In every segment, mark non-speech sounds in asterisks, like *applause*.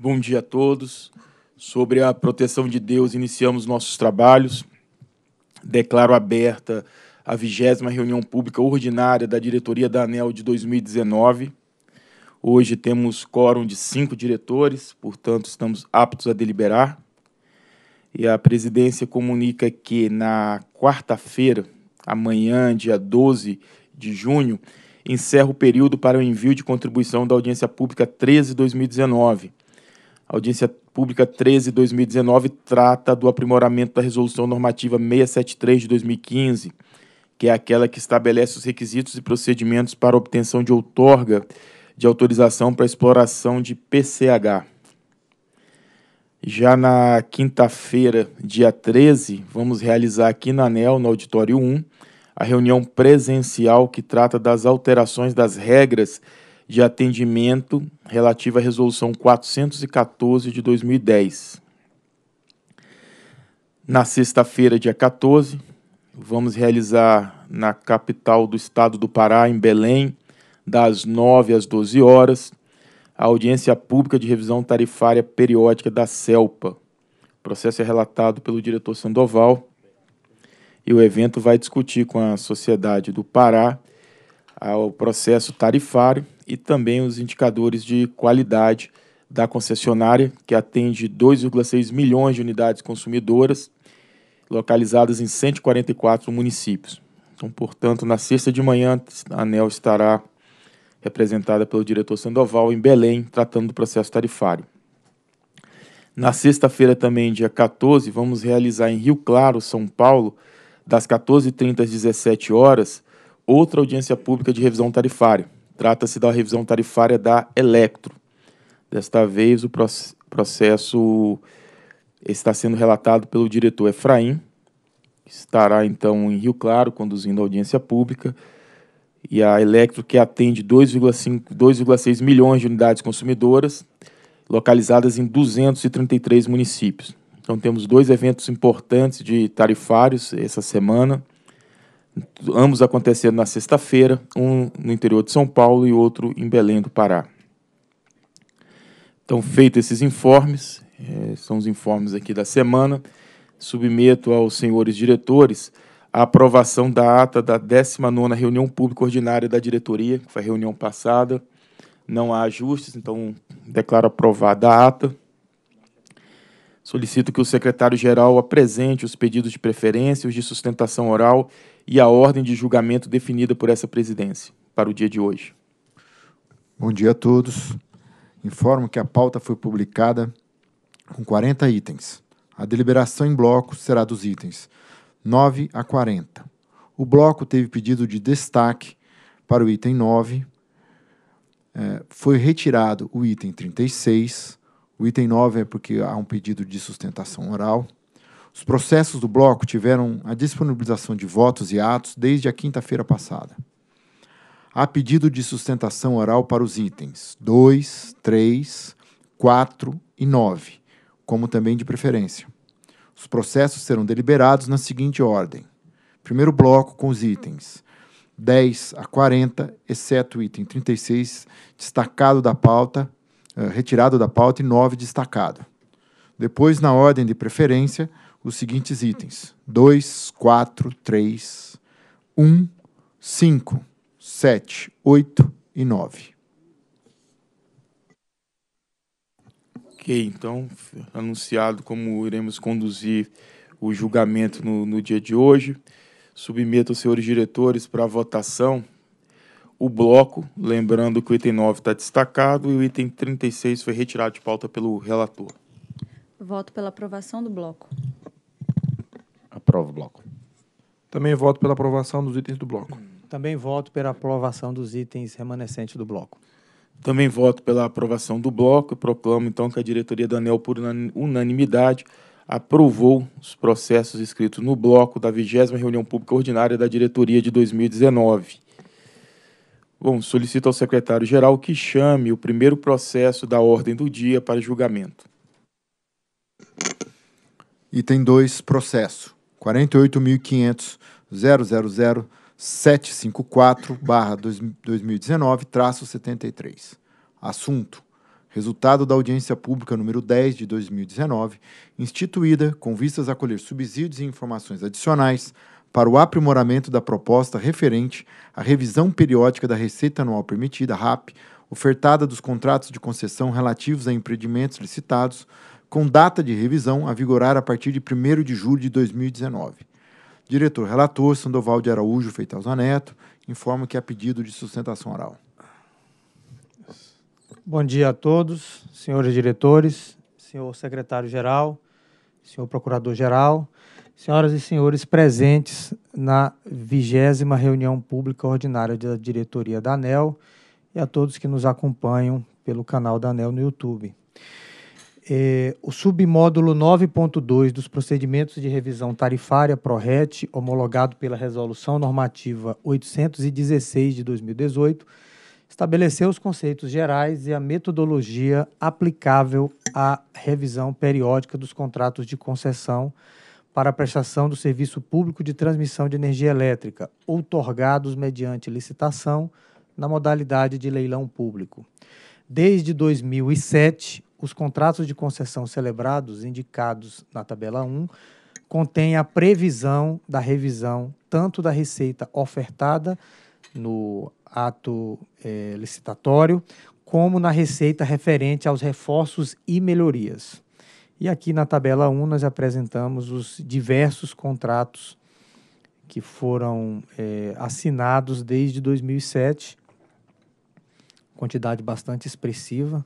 Bom dia a todos. Sobre a proteção de Deus, iniciamos nossos trabalhos. Declaro aberta a vigésima reunião pública ordinária da diretoria da ANEL de 2019. Hoje temos quórum de cinco diretores, portanto, estamos aptos a deliberar. E a presidência comunica que na quarta-feira, amanhã, dia 12 de junho, encerra o período para o envio de contribuição da audiência pública 13-2019 a audiência Pública 13 2019 trata do aprimoramento da Resolução Normativa 673 de 2015, que é aquela que estabelece os requisitos e procedimentos para obtenção de outorga de autorização para exploração de PCH. Já na quinta-feira, dia 13, vamos realizar aqui na ANEL, no Auditório 1, a reunião presencial que trata das alterações das regras de atendimento relativa à Resolução 414 de 2010. Na sexta-feira, dia 14, vamos realizar na capital do estado do Pará, em Belém, das 9 às 12 horas, a audiência pública de revisão tarifária periódica da CELPA. O processo é relatado pelo diretor Sandoval e o evento vai discutir com a sociedade do Pará ah, o processo tarifário e também os indicadores de qualidade da concessionária, que atende 2,6 milhões de unidades consumidoras, localizadas em 144 municípios. Então, portanto, na sexta de manhã, a ANEL estará representada pelo diretor Sandoval em Belém, tratando do processo tarifário. Na sexta-feira também, dia 14, vamos realizar em Rio Claro, São Paulo, das 14h30 às 17 horas, outra audiência pública de revisão tarifária Trata-se da revisão tarifária da Electro. Desta vez, o processo está sendo relatado pelo diretor Efraim, que estará então em Rio Claro, conduzindo a audiência pública. E a Electro, que atende 2,6 milhões de unidades consumidoras, localizadas em 233 municípios. Então, temos dois eventos importantes de tarifários essa semana ambos acontecendo na sexta-feira, um no interior de São Paulo e outro em Belém do Pará. Então, feitos esses informes, é, são os informes aqui da semana, submeto aos senhores diretores a aprovação da ata da 19ª reunião pública ordinária da diretoria, que foi a reunião passada. Não há ajustes, então declaro aprovada a ata. Solicito que o secretário-geral apresente os pedidos de preferência, os de sustentação oral e a ordem de julgamento definida por essa presidência para o dia de hoje. Bom dia a todos. Informo que a pauta foi publicada com 40 itens. A deliberação em bloco será dos itens 9 a 40. O bloco teve pedido de destaque para o item 9. É, foi retirado o item 36. O item 9 é porque há um pedido de sustentação oral. Os processos do bloco tiveram a disponibilização de votos e atos desde a quinta-feira passada. Há pedido de sustentação oral para os itens 2, 3, 4 e 9, como também de preferência. Os processos serão deliberados na seguinte ordem: primeiro bloco com os itens 10 a 40, exceto o item 36, destacado da pauta, eh, retirado da pauta, e 9 destacado. Depois, na ordem de preferência, os seguintes itens: 2, 4, 3, 1, 5, 7, 8 e 9. Ok, então, anunciado como iremos conduzir o julgamento no, no dia de hoje, submeto aos senhores diretores para votação o bloco, lembrando que o item 9 está destacado e o item 36 foi retirado de pauta pelo relator. Voto pela aprovação do bloco aprovo o bloco. Também voto pela aprovação dos itens do bloco. Também voto pela aprovação dos itens remanescentes do bloco. Também voto pela aprovação do bloco e proclamo, então, que a diretoria da ANEL, por unanimidade, aprovou os processos escritos no bloco da 20 reunião pública ordinária da diretoria de 2019. Bom, solicito ao secretário-geral que chame o primeiro processo da ordem do dia para julgamento. Item 2, processo 48.500 2019 73 Assunto: Resultado da audiência pública número 10 de 2019, instituída com vistas a colher subsídios e informações adicionais para o aprimoramento da proposta referente à revisão periódica da Receita Anual Permitida, RAP, ofertada dos contratos de concessão relativos a empreendimentos licitados com data de revisão a vigorar a partir de 1 de julho de 2019. Diretor relator Sandoval de Araújo Feitosa Neto informa que há é pedido de sustentação oral. Bom dia a todos, senhores diretores, senhor secretário-geral, senhor procurador-geral, senhoras e senhores presentes na vigésima reunião pública ordinária da diretoria da ANEL e a todos que nos acompanham pelo canal da ANEL no YouTube é, o submódulo 9.2 dos procedimentos de revisão tarifária ProRet, homologado pela Resolução Normativa 816 de 2018, estabeleceu os conceitos gerais e a metodologia aplicável à revisão periódica dos contratos de concessão para a prestação do serviço público de transmissão de energia elétrica, outorgados mediante licitação na modalidade de leilão público. Desde 2007, os contratos de concessão celebrados indicados na tabela 1 contêm a previsão da revisão tanto da receita ofertada no ato é, licitatório, como na receita referente aos reforços e melhorias. E aqui na tabela 1 nós apresentamos os diversos contratos que foram é, assinados desde 2007, quantidade bastante expressiva,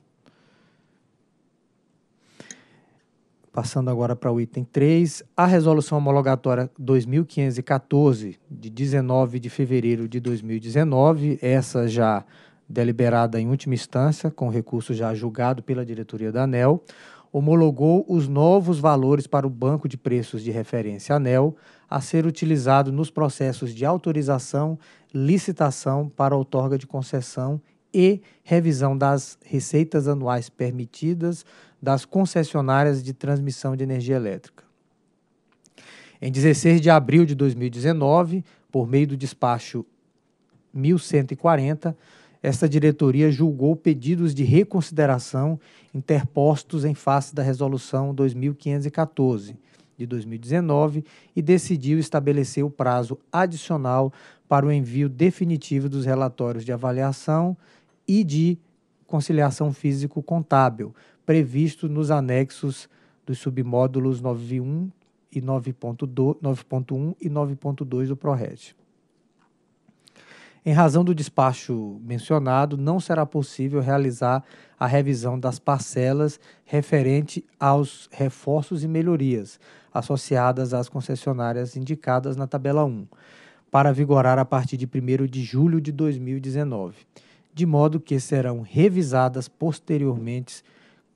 Passando agora para o item 3, a resolução homologatória 2514 de 19 de fevereiro de 2019, essa já deliberada em última instância, com recurso já julgado pela diretoria da ANEL, homologou os novos valores para o banco de preços de referência ANEL a ser utilizado nos processos de autorização, licitação para outorga de concessão e revisão das receitas anuais permitidas das concessionárias de transmissão de energia elétrica. Em 16 de abril de 2019, por meio do despacho 1140, esta diretoria julgou pedidos de reconsideração interpostos em face da resolução 2514 de 2019 e decidiu estabelecer o prazo adicional para o envio definitivo dos relatórios de avaliação e de conciliação físico-contábil, previsto nos anexos dos submódulos 9.1 e 9.1 e 9.2 do ProRed. Em razão do despacho mencionado, não será possível realizar a revisão das parcelas referente aos reforços e melhorias associadas às concessionárias indicadas na tabela 1, para vigorar a partir de 1 de julho de 2019, de modo que serão revisadas posteriormente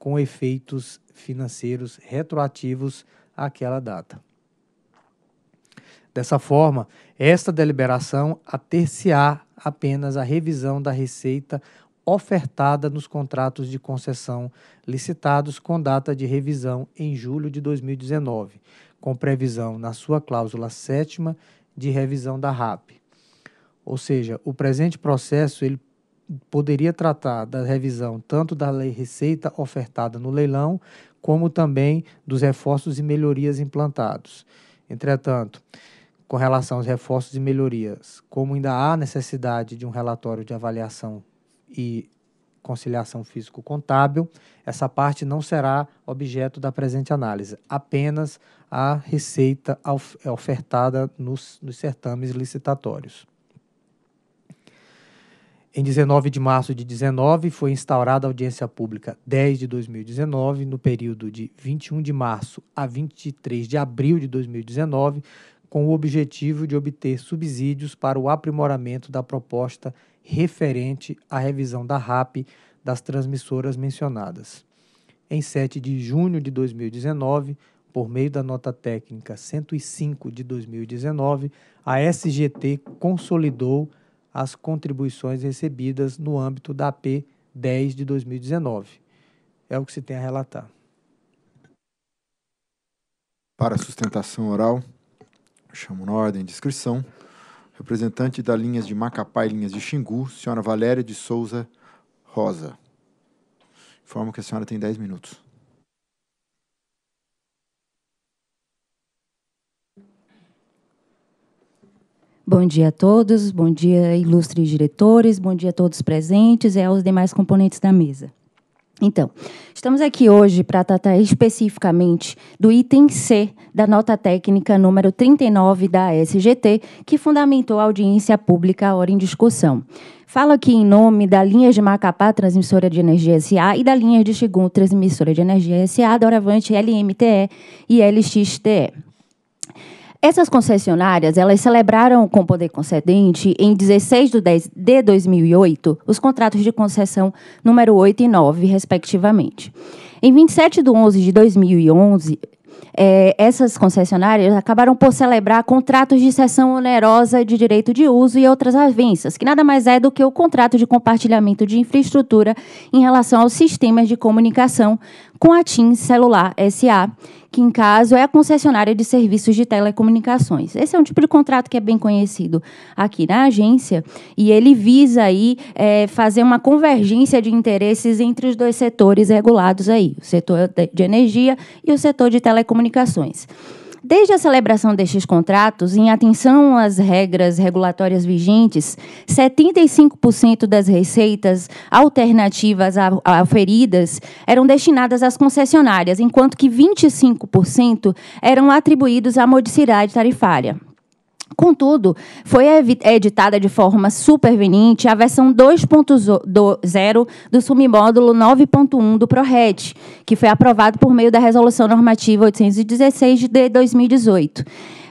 com efeitos financeiros retroativos àquela data. Dessa forma, esta deliberação ater-se-á apenas à revisão da receita ofertada nos contratos de concessão licitados com data de revisão em julho de 2019, com previsão na sua cláusula sétima de revisão da RAP. Ou seja, o presente processo ele poderia tratar da revisão tanto da lei receita ofertada no leilão, como também dos reforços e melhorias implantados. Entretanto, com relação aos reforços e melhorias, como ainda há necessidade de um relatório de avaliação e conciliação físico-contábil, essa parte não será objeto da presente análise, apenas a receita é ofertada nos, nos certames licitatórios. Em 19 de março de 19 foi instaurada a audiência pública 10 de 2019, no período de 21 de março a 23 de abril de 2019, com o objetivo de obter subsídios para o aprimoramento da proposta referente à revisão da RAP das transmissoras mencionadas. Em 7 de junho de 2019, por meio da nota técnica 105 de 2019, a SGT consolidou as contribuições recebidas no âmbito da AP 10 de 2019. É o que se tem a relatar. Para sustentação oral, chamo na ordem de inscrição, representante da linhas de Macapá e linhas de Xingu, senhora Valéria de Souza Rosa. Informo que a senhora tem 10 minutos. Bom dia a todos, bom dia, ilustres diretores, bom dia a todos presentes e aos demais componentes da mesa. Então, estamos aqui hoje para tratar especificamente do item C da nota técnica número 39 da SGT, que fundamentou a audiência pública hora em discussão. Falo aqui em nome da linha de Macapá, transmissora de energia SA, e da linha de Xingu, transmissora de energia SA, doravante LMTE e LXTE. Essas concessionárias, elas celebraram com o poder concedente em 16 de 10 de 2008 os contratos de concessão número 8 e 9, respectivamente. Em 27 de 11 de 2011, é, essas concessionárias acabaram por celebrar contratos de cessão onerosa de direito de uso e outras avanças, que nada mais é do que o contrato de compartilhamento de infraestrutura em relação aos sistemas de comunicação com a TIM Celular SA, aqui em casa é a concessionária de serviços de telecomunicações. Esse é um tipo de contrato que é bem conhecido aqui na agência e ele visa aí é, fazer uma convergência de interesses entre os dois setores regulados aí, o setor de energia e o setor de telecomunicações. Desde a celebração destes contratos, em atenção às regras regulatórias vigentes, 75% das receitas alternativas aferidas eram destinadas às concessionárias, enquanto que 25% eram atribuídos à modicidade tarifária. Contudo, foi editada de forma superveniente a versão 2.0 do submódulo 9.1 do ProRed, que foi aprovado por meio da Resolução Normativa 816 de 2018.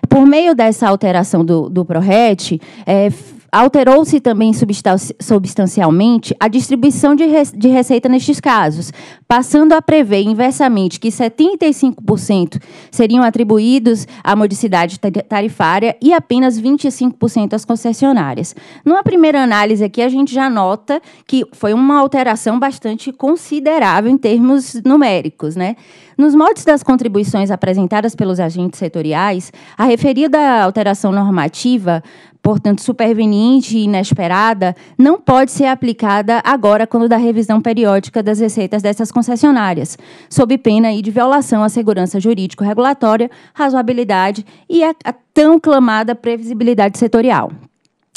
Por meio dessa alteração do, do ProRed, é, Alterou-se também substancialmente a distribuição de, receita nestes casos, passando a prever inversamente que 75% seriam atribuídos à modicidade tarifária e apenas 25% às concessionárias. Numa primeira análise aqui, a gente já nota que foi uma alteração bastante considerável em termos numéricos, né? Nos moldes das contribuições apresentadas pelos agentes setoriais, a referida alteração normativa portanto, superveniente e inesperada, não pode ser aplicada agora quando da revisão periódica das receitas dessas concessionárias, sob pena de violação à segurança jurídico-regulatória, razoabilidade e a, tão clamada previsibilidade setorial.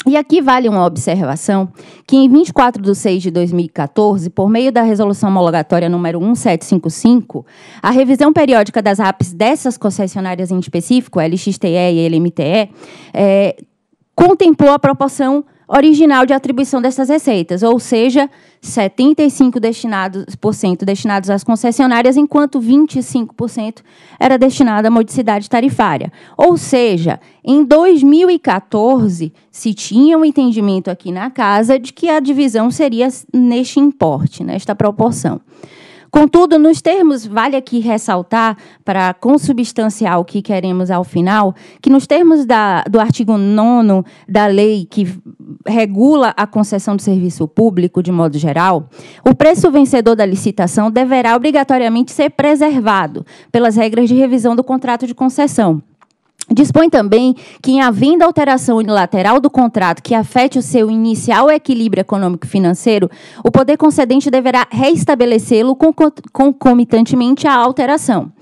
E aqui vale uma observação que em 24 de 6 de 2014, por meio da resolução homologatória número 1755, a revisão periódica das APs dessas concessionárias em específico, LXTE e LMTE, é, contemplou a proporção original de atribuição dessas receitas, ou seja, 75% destinados, destinados às concessionárias, enquanto 25% era destinado à modicidade tarifária. Ou seja, em 2014, se tinha um entendimento aqui na casa de que a divisão seria neste importe, nesta proporção. Contudo, nos termos, vale aqui ressaltar, para consubstanciar o que queremos ao final, que nos termos da, do artigo 9 da lei que regula a concessão do serviço público, de modo geral, o preço vencedor da licitação deverá obrigatoriamente ser preservado pelas regras de revisão do contrato de concessão. Dispõe também que, em havendo alteração unilateral do contrato que afete o seu inicial equilíbrio econômico-financeiro, o poder concedente deverá reestabelecê-lo concomitantemente à alteração.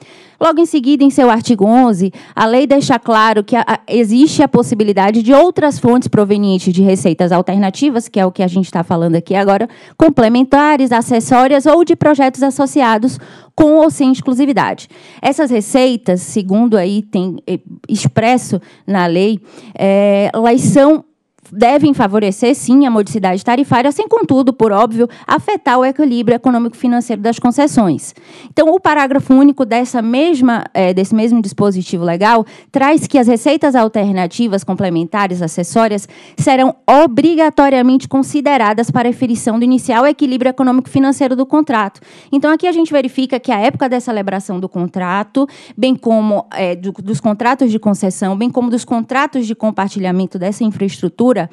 Logo em seguida, em seu artigo 11, a lei deixa claro que a, a, existe a possibilidade de outras fontes provenientes de receitas alternativas, que é o que a gente está falando aqui agora, complementares, acessórias ou de projetos associados com ou sem exclusividade. Essas receitas, segundo aí tem eh, expresso na lei, é, elas são devem favorecer, sim, a modicidade tarifária, sem, contudo, por óbvio, afetar o equilíbrio econômico-financeiro das concessões. Então, o parágrafo único dessa mesma, é, desse mesmo dispositivo legal traz que as receitas alternativas, complementares, acessórias, serão obrigatoriamente consideradas para a aferição do inicial equilíbrio econômico-financeiro do contrato. Então, aqui a gente verifica que a época da celebração do contrato, bem como é, do, dos contratos de concessão, bem como dos contratos de compartilhamento dessa infraestrutura, Prefeitura,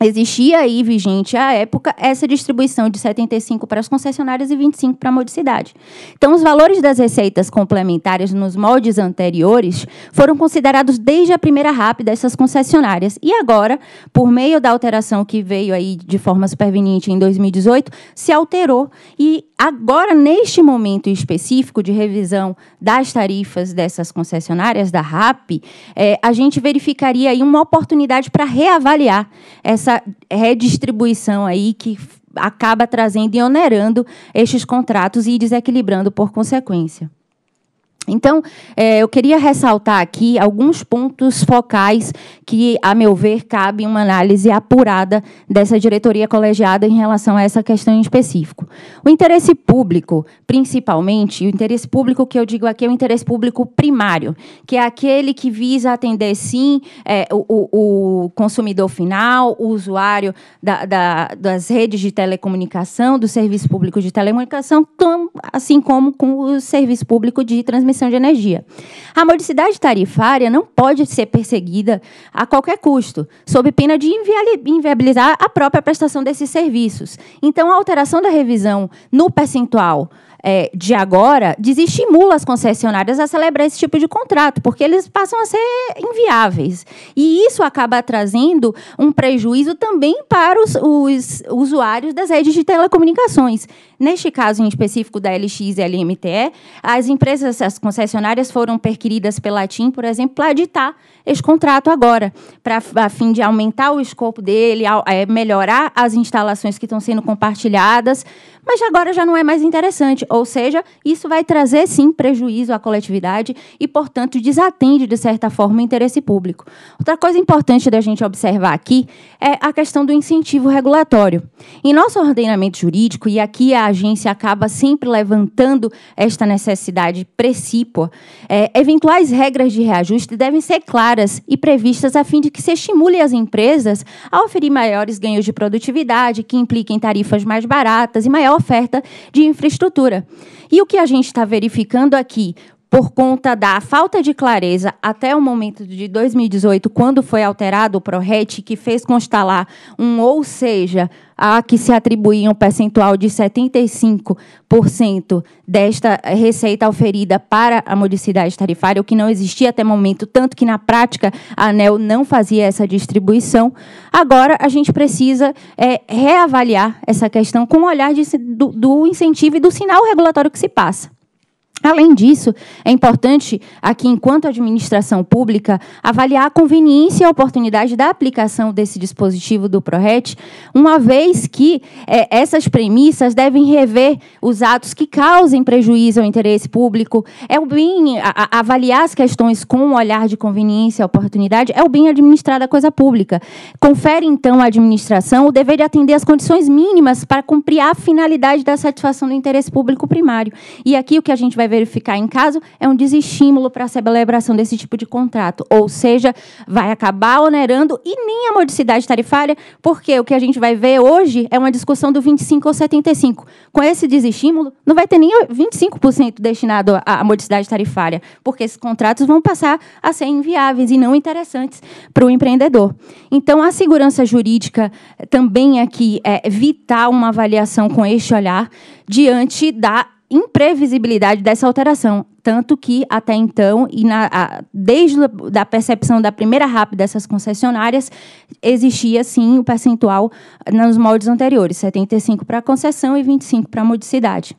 existia aí vigente à época essa distribuição de 75 para as concessionárias e 25 para a modicidade. Então, os valores das receitas complementares nos moldes anteriores foram considerados desde a primeira rápida essas concessionárias. E agora, por meio da alteração que veio aí de forma superveniente em 2018, se alterou e agora, neste momento específico de revisão das tarifas dessas concessionárias da RAP, é, a gente verificaria aí uma oportunidade para reavaliar essa redistribuição aí que acaba trazendo e onerando estes contratos e desequilibrando por consequência. Então, eh, eu queria ressaltar aqui alguns pontos focais que, a meu ver, cabe uma análise apurada dessa diretoria colegiada em relação a essa questão em específico. O interesse público, principalmente, o interesse público que eu digo aqui é o interesse público primário, que é aquele que visa atender, sim, eh, o, o, consumidor final, o usuário da, da, das redes de telecomunicação, do serviço público de telecomunicação, assim como com o serviço público de transmissão de energia. A modicidade tarifária não pode ser perseguida a qualquer custo, sob pena de inviabilizar a própria prestação desses serviços. Então, a alteração da revisão no percentual é, de agora desestimula as concessionárias a celebrar esse tipo de contrato, porque eles passam a ser inviáveis. E isso acaba trazendo um prejuízo também para os, os usuários das redes de telecomunicações. Neste caso em específico da LX e LMTE, as empresas, as concessionárias foram perquiridas pela TIM, por exemplo, para ditar esse contrato agora, para a fim de aumentar o escopo dele, é, melhorar as instalações que estão sendo compartilhadas, mas agora já não é mais interessante. Ou seja, isso vai trazer sim prejuízo à coletividade e, portanto, desatende, de certa forma, o interesse público. Outra coisa importante da gente observar aqui é a questão do incentivo regulatório. Em nosso ordenamento jurídico, e aqui a agência acaba sempre levantando esta necessidade precípua, é, eventuais regras de reajuste devem ser claras e previstas a fim de que se estimule as empresas a oferir maiores ganhos de produtividade, que impliquem tarifas mais baratas e maior oferta de infraestrutura. E o que a gente está verificando aqui por conta da falta de clareza até o momento de 2018, quando foi alterado o PRORET, que fez constar lá um ou seja, a que se atribuía um percentual de 75% desta receita oferida para a modicidade tarifária, o que não existia até o momento, tanto que na prática a ANEL não fazia essa distribuição. Agora a gente precisa é, reavaliar essa questão com o olhar de, do, do incentivo e do sinal regulatório que se passa. Além disso, é importante aqui, enquanto administração pública, avaliar a conveniência e a oportunidade da aplicação desse dispositivo do ProRet, uma vez que é, essas premissas devem rever os atos que causem prejuízo ao interesse público. É o bem a, a, avaliar as questões com um olhar de conveniência e oportunidade, é o bem administrar da coisa pública. Confere, então, à administração o dever de atender às condições mínimas para cumprir a finalidade da satisfação do interesse público primário. E aqui o que a gente vai verificar em caso, é um desestímulo para a celebração desse tipo de contrato. Ou seja, vai acabar onerando e nem a modicidade tarifária, porque o que a gente vai ver hoje é uma discussão do 25 ou 75. Com esse desestímulo, não vai ter nem 25% destinado à modicidade tarifária, porque esses contratos vão passar a ser inviáveis e não interessantes para o empreendedor. Então, a segurança jurídica também aqui é vital uma avaliação com este olhar diante da imprevisibilidade dessa alteração, tanto que até então e na, a, desde da percepção da primeira RAP dessas concessionárias existia sim o percentual eh, nos moldes anteriores, 75 para concessão e 25 para modicidade.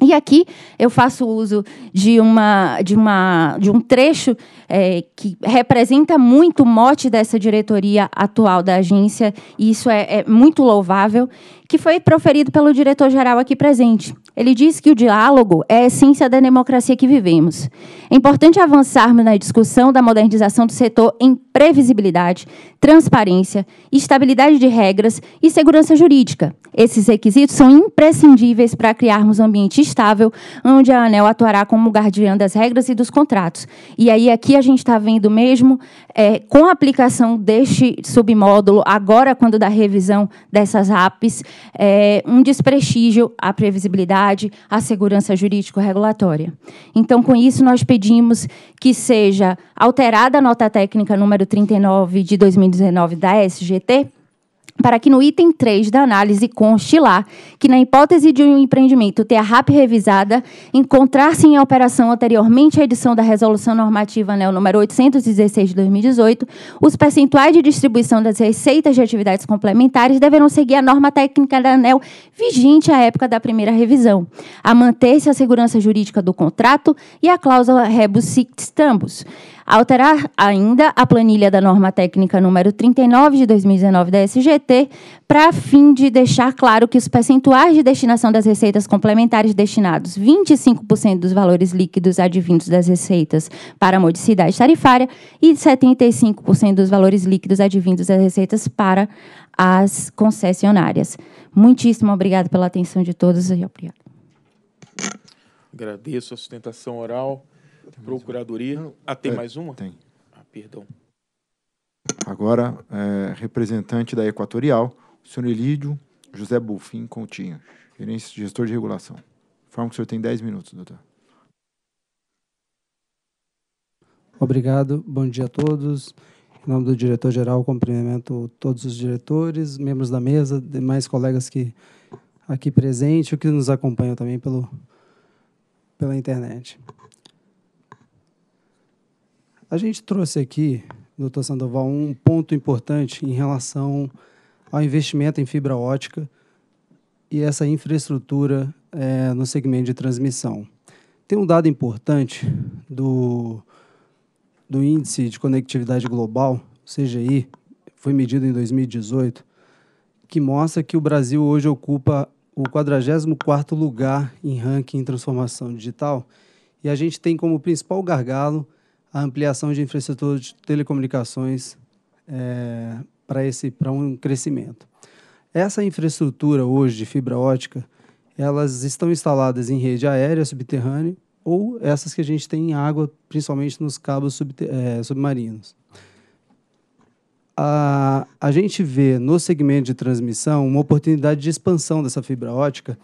E aqui eu faço uso de, uma, de, uma, de um trecho é, que representa muito o mote dessa diretoria atual da agência, e isso é, é muito louvável, que foi proferido pelo diretor-geral aqui presente. Ele diz que o diálogo é a essência da democracia que vivemos. É importante avançarmos na discussão da modernização do setor em previsibilidade, transparência, estabilidade de regras e segurança jurídica. Esses requisitos são imprescindíveis para criarmos um ambiente estável, onde a ANEL atuará como guardiã das regras e dos contratos. E aí, aqui a gente está vendo mesmo, é, com a aplicação deste submódulo, agora, quando da revisão dessas APs, é, um desprestígio à previsibilidade à segurança jurídico-regulatória. Então, com isso, nós pedimos que seja alterada a nota técnica número 39 de 2019 da SGT, para que no item 3 da análise conste lá que, na hipótese de um empreendimento ter a RAP revisada, encontrar-se em operação anteriormente à edição da Resolução Normativa ANEL número 816 de 2018, os percentuais de distribuição das receitas de atividades complementares deverão seguir a norma técnica da ANEL vigente à época da primeira revisão, a manter-se a segurança jurídica do contrato e a cláusula rebus sic stambus alterar ainda a planilha da norma técnica número 39 de 2019 da SGT, para fim de deixar claro que os percentuais de destinação das receitas complementares destinados 25% dos valores líquidos advindos das receitas para a modicidade tarifária e 75% dos valores líquidos advindos das receitas para as concessionárias. Muitíssimo obrigado pela atenção de todos e obrigado. Agradeço a sustentação oral tem Procuradoria. ah, tem é, mais uma? Tem. Ah, perdão. Agora, é, representante da Equatorial, o senhor Elídio José Bufim Continho, gerente gestor de regulação. Informo que o senhor tem 10 minutos, doutor. Obrigado, bom dia a todos. Em nome do diretor-geral, cumprimento todos os diretores, membros da mesa, demais colegas que aqui presentes, que nos acompanham também pelo, pela internet. A gente trouxe aqui, doutor Sandoval, um ponto importante em relação ao investimento em fibra ótica e essa infraestrutura é, no segmento de transmissão. Tem um dado importante do, do Índice de Conectividade Global, CGI, foi medido em 2018, que mostra que o Brasil hoje ocupa o 44º lugar em ranking em transformação digital e a gente tem como principal gargalo a ampliação de infraestrutura de telecomunicações é, para esse para um crescimento. Essa infraestrutura hoje de fibra ótica, elas estão instaladas em rede aérea subterrânea ou essas que a gente tem em água, principalmente nos cabos é, submarinos. A, a gente vê no segmento de transmissão uma oportunidade de expansão dessa fibra ótica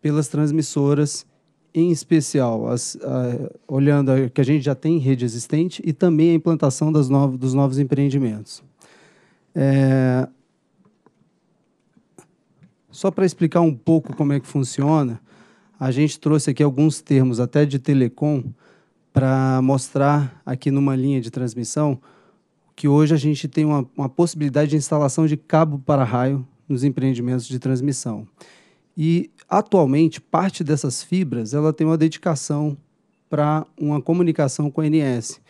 pelas transmissoras em especial, as, a, olhando a, que a gente já tem rede existente e também a implantação das novos, dos novos empreendimentos. É... Só para explicar um pouco como é que funciona, a gente trouxe aqui alguns termos até de telecom para mostrar aqui numa linha de transmissão que hoje a gente tem uma, uma possibilidade de instalação de cabo para raio nos empreendimentos de transmissão. E atualmente, parte dessas fibras ela tem uma dedicação para uma comunicação com a NS.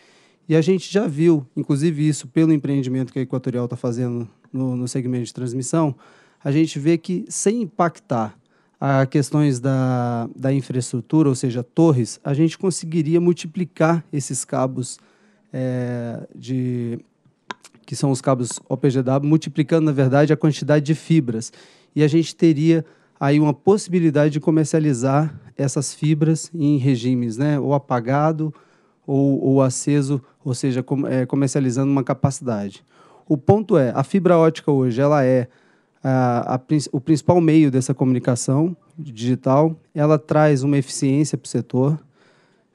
E a gente já viu, inclusive isso pelo empreendimento que a Equatorial está fazendo no, no, segmento de transmissão, a gente vê que sem impactar a questões da, da infraestrutura, ou seja, torres, a gente conseguiria multiplicar esses cabos é, de que são os cabos OPGW, multiplicando, na verdade, a quantidade de fibras. E a gente teria aí uma possibilidade de comercializar essas fibras em regimes, né, ou apagado ou, ou aceso, ou seja, com, é, comercializando uma capacidade. O ponto é, a fibra ótica hoje ela é a, a, o principal meio dessa comunicação digital, ela traz uma eficiência para o setor.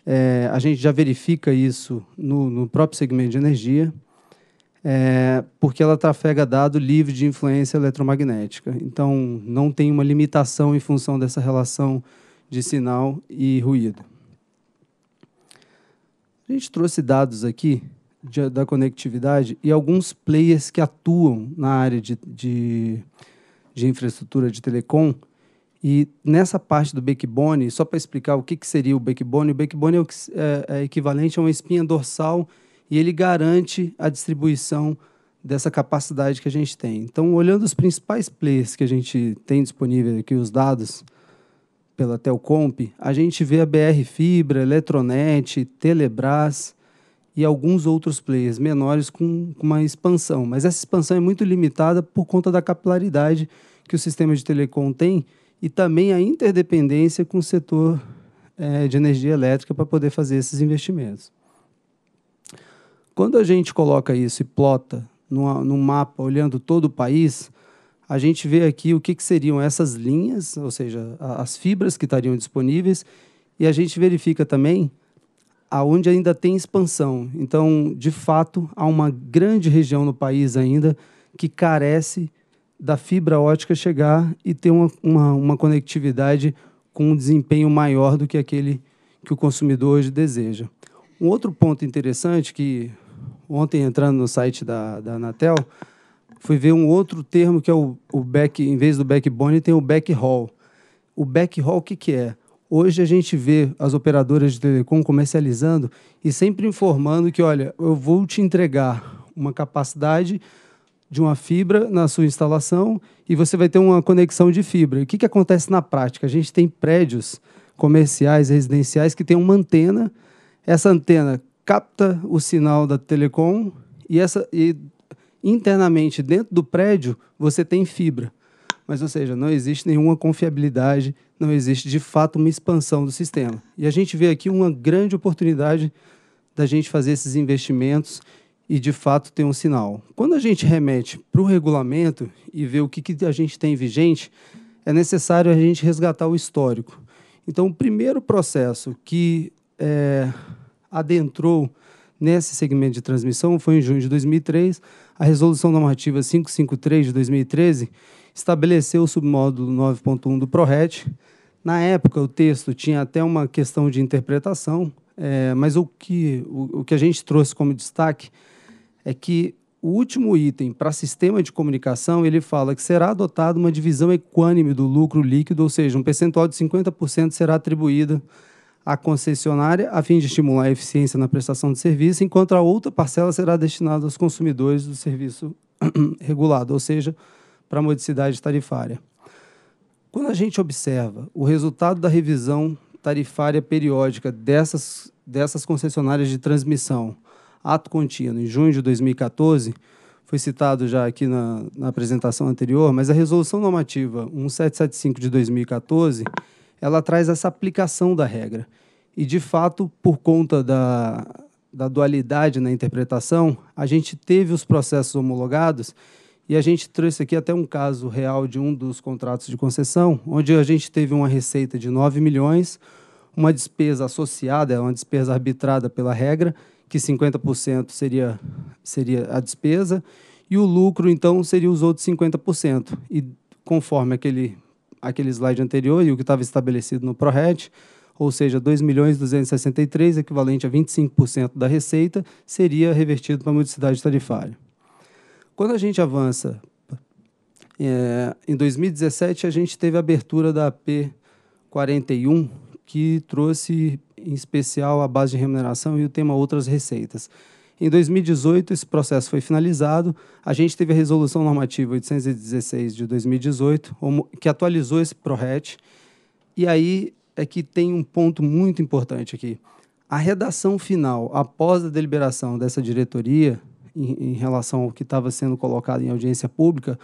É, a gente já verifica isso no, no próprio segmento de energia é, porque ela trafega tá dado livre de influência eletromagnética. Então, não tem uma limitação em função dessa relação de sinal e ruído. A gente trouxe dados aqui de, da conectividade e alguns players que atuam na área de, de, de infraestrutura de telecom. E nessa parte do backbone, só para explicar o que, que seria o backbone, o backbone é, é, é equivalente a uma espinha dorsal e ele garante a distribuição dessa capacidade que a gente tem. Então, olhando os principais players que a gente tem disponível aqui, os dados pela Telcomp, a gente vê a BR Fibra, Eletronet, Telebrás e alguns outros players menores com, uma expansão. Mas essa expansão é muito limitada por conta da capilaridade que o sistema de telecom tem e também a interdependência com o setor é, de energia elétrica para poder fazer esses investimentos. Quando a gente coloca isso e plota numa, num mapa, olhando todo o país, a gente vê aqui o que, que seriam essas linhas, ou seja, a, as fibras que estariam disponíveis, e a gente verifica também aonde ainda tem expansão. Então, de fato, há uma grande região no país ainda que carece da fibra ótica chegar e ter uma, uma, uma conectividade com um desempenho maior do que aquele que o consumidor hoje deseja. Um outro ponto interessante que ontem entrando no site da, da Anatel, fui ver um outro termo que é o, o back, em vez do backbone, tem o backhaul. O backhaul, o que, que é? Hoje a gente vê as operadoras de telecom comercializando e sempre informando que, olha, eu vou te entregar uma capacidade de uma fibra na sua instalação e você vai ter uma conexão de fibra. E o que, que acontece na prática? A gente tem prédios comerciais, residenciais, que tem uma antena. Essa antena capta o sinal da telecom e, essa, e internamente dentro do prédio você tem fibra. Mas, ou seja, não existe nenhuma confiabilidade, não existe de fato uma expansão do sistema. E a gente vê aqui uma grande oportunidade da gente fazer esses investimentos e de fato ter um sinal. Quando a gente remete para o regulamento e vê o que, que a gente tem vigente, é necessário a gente resgatar o histórico. Então, o primeiro processo que é, adentrou nesse segmento de transmissão foi em junho de 2003. A resolução normativa 553 de 2013 estabeleceu o submódulo 9.1 do ProRet. Na época, o texto tinha até uma questão de interpretação, é, mas o que, o, o que a gente trouxe como destaque é que o último item para sistema de comunicação, ele fala que será adotada uma divisão equânime do lucro líquido, ou seja, um percentual de 50% será atribuída à concessionária a fim de estimular a eficiência na prestação de serviço, enquanto a outra parcela será destinada aos consumidores do serviço *clears throat* regulado, ou seja, para a modicidade tarifária. Quando a gente observa o resultado da revisão tarifária periódica dessas, dessas concessionárias de transmissão, ato contínuo, em junho de 2014, foi citado já aqui na, na apresentação anterior, mas a Resolução Normativa 1775 de 2014 ela traz essa aplicação da regra. E, de fato, por conta da, da dualidade na interpretação, a gente teve os processos homologados e a gente trouxe aqui até um caso real de um dos contratos de concessão, onde a gente teve uma receita de 9 milhões, uma despesa associada, uma despesa arbitrada pela regra, que 50% seria, seria a despesa, e o lucro, então, seria os outros 50%. E conforme aquele aquele slide anterior e o que estava estabelecido no ProRet, ou seja, 2 milhões 263, equivalente a 25% da receita, seria revertido para a modicidade tarifária. Quando a gente avança, é, em 2017 a gente teve a abertura da p 41, que trouxe em especial a base de remuneração e o tema outras receitas. Em 2018, esse processo foi finalizado. A gente teve a Resolução Normativa 816 de 2018, que atualizou esse PRORET. E aí é que tem um ponto muito importante aqui. A redação final, após a deliberação dessa diretoria, em, em relação ao que estava sendo colocado em audiência pública,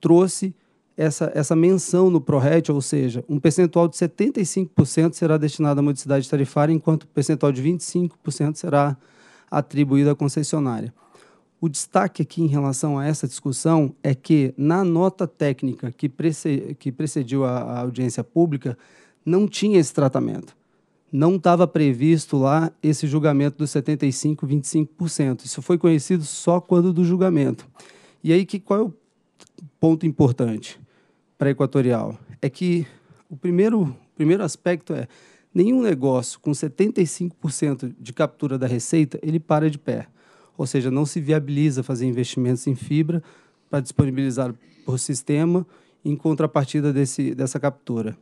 trouxe essa, essa menção no PRORET, ou seja, um percentual de 75% será destinado à modicidade tarifária, enquanto o percentual de 25% será destinado atribuído à concessionária. O destaque aqui em relação a essa discussão é que, na nota técnica que, prece, que precediu a, a audiência pública, não tinha esse tratamento. Não estava previsto lá esse julgamento dos 75%, 25%. Isso foi conhecido só quando do julgamento. E aí, que, qual é o ponto importante para a Equatorial? É que o primeiro, o primeiro aspecto é nenhum negócio com 75% de captura da receita, ele para de pé. Ou seja, não se viabiliza fazer investimentos em fibra para disponibilizar por sistema em contrapartida desse, dessa captura.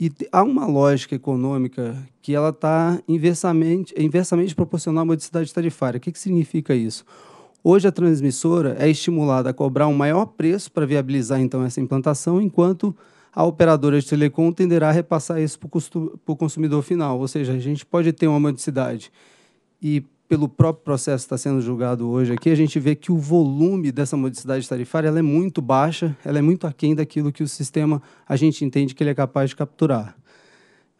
E há uma lógica econômica que ela está inversamente, é inversamente proporcional à modicidade tarifária. O que, que significa isso? Hoje a transmissora é estimulada a cobrar um maior preço para viabilizar então essa implantação, enquanto a operadora de telecom tenderá a repassar isso para o consumidor final. Ou seja, a gente pode ter uma modicidade. E pelo próprio processo que está sendo julgado hoje aqui, a gente vê que o volume dessa modicidade tarifária é muito baixa, ela é muito aquém daquilo que o sistema, a gente entende que ele é capaz de capturar.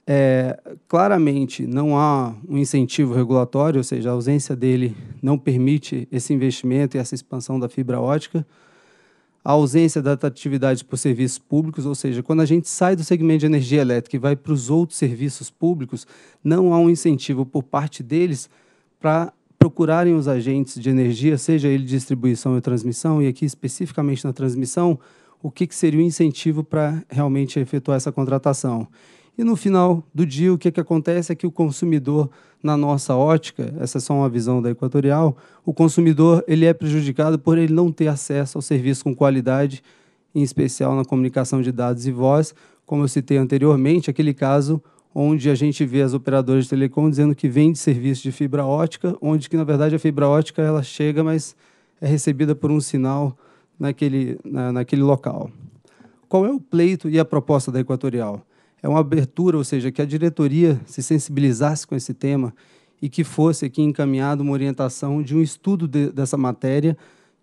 É, claramente, não há um incentivo regulatório, ou seja, a ausência dele não permite esse investimento e essa expansão da fibra ótica a ausência da atratividade por serviços públicos, ou seja, quando a gente sai do segmento de energia elétrica e vai para os outros serviços públicos, não há um incentivo por parte deles para procurarem os agentes de energia, seja ele distribuição ou transmissão, e aqui especificamente na transmissão, o que, que seria o incentivo para realmente efetuar essa contratação. E no final do dia, o que, é que acontece é que o consumidor, na nossa ótica, essa é só uma visão da Equatorial, o consumidor ele é prejudicado por ele não ter acesso ao serviço com qualidade, em especial na comunicação de dados e voz, como eu citei anteriormente, aquele caso onde a gente vê as operadoras de telecom dizendo que vende serviço de fibra ótica, onde que na verdade a fibra ótica ela chega, mas é recebida por um sinal naquele, na, naquele local. Qual é o pleito e a proposta da Equatorial? é uma abertura, ou seja, que a diretoria se sensibilizasse com esse tema e que fosse aqui encaminhada uma orientação de um estudo de, dessa matéria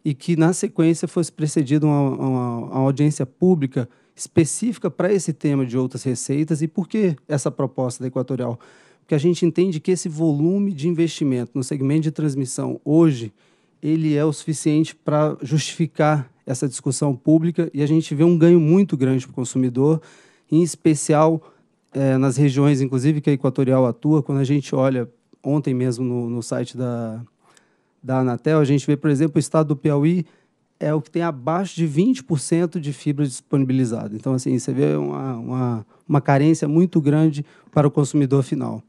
e que, na sequência, fosse precedida uma, uma, uma audiência pública específica para esse tema de outras receitas e por que essa proposta da Equatorial? Porque a gente entende que esse volume de investimento no segmento de transmissão hoje ele é o suficiente para justificar essa discussão pública e a gente vê um ganho muito grande para o consumidor em especial é, nas regiões, inclusive, que a Equatorial atua. Quando a gente olha, ontem mesmo no, no site da, da Anatel, a gente vê, por exemplo, o estado do Piauí é o que tem abaixo de 20% de fibra disponibilizada. Então, assim, você vê uma, uma, uma carência muito grande para o consumidor final.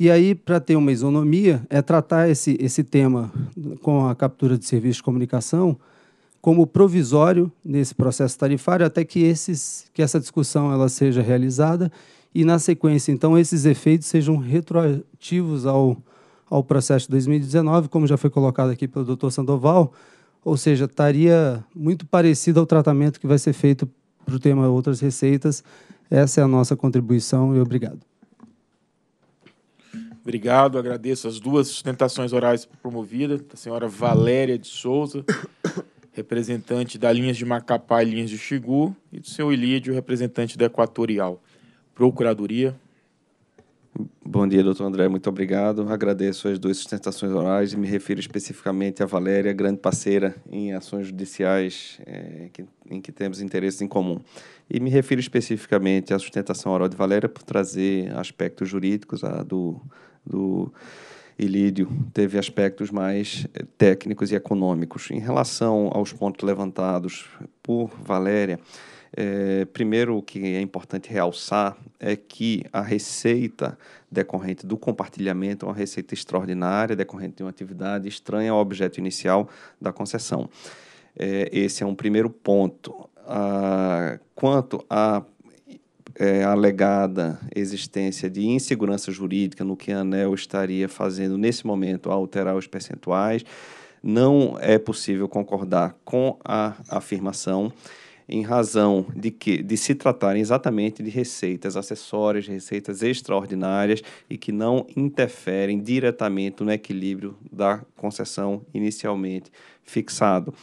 E aí, para ter uma isonomia, é tratar esse, esse tema com a captura de serviço de comunicação como provisório nesse processo tarifário até que, esses, que essa discussão ela seja realizada e, na sequência, então, esses efeitos sejam retroativos ao, ao processo de 2019, como já foi colocado aqui pelo doutor Sandoval, ou seja, estaria muito parecido ao tratamento que vai ser feito para o tema Outras Receitas. Essa é a nossa contribuição e obrigado. Obrigado, agradeço as duas sustentações orais promovidas, da senhora Valéria de Souza representante da Linhas de Macapá e Linhas de Xigu, e do senhor Ilídio, representante da Equatorial. Procuradoria. Bom dia, doutor André, muito obrigado. Agradeço as duas sustentações orais e me refiro especificamente à Valéria, grande parceira em ações judiciais é, que, em que temos interesses em comum. E me refiro especificamente à sustentação oral de Valéria por trazer aspectos jurídicos a, do, do Ilídio teve aspectos mais eh, técnicos e econômicos. Em relação aos pontos levantados por Valéria, é, primeiro, o que é importante realçar é que a receita decorrente do compartilhamento é uma receita extraordinária, decorrente de uma atividade estranha ao objeto inicial da concessão. É, esse é um primeiro ponto. Ah, quanto à é, alegada existência de insegurança jurídica no que a ANEL estaria fazendo nesse momento alterar os percentuais, não é possível concordar com a afirmação em razão de que de se tratarem exatamente de receitas acessórias, receitas extraordinárias e que não interferem diretamente no equilíbrio da concessão inicialmente fixado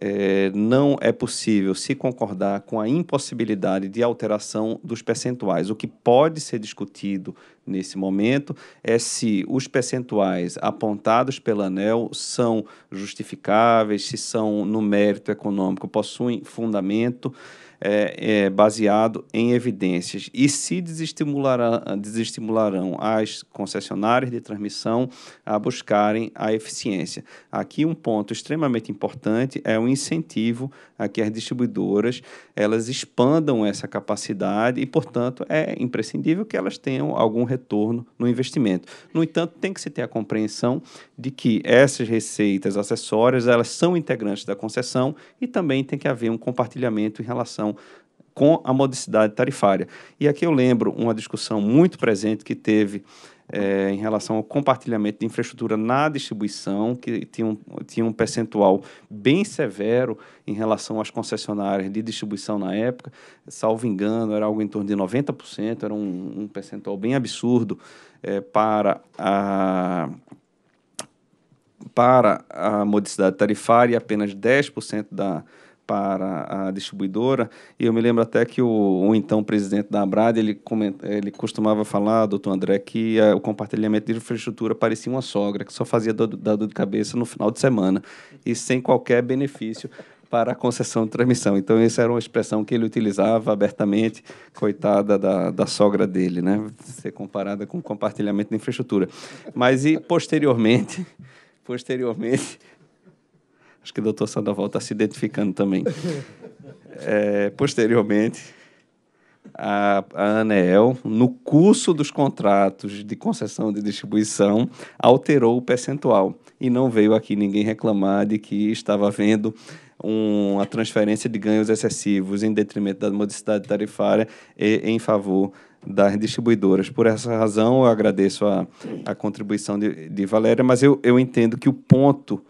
é, não é possível se concordar com a impossibilidade de alteração dos percentuais. O que pode ser discutido nesse momento é se os percentuais apontados pela ANEL são justificáveis, se são no mérito econômico, possuem fundamento é, é, baseado em evidências e se desestimulará, desestimularão as concessionárias de transmissão a buscarem a eficiência. Aqui um ponto extremamente importante é o incentivo a que as distribuidoras elas expandam essa capacidade e, portanto, é imprescindível que elas tenham algum retorno no investimento. No entanto, tem que se ter a compreensão de que essas receitas acessórias elas são integrantes da concessão e também tem que haver um compartilhamento em relação relação com a modicidade tarifária. E aqui eu lembro uma discussão muito presente que teve é, em relação ao compartilhamento de infraestrutura na distribuição, que tinha um, tinha um percentual bem severo em relação às concessionárias de distribuição na época, salvo engano, era algo em torno de 90%, era um, um percentual bem absurdo é, para a para a modicidade tarifária e apenas 10% da, para a distribuidora. E eu me lembro até que o, o então presidente da Abrad, ele, ele costumava falar, doutor André, que a, eh, o compartilhamento de infraestrutura parecia uma sogra, que só fazia dor, dor de cabeça no final de semana e sem qualquer benefício para a concessão de transmissão. Então, essa era uma expressão que ele utilizava abertamente, coitada da, da sogra dele, né? Ser comparada com compartilhamento de infraestrutura. Mas, e posteriormente, *laughs* posteriormente, Acho que o doutor Sandoval está se identificando também. É, posteriormente, a, a ANEEL, no curso dos contratos de concessão de distribuição, alterou o percentual. E não veio aqui ninguém reclamar de que estava havendo um, uma transferência de ganhos excessivos em detrimento da modicidade tarifária e em favor das distribuidoras. Por essa razão, eu agradeço a, a contribuição de, de Valéria, mas eu, eu entendo que o ponto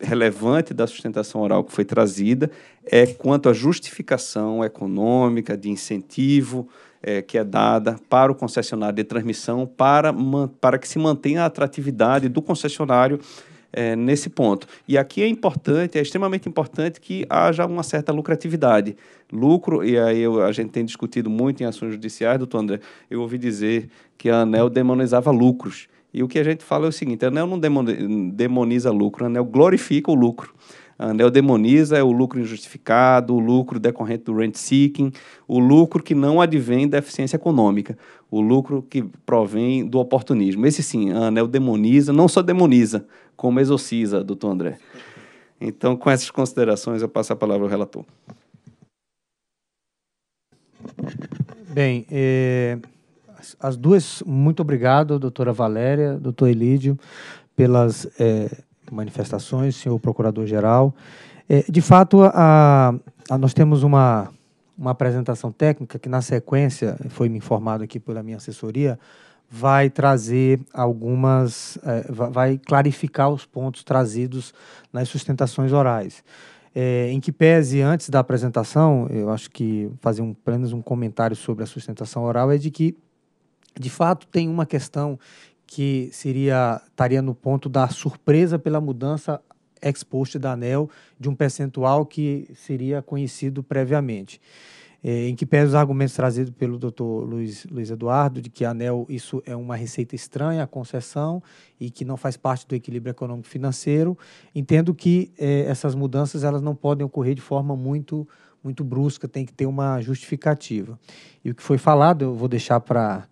relevante da sustentação oral que foi trazida é quanto à justificação econômica, de incentivo é, que é dada para o concessionário de transmissão para, para que se mantenha a atratividade do concessionário é, nesse ponto. E aqui é importante, é extremamente importante que haja uma certa lucratividade. Lucro, e aí eu, a gente tem discutido muito em ações judiciais, doutor André, eu ouvi dizer que a ANEL demonizava lucros. E o que a gente fala é o seguinte: a ANEL não demoniza lucro, a ANEL glorifica o lucro. A ANEL demoniza é o lucro injustificado, o lucro decorrente do rent seeking, o lucro que não advém da eficiência econômica, o lucro que provém do oportunismo. Esse sim, a ANEL demoniza, não só demoniza, como exorciza, doutor André. Então, com essas considerações, eu passo a palavra ao relator. Bem, eh, as duas, muito obrigado, doutora Valéria, doutor Elídio, pelas é, manifestações, senhor procurador-geral. É, de fato, a, a, nós temos uma, uma apresentação técnica que, na sequência, foi me informado aqui pela minha assessoria, vai trazer algumas, é, vai clarificar os pontos trazidos nas sustentações orais. É, em que pese antes da apresentação, eu acho que fazer um, pelo menos um comentário sobre a sustentação oral é de que de fato, tem uma questão que seria estaria no ponto da surpresa pela mudança ex post da ANEL de um percentual que seria conhecido previamente. É, em que pese os argumentos trazidos pelo doutor Luiz, Luiz Eduardo, de que a ANEL isso é uma receita estranha, a concessão, e que não faz parte do equilíbrio econômico financeiro, entendo que é, essas mudanças elas não podem ocorrer de forma muito, muito brusca, tem que ter uma justificativa. E o que foi falado, eu vou deixar para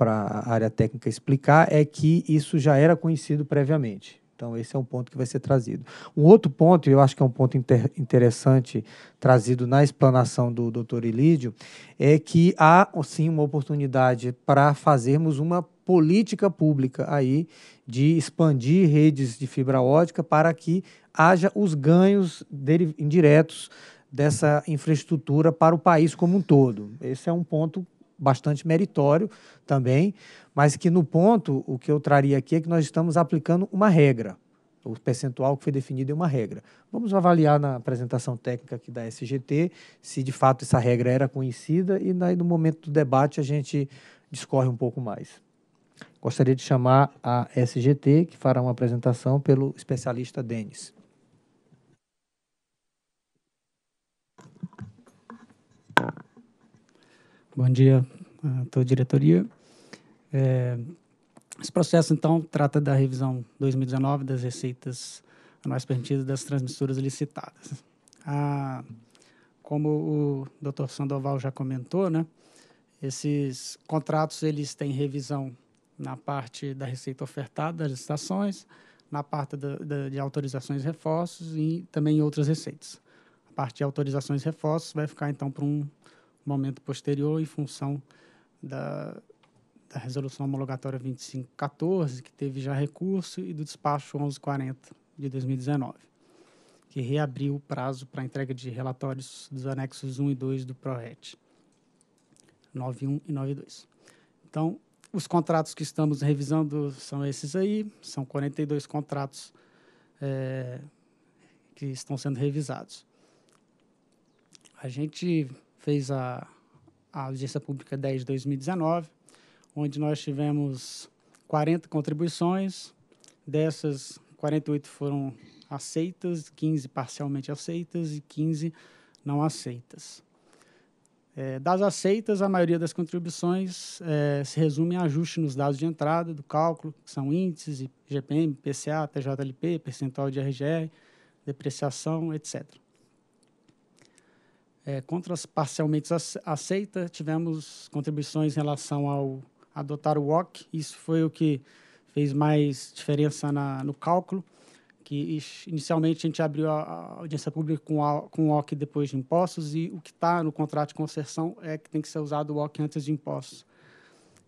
para a área técnica explicar é que isso já era conhecido previamente. Então, esse é um ponto que vai ser trazido. Um outro ponto, e eu acho que é um ponto inter, interessante trazido na explanação do doutor Ilídio, é que há, sim, uma oportunidade para fazermos uma política pública aí de expandir redes de fibra ótica para que haja os ganhos indiretos dessa infraestrutura para o país como um todo. Esse é um ponto bastante meritório também, mas que no ponto, o que eu traria aqui é que nós estamos aplicando uma regra. O percentual que foi definido é uma regra. Vamos avaliar na apresentação técnica aqui da SGT se de fato essa regra era conhecida e daí, no momento do debate a gente discorre um pouco mais. Gostaria de chamar a SGT, que fará uma apresentação pelo especialista Denis. Bom dia a toda diretoria. É, esse processo, então, trata da revisão 2019 das receitas anuais permitidas das transmissoras licitadas. A, ah, como o Dr. Sandoval já comentou, né, esses contratos eles têm revisão na parte da receita ofertada das licitações, na parte da, da, de autorizações e reforços e também em outras receitas. A parte de autorizações e reforços vai ficar, então, para um momento posterior, em função da, da resolução homologatória 2514, que teve já recurso, e do despacho 1140 de 2019, que reabriu o prazo para entrega de relatórios dos anexos 1 e 2 do PRORET, 91 e 92. Então, os contratos que estamos revisando são esses aí, são 42 contratos é, que estão sendo revisados. A gente fez a, a audiência pública 10 de 2019, onde nós tivemos 40 contribuições, dessas 48 foram aceitas, 15 parcialmente aceitas e 15 não aceitas. É, das aceitas, a maioria das contribuições é, se resume em ajuste nos dados de entrada do cálculo, que são índices, GPM, PCA, TJLP, percentual de RGR, depreciação, etc é, contras parcialmente aceita, tivemos contribuições em relação ao adotar o WOC, isso foi o que fez mais diferença na, no cálculo, que inicialmente a gente abriu a, a audiência pública com, a, com o WOC depois de impostos e o que está no contrato de concessão é que tem que ser usado o WOC antes de impostos.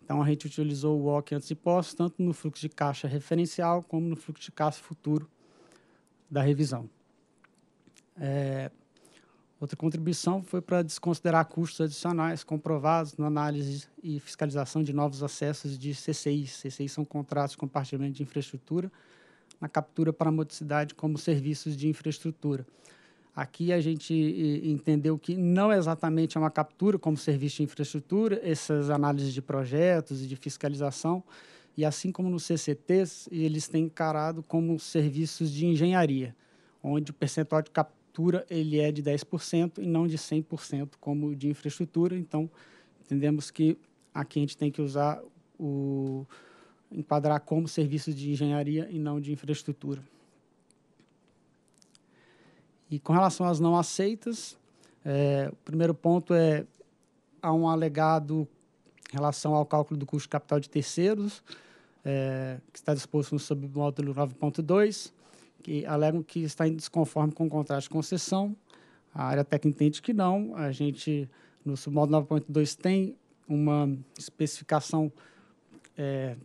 Então, a gente utilizou o WOC antes de impostos, tanto no fluxo de caixa referencial como no fluxo de caixa futuro da revisão. É, Outra contribuição foi para desconsiderar custos adicionais comprovados na análise e fiscalização de novos acessos de CCIs. CCIs são contratos de compartilhamento de infraestrutura na captura para a modicidade como serviços de infraestrutura. Aqui a gente entendeu que não exatamente é uma captura como serviço de infraestrutura, essas análises de projetos e de fiscalização, e assim como nos CCTs, eles têm encarado como serviços de engenharia, onde o percentual de captura infraestrutura ele é de 10% e não de 100% como de infraestrutura. Então, entendemos que aqui a gente tem que usar o enquadrar como serviço de engenharia e não de infraestrutura. E com relação às não aceitas, é, o primeiro ponto é há um alegado em relação ao cálculo do custo de capital de terceiros, é, que está disposto no submódulo 9.2 que alegam que está em desconforme com o contrato de concessão. A área técnica entende que não. A gente, no submodo 9.2, tem uma especificação é,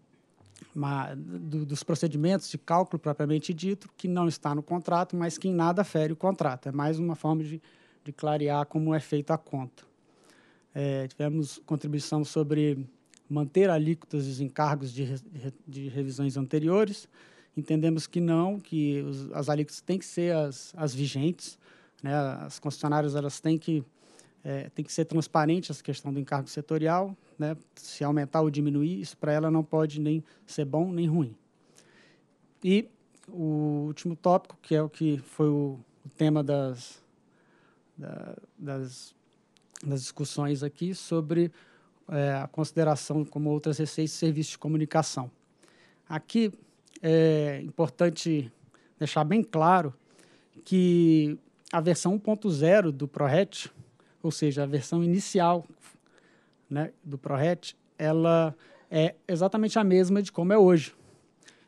uma, do, dos procedimentos de cálculo propriamente dito, que não está no contrato, mas que em nada fere o contrato. É mais uma forma de, de clarear como é feita a conta. É, tivemos contribuição sobre manter alíquotas dos encargos de, de, de revisões anteriores, Entendemos que não, que os, as alíquotas têm que ser as, as vigentes, né? as concessionárias elas têm que, é, têm que ser transparentes essa questão do encargo setorial, né? se aumentar ou diminuir, isso para ela não pode nem ser bom nem ruim. E o último tópico, que é o que foi o, o tema das, da, das, das, discussões aqui, sobre é, a consideração como outras receitas de serviços de comunicação. Aqui, é importante deixar bem claro que a versão 1.0 do ProRet, ou seja, a versão inicial né, do ProRet, ela é exatamente a mesma de como é hoje.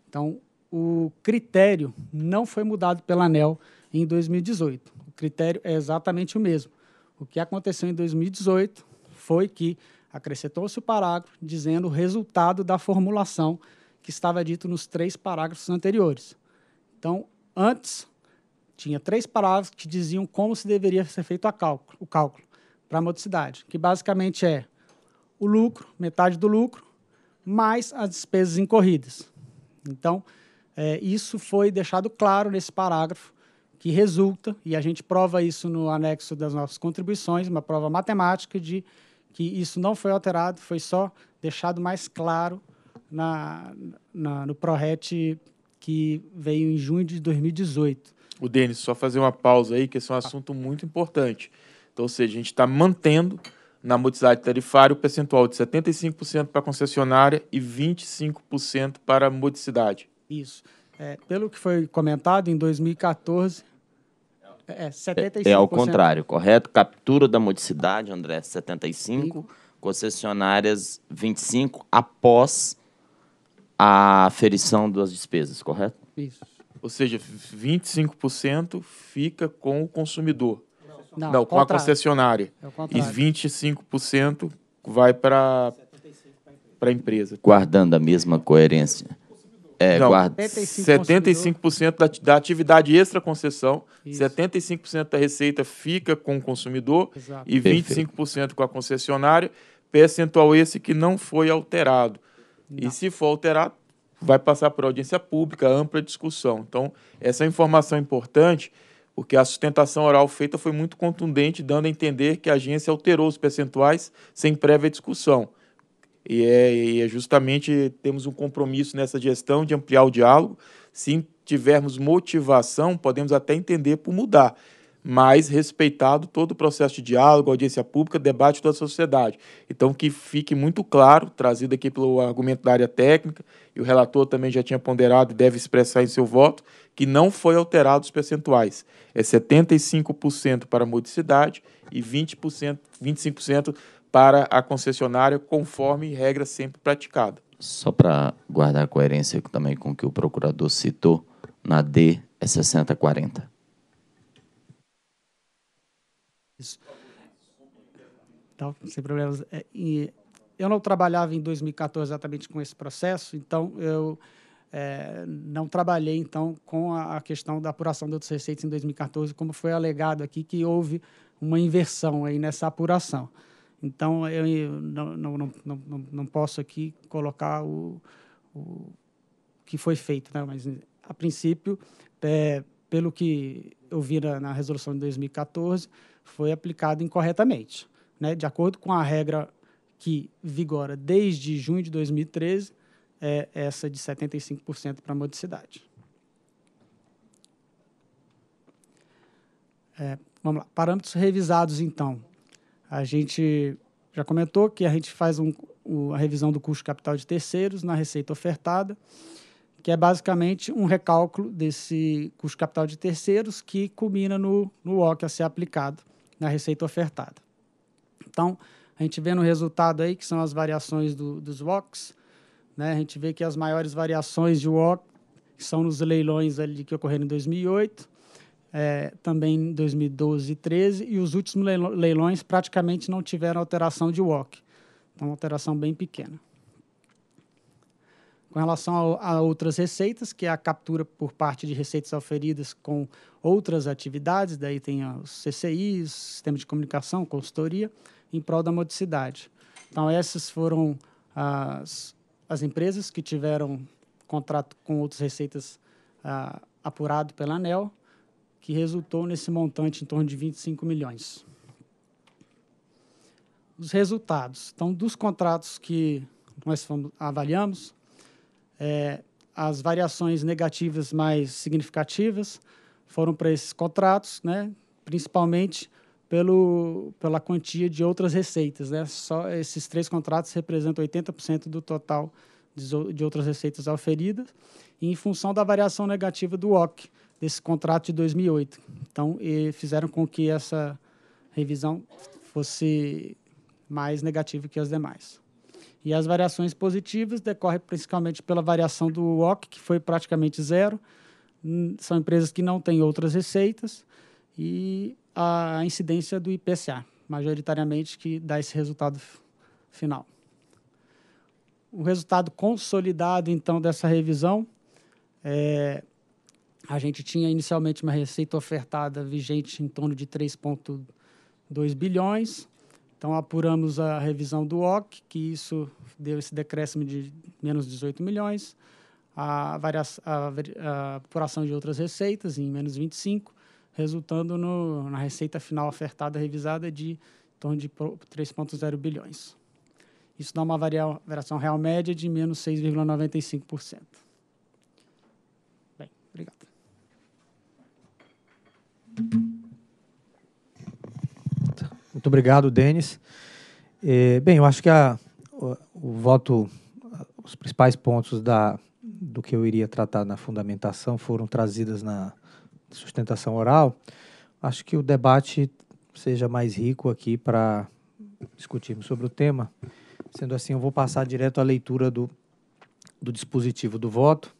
Então, o critério não foi mudado pela ANEL em 2018. O critério é exatamente o mesmo. O que aconteceu em 2018 foi que acrescentou-se o parágrafo dizendo o resultado da formulação que estava dito nos três parágrafos anteriores. Então, antes, tinha três parágrafos que diziam como se deveria ser feito cálculo, o cálculo para a modicidade, que basicamente é o lucro, metade do lucro, mais as despesas incorridas. Então, é, isso foi deixado claro nesse parágrafo, que resulta, e a gente prova isso no anexo das nossas contribuições, uma prova matemática de que isso não foi alterado, foi só deixado mais claro na, na, no ProRet que veio em junho de 2018. O Denis, só fazer uma pausa aí, que esse é um ah. assunto muito importante. Então, ou seja, a gente está mantendo na modicidade tarifária o percentual de 75% para concessionária e 25% para a modicidade. Isso. É, pelo que foi comentado, em 2014 é 75%. É, é, é ao contrário, correto? Captura da modicidade, André, 75%, concessionárias 25% após a aferição das despesas, correto? Isso. Ou seja, 25% fica com o consumidor. Não, Não com a concessionária. É e 25% vai para a empresa. Guardando a mesma coerência. É, Não, guarda. 75%, 75 da, da atividade extra-concessão, 75% da receita fica com o consumidor Exato. e 25% Perfeito. com a concessionária, percentual esse que não foi alterado. Não. E se for alterar, vai passar por audiência pública, ampla discussão. Então, essa é informação importante, porque a sustentação oral feita foi muito contundente, dando a entender que a agência alterou os percentuais sem prévia discussão. E é, e é justamente temos um compromisso nessa gestão de ampliar o diálogo. Se tivermos motivação, podemos até entender por mudar mas respeitado todo o processo de diálogo, audiência pública, debate da sociedade. Então, que fique muito claro, trazido aqui pelo argumento da área técnica, e o relator também já tinha ponderado e deve expressar em seu voto, que não foi alterado os percentuais. É 75% para a modicidade e 20%, 25% para a concessionária, conforme regra sempre praticada. Só para guardar a coerência também com o que o procurador citou, na D é 60-40. Isso. Então, sem problemas. É, e eu não trabalhava em 2014 exatamente com esse processo, então eu é, não trabalhei então com a, a questão da apuração de outros receitas em 2014, como foi alegado aqui que houve uma inversão aí nessa apuração. Então eu não, não, não, não, não posso aqui colocar o, o que foi feito, né? mas a princípio, é, pelo que eu vi na, na resolução de 2014 foi aplicado incorretamente. Né? De acordo com a regra que vigora desde junho de 2013, é essa de 75% para a modicidade. É, vamos lá. Parâmetros revisados, então. A gente já comentou que a gente faz um, a revisão do custo capital de terceiros na receita ofertada, que é basicamente um recálculo desse custo capital de terceiros que culmina no, no que a ser aplicado na receita ofertada. Então, a gente vê no resultado aí que são as variações do, dos WOCs, né? A gente vê que as maiores variações de WOC são nos leilões ali que ocorreram em 2008, é, também em 2012 e 13 e os últimos leilões praticamente não tiveram alteração de WOC. Então, uma alteração bem pequena. Com relação a, a outras receitas, que é a captura por parte de receitas oferidas com outras atividades, daí tem os CCIs, sistema de comunicação, consultoria, em prol da modicidade. Então, essas foram as, as empresas que tiveram contrato com outras receitas ah, apurado pela ANEL, que resultou nesse montante em torno de 25 milhões. Os resultados. Então, dos contratos que nós fomos, avaliamos, é, as variações negativas mais significativas foram para esses contratos, né? principalmente pelo, pela quantia de outras receitas. Né? Só esses três contratos representam 80% do total de, de outras receitas oferidas, e em função da variação negativa do OC, desse contrato de 2008. Então, e fizeram com que essa revisão fosse mais negativa que as demais. E as variações positivas decorrem principalmente pela variação do OC, que foi praticamente zero, são empresas que não têm outras receitas e a incidência do IPCA, majoritariamente, que dá esse resultado final. O resultado consolidado, então, dessa revisão é, a gente tinha inicialmente uma receita ofertada vigente em torno de 3,2 bilhões. Então, apuramos a revisão do OC, que isso deu esse decréscimo de menos 18 milhões a, varia a, a apuração de outras receitas em menos 25, resultando no, na receita final ofertada revisada de em torno de 3,0 bilhões. Isso dá uma variação real média de menos 6,95%. Bem, obrigado. Muito obrigado, Denis. Eh, bem, eu acho que a, o, o voto, os principais pontos da, do que eu iria tratar na fundamentação foram trazidas na sustentação oral, acho que o debate seja mais rico aqui para discutirmos sobre o tema. Sendo assim, eu vou passar direto à leitura do, do dispositivo do voto.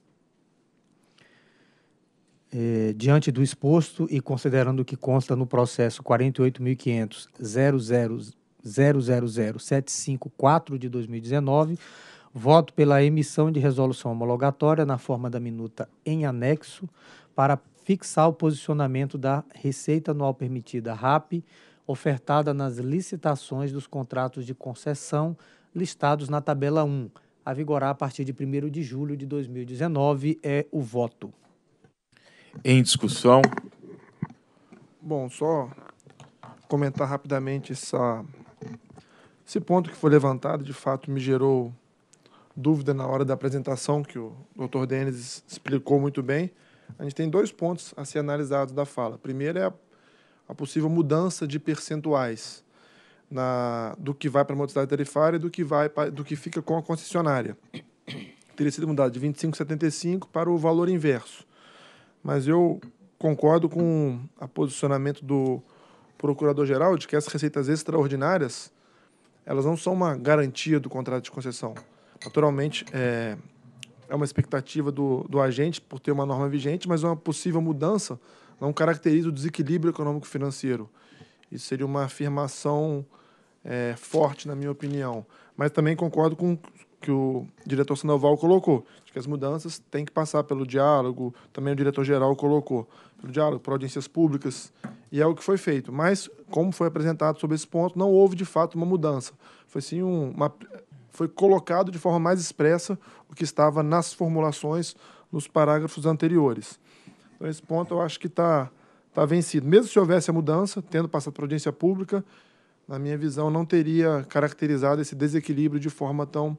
É, diante do exposto e considerando que consta no processo 48.500.00075.4 de 2019, Voto pela emissão de resolução homologatória na forma da minuta em anexo para fixar o posicionamento da receita anual permitida RAP ofertada nas licitações dos contratos de concessão listados na tabela 1, a vigorar a partir de 1 de julho de 2019 é o voto. Em discussão. Bom, só comentar rapidamente essa, esse ponto que foi levantado, de fato me gerou dúvida na hora da apresentação, que o Dr. Denis explicou muito bem, a gente tem dois pontos a ser analisados da fala. Primeiro é a, a possível mudança de percentuais na, do que vai para a modicidade tarifária e do que, vai, do que fica com a concessionária. Teria sido mudado de 25,75 para o valor inverso. Mas eu concordo com o posicionamento do procurador-geral de que as receitas extraordinárias elas não são uma garantia do contrato de concessão Naturalmente, é, é uma expectativa do, do agente por ter uma norma vigente, mas uma possível mudança não caracteriza o desequilíbrio econômico-financeiro. Isso seria uma afirmação é, forte, na minha opinião. Mas também concordo com que o diretor Sandoval colocou, de que as mudanças têm que passar pelo diálogo, também o diretor-geral colocou, pelo diálogo, por audiências públicas, e é o que foi feito. Mas, como foi apresentado sobre esse ponto, não houve de fato uma mudança. Foi sim um, uma foi colocado de forma mais expressa o que estava nas formulações nos parágrafos anteriores. Então, esse ponto eu acho que está tá vencido. Mesmo se houvesse a mudança, tendo passado para audiência pública, na minha visão, não teria caracterizado esse desequilíbrio de forma tão,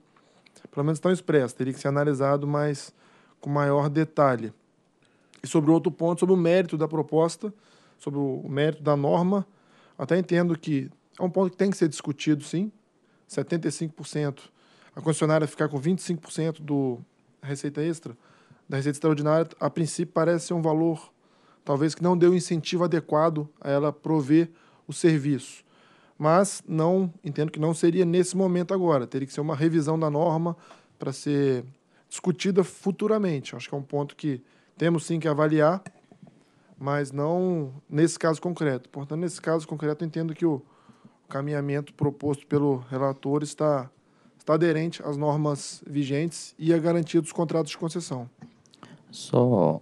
pelo menos tão expressa. Teria que ser analisado mais com maior detalhe. E sobre o outro ponto, sobre o mérito da proposta, sobre o mérito da norma, até entendo que é um ponto que tem que ser discutido, sim, 75%. A concessionária ficar com 25% do receita extra, da receita extraordinária, a princípio parece ser um valor talvez que não deu o incentivo adequado a ela prover o serviço. Mas não entendo que não seria nesse momento agora, teria que ser uma revisão da norma para ser discutida futuramente. Acho que é um ponto que temos sim que avaliar, mas não nesse caso concreto. Portanto, nesse caso concreto, entendo que o caminhamento proposto pelo relator está, está aderente às normas vigentes e à garantia dos contratos de concessão. Só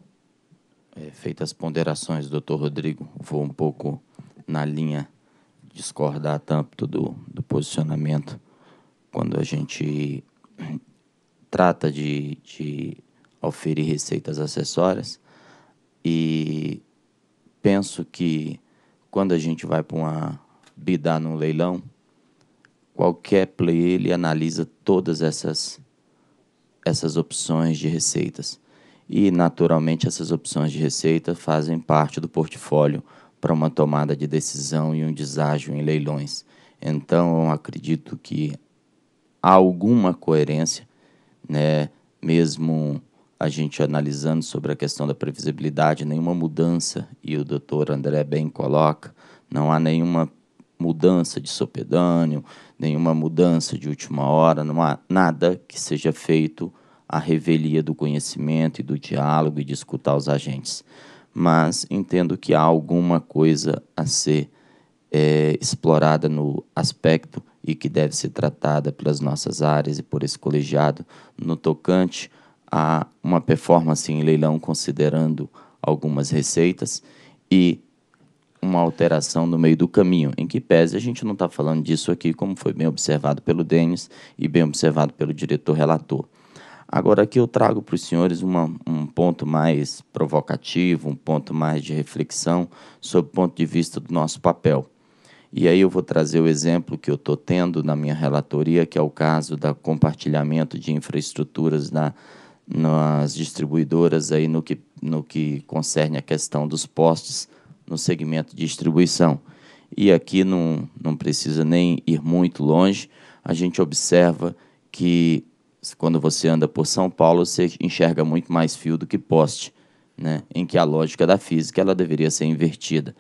é, feitas as ponderações, doutor Rodrigo, vou um pouco na linha discordar tanto do, do posicionamento quando a gente *clears throat* trata de, de oferir receitas acessórias e penso que quando a gente vai para uma bidar num leilão, qualquer player ele analisa todas essas essas opções de receitas. E naturalmente essas opções de receita fazem parte do portfólio para uma tomada de decisão e um deságio em leilões. Então, acredito que há alguma coerência, né? Mesmo a gente analisando sobre a questão da previsibilidade, nenhuma mudança, e o doutor André bem coloca, não há nenhuma mudança de sopedâneo, nenhuma mudança de última hora, não há nada que seja feito à revelia do conhecimento e do diálogo e de escutar os agentes. Mas entendo que há alguma coisa a ser é, explorada no aspecto e que deve ser tratada pelas nossas áreas e por esse colegiado no tocante a uma performance em leilão considerando algumas receitas e uma alteração no meio do caminho, em que pese a gente não está falando disso aqui, como foi bem observado pelo Denis e bem observado pelo diretor relator. Agora aqui eu trago para os senhores uma, um ponto mais provocativo, um ponto mais de reflexão sob o ponto de vista do nosso papel. E aí eu vou trazer o exemplo que eu estou tendo na minha relatoria, que é o caso do compartilhamento de infraestruturas na, nas distribuidoras aí no que, no que concerne a questão dos postes no segmento de distribuição. E aqui não, não precisa nem ir muito longe, a gente observa que quando você anda por São Paulo, você enxerga muito mais fio do que poste, né? em que a lógica da física ela deveria ser invertida.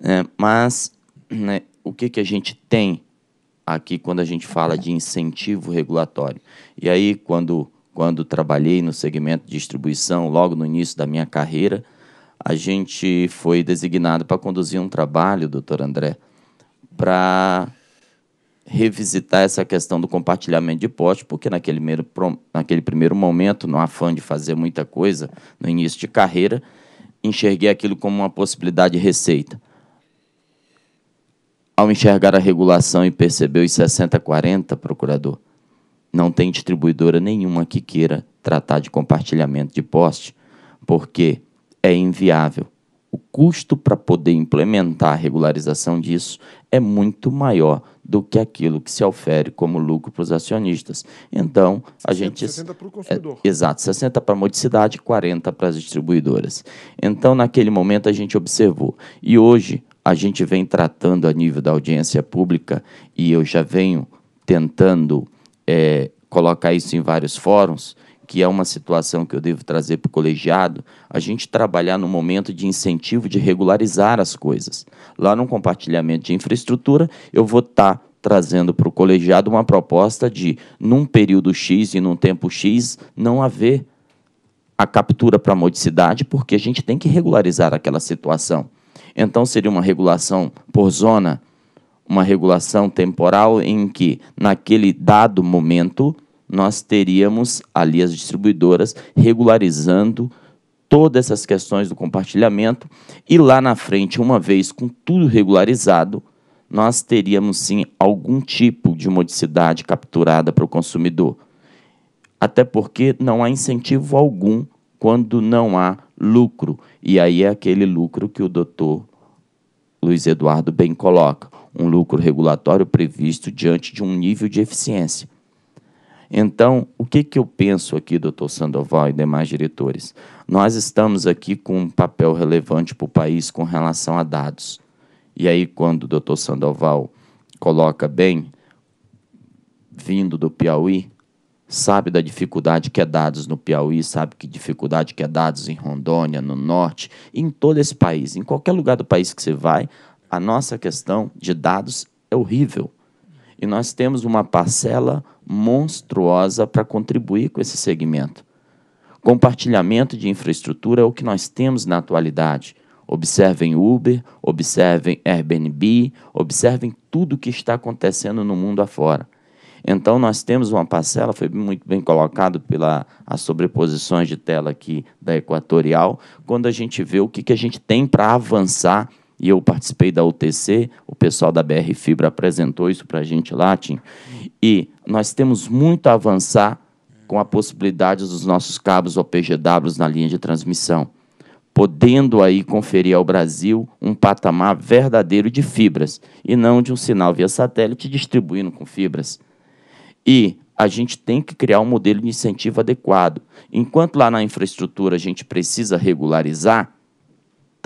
É, mas né, o que, que a gente tem aqui quando a gente fala de incentivo regulatório? E aí, quando, quando trabalhei no segmento de distribuição, logo no início da minha carreira, a gente foi designado para conduzir um trabalho, doutor André, para revisitar essa questão do compartilhamento de poste, porque naquele primeiro, naquele primeiro momento, no afã de fazer muita coisa, no início de carreira, enxerguei aquilo como uma possibilidade de receita. Ao enxergar a regulação e perceber os 60-40, procurador, não tem distribuidora nenhuma que queira tratar de compartilhamento de poste, porque é inviável. O custo para poder implementar a regularização disso é muito maior do que aquilo que se ofere como lucro para os acionistas. Então, a gente. 60 para o consumidor. É, exato, 60 para a modicidade, 40 para as distribuidoras. Então, naquele momento, a gente observou. E hoje, a gente vem tratando a nível da audiência pública, e eu já venho tentando é, colocar isso em vários fóruns, que é uma situação que eu devo trazer para o colegiado, a gente trabalhar no momento de incentivo de regularizar as coisas. Lá no compartilhamento de infraestrutura, eu vou estar tá trazendo para o colegiado uma proposta de, num período X e num tempo X, não haver a captura para a modicidade, porque a gente tem que regularizar aquela situação. Então, seria uma regulação por zona, uma regulação temporal em que, naquele dado momento, nós teríamos ali as distribuidoras regularizando todas essas questões do compartilhamento e lá na frente, uma vez com tudo regularizado, nós teríamos sim algum tipo de modicidade capturada para o consumidor. Até porque não há incentivo algum quando não há lucro. E aí é aquele lucro que o doutor Luiz Eduardo bem coloca: um lucro regulatório previsto diante de um nível de eficiência. Então, o que, que eu penso aqui, doutor Sandoval e demais diretores? Nós estamos aqui com um papel relevante para o país com relação a dados. E aí, quando o doutor Sandoval coloca bem, vindo do Piauí, sabe da dificuldade que é dados no Piauí, sabe que dificuldade que é dados em Rondônia, no Norte, em todo esse país, em qualquer lugar do país que você vai, a nossa questão de dados é horrível. E nós temos uma parcela monstruosa para contribuir com esse segmento. Compartilhamento de infraestrutura é o que nós temos na atualidade. Observem Uber, observem Airbnb, observem tudo o que está acontecendo no mundo afora. Então, nós temos uma parcela, foi muito bem colocado pelas sobreposições de tela aqui da Equatorial, quando a gente vê o que, que a gente tem para avançar e eu participei da UTC, o pessoal da BR Fibra apresentou isso para a gente lá, Tim, e nós temos muito a avançar com a possibilidade dos nossos cabos OPGW na linha de transmissão, podendo aí conferir ao Brasil um patamar verdadeiro de fibras, e não de um sinal via satélite distribuindo com fibras. E a gente tem que criar um modelo de incentivo adequado. Enquanto lá na infraestrutura a gente precisa regularizar,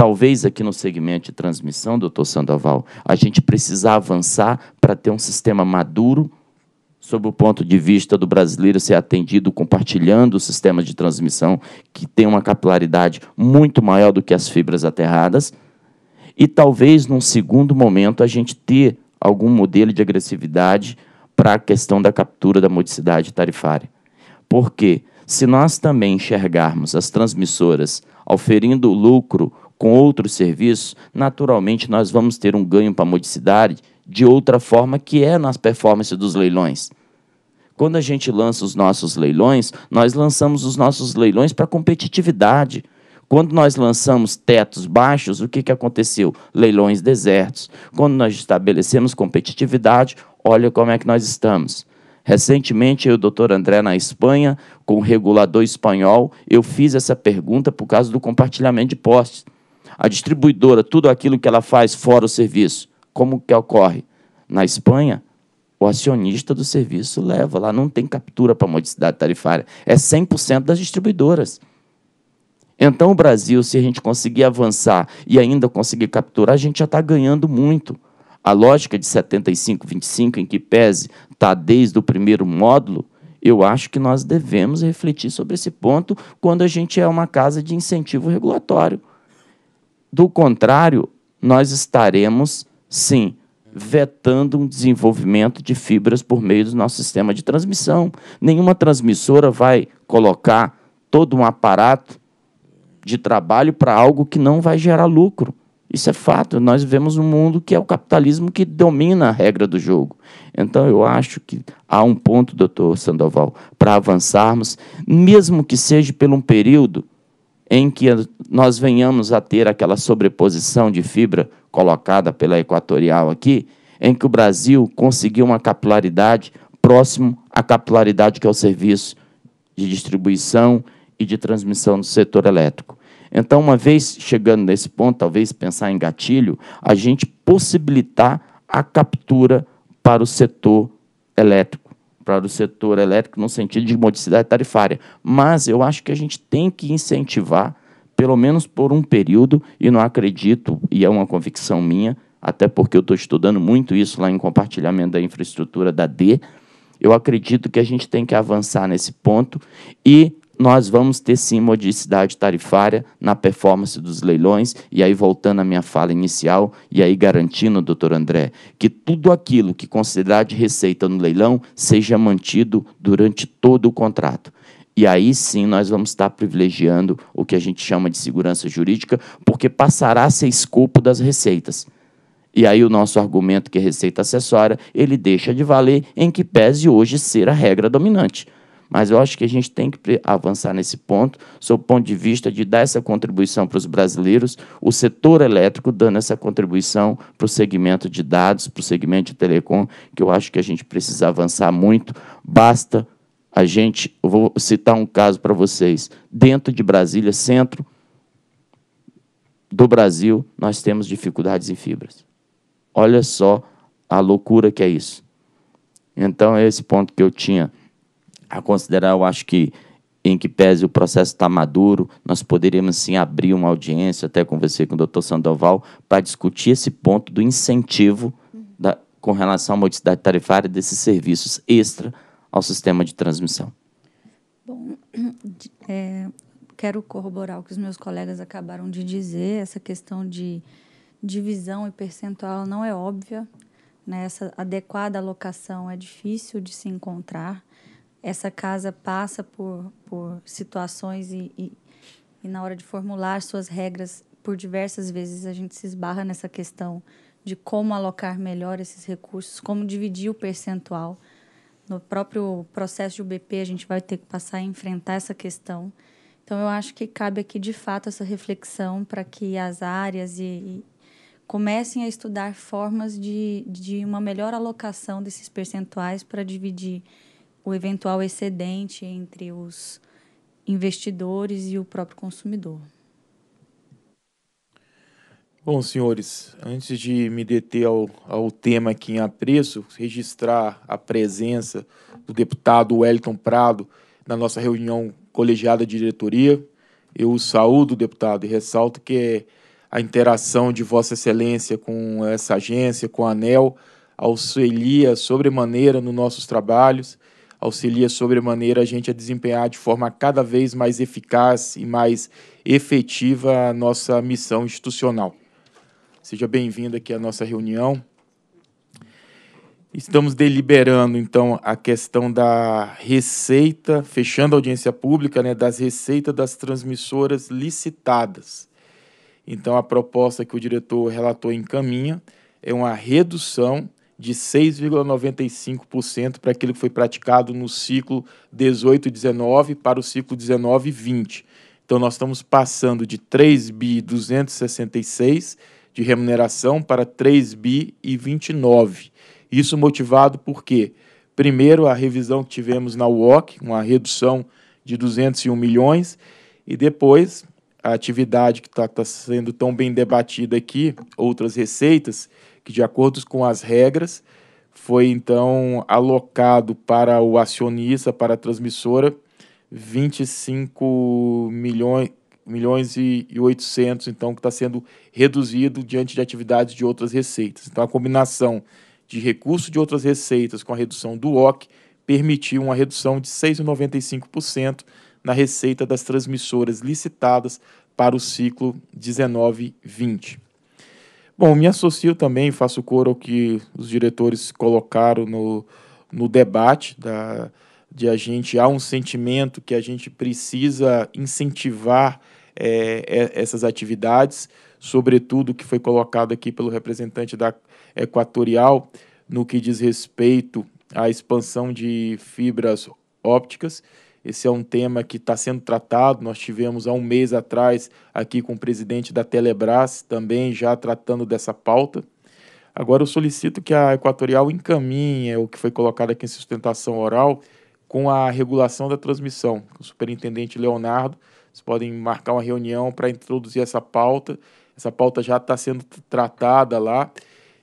Talvez aqui no segmento de transmissão, doutor Sandoval, a gente precisa avançar para ter um sistema maduro sob o ponto de vista do brasileiro ser atendido compartilhando o sistema de transmissão que tem uma capilaridade muito maior do que as fibras aterradas e talvez num segundo momento a gente ter algum modelo de agressividade para a questão da captura da modicidade tarifária. Porque se nós também enxergarmos as transmissoras oferindo lucro com outros serviços, naturalmente nós vamos ter um ganho para a modicidade de outra forma que é nas performances dos leilões. Quando a gente lança os nossos leilões, nós lançamos os nossos leilões para competitividade. Quando nós lançamos tetos baixos, o que, que aconteceu? Leilões desertos. Quando nós estabelecemos competitividade, olha como é que nós estamos. Recentemente, eu e o doutor André na Espanha, com o regulador espanhol, eu fiz essa pergunta por causa do compartilhamento de postes a distribuidora, tudo aquilo que ela faz fora o serviço, como que ocorre? Na Espanha, o acionista do serviço leva. Lá não tem captura para modicidade tarifária. É 100% das distribuidoras. Então, o Brasil, se a gente conseguir avançar e ainda conseguir capturar, a gente já está ganhando muito. A lógica de 75-25, em que pese está desde o primeiro módulo, eu acho que nós devemos refletir sobre esse ponto quando a gente é uma casa de incentivo regulatório. Do contrário, nós estaremos, sim, vetando um desenvolvimento de fibras por meio do nosso sistema de transmissão. Nenhuma transmissora vai colocar todo um aparato de trabalho para algo que não vai gerar lucro. Isso é fato. Nós vivemos um mundo que é o capitalismo que domina a regra do jogo. Então, eu acho que há um ponto, doutor Sandoval, para avançarmos, mesmo que seja por um período em que nós venhamos a ter aquela sobreposição de fibra colocada pela Equatorial aqui, em que o Brasil conseguiu uma capilaridade próximo à capilaridade que é o serviço de distribuição e de transmissão do setor elétrico. Então, uma vez chegando nesse ponto, talvez pensar em gatilho, a gente possibilitar a captura para o setor elétrico para o setor elétrico no sentido de modicidade tarifária. Mas eu acho que a gente tem que incentivar, pelo menos por um período, e não acredito, e é uma convicção minha, até porque eu estou estudando muito isso lá em compartilhamento da infraestrutura da D, eu acredito que a gente tem que avançar nesse ponto e nós vamos ter sim modicidade tarifária na performance dos leilões, e aí voltando à minha fala inicial, e aí garantindo, doutor André, que tudo aquilo que considerar de receita no leilão seja mantido durante todo o contrato. E aí sim nós vamos estar privilegiando o que a gente chama de segurança jurídica, porque passará a ser escopo das receitas. E aí o nosso argumento que é receita acessória, ele deixa de valer em que pese hoje ser a regra dominante. Mas eu acho que a gente tem que avançar nesse ponto, sob o ponto de vista de dar essa contribuição para os brasileiros, o setor elétrico dando essa contribuição para o segmento de dados, para o segmento de telecom, que eu acho que a gente precisa avançar muito. Basta a gente, vou citar um caso para vocês, dentro de Brasília, centro do Brasil, nós temos dificuldades em fibras. Olha só a loucura que é isso. Então, é esse ponto que eu tinha a considerar, eu acho que em que pese o processo está maduro, nós poderíamos sim abrir uma audiência, até conversei com o doutor Sandoval, para discutir esse ponto do incentivo da, com relação à modicidade tarifária desses serviços extra ao sistema de transmissão. Bom, *clears throat* é, quero corroborar o que os meus colegas acabaram de dizer, essa questão de divisão e percentual não é óbvia, né? essa adequada alocação é difícil de se encontrar, essa casa passa por, por situações e, e, e na hora de formular suas regras, por diversas vezes a gente se esbarra nessa questão de como alocar melhor esses recursos, como dividir o percentual. No próprio processo de UBP, a gente vai ter que passar a enfrentar essa questão. Então, eu acho que cabe aqui, de fato, essa reflexão para que as áreas e, e comecem a estudar formas de, de uma melhor alocação desses percentuais para dividir o eventual excedente entre os investidores e o próprio consumidor. Bom, senhores, antes de me deter ao, ao tema aqui em apreço, registrar a presença do deputado Wellington Prado na nossa reunião colegiada de diretoria. Eu o saúdo, deputado, e ressalto que é a interação de Vossa Excelência com essa agência, com a ANEL, auxilia sobremaneira nos nossos trabalhos auxilia sobremaneira a gente a desempenhar de forma cada vez mais eficaz e mais efetiva a nossa missão institucional. Seja bem-vindo aqui à nossa reunião. Estamos deliberando, então, a questão da receita, fechando a audiência pública, né, das receitas das transmissoras licitadas. Então, a proposta que o diretor relatou encaminha é uma redução de 6,95% para aquilo que foi praticado no ciclo 18-19 para o ciclo 19-20. Então, nós estamos passando de 3 bi de remuneração para 3 bi Isso motivado por quê? Primeiro, a revisão que tivemos na UOC, uma redução de 201 milhões, e depois a atividade que está tá sendo tão bem debatida aqui, outras receitas, que, de acordo com as regras, foi então alocado para o acionista, para a transmissora, 25 milhões, milhões e, e 800, então, que está sendo reduzido diante de atividades de outras receitas. Então, a combinação de recurso de outras receitas com a redução do OC permitiu uma redução de 6,95% na receita das transmissoras licitadas para o ciclo 19-20. Bom, me associo também, faço coro ao que os diretores colocaram no, no debate da, de a gente há um sentimento que a gente precisa incentivar é, é essas atividades, sobretudo que foi colocado aqui pelo representante da Equatorial no que diz respeito à expansão de fibras ópticas esse é um tema que está sendo tratado. Nós tivemos há um mês atrás aqui com o presidente da Telebrás, também já tratando dessa pauta. Agora eu solicito que a Equatorial encaminhe é o que foi colocado aqui em sustentação oral com a regulação da transmissão. O superintendente Leonardo, vocês podem marcar uma reunião para introduzir essa pauta. Essa pauta já está sendo tratada lá.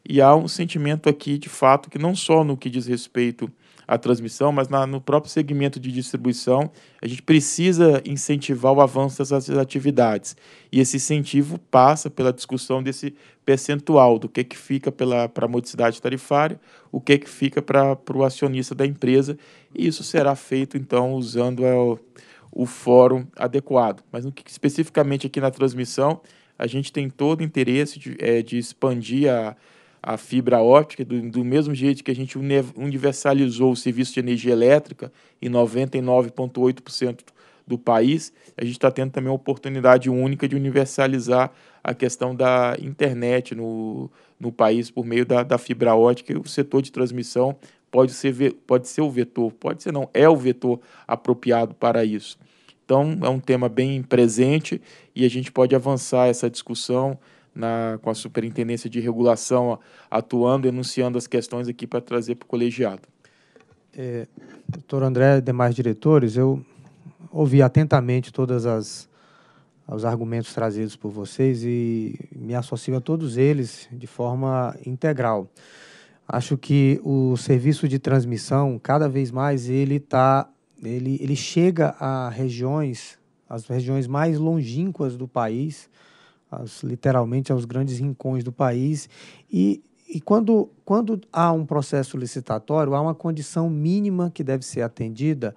E há um sentimento aqui, de fato, que não só no que diz respeito a transmissão, mas na, no próprio segmento de distribuição, a gente precisa incentivar o avanço dessas atividades. E esse incentivo passa pela discussão desse percentual, do que, que fica para a modicidade tarifária, o que, que fica para o acionista da empresa, e isso será feito, então, usando é, o, o fórum adequado. Mas no que, especificamente aqui na transmissão, a gente tem todo o interesse de, é, de expandir a a fibra óptica, do, do mesmo jeito que a gente universalizou o serviço de energia elétrica em 99,8% do país, a gente está tendo também a oportunidade única de universalizar a questão da internet no, no país por meio da, da fibra ótica e o setor de transmissão pode ser, pode ser o vetor, pode ser não, é o vetor apropriado para isso. Então, é um tema bem presente e a gente pode avançar essa discussão na, com a Superintendência de Regulação atuando, enunciando as questões aqui para trazer para o colegiado. É, doutor André e demais diretores, eu ouvi atentamente todas as os argumentos trazidos por vocês e me associo a todos eles de forma integral. Acho que o serviço de transmissão, cada vez mais, ele tá, ele, ele chega a regiões, as regiões mais longínquas do país, aos, literalmente aos grandes rincões do país. E, e quando, quando há um processo licitatório, há uma condição mínima que deve ser atendida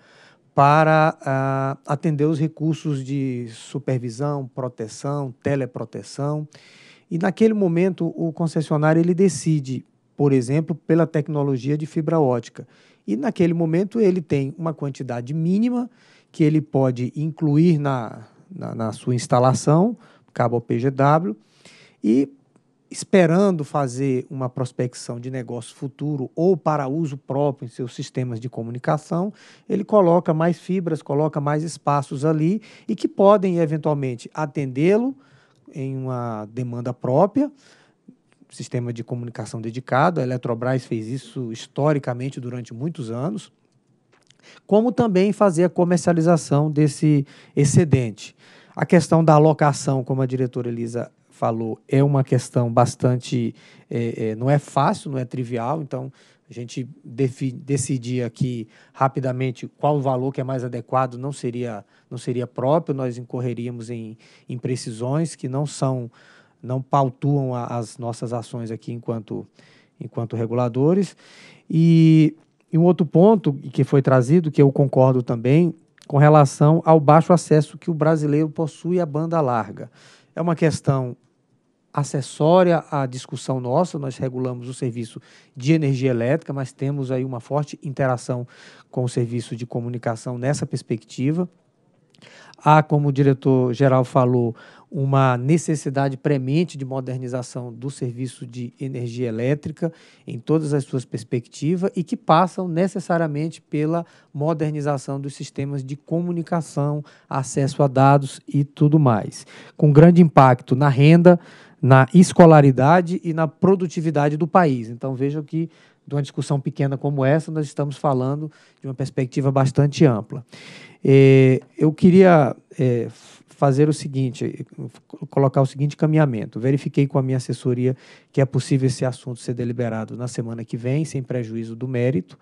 para ah, atender os recursos de supervisão, proteção, teleproteção. E naquele momento o concessionário ele decide, por exemplo, pela tecnologia de fibra ótica. E naquele momento ele tem uma quantidade mínima que ele pode incluir na, na, na sua instalação cabo PGW, e esperando fazer uma prospecção de negócio futuro ou para uso próprio em seus sistemas de comunicação, ele coloca mais fibras, coloca mais espaços ali e que podem eventualmente atendê-lo em uma demanda própria, sistema de comunicação dedicado. A Eletrobras fez isso historicamente durante muitos anos, como também fazer a comercialização desse excedente. A questão da alocação, como a diretora Elisa falou, é uma questão bastante. É, é, não é fácil, não é trivial, então a gente decidir aqui rapidamente qual o valor que é mais adequado não seria, não seria próprio, nós incorreríamos em, imprecisões que não são, não pautuam a, as nossas ações aqui enquanto, enquanto reguladores. E, e um outro ponto que foi trazido, que eu concordo também, com relação ao baixo acesso que o brasileiro possui à banda larga. É uma questão acessória à discussão nossa, nós regulamos o serviço de energia elétrica, mas temos aí uma forte interação com o serviço de comunicação nessa perspectiva. Há, ah, como o diretor-geral falou, uma necessidade premente de modernização do serviço de energia elétrica em todas as suas perspectivas e que passam necessariamente pela modernização dos sistemas de comunicação, acesso a dados e tudo mais, com grande impacto na renda, na escolaridade e na produtividade do país. Então vejam que de uma discussão pequena como essa, nós estamos falando de uma perspectiva bastante ampla. Eh, eu queria eh, fazer o seguinte, colocar o seguinte caminhamento. Verifiquei com a minha assessoria que é possível esse assunto ser deliberado na semana que vem, sem prejuízo do mérito,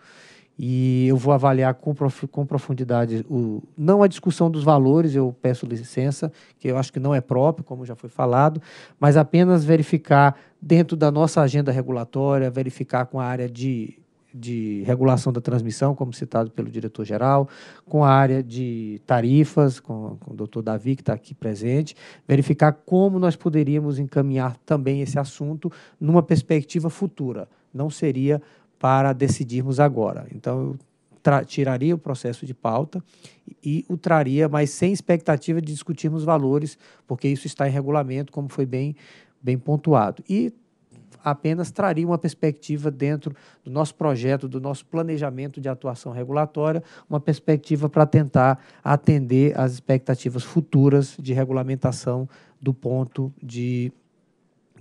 e eu vou avaliar com, prof, com profundidade o, não a discussão dos valores, eu peço licença, que eu acho que não é próprio, como já foi falado, mas apenas verificar dentro da nossa agenda regulatória, verificar com a área de de regulação da transmissão, como citado pelo diretor-geral, com a área de tarifas, com, com o doutor Davi, que está aqui presente, verificar como nós poderíamos encaminhar também esse assunto numa perspectiva futura. Não seria para decidirmos agora. Então, eu tiraria o processo de pauta e o traria, mas sem expectativa de discutirmos valores, porque isso está em regulamento, como foi bem, bem pontuado. E apenas traria uma perspectiva dentro do nosso projeto, do nosso planejamento de atuação regulatória, uma perspectiva para tentar atender às expectativas futuras de regulamentação do ponto de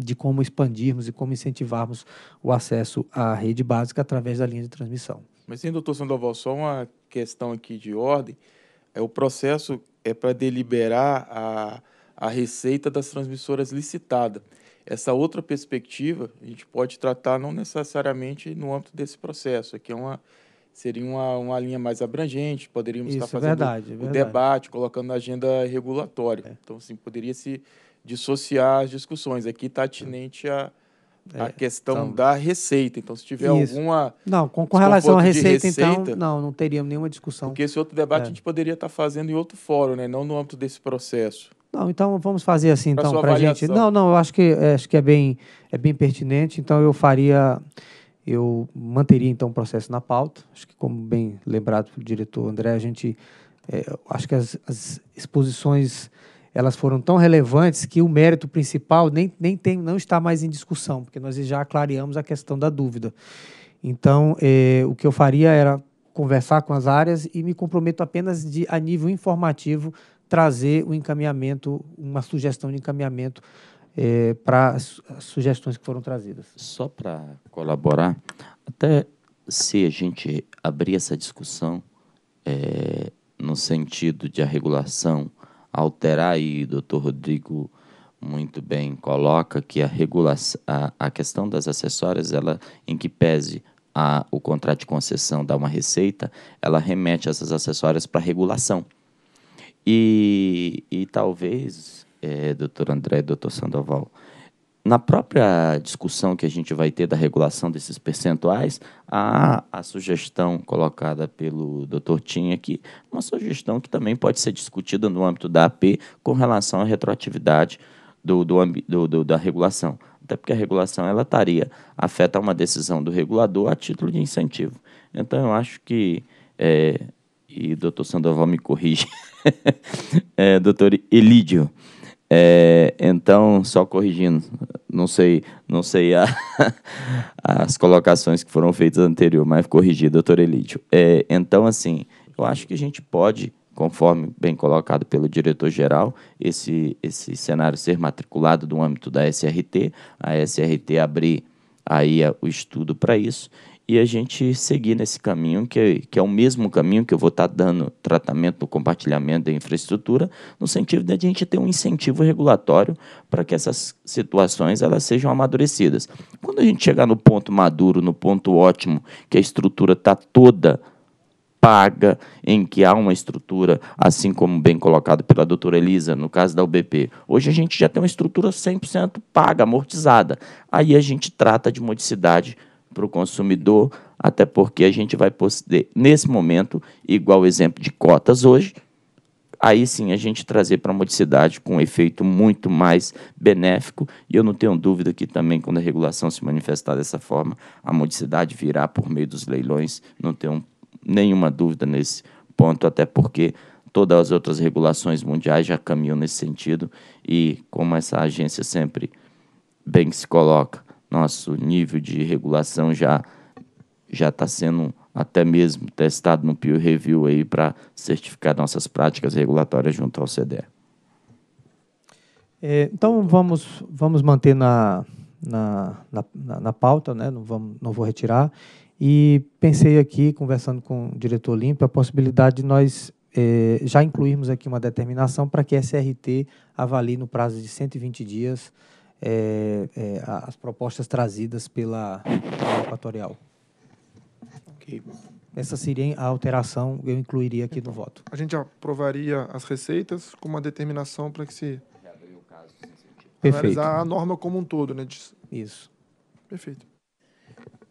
de como expandirmos e como incentivarmos o acesso à rede básica através da linha de transmissão. Mas sim, doutor Sandoval, só uma questão aqui de ordem. É, o processo é para deliberar a, a receita das transmissoras licitada. Essa outra perspectiva a gente pode tratar não necessariamente no âmbito desse processo, aqui é uma seria uma, uma linha mais abrangente, poderíamos Isso, estar é fazendo verdade, é o verdade. debate, colocando na agenda regulatória. É. Então, assim, poderia se dissociar as discussões. Aqui está atinente a, é, a questão então, da receita. Então, se tiver isso. alguma. Não, com, com relação à receita, receita, então, não, não teríamos nenhuma discussão. Porque esse outro debate é. a gente poderia estar tá fazendo em outro fórum, né? não no âmbito desse processo. Não, então vamos fazer assim, então, para gente. Não, não, eu acho que é, acho que é bem é bem pertinente. Então eu faria, eu manteria então o processo na pauta. Acho que como bem lembrado pelo diretor André, a gente é, acho que as, as, exposições elas foram tão relevantes que o mérito principal nem, nem tem não está mais em discussão, porque nós já clareamos a questão da dúvida. Então é, o que eu faria era conversar com as áreas e me comprometo apenas de, a nível informativo trazer o um encaminhamento, uma sugestão de encaminhamento é, para as sugestões que foram trazidas. Só para colaborar, até se a gente abrir essa discussão é, no sentido de a regulação alterar, e o doutor Rodrigo muito bem coloca que a, regula a, a questão das acessórias, ela, em que pese a, o contrato de concessão dar uma receita, ela remete essas acessórias para regulação. E, e talvez, é, doutor André, doutor Sandoval, na própria discussão que a gente vai ter da regulação desses percentuais, há a sugestão colocada pelo Dr. Tim aqui, uma sugestão que também pode ser discutida no âmbito da AP com relação à retroatividade do, do, do, do da regulação. Até porque a regulação ela estaria afeta uma decisão do regulador a título de incentivo. Então, eu acho que. É, e o doutor Sandoval me corrige. *laughs* *laughs* é, doutor Elídio. É, então, só corrigindo, não sei, não sei a, *laughs* as colocações que foram feitas anterior, mas corrigi, doutor Elídio. É, então, assim, eu acho que a gente pode, conforme bem colocado pelo diretor-geral, esse, esse cenário ser matriculado no âmbito da SRT, a SRT abrir aí o estudo para isso e a gente seguir nesse caminho, que é, que é o mesmo caminho que eu vou estar tá dando tratamento do compartilhamento da infraestrutura, no sentido de a gente ter um incentivo regulatório para que essas situações elas sejam amadurecidas. Quando a gente chegar no ponto maduro, no ponto ótimo, que a estrutura está toda paga, em que há uma estrutura, assim como bem colocado pela doutora Elisa, no caso da UBP. Hoje a gente já tem uma estrutura 100% paga, amortizada. Aí a gente trata de modicidade para o consumidor, até porque a gente vai poder, nesse momento, igual o exemplo de cotas hoje, aí sim a gente trazer para a modicidade com um efeito muito mais benéfico. E eu não tenho dúvida que também, quando a regulação se manifestar dessa forma, a modicidade virá por meio dos leilões. Não tenho nenhuma dúvida nesse ponto, até porque todas as outras regulações mundiais já caminham nesse sentido. E como essa agência sempre bem se coloca, nosso nível de regulação já já está sendo até mesmo testado no peer review aí para certificar nossas práticas regulatórias junto ao CDE. É, então vamos vamos manter na na, na, na pauta, né? Não vamos não vou retirar. E pensei aqui, conversando com o diretor Olímpio a possibilidade de nós é, já incluirmos aqui uma determinação para que a SRT avalie no prazo de 120 dias é, é, as propostas trazidas pela, pela Equatorial. Okay. Essa seria a alteração eu incluiria aqui então, no voto. A gente aprovaria as receitas com uma determinação para que se Perfeito. analisar a norma como um todo, né? Isso. Perfeito.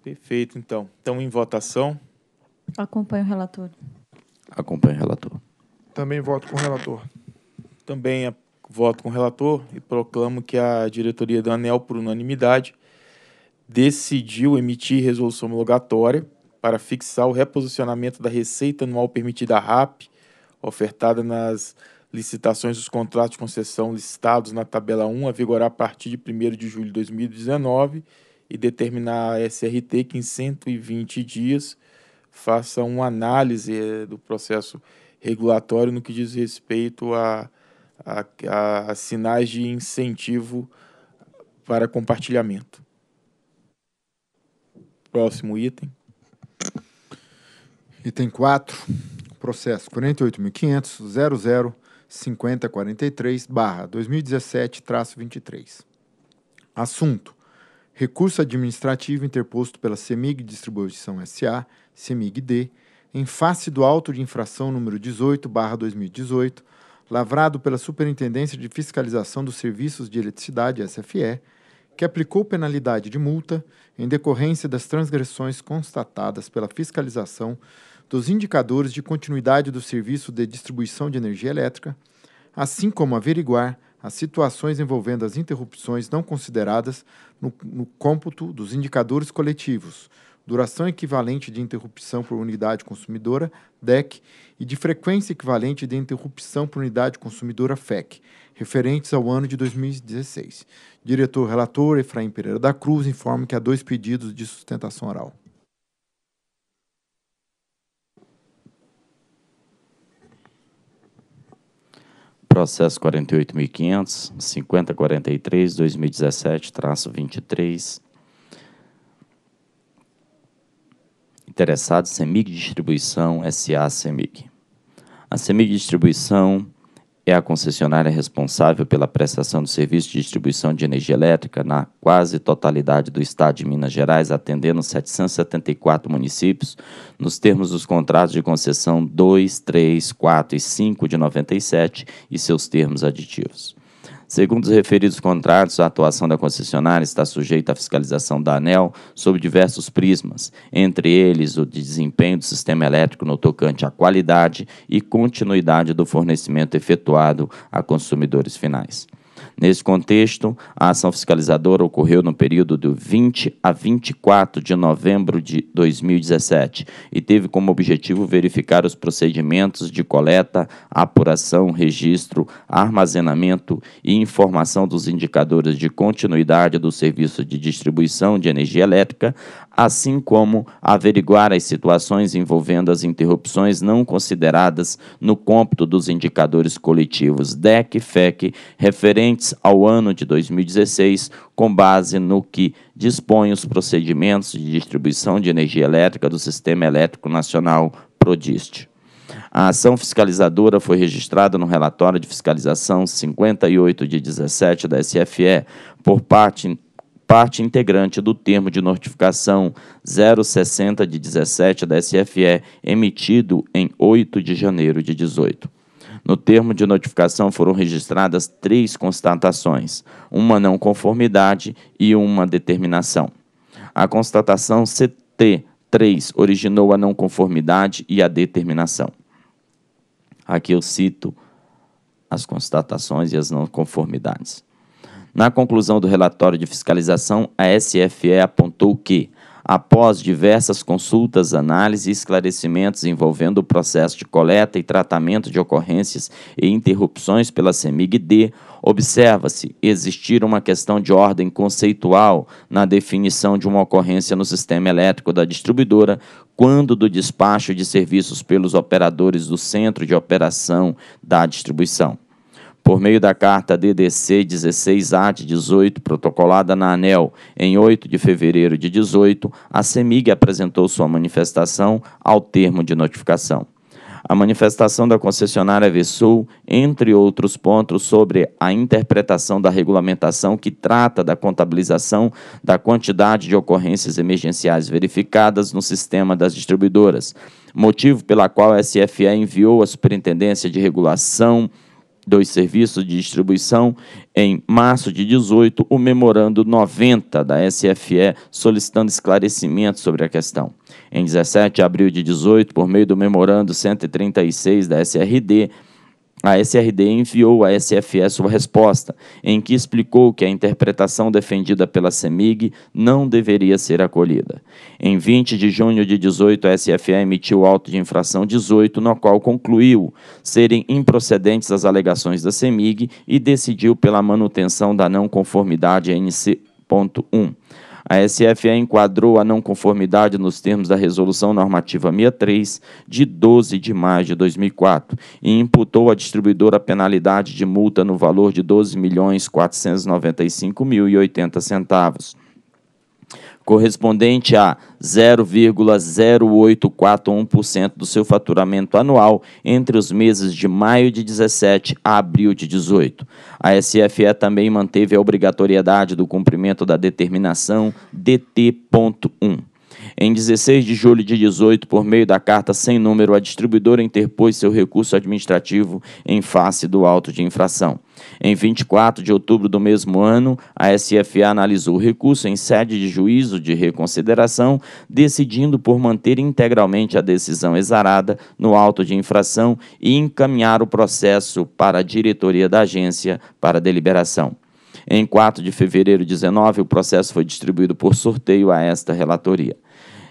Perfeito, então. Então, em votação. Acompanho o relator. Acompanho o relator. Também voto com o relator. Também voto com o relator e proclamo que a diretoria da ANEL, por unanimidade, decidiu emitir resolução homologatória para fixar o reposicionamento da receita anual permitida à RAP, ofertada nas licitações dos contratos de concessão listados na tabela 1, a vigorar a partir de 1 de julho de 2019 e determinar a SRT que em 120 dias faça uma análise eh, do processo regulatório no que diz respeito a a, a, sinais de incentivo para compartilhamento. Próximo item. Item 4, processo 48.500.005043-2017-23. Assunto: Recurso administrativo interposto pela CEMIG Distribuição SA, CEMIG-D, em face do auto de infração número 18/2018 lavrado pela Superintendência de Fiscalização dos Serviços de Eletricidade, SFE, que aplicou penalidade de multa em decorrência das transgressões constatadas pela fiscalização dos indicadores de continuidade do serviço de distribuição de energia elétrica, assim como averiguar as situações envolvendo as interrupções não consideradas no, no cômputo dos indicadores coletivos, duração equivalente de interrupção por unidade consumidora, DEC, e de frequência equivalente de interrupção por unidade consumidora, FEC, referentes ao ano de 2016. Diretor relator Efraim Pereira da Cruz informa que há dois pedidos de sustentação oral. Processo 48.500, 5043, 2017, traço 23. interessado, CEMIG Distribuição SA CEMIG. A CEMIG Distribuição é a concessionária responsável pela prestação do serviço de distribuição de energia elétrica na quase totalidade do estado de Minas Gerais, atendendo 774 municípios, nos termos dos contratos de concessão 2, 3, 4 e 5 de 97 e seus termos aditivos. Segundo os referidos contratos, a atuação da concessionária está sujeita à fiscalização da ANEL sob diversos prismas, entre eles o desempenho do sistema elétrico no tocante à qualidade e continuidade do fornecimento efetuado a consumidores finais. Nesse contexto, a ação fiscalizadora ocorreu no período do 20 a 24 de novembro de 2017 e teve como objetivo verificar os procedimentos de coleta, apuração, registro, armazenamento e informação dos indicadores de continuidade do serviço de distribuição de energia elétrica, assim como averiguar as situações envolvendo as interrupções não consideradas no cômputo dos indicadores coletivos DEC e FEC referentes ao ano de 2016, com base no que dispõe os procedimentos de distribuição de energia elétrica do Sistema Elétrico Nacional Prodist. A ação fiscalizadora foi registrada no relatório de fiscalização 58 de 17 da SFE por parte parte integrante do termo de notificação 060 de 17 da SFE, emitido em 8 de janeiro de 18. No termo de notificação foram registradas três constatações, uma não conformidade e uma determinação. A constatação CT3 originou a não conformidade e a determinação. Aqui eu cito as constatações e as não conformidades. Na conclusão do relatório de fiscalização, a SFE apontou que, após diversas consultas, análises e esclarecimentos envolvendo o processo de coleta e tratamento de ocorrências e interrupções pela CEMIG-D, observa-se existir uma questão de ordem conceitual na definição de uma ocorrência no sistema elétrico da distribuidora quando do despacho de serviços pelos operadores do centro de operação da distribuição por meio da carta DDC 16AT 18, protocolada na ANEL em 8 de fevereiro de 18, a CEMIG apresentou sua manifestação ao termo de notificação. A manifestação da concessionária Vesul, entre outros pontos, sobre a interpretação da regulamentação que trata da contabilização da quantidade de ocorrências emergenciais verificadas no sistema das distribuidoras, motivo pela qual a SFE enviou à Superintendência de Regulação dos serviços de distribuição, em março de 18, o memorando 90 da SFE solicitando esclarecimentos sobre a questão. Em 17 de abril de 18, por meio do memorando 136 da SRD, a SRD enviou à SFE sua resposta, em que explicou que a interpretação defendida pela CEMIG não deveria ser acolhida. Em 20 de junho de 18, a SFE emitiu o auto de infração 18, no qual concluiu serem improcedentes as alegações da CEMIG e decidiu pela manutenção da não conformidade NC.1. A SFE enquadrou a não conformidade nos termos da Resolução Normativa 63, de 12 de maio de 2004, e imputou à distribuidora penalidade de multa no valor de R$ 12.495.080 correspondente a 0,0841% do seu faturamento anual entre os meses de maio de 17 a abril de 18. A SFE também manteve a obrigatoriedade do cumprimento da determinação DT.1. Em 16 de julho de 18, por meio da carta sem número, a distribuidora interpôs seu recurso administrativo em face do auto de infração. Em 24 de outubro do mesmo ano, a SFA analisou o recurso em sede de juízo de reconsideração, decidindo por manter integralmente a decisão exarada no auto de infração e encaminhar o processo para a diretoria da agência para deliberação. Em 4 de fevereiro de 19, o processo foi distribuído por sorteio a esta relatoria.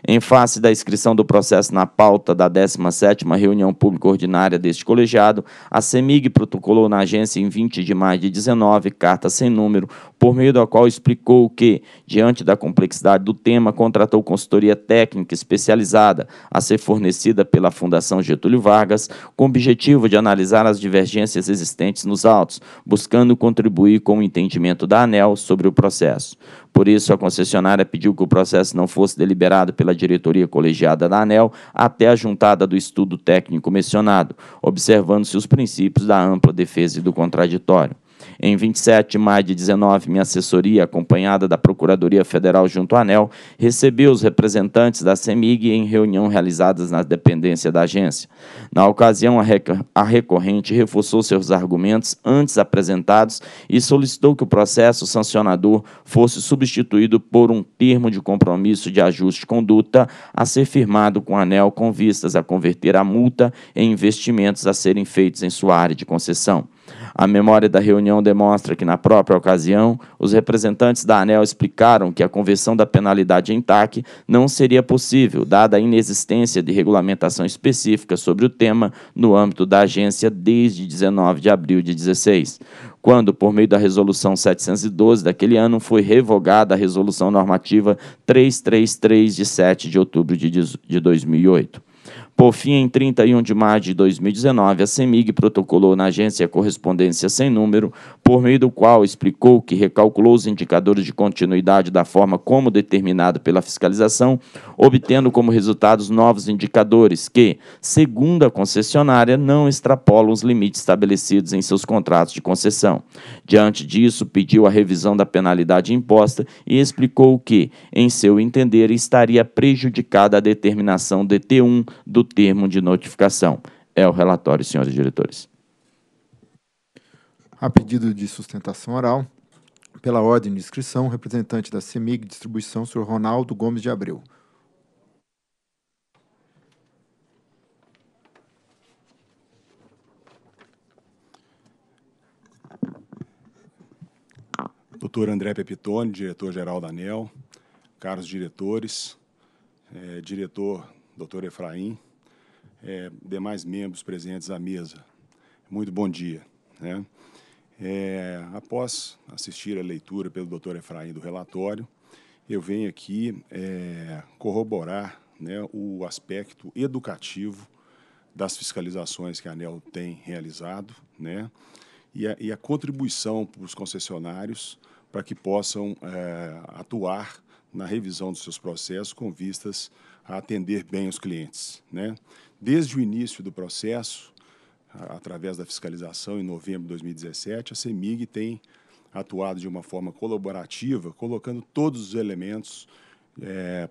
Em face da inscrição do processo na pauta da 17ª reunião pública ordinária deste colegiado, a CEMIG protocolou na agência em 20 de maio de 19 carta sem número, por meio da qual explicou que, diante da complexidade do tema, contratou consultoria técnica especializada a ser fornecida pela Fundação Getúlio Vargas, com o objetivo de analisar as divergências existentes nos autos, buscando contribuir com o entendimento da ANEL sobre o processo. Por isso, a concessionária pediu que o processo não fosse deliberado pela diretoria colegiada da ANEL até a juntada do estudo técnico mencionado, observando-se os princípios da ampla defesa e do contraditório. Em 27 de maio de 19, minha assessoria, acompanhada da Procuradoria Federal junto à ANEL, recebeu os representantes da CEMIG em reunião realizadas na dependência da agência. Na ocasião, a recorrente reforçou seus argumentos antes apresentados e solicitou que o processo sancionador fosse substituído por um termo de compromisso de ajuste de conduta a ser firmado com a ANEL com vistas a converter a multa em investimentos a serem feitos em sua área de concessão. A memória da reunião demonstra que, na própria ocasião, os representantes da ANEL explicaram que a conversão da penalidade em TAC não seria possível, dada a inexistência de regulamentação específica sobre o tema no âmbito da agência desde 19 de abril de 16 quando, por meio da Resolução 712 daquele ano, foi revogada a Resolução Normativa 333 de 7 de outubro de 2008. Por fim, em 31 de março de 2019, a CEMIG protocolou na agência correspondência sem número, por meio do qual explicou que recalculou os indicadores de continuidade da forma como determinado pela fiscalização, obtendo como resultados novos indicadores que, segundo a concessionária, não extrapolam os limites estabelecidos em seus contratos de concessão. Diante disso, pediu a revisão da penalidade imposta e explicou que, em seu entender, estaria prejudicada a determinação DT1 do termo de notificação. É o relatório, senhores diretores. A pedido de sustentação oral, pela ordem de inscrição, representante da CEMIG Distribuição, Sr. Ronaldo Gomes de Abreu. Doutor André Pepitone, diretor-geral da ANEL, caros diretores, eh, diretor doutor Efraim, é, demais membros presentes à mesa. Muito bom dia. Né? É, após assistir a leitura pelo doutor Efraim do relatório, eu venho aqui é, corroborar né, o aspecto educativo das fiscalizações que a ANEL tem realizado né, e, a, e a contribuição para os concessionários para que possam é, atuar na revisão dos seus processos com vistas a atender bem os clientes. Né? Desde o início do processo, através da fiscalização em novembro de 2017, a CEMIG tem atuado de uma forma colaborativa, colocando todos os elementos, é,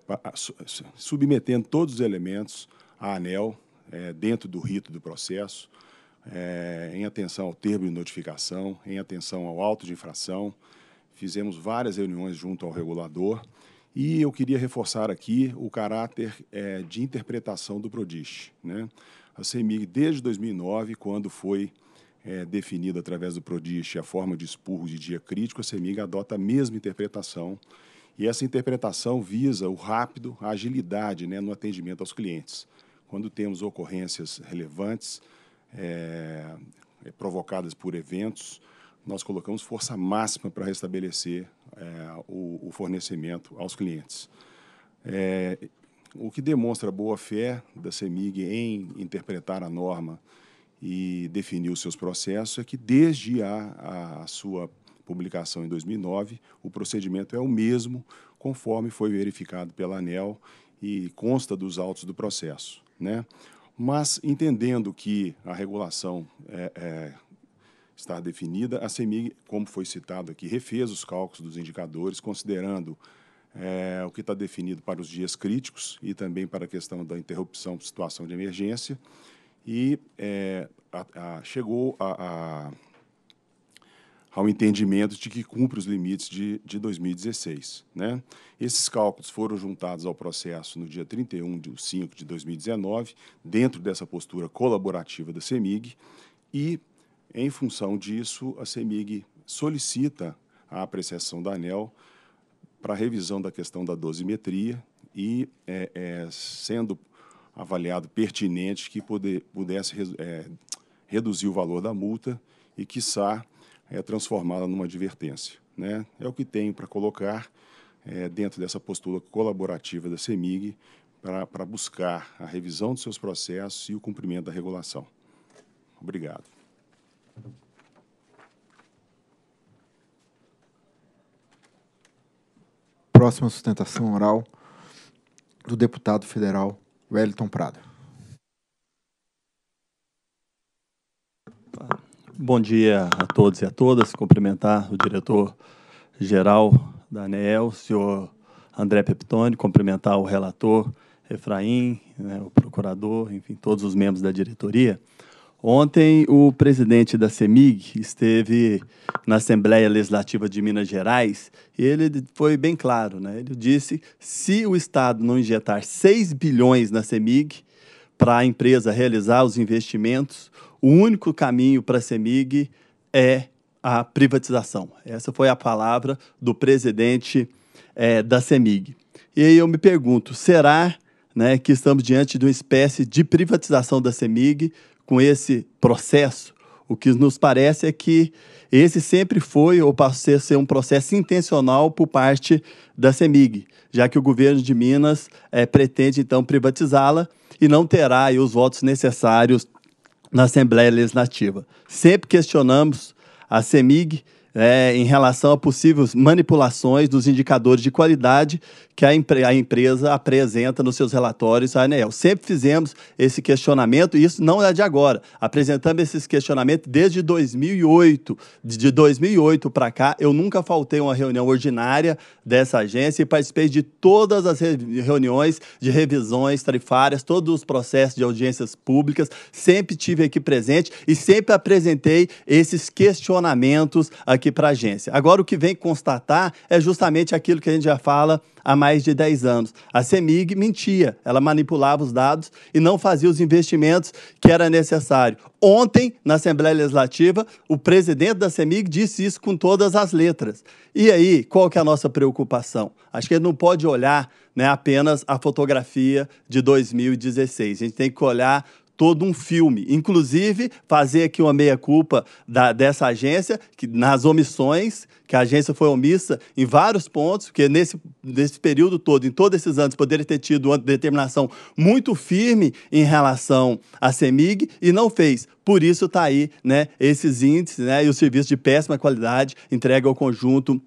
submetendo todos os elementos à ANEL é, dentro do rito do processo, é, em atenção ao termo de notificação, em atenção ao auto de infração. Fizemos várias reuniões junto ao regulador e eu queria reforçar aqui o caráter é, de interpretação do Prodish. Né? A CEMIG, desde 2009, quando foi é, definida através do Prodish a forma de expurgo de dia crítico, a CEMIG adota a mesma interpretação. E essa interpretação visa o rápido, a agilidade né, no atendimento aos clientes. Quando temos ocorrências relevantes, é, é provocadas por eventos, nós colocamos força máxima para restabelecer é, o, o, fornecimento aos clientes. É, o que demonstra boa fé da CEMIG em interpretar a norma e definir os seus processos é que, desde a, a sua publicação em 2009, o procedimento é o mesmo, conforme foi verificado pela ANEL e consta dos autos do processo. Né? Mas, entendendo que a regulação é, é estar definida, a CEMIG, como foi citado aqui, refez os cálculos dos indicadores, considerando é, o que está definido para os dias críticos e também para a questão da interrupção de situação de emergência. E é, a, a, chegou a, ao entendimento de que cumpre os limites de, de 2016. Né? Esses cálculos foram juntados ao processo no dia 31 de 5 de 2019, dentro dessa postura colaborativa da CEMIG, e em função disso, a CEMIG solicita a apreciação da ANEL para revisão da questão da dosimetria e, é, é, sendo avaliado pertinente, que poder, pudesse é, reduzir o valor da multa e, quiçá, é, transformá-la numa advertência. Né? É o que tenho para colocar é, dentro dessa postura colaborativa da CEMIG para, para buscar a revisão dos seus processos e o cumprimento da regulação. Obrigado. Próxima sustentação oral do deputado federal Wellington Prado. Bom dia a todos e a todas. Cumprimentar o diretor-geral da ANEEL, senhor André Peptoni, cumprimentar o relator Efraim, né, o procurador, enfim, todos os membros da diretoria. Ontem, o presidente da CEMIG esteve na Assembleia Legislativa de Minas Gerais e ele foi bem claro, né? Ele disse: se o Estado não injetar 6 bilhões na CEMIG para a empresa realizar os investimentos, o único caminho para a CEMIG é a privatização. Essa foi a palavra do presidente é, da CEMIG. E aí eu me pergunto: será né, que estamos diante de uma espécie de privatização da CEMIG com esse processo, o que nos parece é que esse sempre foi ou passou a ser um processo intencional por parte da CEMIG, já que o governo de Minas é, pretende então privatizá-la e não terá aí, os votos necessários na Assembleia Legislativa. Sempre questionamos a CEMIG é, em relação a possíveis manipulações dos indicadores de qualidade que a, impre a empresa apresenta nos seus relatórios à ANEEL. Sempre fizemos esse questionamento, e isso não é de agora. Apresentamos esses questionamentos desde 2008. De 2008 para cá, eu nunca faltei uma reunião ordinária dessa agência e participei de todas as re reuniões de revisões tarifárias, todos os processos de audiências públicas, sempre tive aqui presente e sempre apresentei esses questionamentos aqui aqui para a agência. Agora, o que vem constatar é justamente aquilo que a gente já fala há mais de 10 anos. A CEMIG mentia, ela manipulava os dados e não fazia os investimentos que era necessário. Ontem, na Assembleia Legislativa, o presidente da CEMIG disse isso com todas as letras. E aí, qual que é a nossa preocupação? Acho que ele não pode olhar né, apenas a fotografia de 2016. A gente tem que olhar todo um filme. Inclusive, fazer aqui uma meia-culpa dessa agência, que nas omissões, que a agência foi omissa em vários pontos, porque nesse, nesse período todo, em todos esses anos, poderia ter tido uma determinação muito firme em relação à CEMIG e não fez. Por isso está aí né, esses índices né, e o serviço de péssima qualidade entregue ao conjunto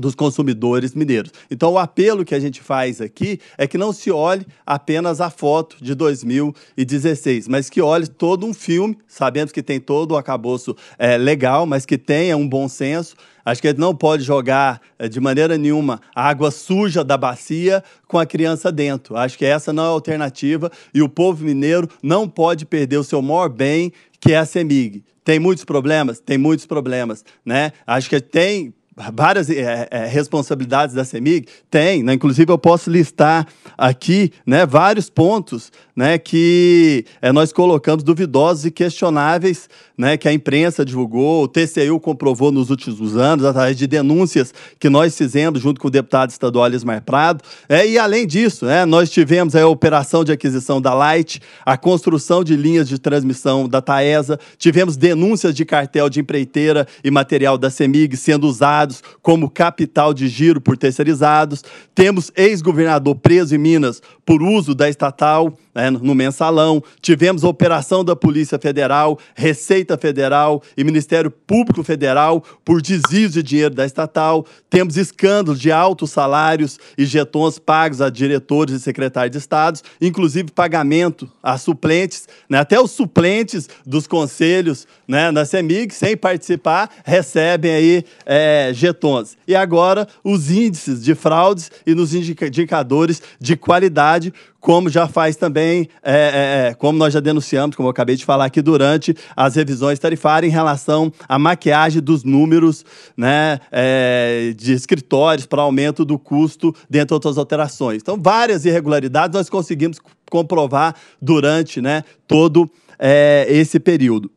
dos consumidores mineiros. Então, o apelo que a gente faz aqui é que não se olhe apenas a foto de 2016, mas que olhe todo um filme. sabendo que tem todo o acabouço é, legal, mas que tenha um bom senso. Acho que a gente não pode jogar é, de maneira nenhuma a água suja da bacia com a criança dentro. Acho que essa não é a alternativa e o povo mineiro não pode perder o seu maior bem, que é a CEMIG. Tem muitos problemas? Tem muitos problemas, né? Acho que tem várias é, é, responsabilidades da CEMIG? Tem, né? inclusive eu posso listar aqui né, vários pontos né, que é, nós colocamos duvidosos e questionáveis né, que a imprensa divulgou, o TCU comprovou nos últimos anos, através de denúncias que nós fizemos junto com o deputado estadual Ismael Prado. É, e além disso, né, nós tivemos a operação de aquisição da Light, a construção de linhas de transmissão da Taesa, tivemos denúncias de cartel de empreiteira e material da CEMIG sendo usado como capital de giro por terceirizados. Temos ex-governador preso em Minas por uso da estatal né, no mensalão, tivemos a operação da Polícia Federal, Receita Federal e Ministério Público Federal por desvios de dinheiro da estatal, temos escândalos de altos salários e jetons pagos a diretores e secretários de Estados, inclusive pagamento a suplentes, né, até os suplentes dos conselhos né, na CEMIG, sem participar, recebem aí é, jetons. E agora os índices de fraudes e nos indicadores de qualidade como já faz também, é, é, é, como nós já denunciamos, como eu acabei de falar aqui durante as revisões tarifárias em relação à maquiagem dos números né, é, de escritórios para aumento do custo dentro outras alterações. Então, várias irregularidades nós conseguimos comprovar durante né, todo é, esse período.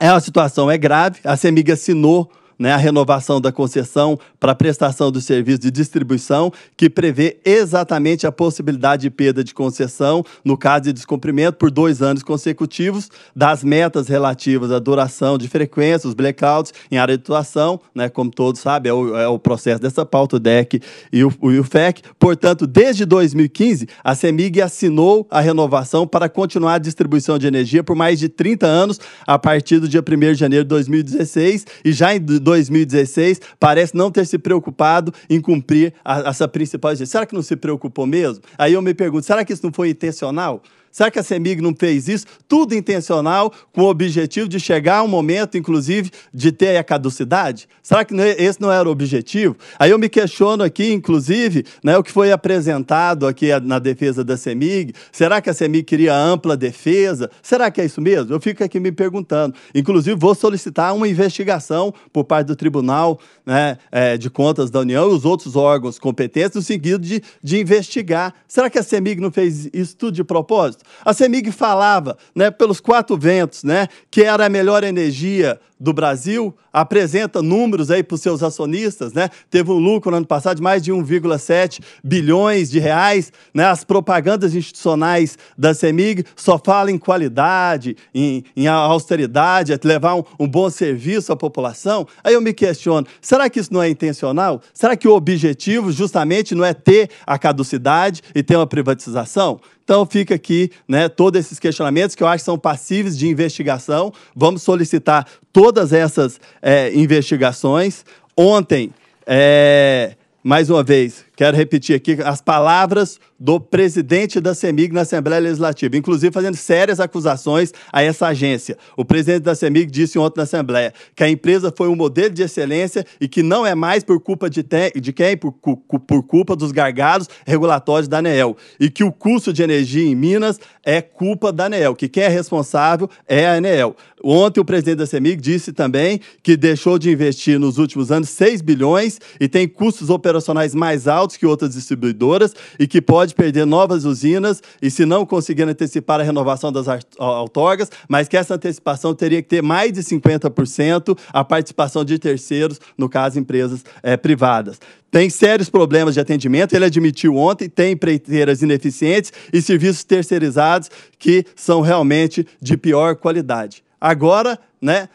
É, a situação é grave, a CEMIG assinou né, a renovação da concessão para prestação do serviço de distribuição, que prevê exatamente a possibilidade de perda de concessão, no caso de descumprimento, por dois anos consecutivos, das metas relativas à duração de frequência, os blackouts em área de atuação, né, como todos sabem, é o, é o processo dessa pauta, o DEC e o, o, o FEC. Portanto, desde 2015, a CEMIG assinou a renovação para continuar a distribuição de energia por mais de 30 anos, a partir do dia 1 de janeiro de 2016, e já em 2016, 2016 parece não ter se preocupado em cumprir a, essa principal Será que não se preocupou mesmo? Aí eu me pergunto, será que isso não foi intencional? Será que a CEMIG não fez isso? Tudo intencional, com o objetivo de chegar a um momento, inclusive, de ter a caducidade? Será que é, esse não era o objetivo? Aí eu me questiono aqui, inclusive, né, o que foi apresentado aqui na defesa da CEMIG. Será que a CEMIG queria ampla defesa? Será que é isso mesmo? Eu fico aqui me perguntando. Inclusive, vou solicitar uma investigação por parte do Tribunal né, é, de Contas da União e os outros órgãos competentes, no sentido de, de investigar. Será que a CEMIG não fez isso tudo de propósito? A CEMIG falava né, pelos quatro ventos né, que era a melhor energia do Brasil, apresenta números aí para os seus acionistas, né? Teve um lucro no ano passado de mais de 1,7 bilhões de reais, né? As propagandas institucionais da CEMIG só falam em qualidade, em, em austeridade, é levar um, um bom serviço à população. Aí eu me questiono, será que isso não é intencional? Será que o objetivo justamente não é ter a caducidade e ter uma privatização? Então fica aqui, né, todos esses questionamentos que eu acho que são passíveis de investigação. Vamos solicitar toda todas essas é, investigações. Ontem, é, mais uma vez, Quero repetir aqui as palavras do presidente da CEMIG na Assembleia Legislativa, inclusive fazendo sérias acusações a essa agência. O presidente da CEMIG disse ontem na Assembleia que a empresa foi um modelo de excelência e que não é mais por culpa de, te... de quem? Por, cu... por culpa dos gargalos regulatórios da ANEEL. E que o custo de energia em Minas é culpa da ANEEL, que quem é responsável é a ANEEL. Ontem o presidente da CEMIG disse também que deixou de investir nos últimos anos 6 bilhões e tem custos operacionais mais altos pontos que outras distribuidoras e que pode perder novas usinas e se não conseguir antecipar a renovação das outorgas, mas que essa antecipação teria que ter mais de 50% a participação de terceiros, no caso, empresas é, privadas. Tem sérios problemas de atendimento, ele admitiu ontem, tem empreiteiras ineficientes e serviços terceirizados que são realmente de pior qualidade. Agora, né,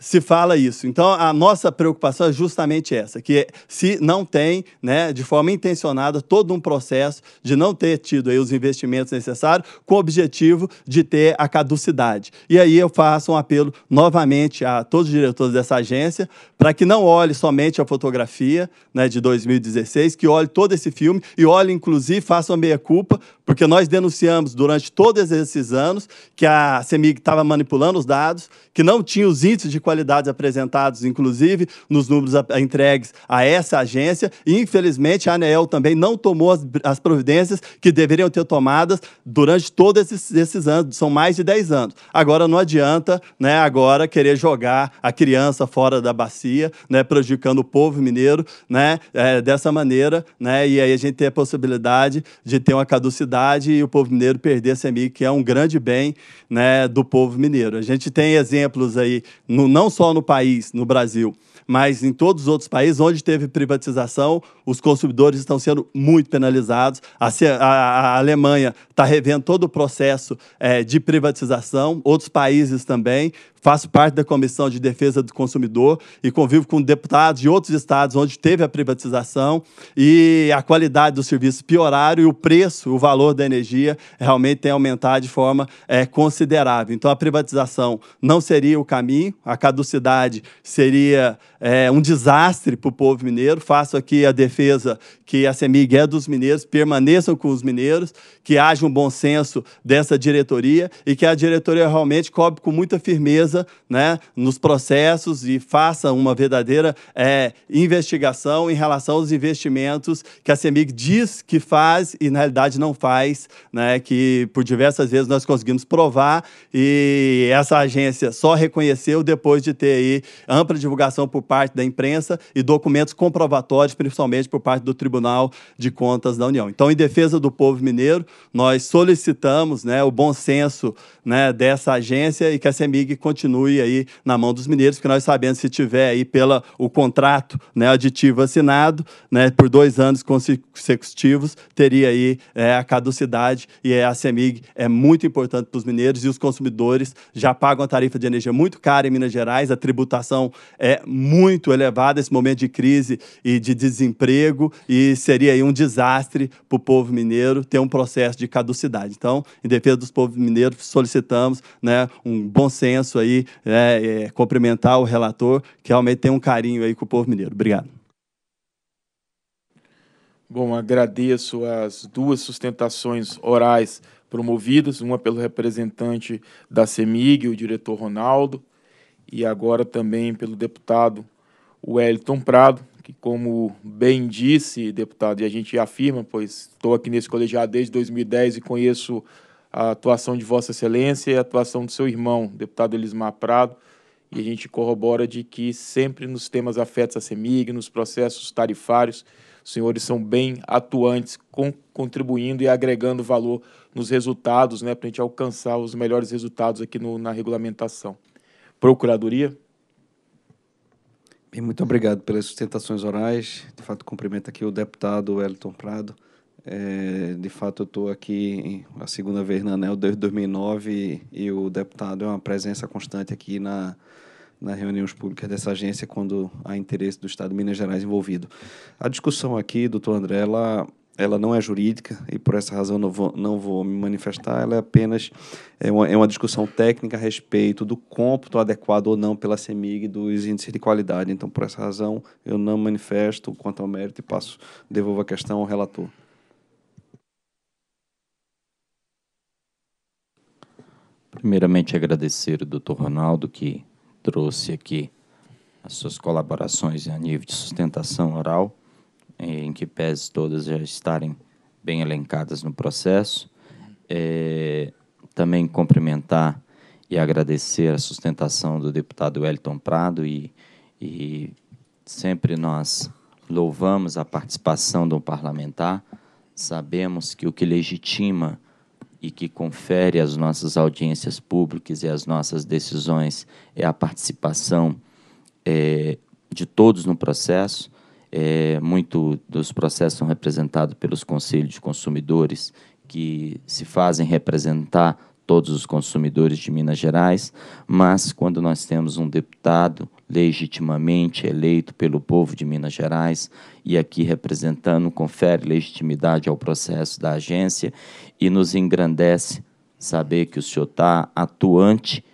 se fala isso. Então, a nossa preocupação é justamente essa, que se não tem, né, de forma intencionada, todo um processo de não ter tido aí os investimentos necessários com o objetivo de ter a caducidade. E aí eu faço um apelo novamente a todos os diretores dessa agência para que não olhe somente a fotografia né, de 2016, que olhe todo esse filme e olhe, inclusive, faça uma meia-culpa, porque nós denunciamos durante todos esses anos que a CEMIG estava manipulando os dados, que não tinha os índices de qualidade qualidades apresentados, inclusive, nos números entregues a essa agência. E, infelizmente, a ANEEL também não tomou as, as providências que deveriam ter tomadas durante todos esses, esses, anos, são mais de 10 anos. Agora não adianta, né, agora querer jogar a criança fora da bacia, né, prejudicando o povo mineiro, né, é, dessa maneira, né, e aí a gente tem a possibilidade de ter uma caducidade e o povo mineiro perder a CMI, que é um grande bem, né, do povo mineiro. A gente tem exemplos aí no não não só no país, no Brasil, mas em todos os outros países onde teve privatização, os consumidores estão sendo muito penalizados. A, a, Alemanha está revendo todo o processo é, de privatização, outros países também. Faço parte da Comissão de Defesa do Consumidor e convivo com deputados de outros estados onde teve a privatização e a qualidade do serviço pioraram e o preço, o valor da energia realmente tem aumentado de forma é, considerável. Então, a privatização não seria o caminho, a caducidade seria é, um desastre para o povo mineiro. Faço aqui a defesa defesa que a CEMIG é dos mineiros, permaneçam com os mineiros, que haja um bom senso dessa diretoria e que a diretoria realmente cobre com muita firmeza né, nos processos e faça uma verdadeira é, investigação em relação aos investimentos que a CEMIG diz que faz e, na realidade, não faz, né, que por diversas vezes nós conseguimos provar e essa agência só reconheceu depois de ter aí ampla divulgação por parte da imprensa e documentos comprovatórios, principalmente por parte do Tribunal de Contas da União. Então, em defesa do povo mineiro, nós solicitamos né, o bom senso né, dessa agência e que a CEMIG continue aí na mão dos mineiros, porque nós sabemos se tiver aí pela, o contrato né, aditivo assinado né, por dois anos consecutivos, teria aí é, a caducidade e a CEMIG é muito importante para os mineiros e os consumidores já pagam a tarifa de energia muito cara em Minas Gerais, a tributação é muito elevada, esse momento de crise e de desemprego emprego e seria aí um desastre para o povo mineiro ter um processo de caducidade. Então, em defesa dos povos mineiros, solicitamos né, um bom senso aí, né, é, cumprimentar o relator, que realmente tem um carinho aí com o povo mineiro. Obrigado. Bom, agradeço as duas sustentações orais promovidas, uma pelo representante da CEMIG, o diretor Ronaldo, e agora também pelo deputado Wellington Prado, que, como bem disse, deputado, e a gente afirma, pois estou aqui nesse colegiado desde 2010 e conheço a atuação de Vossa Excelência e a atuação do seu irmão, deputado Elismar Prado, e a gente corrobora de que sempre nos temas afetos à CEMIG, nos processos tarifários, os senhores são bem atuantes, com, contribuindo e agregando valor nos resultados, né, para a gente alcançar os melhores resultados aqui no, na regulamentação. Procuradoria? E muito obrigado pelas sustentações orais. De fato, cumprimento aqui o deputado Wellington Prado. É, de fato, eu estou aqui a segunda vez na ANEL desde 2009 e, e o deputado é uma presença constante aqui na, nas reuniões públicas dessa agência quando há interesse do Estado de Minas Gerais envolvido. A discussão aqui, doutor André, ela, ela não é jurídica e por essa razão não vou, não vou me manifestar, ela é apenas é uma, é uma discussão técnica a respeito do cômputo adequado ou não pela CEMIG dos índices de qualidade. Então, por essa razão, eu não manifesto quanto ao mérito e passo, devolvo a questão ao relator. Primeiramente, agradecer o doutor Ronaldo que trouxe aqui as suas colaborações a nível de sustentação oral é, em que pese todas já estarem bem elencadas no processo. É, também cumprimentar e agradecer a sustentação do deputado Wellington Prado e, e sempre nós louvamos a participação do parlamentar. Sabemos que o que legitima e que confere às nossas audiências públicas e às nossas decisões é a participação é, de todos no processo. É, muito dos processos são representados pelos conselhos de consumidores que se fazem representar todos os consumidores de Minas Gerais, mas quando nós temos um deputado legitimamente eleito pelo povo de Minas Gerais e aqui representando, confere legitimidade ao processo da agência e nos engrandece saber que o senhor está atuante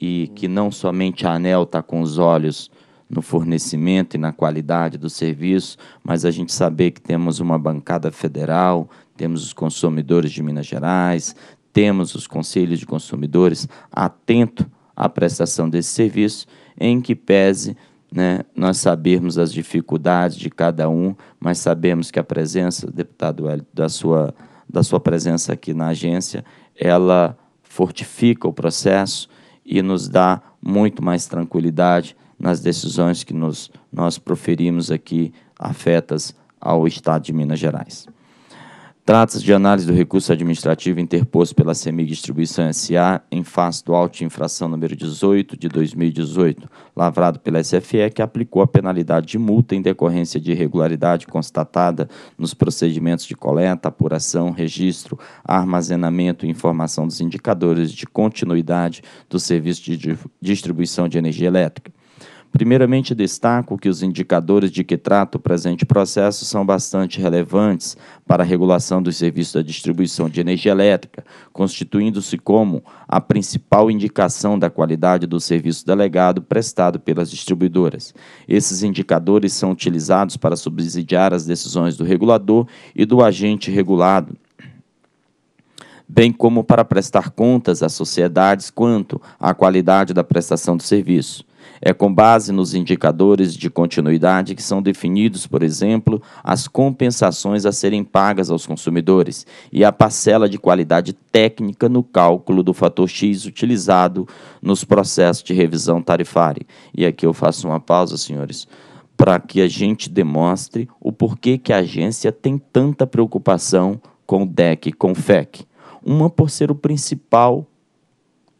e que não somente a ANEL está com os olhos no fornecimento e na qualidade do serviço, mas a gente saber que temos uma bancada federal, temos os consumidores de Minas Gerais, temos os conselhos de consumidores atento à prestação desse serviço, em que pese né, nós sabermos as dificuldades de cada um, mas sabemos que a presença, deputado Hélio, da sua, da sua presença aqui na agência, ela fortifica o processo e nos dá muito mais tranquilidade nas decisões que nos, nós proferimos aqui afetas ao Estado de Minas Gerais. Trata-se de análise do recurso administrativo interposto pela CEMIG Distribuição S.A. em face do auto de infração número 18 de 2018, lavrado pela SFE, que aplicou a penalidade de multa em decorrência de irregularidade constatada nos procedimentos de coleta, apuração, registro, armazenamento e informação dos indicadores de continuidade do serviço de distribuição de energia elétrica Primeiramente, destaco que os indicadores de que trata o presente processo são bastante relevantes para a regulação dos serviços da distribuição de energia elétrica, constituindo-se como a principal indicação da qualidade do serviço delegado prestado pelas distribuidoras. Esses indicadores são utilizados para subsidiar as decisões do regulador e do agente regulado bem como para prestar contas às sociedades quanto à qualidade da prestação do serviço. É com base nos indicadores de continuidade que são definidos, por exemplo, as compensações a serem pagas aos consumidores e a parcela de qualidade técnica no cálculo do fator X utilizado nos processos de revisão tarifária. E aqui eu faço uma pausa, senhores para que a gente demonstre o porquê que a agência tem tanta preocupação com o DEC e com o FEC. Uma por ser o principal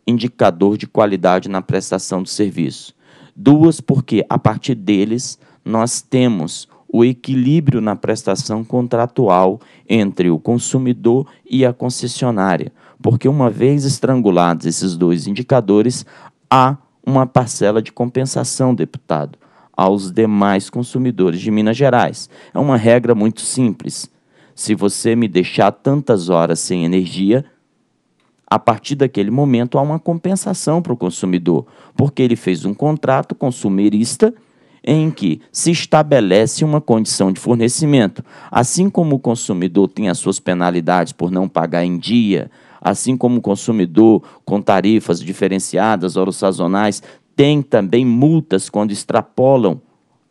indicador de qualidade na prestação do serviço. Duas, porque a partir deles nós temos o equilíbrio na prestação contratual entre o consumidor e a concessionária, porque uma vez estrangulados esses dois indicadores, há uma parcela de compensação, deputado, aos demais consumidores de Minas Gerais. É uma regra muito simples. Se você me deixar tantas horas sem energia, a partir daquele momento, há uma compensação para o consumidor, porque ele fez um contrato consumirista em que se estabelece uma condição de fornecimento. Assim como o consumidor tem as suas penalidades por não pagar em dia, assim como o consumidor com tarifas diferenciadas, horas sazonais, tem também multas quando extrapolam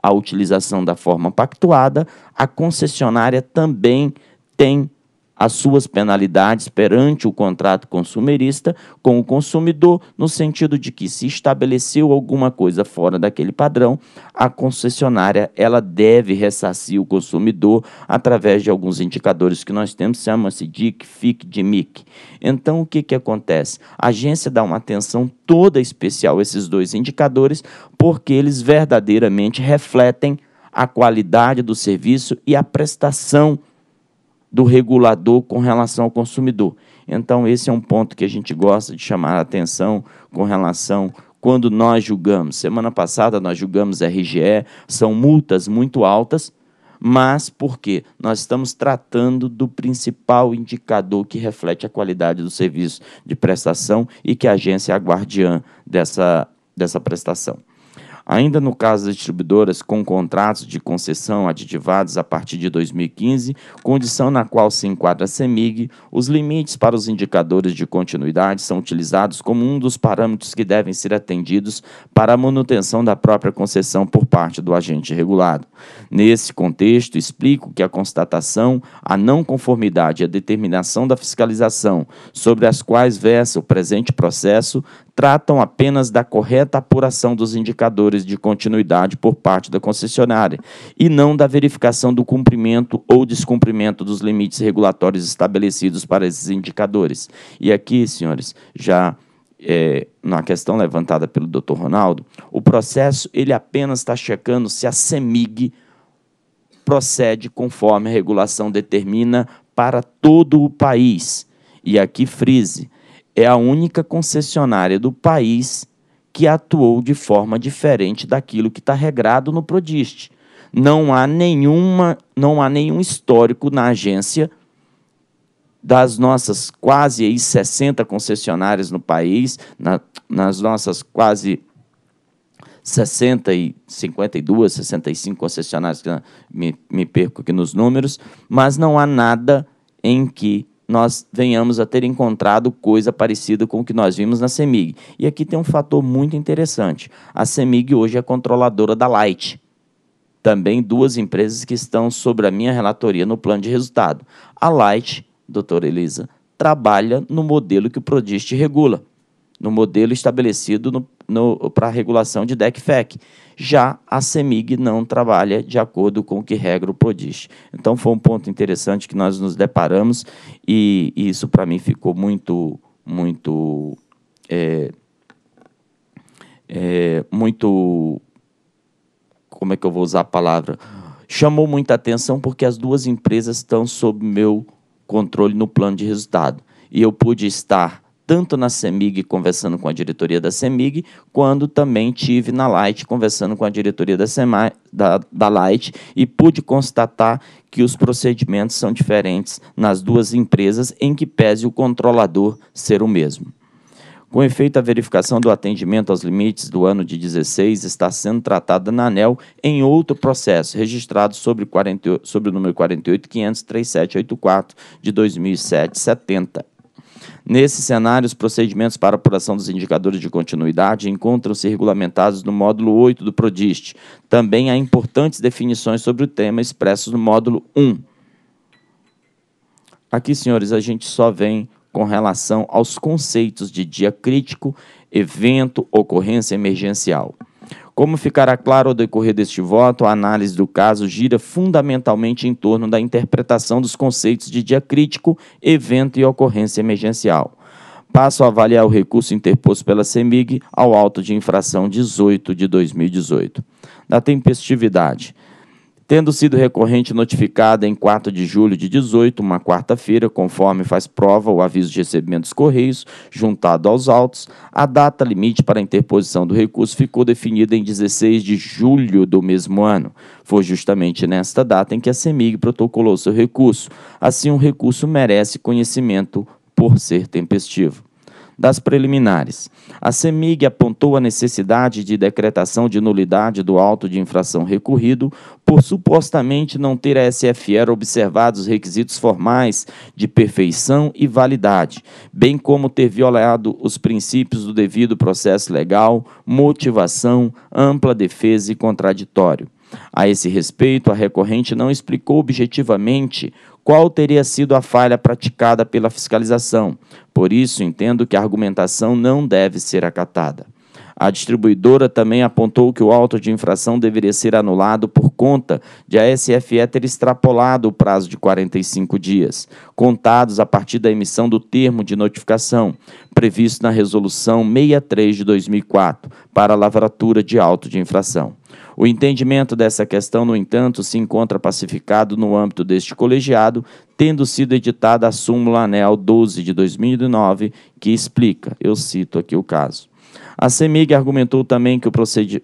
a utilização da forma pactuada, a concessionária também tem as suas penalidades perante o contrato consumerista com o consumidor, no sentido de que se estabeleceu alguma coisa fora daquele padrão, a concessionária ela deve ressarcir o consumidor através de alguns indicadores que nós temos, chama-se DIC, FIC, DIMIC. Então o que, que acontece? A agência dá uma atenção toda especial a esses dois indicadores, porque eles verdadeiramente refletem a qualidade do serviço e a prestação do regulador com relação ao consumidor. Então, esse é um ponto que a gente gosta de chamar a atenção com relação quando nós julgamos. Semana passada nós julgamos RGE, são multas muito altas, mas porque nós estamos tratando do principal indicador que reflete a qualidade do serviço de prestação e que a agência é a guardiã dessa, dessa prestação. Ainda no caso das distribuidoras com contratos de concessão aditivados a partir de 2015, condição na qual se enquadra a CEMIG, os limites para os indicadores de continuidade são utilizados como um dos parâmetros que devem ser atendidos para a manutenção da própria concessão por parte do agente regulado. Nesse contexto, explico que a constatação, a não conformidade e a determinação da fiscalização sobre as quais versa o presente processo tratam apenas da correta apuração dos indicadores de continuidade por parte da concessionária e não da verificação do cumprimento ou descumprimento dos limites regulatórios estabelecidos para esses indicadores. E aqui, senhores, já é, na questão levantada pelo Dr. Ronaldo, o processo ele apenas está checando se a CEMIG procede conforme a regulação determina para todo o país. E aqui frise, é a única concessionária do país que atuou de forma diferente daquilo que está regrado no Prodist. Não há, nenhuma, não há nenhum histórico na agência das nossas quase 60 concessionárias no país, na, nas nossas quase 60 e 52, 65 concessionárias, me, me perco aqui nos números, mas não há nada em que nós venhamos a ter encontrado coisa parecida com o que nós vimos na CEMIG. E aqui tem um fator muito interessante. A CEMIG hoje é controladora da Light. Também duas empresas que estão sobre a minha relatoria no plano de resultado. A Light, doutora Elisa, trabalha no modelo que o Prodist regula, no modelo estabelecido para a regulação de DECFEC. Já a CEMIG não trabalha de acordo com o que regra o prodiz. Então foi um ponto interessante que nós nos deparamos e, e isso para mim ficou muito, muito, é, é, muito, como é que eu vou usar a palavra? Chamou muita atenção porque as duas empresas estão sob meu controle no plano de resultado e eu pude estar tanto na CEMIG conversando com a diretoria da CEMIG, quando também tive na Light conversando com a diretoria da, Semai, da, da Light e pude constatar que os procedimentos são diferentes nas duas empresas, em que pese o controlador ser o mesmo. Com efeito, a verificação do atendimento aos limites do ano de 16 está sendo tratada na ANEL em outro processo, registrado sobre, 40, sobre o número 48.500.3784 de 2007-70. Nesse cenário, os procedimentos para apuração dos indicadores de continuidade encontram-se regulamentados no módulo 8 do PRODIST. Também há importantes definições sobre o tema expressas no módulo 1. Aqui, senhores, a gente só vem com relação aos conceitos de dia crítico, evento, ocorrência emergencial. Como ficará claro ao decorrer deste voto, a análise do caso gira fundamentalmente em torno da interpretação dos conceitos de dia crítico, evento e ocorrência emergencial passo a avaliar o recurso interposto pela CEMIG ao auto de infração 18 de 2018. Da tempestividade. Tendo sido recorrente notificada em 4 de julho de 18, uma quarta-feira, conforme faz prova o aviso de recebimento dos Correios, juntado aos autos, a data limite para a interposição do recurso ficou definida em 16 de julho do mesmo ano. Foi justamente nesta data em que a CEMIG protocolou seu recurso. Assim, o um recurso merece conhecimento por ser tempestivo das preliminares. A CEMIG apontou a necessidade de decretação de nulidade do auto de infração recorrido por supostamente não ter a SFR observado os requisitos formais de perfeição e validade, bem como ter violado os princípios do devido processo legal, motivação, ampla defesa e contraditório. A esse respeito, a recorrente não explicou objetivamente qual teria sido a falha praticada pela fiscalização. Por isso, entendo que a argumentação não deve ser acatada. A distribuidora também apontou que o auto de infração deveria ser anulado por conta de a SFE ter extrapolado o prazo de 45 dias, contados a partir da emissão do termo de notificação, previsto na Resolução 63 de 2004, para a lavratura de auto de infração. O entendimento dessa questão, no entanto, se encontra pacificado no âmbito deste colegiado, tendo sido editada a súmula Anel 12 de 2009, que explica, eu cito aqui o caso. A CEMIG argumentou também que o,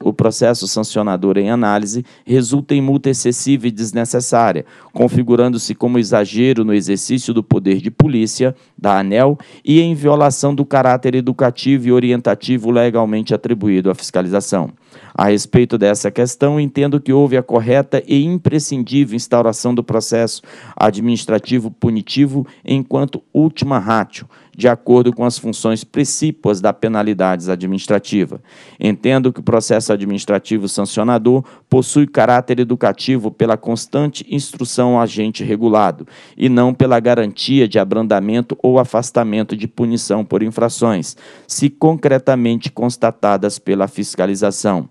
o, processo sancionador em análise resulta em multa excessiva e desnecessária, configurando-se como exagero no exercício do poder de polícia da ANEL e em violação do caráter educativo e orientativo legalmente atribuído à fiscalização. A respeito dessa questão, entendo que houve a correta e imprescindível instauração do processo administrativo punitivo enquanto última ratio, de acordo com as funções principais da penalidades administrativa. Entendo que o processo administrativo sancionador possui caráter educativo pela constante instrução ao agente regulado e não pela garantia de abrandamento ou afastamento de punição por infrações, se concretamente constatadas pela fiscalização.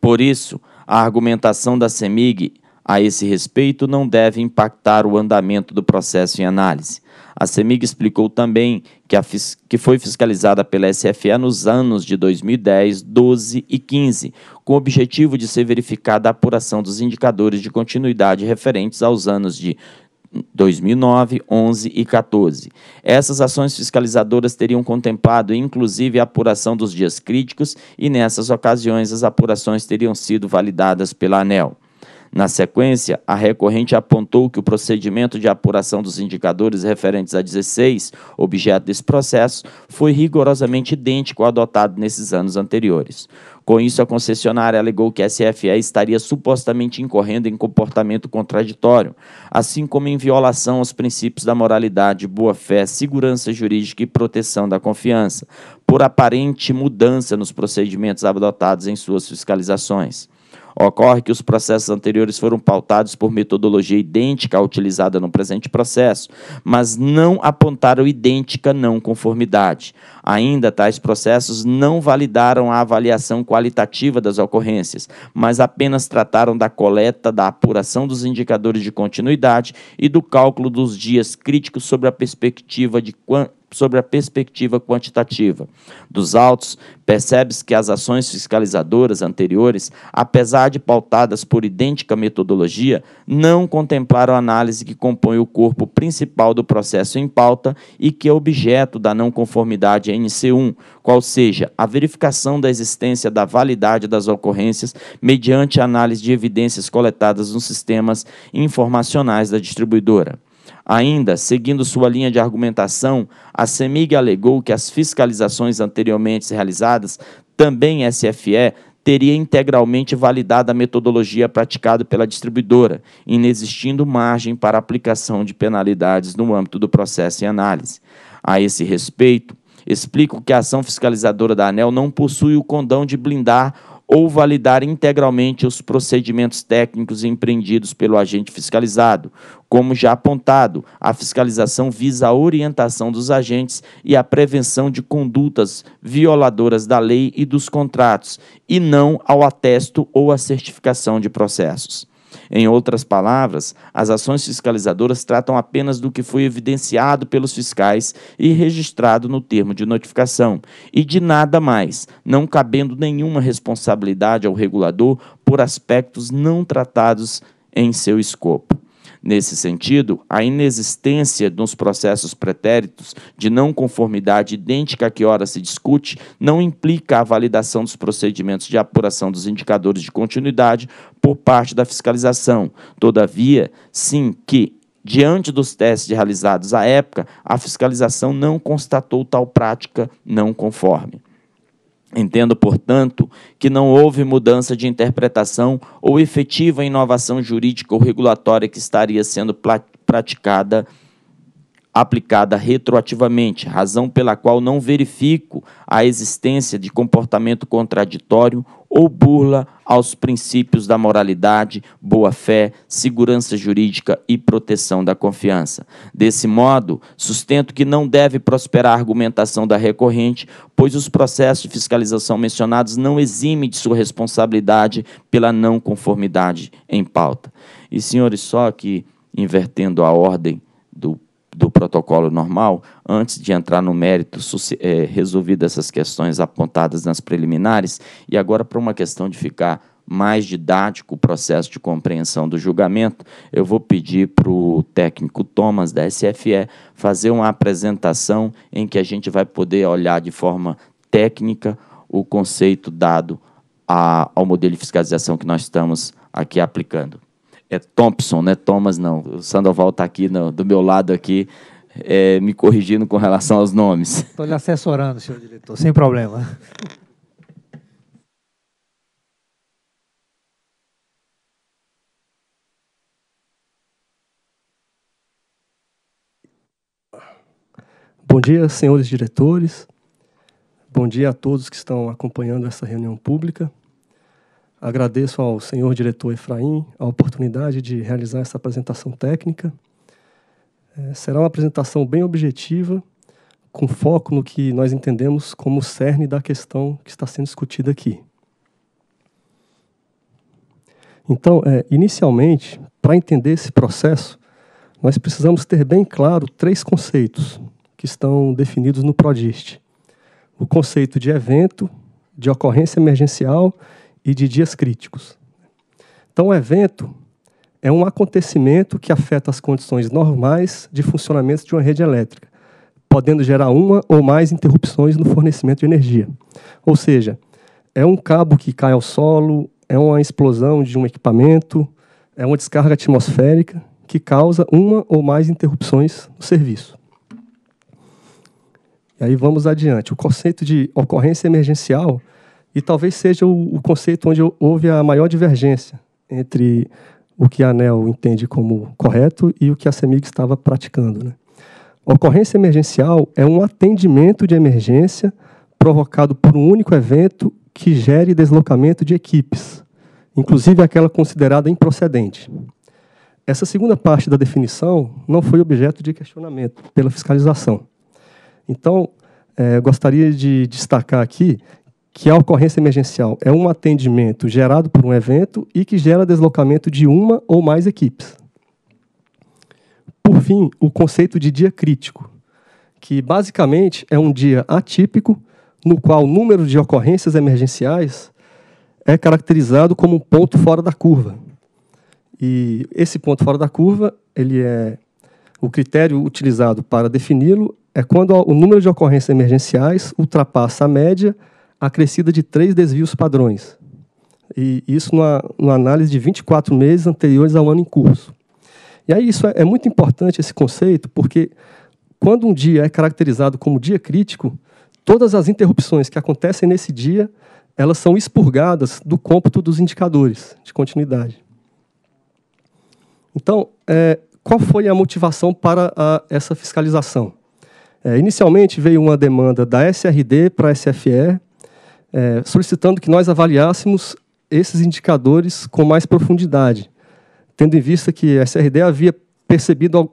Por isso, a argumentação da CEMIG a esse respeito não deve impactar o andamento do processo em análise. A CEMIG explicou também que, a que foi fiscalizada pela SFE nos anos de 2010, 12 e 15, com o objetivo de ser verificada a apuração dos indicadores de continuidade referentes aos anos de 2009, 11 e 14. Essas ações fiscalizadoras teriam contemplado, inclusive, a apuração dos dias críticos e, nessas ocasiões, as apurações teriam sido validadas pela ANEL. Na sequência, a recorrente apontou que o procedimento de apuração dos indicadores referentes a 16, objeto desse processo, foi rigorosamente idêntico ao adotado nesses anos anteriores. Com isso, a concessionária alegou que a SFE estaria supostamente incorrendo em comportamento contraditório, assim como em violação aos princípios da moralidade, boa-fé, segurança jurídica e proteção da confiança, por aparente mudança nos procedimentos adotados em suas fiscalizações. Ocorre que os processos anteriores foram pautados por metodologia idêntica à utilizada no presente processo, mas não apontaram idêntica não conformidade. Ainda, tais processos não validaram a avaliação qualitativa das ocorrências, mas apenas trataram da coleta, da apuração dos indicadores de continuidade e do cálculo dos dias críticos sobre a perspectiva de sobre a perspectiva quantitativa dos autos, percebe-se que as ações fiscalizadoras anteriores, apesar de pautadas por idêntica metodologia, não contemplaram a análise que compõe o corpo principal do processo em pauta e que é objeto da não conformidade NC1, qual seja a verificação da existência da validade das ocorrências mediante análise de evidências coletadas nos sistemas informacionais da distribuidora. Ainda, seguindo sua linha de argumentação, a CEMIG alegou que as fiscalizações anteriormente realizadas, também SFE, teria integralmente validado a metodologia praticada pela distribuidora, inexistindo margem para aplicação de penalidades no âmbito do processo em análise. A esse respeito, explico que a ação fiscalizadora da ANEL não possui o condão de blindar ou validar integralmente os procedimentos técnicos empreendidos pelo agente fiscalizado. Como já apontado, a fiscalização visa a orientação dos agentes e a prevenção de condutas violadoras da lei e dos contratos, e não ao atesto ou à certificação de processos. Em outras palavras, as ações fiscalizadoras tratam apenas do que foi evidenciado pelos fiscais e registrado no termo de notificação, e de nada mais, não cabendo nenhuma responsabilidade ao regulador por aspectos não tratados em seu escopo. Nesse sentido, a inexistência dos processos pretéritos de não conformidade idêntica à que ora se discute não implica a validação dos procedimentos de apuração dos indicadores de continuidade por parte da fiscalização. Todavia, sim que, Diante dos testes realizados à época, a fiscalização não constatou tal prática não conforme. Entendo, portanto, que não houve mudança de interpretação ou efetiva inovação jurídica ou regulatória que estaria sendo praticada, aplicada retroativamente, razão pela qual não verifico a existência de comportamento contraditório ou burla aos princípios da moralidade, boa-fé, segurança jurídica e proteção da confiança. Desse modo, sustento que não deve prosperar a argumentação da recorrente, pois os processos de fiscalização mencionados não eximem de sua responsabilidade pela não conformidade em pauta. E, senhores, só que invertendo a ordem do do protocolo normal, antes de entrar no mérito, é, essas questões apontadas nas preliminares, e agora para uma questão de ficar mais didático o processo de compreensão do julgamento, eu vou pedir para o técnico Thomas, da SFE, fazer uma apresentação em que a gente vai poder olhar de forma técnica o conceito dado a, ao modelo de fiscalização que nós estamos aqui aplicando é Thompson, né? Thomas não. O Sandoval está aqui no, do meu lado aqui, é, me corrigindo com relação aos nomes. Estou *laughs* lhe assessorando, senhor diretor, sem problema. Bom dia, senhores diretores. Bom dia a todos que estão acompanhando essa reunião pública. Agradeço ao senhor diretor Efraim a oportunidade de realizar essa apresentação técnica. É, será uma apresentação bem objetiva, com foco no que nós entendemos como o cerne da questão que está sendo discutida aqui. Então, é, inicialmente, para entender esse processo, nós precisamos ter bem claro três conceitos que estão definidos no PRODIST: o conceito de evento, de ocorrência emergencial e de dias críticos. Então, o evento é um acontecimento que afeta as condições normais de funcionamento de uma rede elétrica, podendo gerar uma ou mais interrupções no fornecimento de energia. Ou seja, é um cabo que cai ao solo, é uma explosão de um equipamento, é uma descarga atmosférica que causa uma ou mais interrupções no serviço. E aí vamos adiante. O conceito de ocorrência emergencial e talvez seja o, o conceito onde houve a maior divergência entre o que a ANEL entende como correto e o que a CEMIG estava praticando. Né? Ocorrência emergencial é um atendimento de emergência provocado por um único evento que gere deslocamento de equipes, inclusive aquela considerada improcedente. Essa segunda parte da definição não foi objeto de questionamento pela fiscalização. Então, é, gostaria de destacar aqui que a ocorrência emergencial é um atendimento gerado por um evento e que gera deslocamento de uma ou mais equipes. Por fim, o conceito de dia crítico, que basicamente é um dia atípico no qual o número de ocorrências emergenciais é caracterizado como um ponto fora da curva. E esse ponto fora da curva, ele é o critério utilizado para defini-lo é quando o número de ocorrências emergenciais ultrapassa a média acrescida de três desvios padrões. E isso numa, numa análise de 24 meses anteriores ao ano em curso. E aí isso é, é muito importante, esse conceito, porque quando um dia é caracterizado como dia crítico, todas as interrupções que acontecem nesse dia, elas são expurgadas do cômputo dos indicadores de continuidade. Então, é, qual foi a motivação para a, essa fiscalização? É, inicialmente veio uma demanda da SRD para a SFE, é, solicitando que nós avaliássemos esses indicadores com mais profundidade, tendo em vista que a SRD havia percebido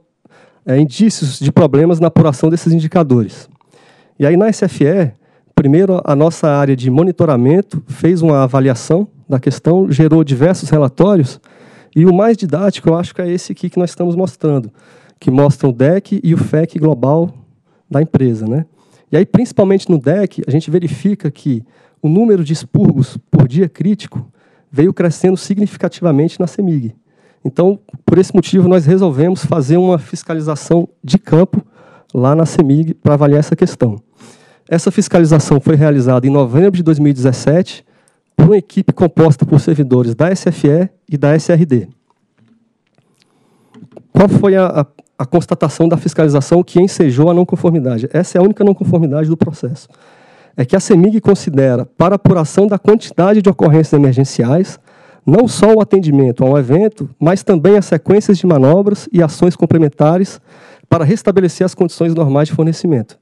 é, indícios de problemas na apuração desses indicadores. E aí, na SFE, primeiro a nossa área de monitoramento fez uma avaliação da questão, gerou diversos relatórios, e o mais didático, eu acho que é esse aqui que nós estamos mostrando, que mostra o DEC e o FEC global da empresa. Né? E aí, principalmente no DEC, a gente verifica que o número de expurgos por dia crítico veio crescendo significativamente na CEMIG. Então, por esse motivo, nós resolvemos fazer uma fiscalização de campo lá na CEMIG para avaliar essa questão. Essa fiscalização foi realizada em novembro de 2017 por uma equipe composta por servidores da SFE e da SRD. Qual foi a, a, a constatação da fiscalização que ensejou a não conformidade? Essa é a única não conformidade do processo é que a CEMIG considera, para apuração da quantidade de ocorrências emergenciais, não só o atendimento ao evento, mas também as sequências de manobras e ações complementares para restabelecer as condições normais de fornecimento.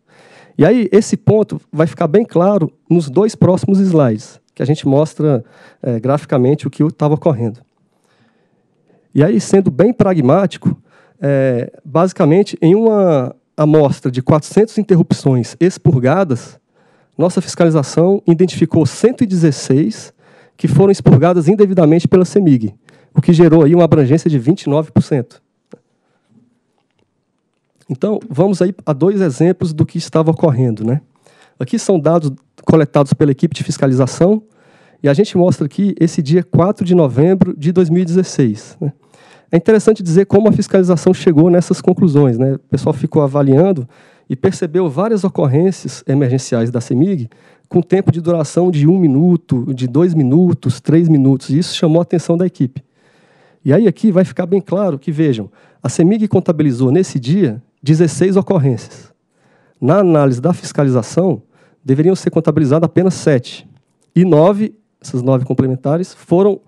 E aí, esse ponto vai ficar bem claro nos dois próximos slides, que a gente mostra é, graficamente o que estava ocorrendo. E aí, sendo bem pragmático, é, basicamente, em uma amostra de 400 interrupções expurgadas, nossa fiscalização identificou 116 que foram expurgadas indevidamente pela CEMIG, o que gerou aí uma abrangência de 29%. Então, vamos aí a dois exemplos do que estava ocorrendo. Né? Aqui são dados coletados pela equipe de fiscalização, e a gente mostra aqui esse dia 4 de novembro de 2016. Né? É interessante dizer como a fiscalização chegou nessas conclusões. Né? O pessoal ficou avaliando e percebeu várias ocorrências emergenciais da CEMIG com tempo de duração de um minuto, de dois minutos, três minutos. E isso chamou a atenção da equipe. E aí aqui vai ficar bem claro que, vejam, a CEMIG contabilizou nesse dia 16 ocorrências. Na análise da fiscalização, deveriam ser contabilizadas apenas sete. E nove, essas nove complementares, foram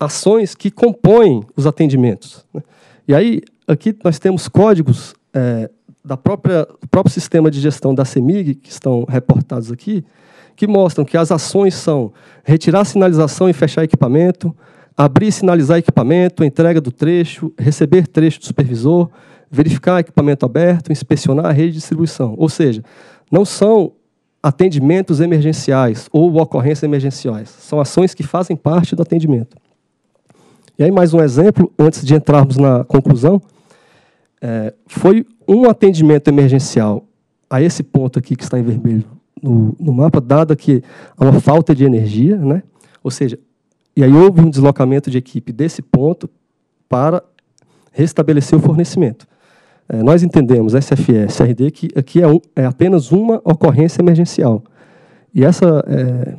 ações que compõem os atendimentos. Né? E aí, aqui nós temos códigos é, da própria, do próprio sistema de gestão da CEMIG, que estão reportados aqui, que mostram que as ações são retirar sinalização e fechar equipamento, abrir e sinalizar equipamento, entrega do trecho, receber trecho do supervisor, verificar equipamento aberto, inspecionar a rede de distribuição. Ou seja, não são atendimentos emergenciais ou ocorrências emergenciais, são ações que fazem parte do atendimento. E aí mais um exemplo, antes de entrarmos na conclusão, é, foi um atendimento emergencial a esse ponto aqui que está em vermelho no, no mapa, dada que há uma falta de energia, né? ou seja, e aí houve um deslocamento de equipe desse ponto para restabelecer o fornecimento. É, nós entendemos, SFE, CRD, que aqui é, um, é, apenas uma ocorrência emergencial. E essa, é,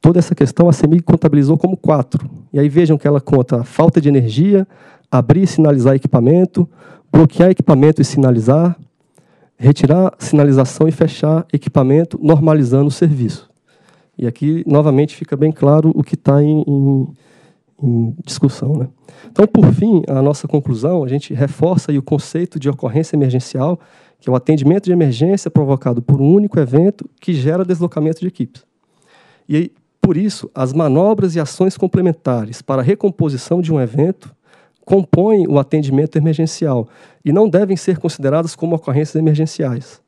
toda essa questão a CEMIG contabilizou como quatro. E aí vejam que ela conta falta de energia, abrir e sinalizar equipamento, bloquear equipamento e sinalizar, retirar sinalização e fechar equipamento, normalizando o serviço. E aqui, novamente, fica bem claro o que está em, em, em, discussão. Né? Então, por fim, a nossa conclusão, a gente reforça o conceito de ocorrência emergencial, que é o atendimento de emergência provocado por um único evento que gera deslocamento de equipes. E, por isso, as manobras e ações complementares para a recomposição de um evento compõem o atendimento emergencial e não devem ser consideradas como ocorrências emergenciais.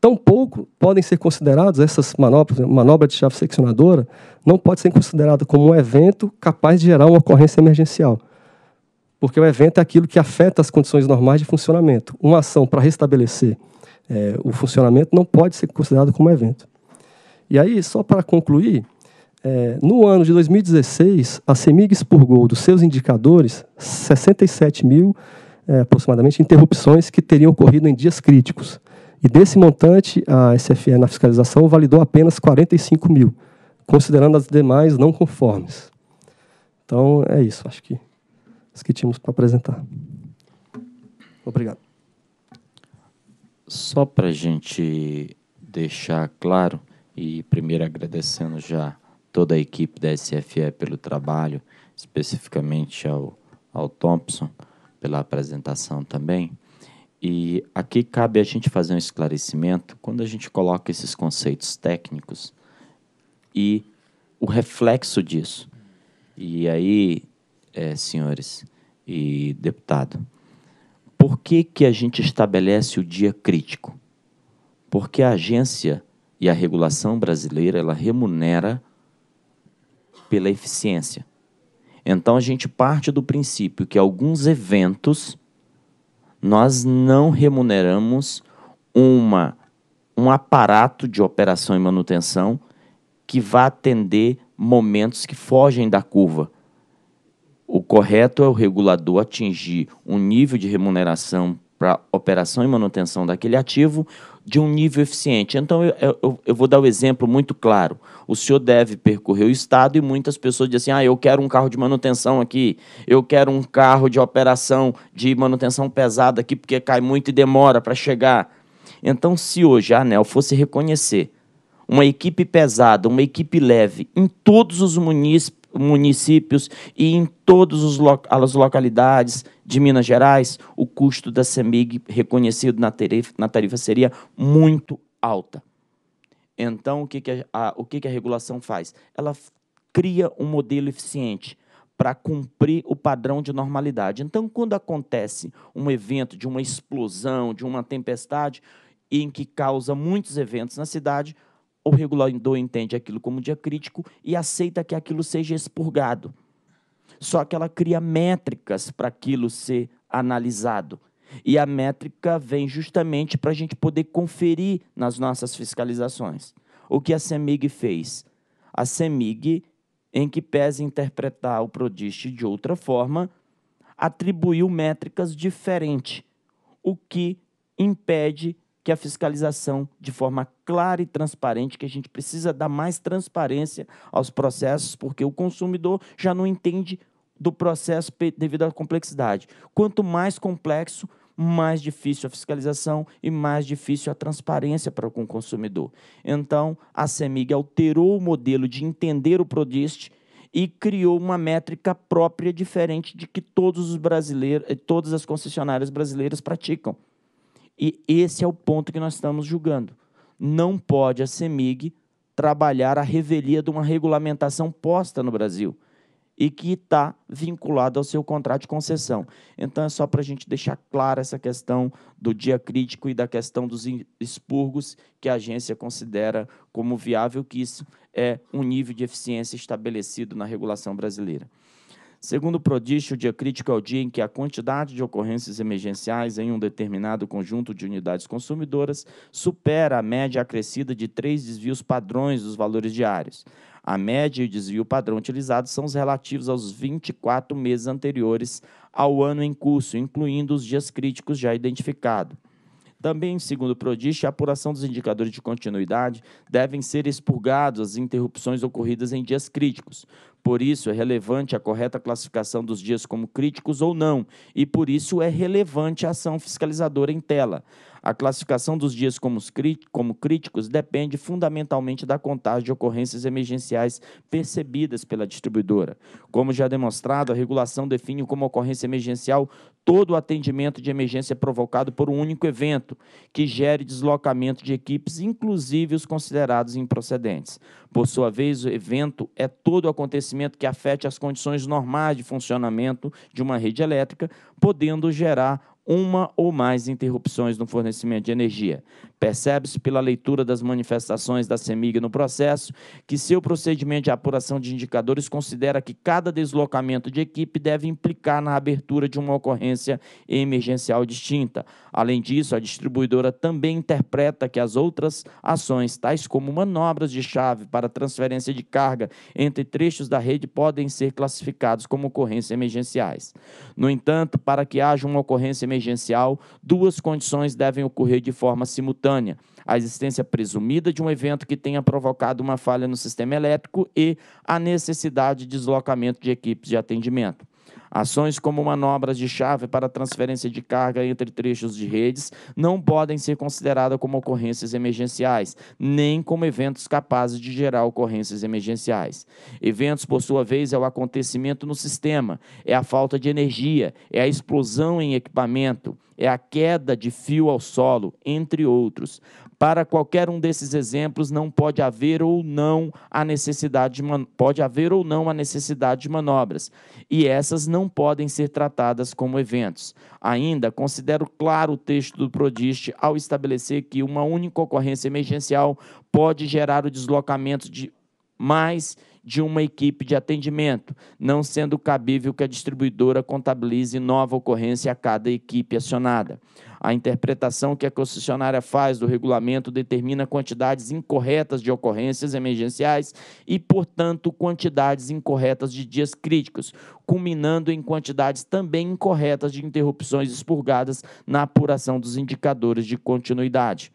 Tampouco podem ser consideradas essas manobras, manobra de chave seccionadora, não pode ser considerada como um evento capaz de gerar uma ocorrência emergencial. Porque o evento é aquilo que afeta as condições normais de funcionamento. Uma ação para restabelecer é, o funcionamento não pode ser considerada como evento. E aí, só para concluir, é, no ano de 2016, a CEMIG expurgou dos seus indicadores 67 mil, é, aproximadamente, interrupções que teriam ocorrido em dias críticos. E desse montante, a SFE na fiscalização validou apenas 45 mil, considerando as demais não conformes. Então, é isso. Acho que isso que tínhamos para apresentar. Obrigado. Só para a gente deixar claro, e primeiro agradecendo já toda a equipe da SFE pelo trabalho, especificamente ao, ao Thompson, pela apresentação também. E aqui cabe a gente fazer um esclarecimento quando a gente coloca esses conceitos técnicos e o reflexo disso. E aí, é, senhores e deputado, por que, que a gente estabelece o dia crítico? Porque a agência e a regulação brasileira ela remunera pela eficiência. Então a gente parte do princípio que alguns eventos nós não remuneramos uma um aparato de operação e manutenção que vá atender momentos que fogem da curva. O correto é o regulador atingir um nível de remuneração para operação e manutenção daquele ativo de um nível eficiente. Então, eu, eu, eu, vou dar um exemplo muito claro. O senhor deve percorrer o Estado e muitas pessoas dizem assim, ah, eu quero um carro de manutenção aqui, eu quero um carro de operação de manutenção pesada aqui, porque cai muito e demora para chegar. Então, se hoje a ANEL fosse reconhecer uma equipe pesada, uma equipe leve, em todos os munícipes, municípios e em todas as localidades de Minas Gerais, o custo da CEMIG reconhecido na tarifa, na tarifa seria muito alta. Então, o que, que, a, o que, que a regulação faz? Ela cria um modelo eficiente para cumprir o padrão de normalidade. Então, quando acontece um evento de uma explosão, de uma tempestade, em que causa muitos eventos na cidade, o regulador entende aquilo como dia crítico e aceita que aquilo seja expurgado. Só que ela cria métricas para aquilo ser analisado. E a métrica vem justamente para a gente poder conferir nas nossas fiscalizações. O que a CEMIG fez? A CEMIG, em que pese interpretar o PRODIST de outra forma, atribuiu métricas diferentes, o que impede que a fiscalização de forma clara e transparente, que a gente precisa dar mais transparência aos processos, porque o consumidor já não entende do processo devido à complexidade. Quanto mais complexo, mais difícil a fiscalização e mais difícil a transparência para o consumidor. Então, a CEMIG alterou o modelo de entender o Prodist e criou uma métrica própria diferente de que todos os brasileiros, eh, todas as concessionárias brasileiras praticam. E esse é o ponto que nós estamos julgando. Não pode a CEMIG trabalhar a revelia de uma regulamentação posta no Brasil e que está vinculada ao seu contrato de concessão. Então, é só para a gente deixar clara essa questão do dia crítico e da questão dos expurgos que a agência considera como viável, que isso é um nível de eficiência estabelecido na regulação brasileira. Segundo o prodígio, o dia crítico é o dia em que a quantidade de ocorrências emergenciais em um determinado conjunto de unidades consumidoras supera a média acrescida de três desvios padrões dos valores diários. A média e o desvio padrão utilizados são os relativos aos 24 meses anteriores ao ano em curso, incluindo os dias críticos já identificados. Também, segundo o Prodish, a apuração dos indicadores de continuidade devem ser expurgados as interrupções ocorridas em dias críticos. Por isso, é relevante a correta classificação dos dias como críticos ou não, e por isso é relevante a ação fiscalizadora em tela. A classificação dos dias como, críticos depende fundamentalmente da contagem de ocorrências emergenciais percebidas pela distribuidora. Como já demonstrado, a regulação define como ocorrência emergencial todo o atendimento de emergência provocado por um único evento, que gere deslocamento de equipes, inclusive os considerados improcedentes. Por sua vez, o evento é todo acontecimento que afete as condições normais de funcionamento de uma rede elétrica, podendo gerar uma ou mais interrupções no fornecimento de energia. Percebe-se pela leitura das manifestações da CEMIG no processo que seu procedimento de apuração de indicadores considera que cada deslocamento de equipe deve implicar na abertura de uma ocorrência emergencial distinta. Além disso, a distribuidora também interpreta que as outras ações, tais como manobras de chave para transferência de carga entre trechos da rede, podem ser classificados como ocorrências emergenciais. No entanto, para que haja uma ocorrência emergencial, duas condições devem ocorrer de forma simultânea a existência presumida de um evento que tenha provocado uma falha no sistema elétrico e a necessidade de deslocamento de equipes de atendimento. Ações como manobras de chave para transferência de carga entre trechos de redes não podem ser consideradas como ocorrências emergenciais, nem como eventos capazes de gerar ocorrências emergenciais. Eventos, por sua vez, é o acontecimento no sistema, é a falta de energia, é a explosão em equipamento, é a queda de fio ao solo, entre outros. Para qualquer um desses exemplos, não pode haver ou não a necessidade de man... pode haver ou não a necessidade de manobras, e essas não podem ser tratadas como eventos. Ainda considero claro o texto do Prodist ao estabelecer que uma única ocorrência emergencial pode gerar o deslocamento de mais de uma equipe de atendimento, não sendo cabível que a distribuidora contabilize nova ocorrência a cada equipe acionada. A interpretação que a concessionária faz do regulamento determina quantidades incorretas de ocorrências emergenciais e, portanto, quantidades incorretas de dias críticos, culminando em quantidades também incorretas de interrupções expurgadas na apuração dos indicadores de continuidade.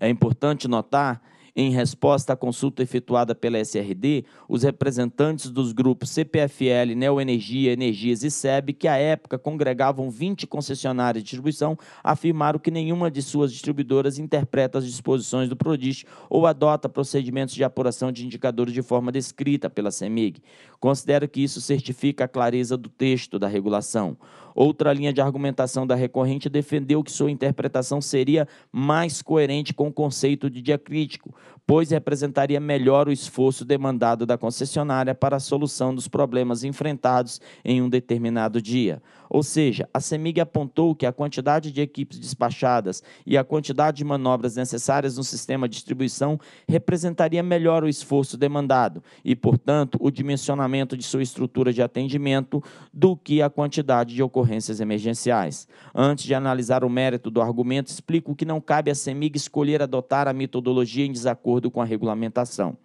É importante notar em resposta à consulta efetuada pela SRD, os representantes dos grupos CPFL, Neoenergia, Energias e SEB, que à época congregavam 20 concessionárias de distribuição, afirmaram que nenhuma de suas distribuidoras interpreta as disposições do Prodis ou adota procedimentos de apuração de indicadores de forma descrita pela CEMIG. Considero que isso certifica a clareza do texto da regulação. Outra linha de argumentação da recorrente defendeu que sua interpretação seria mais coerente com o conceito de dia crítico, pois representaria melhor o esforço demandado da concessionária para a solução dos problemas enfrentados em um determinado dia. Ou seja, a CEMIG apontou que a quantidade de equipes despachadas e a quantidade de manobras necessárias no sistema de distribuição representaria melhor o esforço demandado e, portanto, o dimensionamento de sua estrutura de atendimento do que a quantidade de ocorrências emergenciais. Antes de analisar o mérito do argumento, explico que não cabe à CEMIG escolher adotar a metodologia em desacordo com a regulamentação.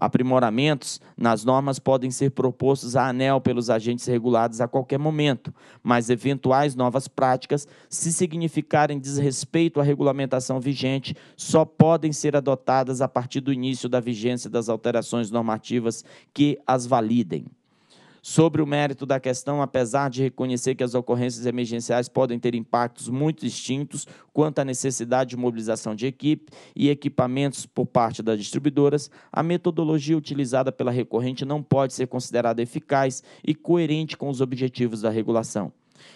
Aprimoramentos nas normas podem ser propostos à ANEL pelos agentes regulados a qualquer momento, mas eventuais novas práticas, se significarem desrespeito à regulamentação vigente, só podem ser adotadas a partir do início da vigência das alterações normativas que as validem. Sobre o mérito da questão, apesar de reconhecer que as ocorrências emergenciais podem ter impactos muito distintos quanto à necessidade de mobilização de equipe e equipamentos por parte das distribuidoras, a metodologia utilizada pela recorrente não pode ser considerada eficaz e coerente com os objetivos da regulação.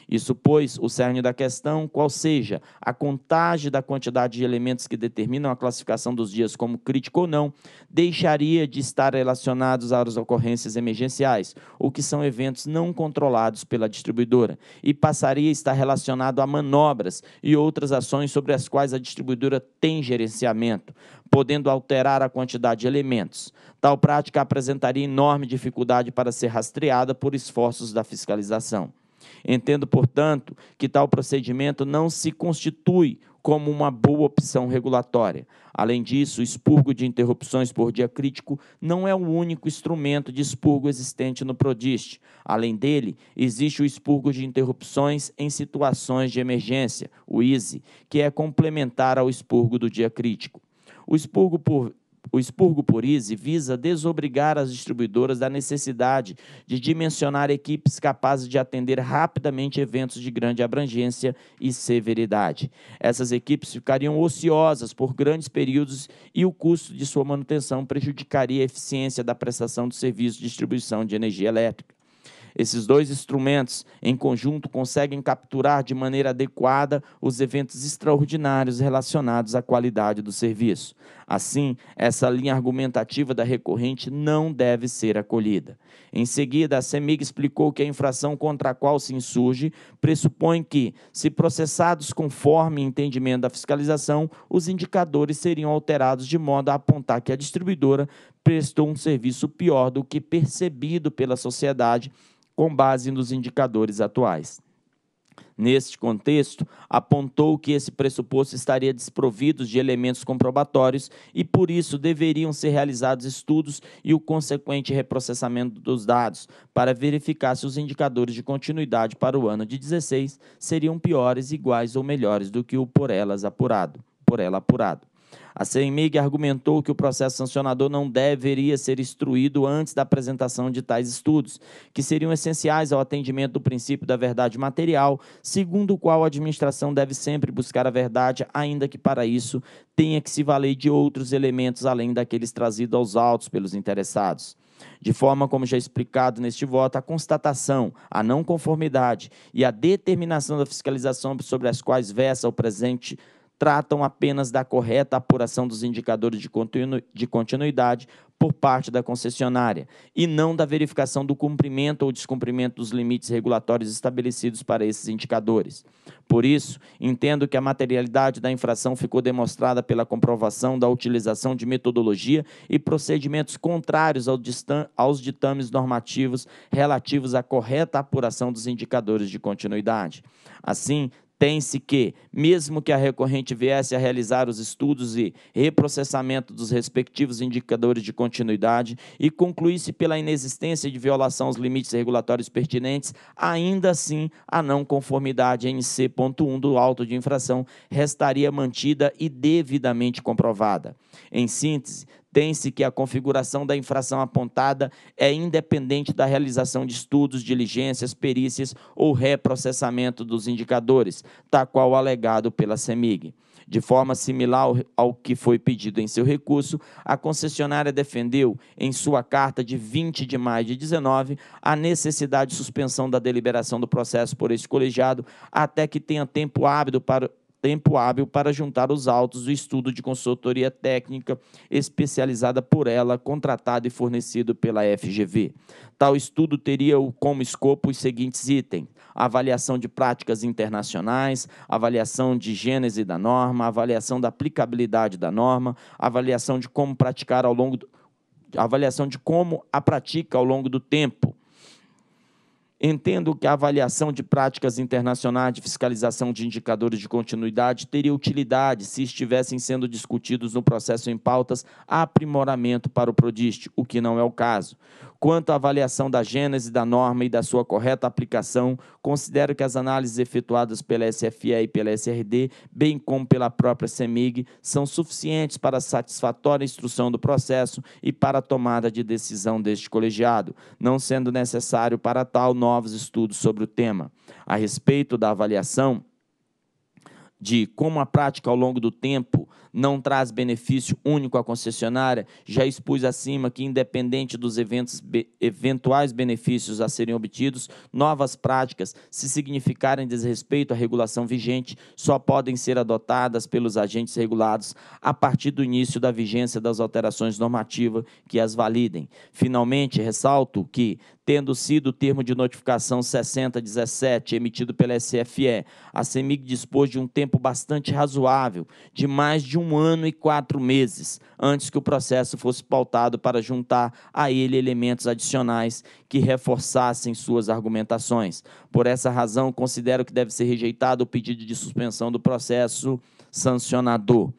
Isso, pois, o cerne da questão, qual seja a contagem da quantidade de elementos que determinam a classificação dos dias como crítico ou não, deixaria de estar relacionados às ocorrências emergenciais, ou que são eventos não controlados pela distribuidora, e passaria a estar relacionado a manobras e outras ações sobre as quais a distribuidora tem gerenciamento, podendo alterar a quantidade de elementos. Tal prática apresentaria enorme dificuldade para ser rastreada por esforços da fiscalização. Entendo, portanto, que tal procedimento não se constitui como uma boa opção regulatória. Além disso, o expurgo de interrupções por dia crítico não é o único instrumento de expurgo existente no Prodist. Além dele, existe o expurgo de interrupções em situações de emergência, o ISE, que é complementar ao expurgo do dia crítico. O expurgo por o expurgo por ISE visa desobrigar as distribuidoras da necessidade de dimensionar equipes capazes de atender rapidamente eventos de grande abrangência e severidade. Essas equipes ficariam ociosas por grandes períodos e o custo de sua manutenção prejudicaria a eficiência da prestação do serviço de distribuição de energia elétrica. Esses dois instrumentos, em conjunto, conseguem capturar de maneira adequada os eventos extraordinários relacionados à qualidade do serviço. Assim, essa linha argumentativa da recorrente não deve ser acolhida. Em seguida, a CEMIG explicou que a infração contra a qual se insurge pressupõe que, se processados conforme entendimento da fiscalização, os indicadores seriam alterados de modo a apontar que a distribuidora prestou um serviço pior do que percebido pela sociedade com base nos indicadores atuais. Neste contexto, apontou que esse pressuposto estaria desprovido de elementos comprobatórios e, por isso, deveriam ser realizados estudos e o consequente reprocessamento dos dados para verificar se os indicadores de continuidade para o ano de 16 seriam piores, iguais ou melhores do que o por elas apurado, por ela apurado. A CEMIG argumentou que o processo sancionador não deveria ser instruído antes da apresentação de tais estudos, que seriam essenciais ao atendimento do princípio da verdade material, segundo o qual a administração deve sempre buscar a verdade, ainda que para isso tenha que se valer de outros elementos além daqueles trazidos aos autos pelos interessados. De forma como já explicado neste voto, a constatação, a não conformidade e a determinação da fiscalização sobre as quais versa o presente tratam apenas da correta apuração dos indicadores de, continu de continuidade por parte da concessionária e não da verificação do cumprimento ou descumprimento dos limites regulatórios estabelecidos para esses indicadores. Por isso, entendo que a materialidade da infração ficou demonstrada pela comprovação da utilização de metodologia e procedimentos contrários ao aos ditames normativos relativos à correta apuração dos indicadores de continuidade. Assim, Pense que, mesmo que a recorrente viesse a realizar os estudos e reprocessamento dos respectivos indicadores de continuidade e concluísse pela inexistência de violação aos limites regulatórios pertinentes, ainda assim a não conformidade em C.1 do auto de infração restaria mantida e devidamente comprovada. Em síntese, tem-se que a configuração da infração apontada é independente da realização de estudos, diligências, perícias ou reprocessamento dos indicadores, tal qual alegado pela CEMIG. De forma similar ao que foi pedido em seu recurso, a concessionária defendeu, em sua carta de 20 de maio de 19, a necessidade de suspensão da deliberação do processo por esse colegiado até que tenha tempo hábil para, tempo hábil para juntar os autos do estudo de consultoria técnica especializada por ela, contratado e fornecido pela FGV. Tal estudo teria como escopo os seguintes itens: avaliação de práticas internacionais, avaliação de gênese da norma, avaliação da aplicabilidade da norma, avaliação de como praticar ao longo do, avaliação de como a pratica ao longo do tempo Entendo que a avaliação de práticas internacionais de fiscalização de indicadores de continuidade teria utilidade se estivessem sendo discutidos no processo em pautas aprimoramento para o prodist, o que não é o caso. Quanto à avaliação da gênese da norma e da sua correta aplicação, considero que as análises efetuadas pela SFE e pela SRD, bem como pela própria CEMIG, são suficientes para a satisfatória instrução do processo e para a tomada de decisão deste colegiado, não sendo necessário para tal novos estudos sobre o tema. A respeito da avaliação, de como a prática ao longo do tempo não traz benefício único à concessionária. Já expus acima que, independente dos eventos, be, eventuais benefícios a serem obtidos, novas práticas, se significarem desrespeito à regulação vigente, só podem ser adotadas pelos agentes regulados a partir do início da vigência das alterações normativas que as validem. Finalmente, ressalto que, tendo sido o termo de notificação 6017 emitido pela SFE, a CEMIG dispôs de um tempo bastante razoável, de mais de um ano e quatro meses, antes que o processo fosse pautado para juntar a ele elementos adicionais que reforçassem suas argumentações. Por essa razão, considero que deve ser rejeitado o pedido de suspensão do processo sancionador.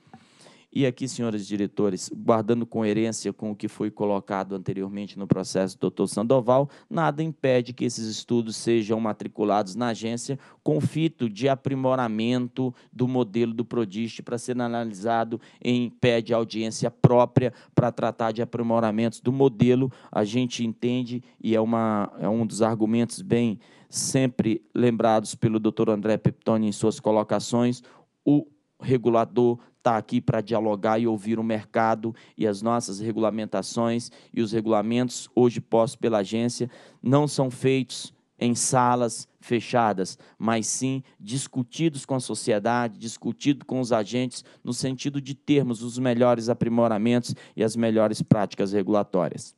E aqui, senhores diretores, guardando coerência com o que foi colocado anteriormente no processo do Dr. Sandoval, nada impede que esses estudos sejam matriculados na agência com fito de aprimoramento do modelo do prodiste para ser analisado em pé de audiência própria para tratar de aprimoramentos do modelo. A gente entende e é, uma, é um dos argumentos bem sempre lembrados pelo Dr. André Peptoni em suas colocações, o regulador está aqui para dialogar e ouvir o mercado e as nossas regulamentações e os regulamentos hoje postos pela agência não são feitos em salas fechadas, mas sim discutidos com a sociedade, discutido com os agentes, no sentido de termos os melhores aprimoramentos e as melhores práticas regulatórias.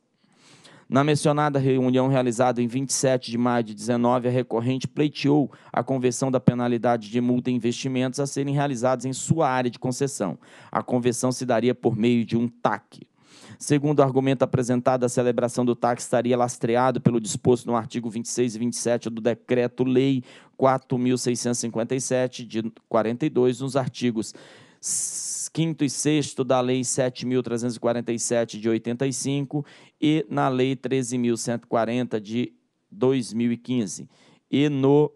Na mencionada reunião realizada em 27 de maio de 19, a recorrente pleiteou a conversão da penalidade de multa em investimentos a serem realizados em sua área de concessão. A conversão se daria por meio de um TAC. Segundo o argumento apresentado, a celebração do TAC estaria lastreado pelo disposto no artigo 26 e 27 do Decreto-Lei 4.657 de 42, nos artigos quinto 5 e 6 da Lei 7.347 de 85 e na Lei 13.140 de 2015 e no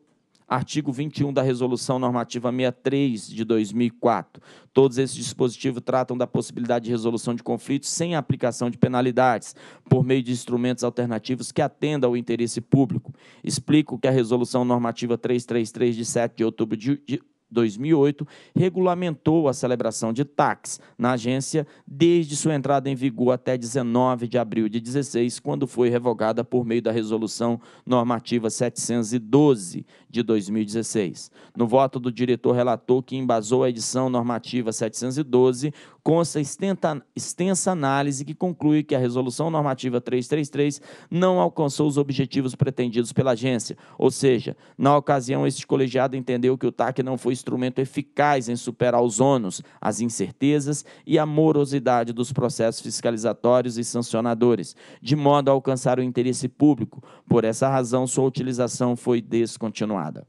artigo 21 da Resolução Normativa 63 de 2004. Todos esses dispositivos tratam da possibilidade de resolução de conflitos sem aplicação de penalidades, por meio de instrumentos alternativos que atendam ao interesse público. Explico que a Resolução Normativa 333 de 7 de outubro de, de 2008, regulamentou a celebração de taques na agência desde sua entrada em vigor até 19 de abril de 16, quando foi revogada por meio da Resolução Normativa 712 de 2016. No voto do diretor relatou que embasou a edição normativa 712, consta extensa análise que conclui que a Resolução Normativa 333 não alcançou os objetivos pretendidos pela agência, ou seja, na ocasião este colegiado entendeu que o TAC não foi instrumento eficaz em superar os ônus, as incertezas e a morosidade dos processos fiscalizatórios e sancionadores, de modo a alcançar o interesse público. Por essa razão, sua utilização foi descontinuada.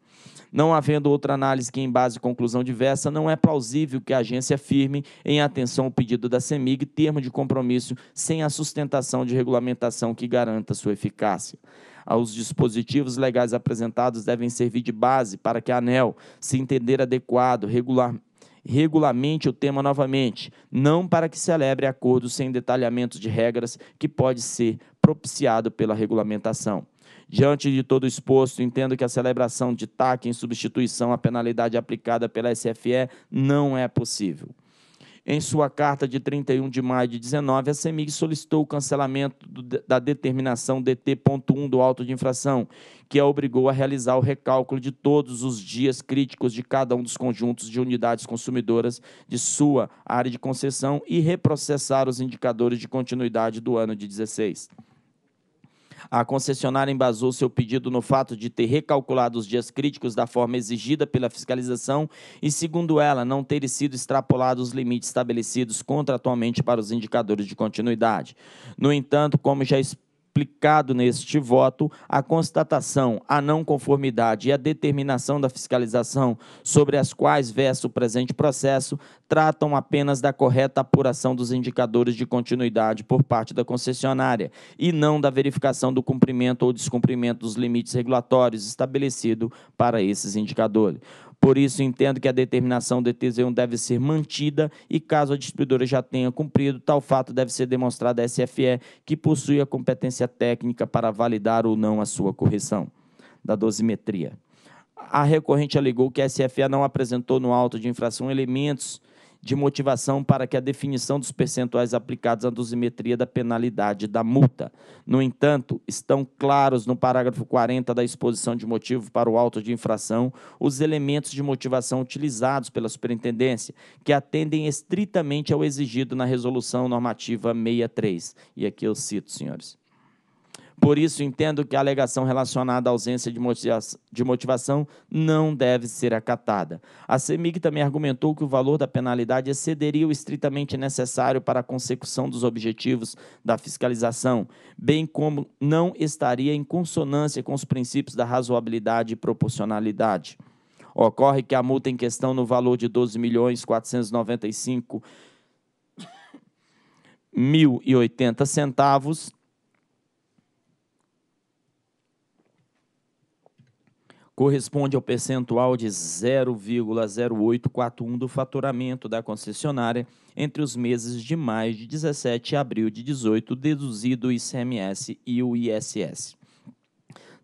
Não havendo outra análise que em base conclusão diversa, não é plausível que a agência firme em atenção ao pedido da CEMIG termo de compromisso sem a sustentação de regulamentação que garanta sua eficácia. Os dispositivos legais apresentados devem servir de base para que a ANEL se entender adequado, regular, regulamente o tema novamente, não para que celebre acordos sem detalhamento de regras que pode ser propiciado pela regulamentação. Diante de todo exposto, entendo que a celebração de TAC em substituição à penalidade aplicada pela SFE não é possível. Em sua carta de 31 de maio de 19, a CEMIG solicitou o cancelamento do, da determinação DT.1 do auto de infração, que a obrigou a realizar o recálculo de todos os dias críticos de cada um dos conjuntos de unidades consumidoras de sua área de concessão e reprocessar os indicadores de continuidade do ano de 16. A concessionária embasou seu pedido no fato de ter recalculado os dias críticos da forma exigida pela fiscalização e, segundo ela, não terem sido extrapolados os limites estabelecidos contratualmente para os indicadores de continuidade. No entanto, como já expôs, explicado neste voto a constatação, a não conformidade e a determinação da fiscalização sobre as quais versa o presente processo tratam apenas da correta apuração dos indicadores de continuidade por parte da concessionária e não da verificação do cumprimento ou descumprimento dos limites regulatórios estabelecido para esses indicadores. Por isso, entendo que a determinação do 1 deve ser mantida e, caso a distribuidora já tenha cumprido, tal fato deve ser demonstrado à SFE, que possui a competência técnica para validar ou não a sua correção da dosimetria. A recorrente alegou que a SFE não apresentou no auto de infração elementos de motivação para que a definição dos percentuais aplicados à dosimetria da penalidade da multa. No entanto, estão claros no parágrafo 40 da exposição de motivo para o auto de infração os elementos de motivação utilizados pela superintendência, que atendem estritamente ao exigido na resolução normativa 63. E aqui eu cito, senhores. Por isso, entendo que a alegação relacionada à ausência de motivação não deve ser acatada. A CEMIG também argumentou que o valor da penalidade excederia o estritamente necessário para a consecução dos objetivos da fiscalização, bem como não estaria em consonância com os princípios da razoabilidade e proporcionalidade. Ocorre que a multa em questão no valor de R$ milhões 495 mil e centavos corresponde ao percentual de 0,0841 do faturamento da concessionária entre os meses de maio de 17 e abril de 18, deduzido o ICMS e o ISS.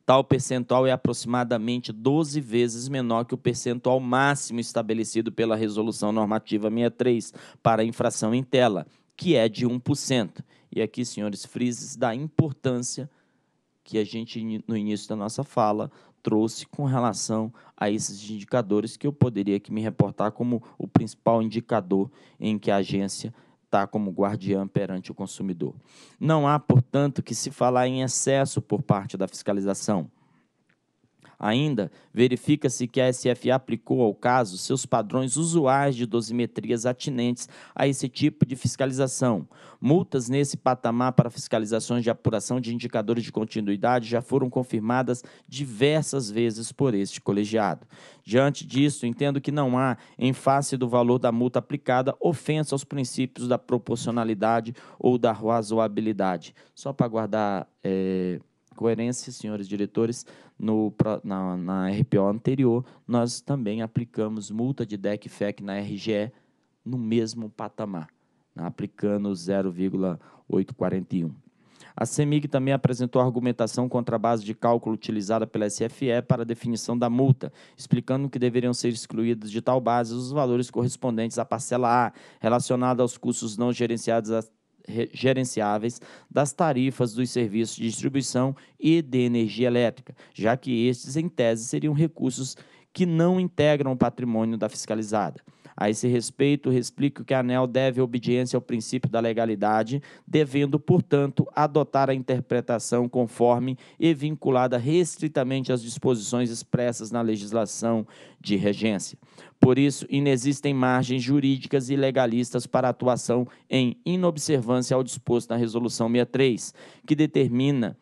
Tal percentual é aproximadamente 12 vezes menor que o percentual máximo estabelecido pela Resolução Normativa 63 para infração em tela, que é de 1%. E aqui, senhores frises, da importância que a gente, no início da nossa fala, trouxe com relação a esses indicadores que eu poderia aqui me reportar como o principal indicador em que a agência está como guardiã perante o consumidor. Não há, portanto, que se falar em excesso por parte da fiscalização. Ainda, verifica-se que a SFA aplicou ao caso seus padrões usuais de dosimetrias atinentes a esse tipo de fiscalização. Multas nesse patamar para fiscalizações de apuração de indicadores de continuidade já foram confirmadas diversas vezes por este colegiado. Diante disso, entendo que não há, em face do valor da multa aplicada, ofensa aos princípios da proporcionalidade ou da razoabilidade. Só para guardar. É coerência, senhores diretores, no, na, na RPO anterior, nós também aplicamos multa de DEC FEC na RGE no mesmo patamar, né, aplicando 0,841. A CEMIG também apresentou argumentação contra a base de cálculo utilizada pela SFE para a definição da multa, explicando que deveriam ser excluídos de tal base os valores correspondentes à parcela A, relacionada aos custos não gerenciados gerenciáveis das tarifas dos serviços de distribuição e de energia elétrica, já que estes, em tese, seriam recursos que não integram o patrimônio da fiscalizada. A esse respeito, explico que a ANEL deve obediência ao princípio da legalidade, devendo, portanto, adotar a interpretação conforme e vinculada restritamente às disposições expressas na legislação de regência. Por isso, inexistem margens jurídicas e legalistas para atuação em inobservância ao disposto na Resolução 63, que determina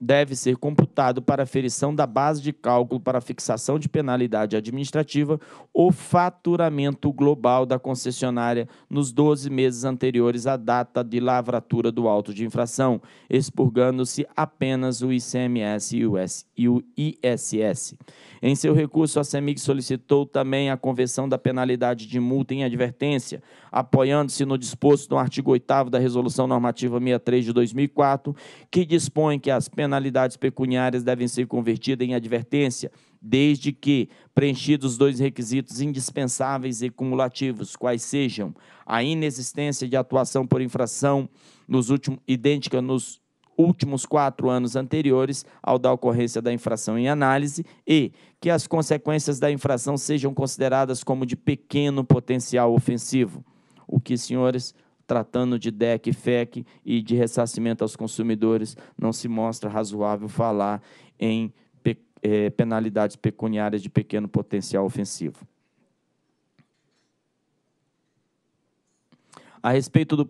deve ser computado para aferição da base de cálculo para fixação de penalidade administrativa o faturamento global da concessionária nos 12 meses anteriores à data de lavratura do auto de infração, expurgando-se apenas o ICMS e o ISS. Em seu recurso, a CEMIG solicitou também a conversão da penalidade de multa em advertência, apoiando-se no disposto no artigo 8 da Resolução Normativa 63 de 2004, que dispõe que as penalidades penalidades pecuniárias devem ser convertidas em advertência, desde que preenchidos dois requisitos indispensáveis e cumulativos, quais sejam a inexistência de atuação por infração nos últimos, idêntica nos últimos quatro anos anteriores ao da ocorrência da infração em análise e que as consequências da infração sejam consideradas como de pequeno potencial ofensivo. O que, senhores, tratando de DEC, FEC e de ressarcimento aos consumidores, não se mostra razoável falar em pe é, penalidades pecuniárias de pequeno potencial ofensivo. A respeito do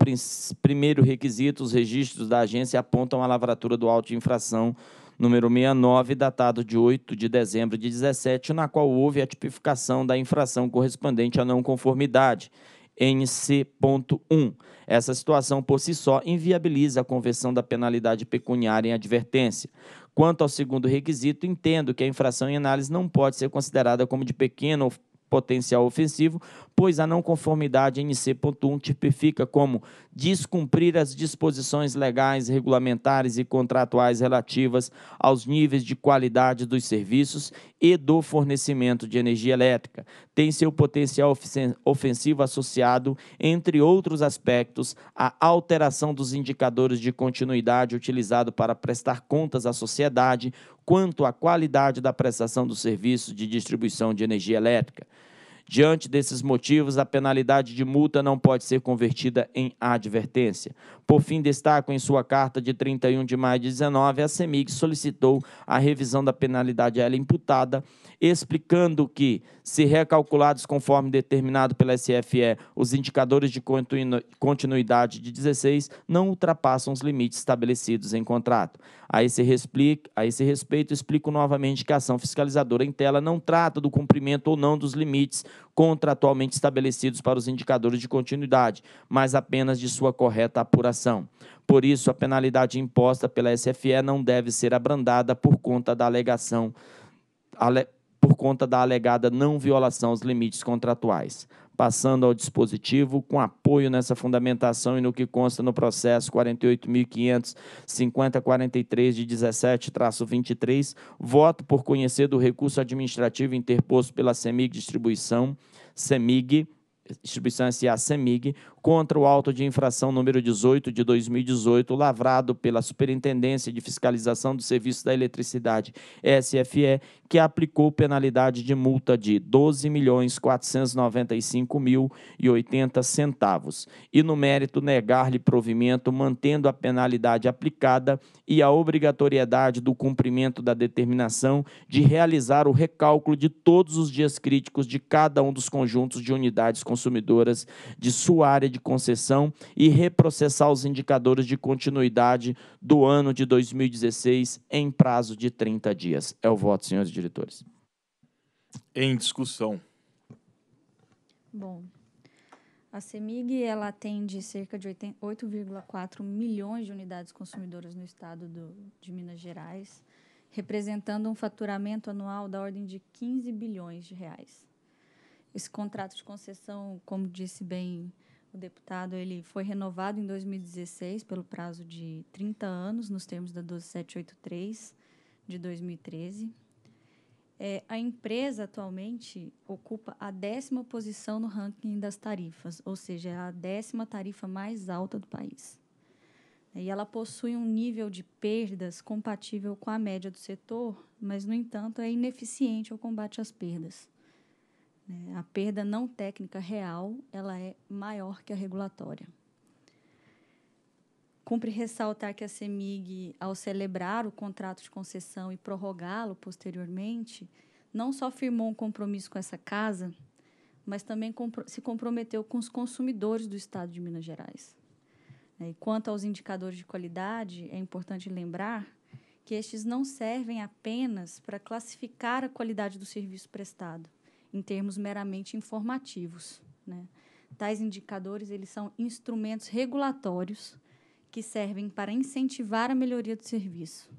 primeiro requisito, os registros da agência apontam a lavratura do auto de infração número 69, datado de 8 de dezembro de 17, na qual houve a tipificação da infração correspondente à não conformidade, NC.1. Essa situação por si só inviabiliza a conversão da penalidade pecuniária em advertência. Quanto ao segundo requisito, entendo que a infração em análise não pode ser considerada como de pequeno potencial ofensivo, pois a não conformidade NC.1 tipifica como descumprir as disposições legais, regulamentares e contratuais relativas aos níveis de qualidade dos serviços e do fornecimento de energia elétrica. Tem seu potencial ofensivo associado, entre outros aspectos, à alteração dos indicadores de continuidade utilizado para prestar contas à sociedade, quanto à qualidade da prestação do serviço de distribuição de energia elétrica. Diante desses motivos, a penalidade de multa não pode ser convertida em advertência. Por fim, destaco em sua carta de 31 de maio de 19, a CEMIG solicitou a revisão da penalidade a ela imputada, explicando que, se recalculados conforme determinado pela SFE, os indicadores de continuidade de 16 não ultrapassam os limites estabelecidos em contrato. A esse, a esse respeito, explico novamente que a ação fiscalizadora em tela não trata do cumprimento ou não dos limites contratualmente estabelecidos para os indicadores de continuidade, mas apenas de sua correta apuração por isso, a penalidade imposta pela SFE não deve ser abrandada por conta da alegação ale, por conta da alegada não violação aos limites contratuais. Passando ao dispositivo, com apoio nessa fundamentação e no que consta no processo 48.550.43 de 17-23, voto por conhecer do recurso administrativo interposto pela CEMIG Distribuição, CEMIG distribuição S.A. CEMIG, contra o auto de infração número 18 de 2018, lavrado pela Superintendência de Fiscalização do Serviço da Eletricidade, SFE, que aplicou penalidade de multa de R$ 12.495.080 centavos e no mérito negar-lhe provimento mantendo a penalidade aplicada e a obrigatoriedade do cumprimento da determinação de realizar o recálculo de todos os dias críticos de cada um dos conjuntos de unidades consumidoras de sua área de concessão e reprocessar os indicadores de continuidade do ano de 2016 em prazo de 30 dias. É o voto, senhores diretores. Em discussão. Bom, a CEMIG ela atende cerca de 8,4 milhões de unidades consumidoras no estado do, de Minas Gerais, representando um faturamento anual da ordem de 15 bilhões de reais. Esse contrato de concessão, como disse bem o deputado, ele foi renovado em 2016 pelo prazo de 30 anos, nos termos da 12783 de 2013. É, a empresa atualmente ocupa a décima posição no ranking das tarifas, ou seja, é a décima tarifa mais alta do país. É, e ela possui um nível de perdas compatível com a média do setor, mas, no entanto, é ineficiente ao combate às perdas. Né? A perda não técnica real ela é maior que a regulatória. Cumpre ressaltar que a CEMIG, ao celebrar o contrato de concessão e prorrogá-lo posteriormente, não só firmou um compromisso com essa casa, mas também se comprometeu com os consumidores do Estado de Minas Gerais. E quanto aos indicadores de qualidade, é importante lembrar que estes não servem apenas para classificar a qualidade do serviço prestado, em termos meramente informativos. Né? Tais indicadores eles são instrumentos regulatórios que servem para incentivar a melhoria do serviço,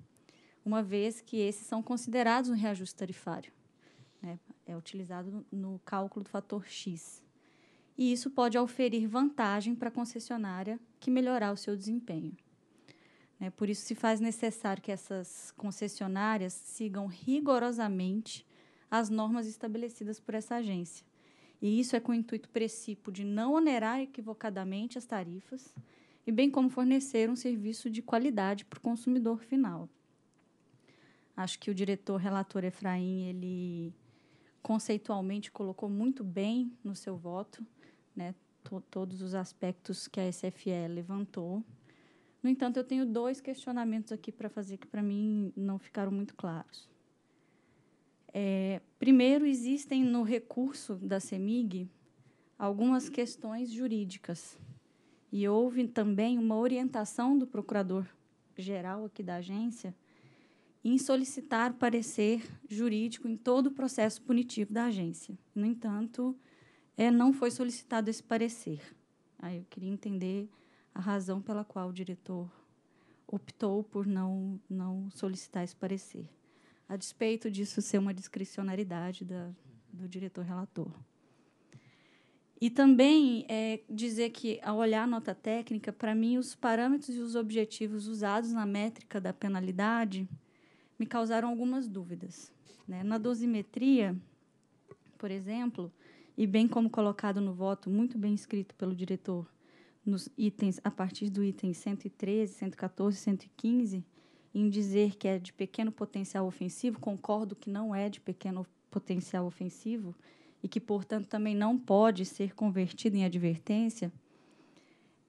uma vez que esses são considerados um reajuste tarifário. Né? É utilizado no cálculo do fator X. E isso pode oferir vantagem para a concessionária que melhorar o seu desempenho. Né? Por isso, se faz necessário que essas concessionárias sigam rigorosamente às normas estabelecidas por essa agência. E isso é com o intuito precípio de não onerar equivocadamente as tarifas e bem como fornecer um serviço de qualidade para o consumidor final. Acho que o diretor relator Efraim, ele conceitualmente colocou muito bem no seu voto, né, to todos os aspectos que a SFE levantou. No entanto, eu tenho dois questionamentos aqui para fazer que para mim não ficaram muito claros. É, primeiro, existem no recurso da CEMIG algumas questões jurídicas. E houve também uma orientação do procurador-geral aqui da agência em solicitar parecer jurídico em todo o processo punitivo da agência. No entanto, é, não foi solicitado esse parecer. Aí eu queria entender a razão pela qual o diretor optou por não, não solicitar esse parecer a despeito disso ser uma discricionariedade da, do diretor relator. E também é, dizer que, ao olhar a nota técnica, para mim, os parâmetros e os objetivos usados na métrica da penalidade me causaram algumas dúvidas. Né? Na dosimetria, por exemplo, e bem como colocado no voto, muito bem escrito pelo diretor, nos itens a partir do item 113, 114, 115, em dizer que é de pequeno potencial ofensivo, concordo que não é de pequeno potencial ofensivo e que, portanto, também não pode ser convertido em advertência,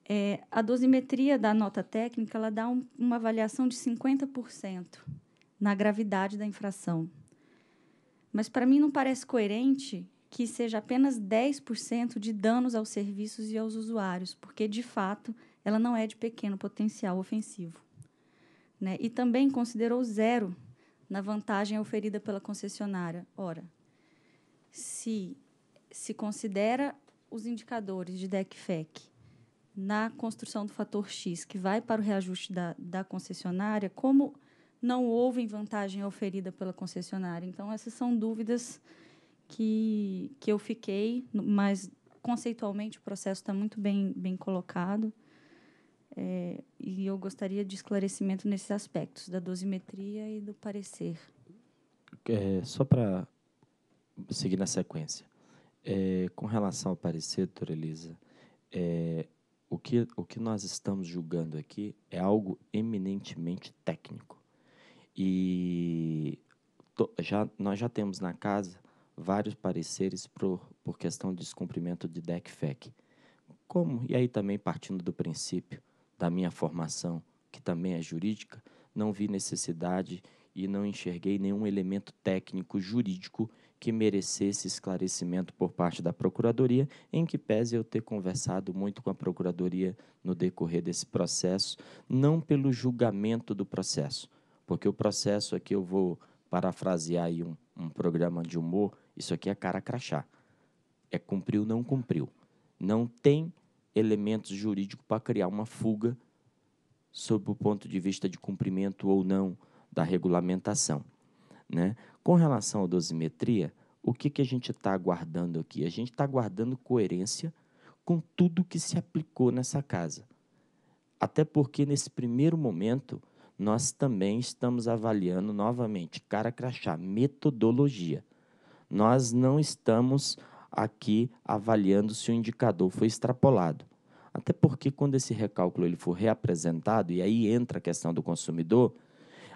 é, a dosimetria da nota técnica ela dá um, uma avaliação de 50% na gravidade da infração. Mas, para mim, não parece coerente que seja apenas 10% de danos aos serviços e aos usuários, porque, de fato, ela não é de pequeno potencial ofensivo. Né? E também considerou zero na vantagem oferida pela concessionária. Ora, se se considera os indicadores de DECFEC na construção do fator X, que vai para o reajuste da, da concessionária, como não houve vantagem oferida pela concessionária? Então, essas são dúvidas que, que eu fiquei, mas conceitualmente o processo está muito bem, bem colocado. É, e eu gostaria de esclarecimento nesses aspectos, da dosimetria e do parecer. É, só para seguir na sequência, é, com relação ao parecer, doutora Elisa, é, o, que, o que nós estamos julgando aqui é algo eminentemente técnico. E to, já, nós já temos na casa vários pareceres por, por questão de descumprimento de DEC-FEC. Como? E aí também partindo do princípio da minha formação, que também é jurídica, não vi necessidade e não enxerguei nenhum elemento técnico jurídico que merecesse esclarecimento por parte da Procuradoria, em que pese eu ter conversado muito com a Procuradoria no decorrer desse processo, não pelo julgamento do processo, porque o processo aqui eu vou parafrasear aí um, um programa de humor, isso aqui é cara crachá. É cumpriu, não cumpriu. Não tem elementos jurídicos para criar uma fuga sob o ponto de vista de cumprimento ou não da regulamentação. Né? Com relação à dosimetria, o que, que a gente está aguardando aqui? A gente está aguardando coerência com tudo que se aplicou nessa casa. Até porque, nesse primeiro momento, nós também estamos avaliando novamente, cara crachá, metodologia. Nós não estamos aqui avaliando se o indicador foi extrapolado. Até porque quando esse recálculo ele for reapresentado, e aí entra a questão do consumidor,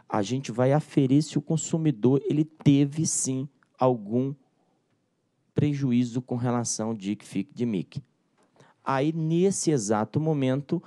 a gente vai aferir se o consumidor ele teve sim algum prejuízo com relação de FIC de MIC. Aí, nesse exato momento,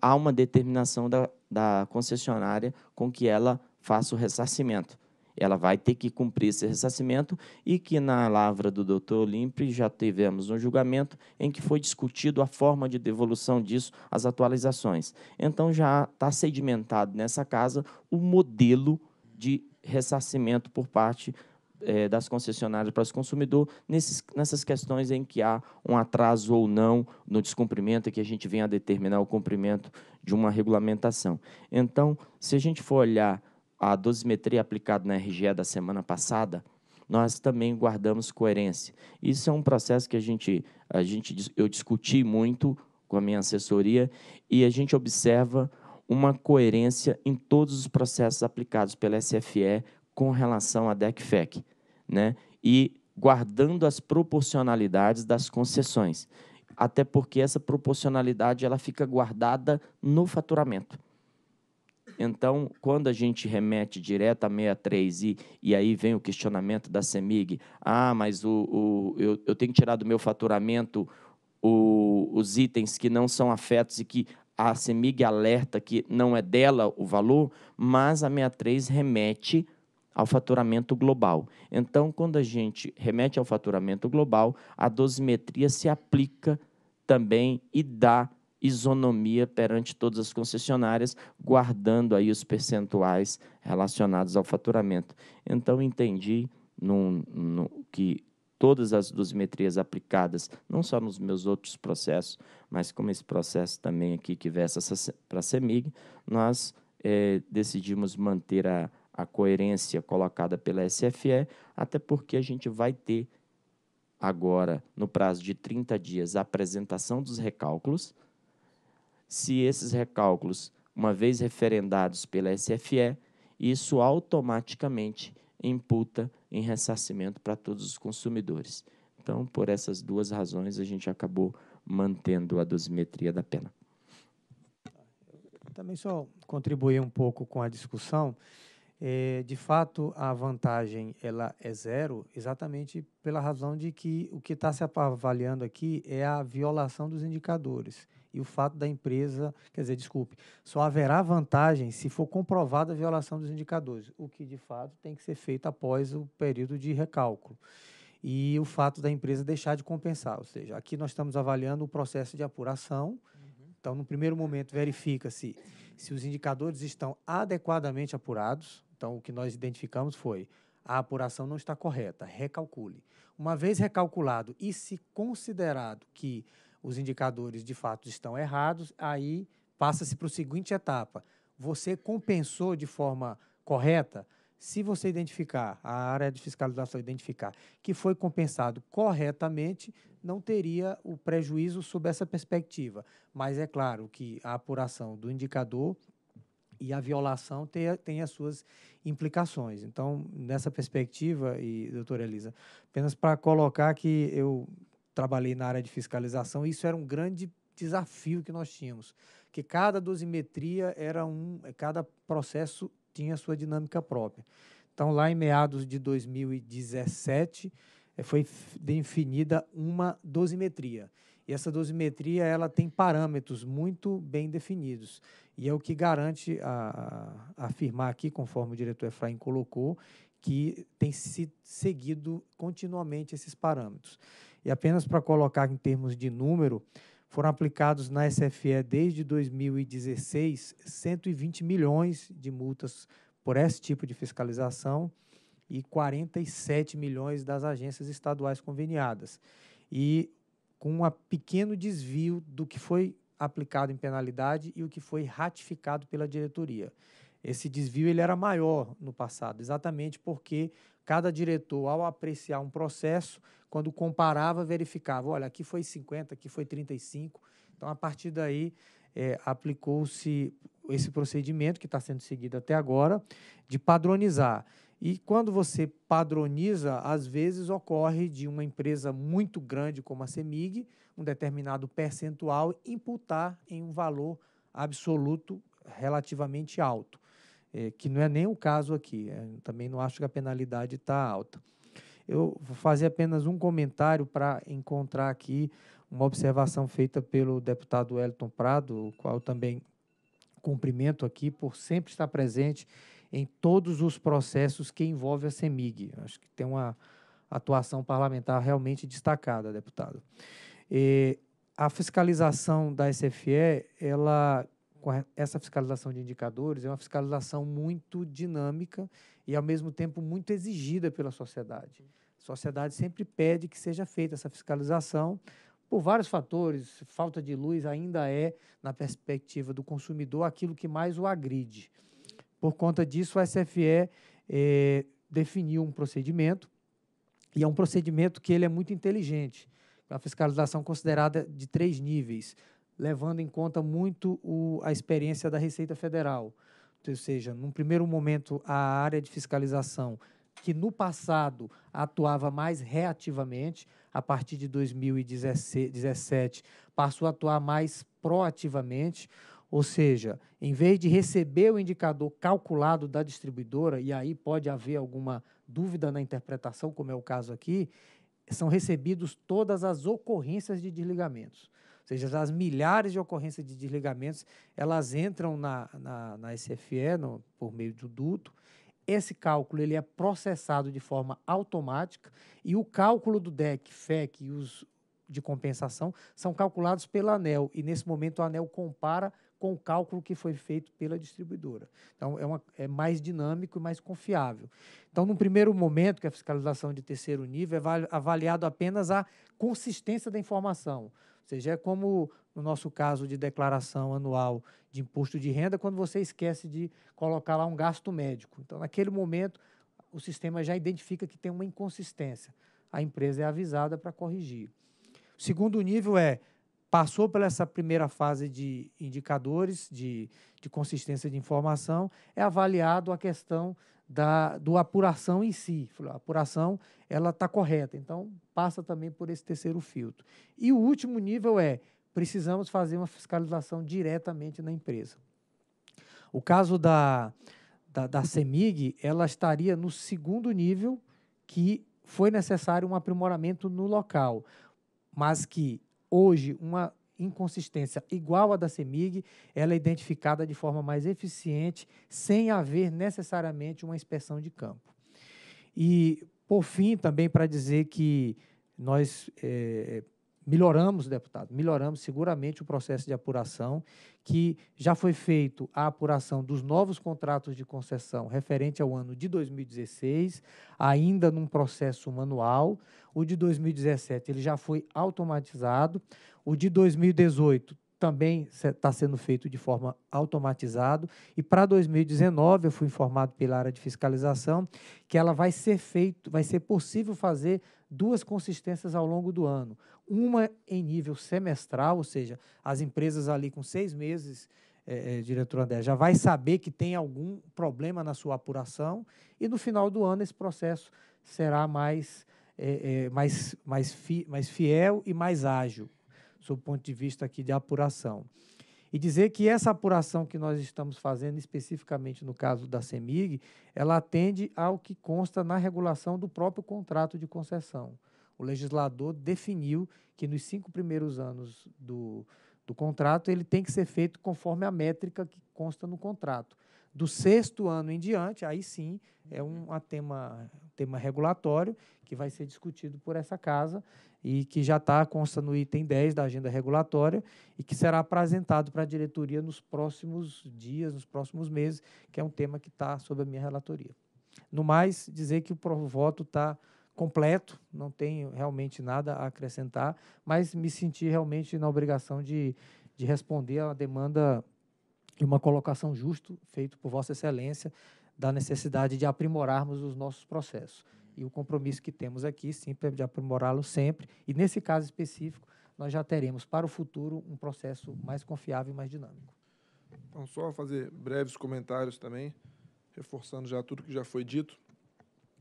há uma determinação da, da concessionária com que ela faça o ressarcimento ela vai ter que cumprir esse ressarcimento e que na lavra do doutor Olimpre já tivemos um julgamento em que foi discutido a forma de devolução disso, as atualizações. Então já está sedimentado nessa casa o modelo de ressarcimento por parte eh, das concessionárias para o consumidor nesses, nessas questões em que há um atraso ou não no descumprimento e que a gente venha a determinar o cumprimento de uma regulamentação. Então, se a gente for olhar a dosimetria aplicada na RGE da semana passada, nós também guardamos coerência. Isso é um processo que a gente, a gente eu discuti muito com a minha assessoria e a gente observa uma coerência em todos os processos aplicados pela SFE com relação à DECFEC, né? E guardando as proporcionalidades das concessões, até porque essa proporcionalidade ela fica guardada no faturamento. Então, quando a gente remete direto a 63 e, e aí vem o questionamento da CEMIG, ah, mas o, o eu, eu, tenho que tirar do meu faturamento o, os itens que não são afetos e que a CEMIG alerta que não é dela o valor, mas a 63 remete ao faturamento global. Então, quando a gente remete ao faturamento global, a dosimetria se aplica também e dá isonomia perante todas as concessionárias, guardando aí os percentuais relacionados ao faturamento. Então, entendi que todas as dosimetrias aplicadas, não só nos meus outros processos, mas como esse processo também aqui que versa para a CEMIG, nós eh, decidimos manter a, a coerência colocada pela SFE, até porque a gente vai ter agora, no prazo de 30 dias, a apresentação dos recálculos, se esses recálculos, uma vez referendados pela SFE, isso automaticamente imputa em ressarcimento para todos os consumidores. Então, por essas duas razões, a gente acabou mantendo a dosimetria da pena. Também só contribuir um pouco com a discussão. Eh, de fato, a vantagem ela é zero, exatamente pela razão de que o que está se avaliando aqui é a violação dos indicadores e o fato da empresa, quer dizer, desculpe, só haverá vantagem se for comprovada a violação dos indicadores, o que de fato tem que ser feito após o período de recálculo. E o fato da empresa deixar de compensar, ou seja, aqui nós estamos avaliando o processo de apuração. Uhum. Então, no primeiro momento, verifica-se se os indicadores estão adequadamente apurados. Então, o que nós identificamos foi a apuração não está correta, recalcule. Uma vez recalculado e se considerado que os indicadores de fato estão errados, aí passa-se para a seguinte etapa. Você compensou de forma correta? Se você identificar, a área de fiscalização identificar que foi compensado corretamente, não teria o prejuízo sob essa perspectiva. Mas é claro que a apuração do indicador e a violação tem, tem as suas implicações. Então, nessa perspectiva, e doutora Elisa, apenas para colocar que eu trabalhei na área de fiscalização, isso era um grande desafio que nós tínhamos, que cada dosimetria era um, cada processo tinha sua dinâmica própria. Então, lá em meados de 2017, eh, foi definida uma dosimetria. E essa dosimetria ela tem parâmetros muito bem definidos. E é o que garante a, a afirmar aqui, conforme o diretor Efraim colocou, que tem se seguido continuamente esses parâmetros. E apenas para colocar em termos de número, foram aplicados na SFE desde 2016 120 milhões de multas por esse tipo de fiscalização e 47 milhões das agências estaduais conveniadas. E com um pequeno desvio do que foi aplicado em penalidade e o que foi ratificado pela diretoria. Esse desvio ele era maior no passado, exatamente porque Cada diretor, ao apreciar um processo, quando comparava, verificava: olha, aqui foi 50, aqui foi 35. Então, a partir daí, é, aplicou-se esse procedimento que está sendo seguido até agora, de padronizar. E quando você padroniza, às vezes ocorre de uma empresa muito grande como a CEMIG, um determinado percentual imputar em um valor absoluto relativamente alto é, que não é nem o caso aqui. É, também não acho que a penalidade está alta. Eu vou fazer apenas um comentário para encontrar aqui uma observação feita pelo deputado Elton Prado, o qual também cumprimento aqui por sempre estar presente em todos os processos que envolvem a CEMIG. Acho que tem uma atuação parlamentar realmente destacada, deputado. E é, a fiscalização da SFE, ela essa fiscalização de indicadores é uma fiscalização muito dinâmica e, ao mesmo tempo, muito exigida pela sociedade. A sociedade sempre pede que seja feita essa fiscalização por vários fatores. Falta de luz ainda é, na perspectiva do consumidor, aquilo que mais o agride. Por conta disso, a SFE é, eh, definiu um procedimento e é um procedimento que ele é muito inteligente. a uma fiscalização considerada de três níveis: levando em conta muito o, a experiência da Receita Federal. Ou seja, num primeiro momento, a área de fiscalização, que no passado atuava mais reativamente, a partir de 2017 passou a atuar mais proativamente, ou seja, em vez de receber o indicador calculado da distribuidora, e aí pode haver alguma dúvida na interpretação, como é o caso aqui, são recebidos todas as ocorrências de desligamentos. Ou seja, as milhares de ocorrências de desligamentos, elas entram na, na, na SFE no, por meio do duto. Esse cálculo ele é processado de forma automática e o cálculo do DEC, FEC e os de compensação são calculados pela ANEL e nesse momento a ANEL compara com o cálculo que foi feito pela distribuidora. Então, é, uma, é mais dinâmico e mais confiável. Então, num primeiro momento, que é a fiscalização de terceiro nível, é avaliado apenas a consistência da informação. Ou seja, é como no nosso caso de declaração anual de imposto de renda, quando você esquece de colocar lá um gasto médico. Então, naquele momento, o sistema já identifica que tem uma inconsistência. A empresa é avisada para corrigir. O segundo nível é passou pela essa primeira fase de indicadores de, de consistência de informação, é avaliado a questão da do apuração em si. A apuração ela está correta, então passa também por esse terceiro filtro. E o último nível é precisamos fazer uma fiscalização diretamente na empresa. O caso da da, da CEMIG, ela estaria no segundo nível que foi necessário um aprimoramento no local, mas que hoje uma inconsistência igual à da CEMIG, ela é identificada de forma mais eficiente, sem haver necessariamente uma inspeção de campo. E, por fim, também para dizer que nós é, melhoramos, deputado, melhoramos seguramente o processo de apuração, que já foi feito a apuração dos novos contratos de concessão referente ao ano de 2016, ainda num processo manual. O de 2017 ele já foi automatizado. O de 2018 também está sendo feito de forma automatizada. E para 2019, eu fui informado pela área de fiscalização que ela vai ser feito, vai ser possível fazer duas consistências ao longo do ano. Uma em nível semestral, ou seja, as empresas ali com seis meses, é, é, diretor André, já vai saber que tem algum problema na sua apuração, e no final do ano esse processo será mais, é, mais, mais, fi, mais fiel e mais ágil sob o ponto de vista aqui de apuração. E dizer que essa apuração que nós estamos fazendo, especificamente no caso da CEMIG, ela atende ao que consta na regulação do próprio contrato de concessão. O legislador definiu que nos cinco primeiros anos do, do contrato ele tem que ser feito conforme a métrica que consta no contrato do sexto ano em diante, aí sim é um tema, tema regulatório que vai ser discutido por essa casa e que já está consta no item 10 da agenda regulatória e que será apresentado para a diretoria nos próximos dias, nos próximos meses, que é um tema que está sob a minha relatoria. No mais, dizer que o voto está completo, não tenho realmente nada a acrescentar, mas me senti realmente na obrigação de, de responder à demanda e uma colocação justo feito por Vossa Excelência da necessidade de aprimorarmos os nossos processos. E o compromisso que temos aqui, sim, é de aprimorá-lo sempre. E nesse caso específico, nós já teremos para o futuro um processo mais confiável e mais dinâmico. Então, só fazer breves comentários também, reforçando já tudo que já foi dito,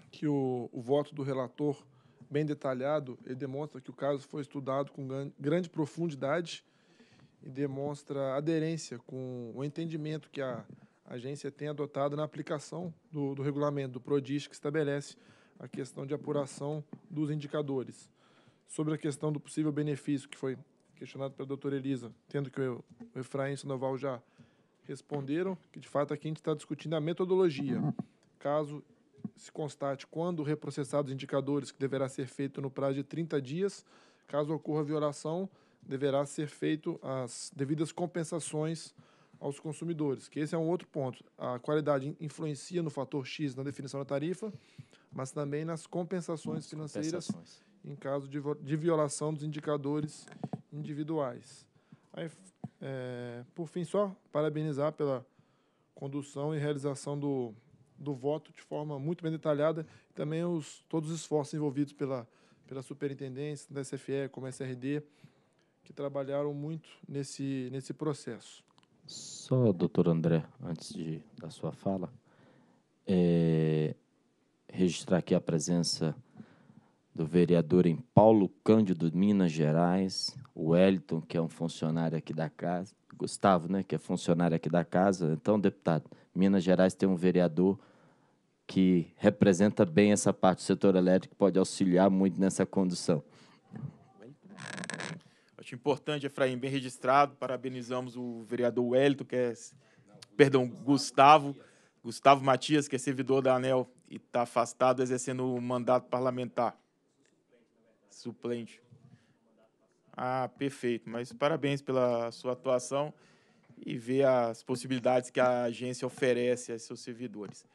que o, o voto do relator, bem detalhado, ele demonstra que o caso foi estudado com grande profundidade e demonstra aderência com o entendimento que a agência tem adotado na aplicação do, do regulamento do PRODIS, que estabelece a questão de apuração dos indicadores. Sobre a questão do possível benefício, que foi questionado pela doutora Elisa, tendo que o Efraim e o Sandoval já responderam, que de fato aqui a gente está discutindo a metodologia. Caso se constate quando reprocessados indicadores, que deverá ser feito no prazo de 30 dias, caso ocorra violação, deverá ser feito as devidas compensações aos consumidores, que esse é um outro ponto. A qualidade influencia no fator X na definição da tarifa, mas também nas compensações financeiras compensações. em caso de, de, violação dos indicadores individuais. Aí, é, por fim, só parabenizar pela condução e realização do, do voto de forma muito bem detalhada, e também os, todos os esforços envolvidos pela, pela superintendência da SFE, como a SRD, que trabalharam muito nesse, nesse processo. Só, doutor André, antes de, da sua fala, é, registrar aqui a presença do vereador em Paulo Cândido, Minas Gerais, o Wellington, que é um funcionário aqui da casa, Gustavo, né, que é funcionário aqui da casa. Então, deputado, Minas Gerais tem um vereador que representa bem essa parte do setor elétrico, pode auxiliar muito nessa condução. Acho importante, Efraim, bem registrado. Parabenizamos o vereador Wellington, que é. Perdão, Gustavo. Gustavo Matias, que é servidor da ANEL e está afastado exercendo o mandato parlamentar. Suplente. Ah, perfeito. Mas parabéns pela sua atuação e ver as possibilidades que a agência oferece a seus servidores.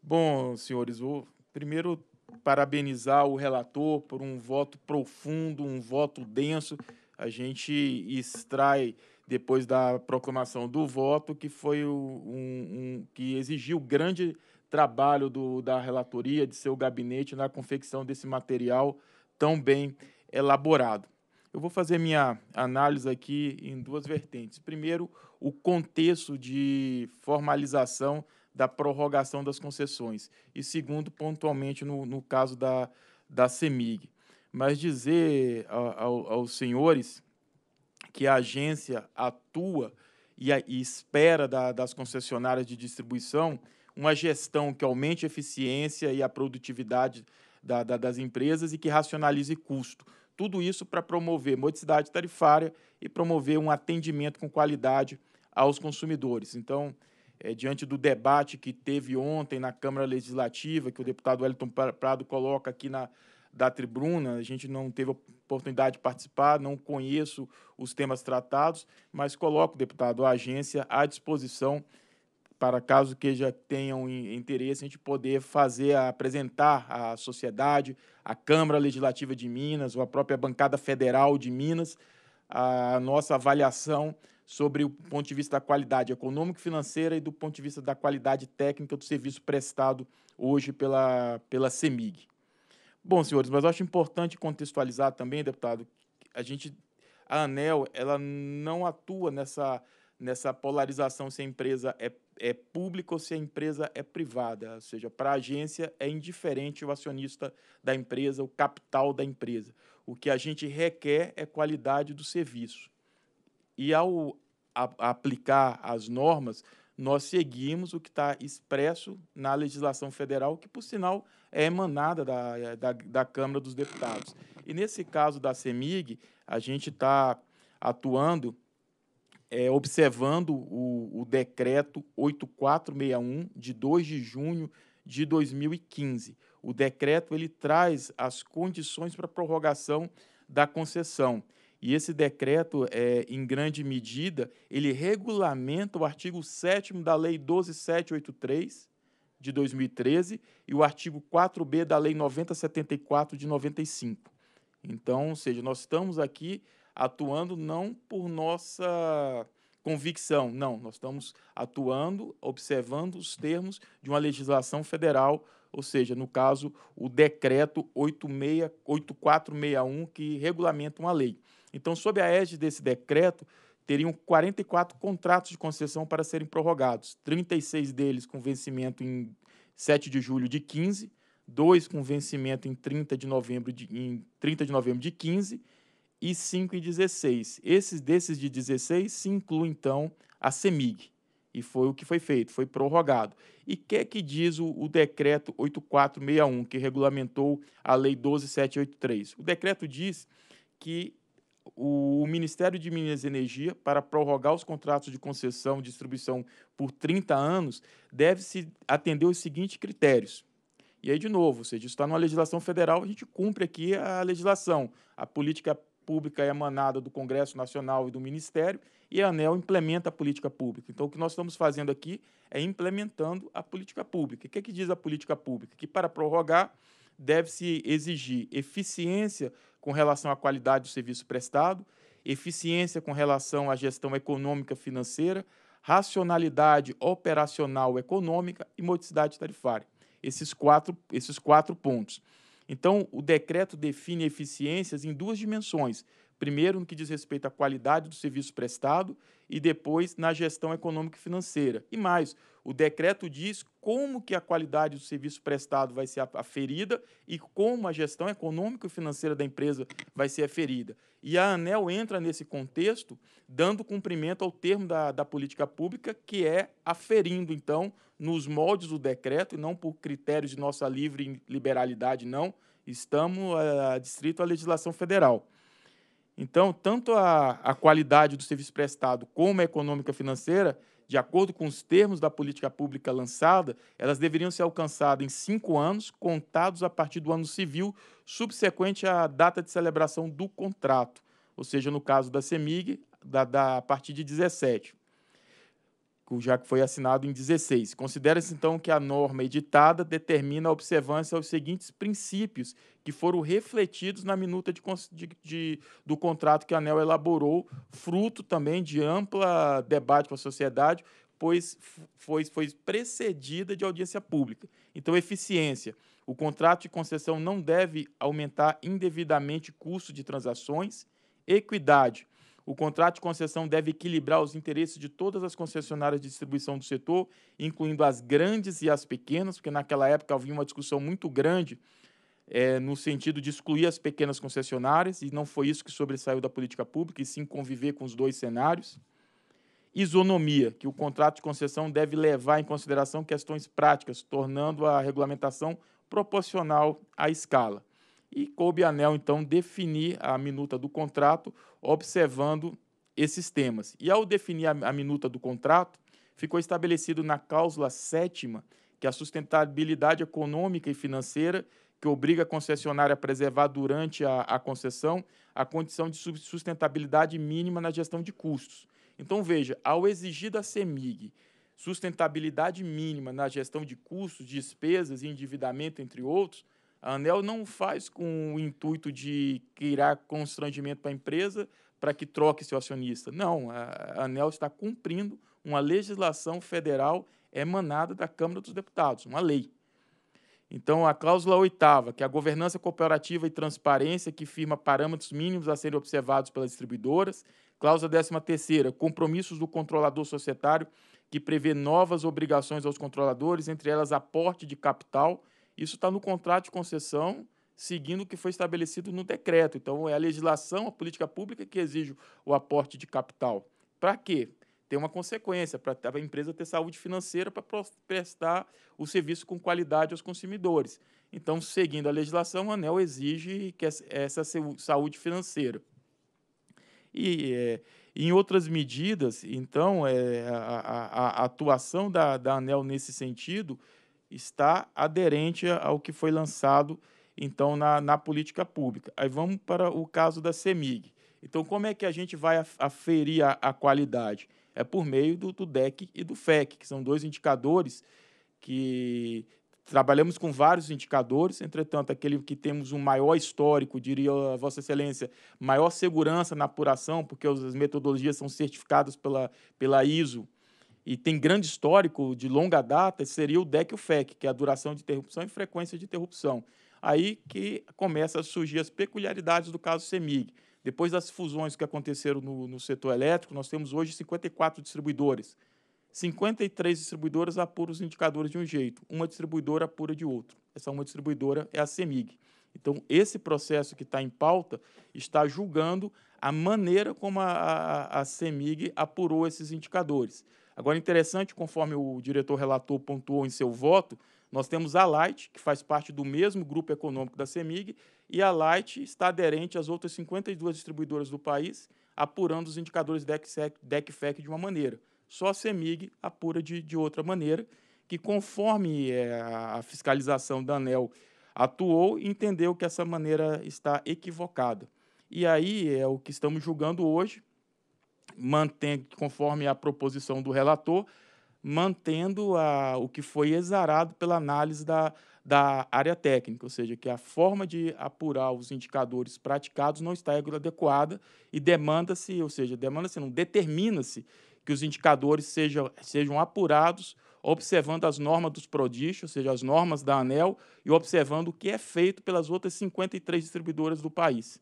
Bom, senhores, vou primeiro parabenizar o relator por um voto profundo, um voto denso. A gente extrai depois da proclamação do voto que foi um, um que exigiu grande trabalho do, da relatoria de seu gabinete na confecção desse material tão bem elaborado. Eu vou fazer minha análise aqui em duas vertentes. Primeiro, o contexto de formalização da prorrogação das concessões, e segundo, pontualmente, no, no caso da, da CEMIG. Mas dizer ao, aos senhores que a agência atua e, a, e espera da, das concessionárias de distribuição uma gestão que aumente a eficiência e a produtividade da, da, das empresas e que racionalize custo. Tudo isso para promover modicidade tarifária e promover um atendimento com qualidade aos consumidores. Então, é, diante do debate que teve ontem na Câmara Legislativa, que o deputado Wellington Prado coloca aqui na, da tribuna, a gente não teve oportunidade de participar, não conheço os temas tratados, mas coloco, deputado, a agência à disposição para caso que já tenham interesse, a gente poder fazer, apresentar à sociedade, à Câmara Legislativa de Minas, ou à própria bancada federal de Minas, a nossa avaliação sobre o ponto de vista da qualidade econômica e financeira e do ponto de vista da qualidade técnica do serviço prestado hoje pela, pela CEMIG. Bom, senhores, mas eu acho importante contextualizar também, deputado, a gente a Anel ela não atua nessa nessa polarização se a empresa é, é pública ou se a empresa é privada. Ou seja, para a agência é indiferente o acionista da empresa, o capital da empresa. O que a gente requer é qualidade do serviço e ao a, aplicar as normas, nós seguimos o que está expresso na legislação federal, que, por sinal, é emanada da, da, da Câmara dos Deputados. E, nesse caso da CEMIG, a gente está atuando é, observando o, o, decreto 8461 de 2 de junho de 2015. O decreto ele traz as condições para prorrogação da concessão. E esse decreto, é, em grande medida, ele regulamenta o artigo 7 da Lei 12783 de 2013 e o artigo 4B da Lei 9074 de 95. Então, ou seja, nós estamos aqui atuando não por nossa convicção, não, nós estamos atuando, observando os termos de uma legislação federal ou seja, no caso, o decreto 86, 8461, que regulamenta uma lei. Então, sob a égide desse decreto, teriam 44 contratos de concessão para serem prorrogados, 36 deles com vencimento em 7 de julho de 15, dois com vencimento em 30 de novembro de, em 30 de novembro de 15 e 5 e 16. Esses desses de 16 se inclui então a CEMIG. E foi o que foi feito, foi prorrogado. E que é que diz o, o decreto 8461 que regulamentou a lei 12783? O decreto diz que o, Ministério de Minas e Energia para prorrogar os contratos de concessão e distribuição por 30 anos deve-se atender os seguintes critérios. E aí, de novo, ou seja, isso está numa legislação federal, a gente cumpre aqui a legislação. A política pública é emanada do Congresso Nacional e do Ministério, e a ANEL implementa a política pública. Então, o que nós estamos fazendo aqui é implementando a política pública. O que, é que diz a política pública? Que para prorrogar deve-se exigir eficiência com relação à qualidade do serviço prestado, eficiência com relação à gestão econômica financeira, racionalidade operacional econômica e modicidade tarifária. Esses quatro, esses quatro pontos. Então, o decreto define eficiências em duas dimensões. Primeiro, no que diz respeito à qualidade do serviço prestado e depois na gestão econômica e financeira. E mais, o decreto diz como que a qualidade do serviço prestado vai ser aferida e como a gestão econômica e financeira da empresa vai ser aferida. E a ANEL entra nesse contexto, dando cumprimento ao termo da, da política pública, que é aferindo, então, nos moldes do decreto, e não por critérios de nossa livre liberalidade, não. Estamos uh, distrito à legislação federal. Então, tanto a, a qualidade do serviço prestado como a econômica financeira, de acordo com os termos da política pública lançada, elas deveriam ser alcançadas em cinco anos, contados a partir do ano civil, subsequente à data de celebração do contrato, ou seja, no caso da CEMIG, da, da, a partir de 17 já que foi assinado em 16. Considera-se então que a norma editada determina a observância aos seguintes princípios que foram refletidos na minuta de, de, de, do contrato que a ANEL elaborou, fruto também de ampla debate com a sociedade, pois foi, foi precedida de audiência pública. Então, eficiência. O contrato de concessão não deve aumentar indevidamente o custo de transações. Equidade o contrato de concessão deve equilibrar os interesses de todas as concessionárias de distribuição do setor, incluindo as grandes e as pequenas, porque naquela época havia uma discussão muito grande é, no sentido de excluir as pequenas concessionárias, e não foi isso que sobressaiu da política pública, e sim conviver com os dois cenários. Isonomia, que o contrato de concessão deve levar em consideração questões práticas, tornando a regulamentação proporcional à escala. E coube a ANEL, então, definir a minuta do contrato observando esses temas. E ao definir a, minuta do contrato, ficou estabelecido na cláusula sétima que é a sustentabilidade econômica e financeira que obriga a concessionária a preservar durante a, a concessão a condição de sustentabilidade mínima na gestão de custos. Então, veja, ao exigir da CEMIG sustentabilidade mínima na gestão de custos, despesas e endividamento, entre outros, a ANEL não faz com o intuito de criar constrangimento para a empresa para que troque seu acionista. Não, a ANEL está cumprindo uma legislação federal emanada da Câmara dos Deputados, uma lei. Então, a cláusula oitava, que é a governança cooperativa e transparência, que firma parâmetros mínimos a serem observados pelas distribuidoras. Cláusula décima terceira, compromissos do controlador societário, que prevê novas obrigações aos controladores, entre elas aporte de capital isso está no contrato de concessão, seguindo o que foi estabelecido no decreto. Então, é a legislação, a política pública que exige o aporte de capital. Para quê? Tem uma consequência, para a empresa ter saúde financeira para prestar o serviço com qualidade aos consumidores. Então, seguindo a legislação, a ANEL exige que essa saúde financeira. E é, em outras medidas, então, é, a, a, a atuação da, da ANEL nesse sentido está aderente ao que foi lançado então na, na política pública. Aí vamos para o caso da CEMIG. Então, como é que a gente vai aferir a, a qualidade? É por meio do, do, DEC e do FEC, que são dois indicadores que trabalhamos com vários indicadores, entretanto, aquele que temos um maior histórico, diria a Vossa Excelência, maior segurança na apuração, porque as metodologias são certificadas pela, pela ISO e tem grande histórico de longa data, seria o DEC e o FEC, que é a duração de interrupção e frequência de interrupção. Aí que começa a surgir as peculiaridades do caso CEMIG. Depois das fusões que aconteceram no, no setor elétrico, nós temos hoje 54 distribuidores. 53 distribuidoras apuram os indicadores de um jeito, uma distribuidora apura de outro. Essa uma distribuidora é a CEMIG. Então, esse processo que está em pauta está julgando a maneira como a, a, a CEMIG apurou esses indicadores. Agora, interessante, conforme o diretor relator pontuou em seu voto, nós temos a Light, que faz parte do mesmo grupo econômico da CEMIG, e a Light está aderente às outras 52 distribuidoras do país, apurando os indicadores DECFEC de uma maneira. Só a CEMIG apura de, de outra maneira, que conforme é, a fiscalização da ANEL atuou, entendeu que essa maneira está equivocada. E aí é o que estamos julgando hoje, mantém, conforme a proposição do relator, mantendo a, o que foi exarado pela análise da, da área técnica, ou seja, que a forma de apurar os indicadores praticados não está adequada e demanda-se, ou seja, demanda-se, não determina-se que os indicadores sejam, sejam apurados observando as normas dos prodígios, ou seja, as normas da ANEL, e observando o que é feito pelas outras 53 distribuidoras do país.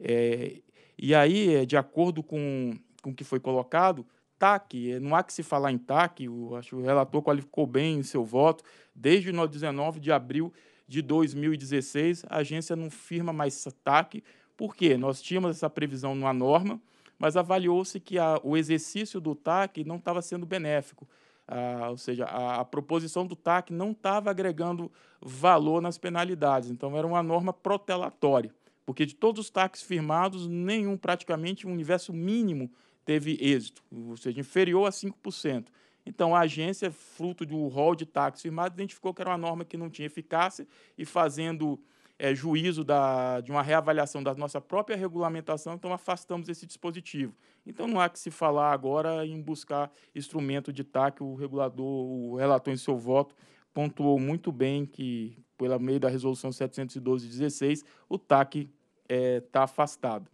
É, e aí, é, de acordo com, com o que foi colocado, TAC, é, não há que se falar em TAC, eu acho que o relator qualificou bem o seu voto, desde 19 de abril de 2016, a agência não firma mais TAC, porque nós tínhamos essa previsão numa norma, mas avaliou-se que a, o exercício do TAC não estava sendo benéfico. Ah, ou seja, a, a, proposição do TAC não estava agregando valor nas penalidades, então era uma norma protelatória porque de todos os TACs firmados, nenhum, praticamente um universo mínimo, teve êxito, ou seja, inferior a 5%. Então, a agência, fruto do rol de táxis firmados, identificou que era uma norma que não tinha eficácia e fazendo é, juízo da, de uma reavaliação da nossa própria regulamentação, então afastamos esse dispositivo. Então, não há que se falar agora em buscar instrumento de TAC, o regulador, o relator em seu voto, pontuou muito bem que, pela meio da resolução 712-16, o TAC está é, tá afastado.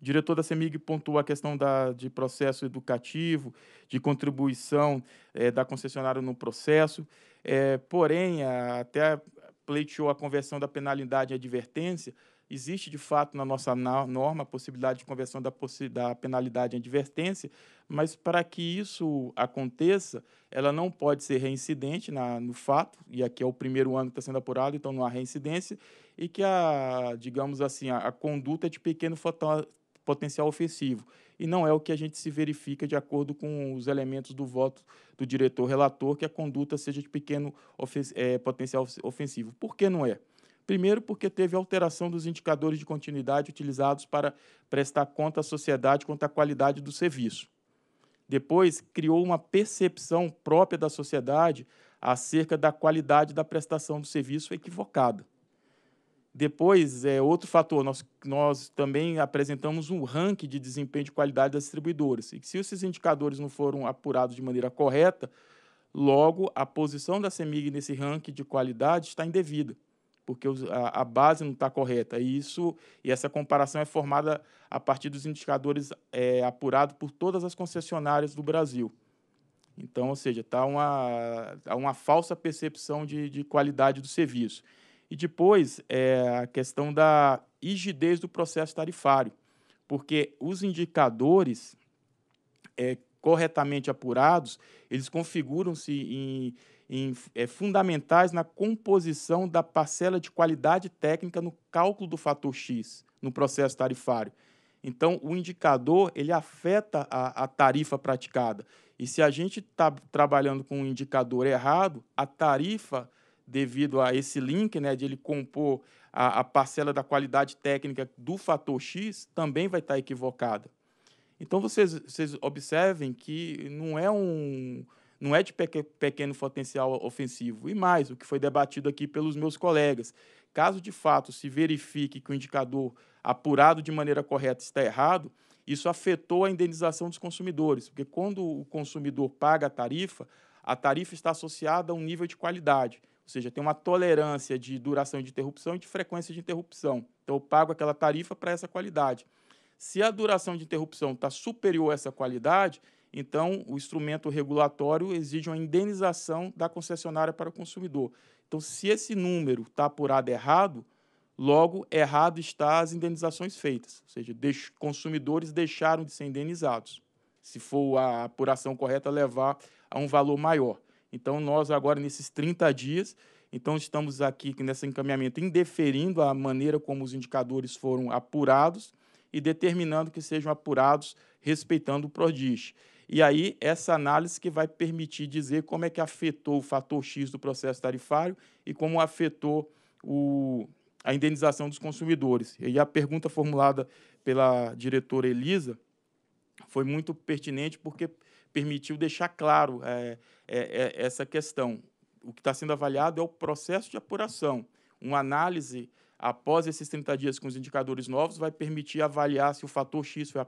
O diretor da CEMIG pontuou a questão da, de processo educativo, de contribuição é, da concessionária no processo, é, porém, a, até pleiteou a conversão da penalidade em advertência, Existe, de fato, na nossa norma a possibilidade de conversão da, da penalidade em advertência, mas para que isso aconteça, ela não pode ser reincidente na, no fato, e aqui é o primeiro ano que está sendo apurado, então não há reincidência, e que a, digamos assim, a, a conduta é de pequeno potencial ofensivo. E não é o que a gente se verifica de acordo com os elementos do voto do diretor relator, que a conduta seja de pequeno é, potencial ofensivo. Por que não é? Primeiro, porque teve alteração dos indicadores de continuidade utilizados para prestar conta à sociedade quanto à qualidade do serviço. Depois, criou uma percepção própria da sociedade acerca da qualidade da prestação do serviço equivocada. Depois, é, outro fator, nós, nós também apresentamos um ranking de desempenho de qualidade das distribuidoras. E se esses indicadores não foram apurados de maneira correta, logo a posição da CEMIG nesse ranking de qualidade está indevida porque a, base não está correta. E isso e essa comparação é formada a partir dos indicadores é, apurados por todas as concessionárias do Brasil. Então, ou seja, está uma, tá uma falsa percepção de, de qualidade do serviço. E depois é a questão da rigidez do processo tarifário, porque os indicadores é, corretamente apurados, eles configuram-se em em, é, fundamentais na composição da parcela de qualidade técnica no cálculo do fator X no processo tarifário. Então, o indicador ele afeta a, a tarifa praticada. E se a gente está trabalhando com um indicador errado, a tarifa, devido a esse link, né, de ele compor a, a parcela da qualidade técnica do fator X, também vai estar tá equivocada. Então, vocês, vocês observem que não é um, não é de pequeno potencial ofensivo. E mais, o que foi debatido aqui pelos meus colegas. Caso de fato se verifique que o indicador apurado de maneira correta está errado, isso afetou a indenização dos consumidores, porque quando o consumidor paga a tarifa, a tarifa está associada a um nível de qualidade, ou seja, tem uma tolerância de duração de interrupção e de frequência de interrupção. Então, eu pago aquela tarifa para essa qualidade. Se a duração de interrupção está superior a essa qualidade, então, o instrumento regulatório exige uma indenização da concessionária para o consumidor. Então, se esse número está apurado errado, logo errado está as indenizações feitas, ou seja, consumidores deixaram de ser indenizados, se for a apuração correta levar a um valor maior. Então, nós agora, nesses 30 dias, então estamos aqui nesse encaminhamento indeferindo a maneira como os indicadores foram apurados e determinando que sejam apurados respeitando o PRODIS. E aí, essa análise que vai permitir dizer como é que afetou o fator X do processo tarifário e como afetou o, a indenização dos consumidores. E a pergunta formulada pela diretora Elisa foi muito pertinente porque permitiu deixar claro é, é, é, essa questão. O que está sendo avaliado é o processo de apuração. Uma análise após esses 30 dias com os indicadores novos vai permitir avaliar se o fator X foi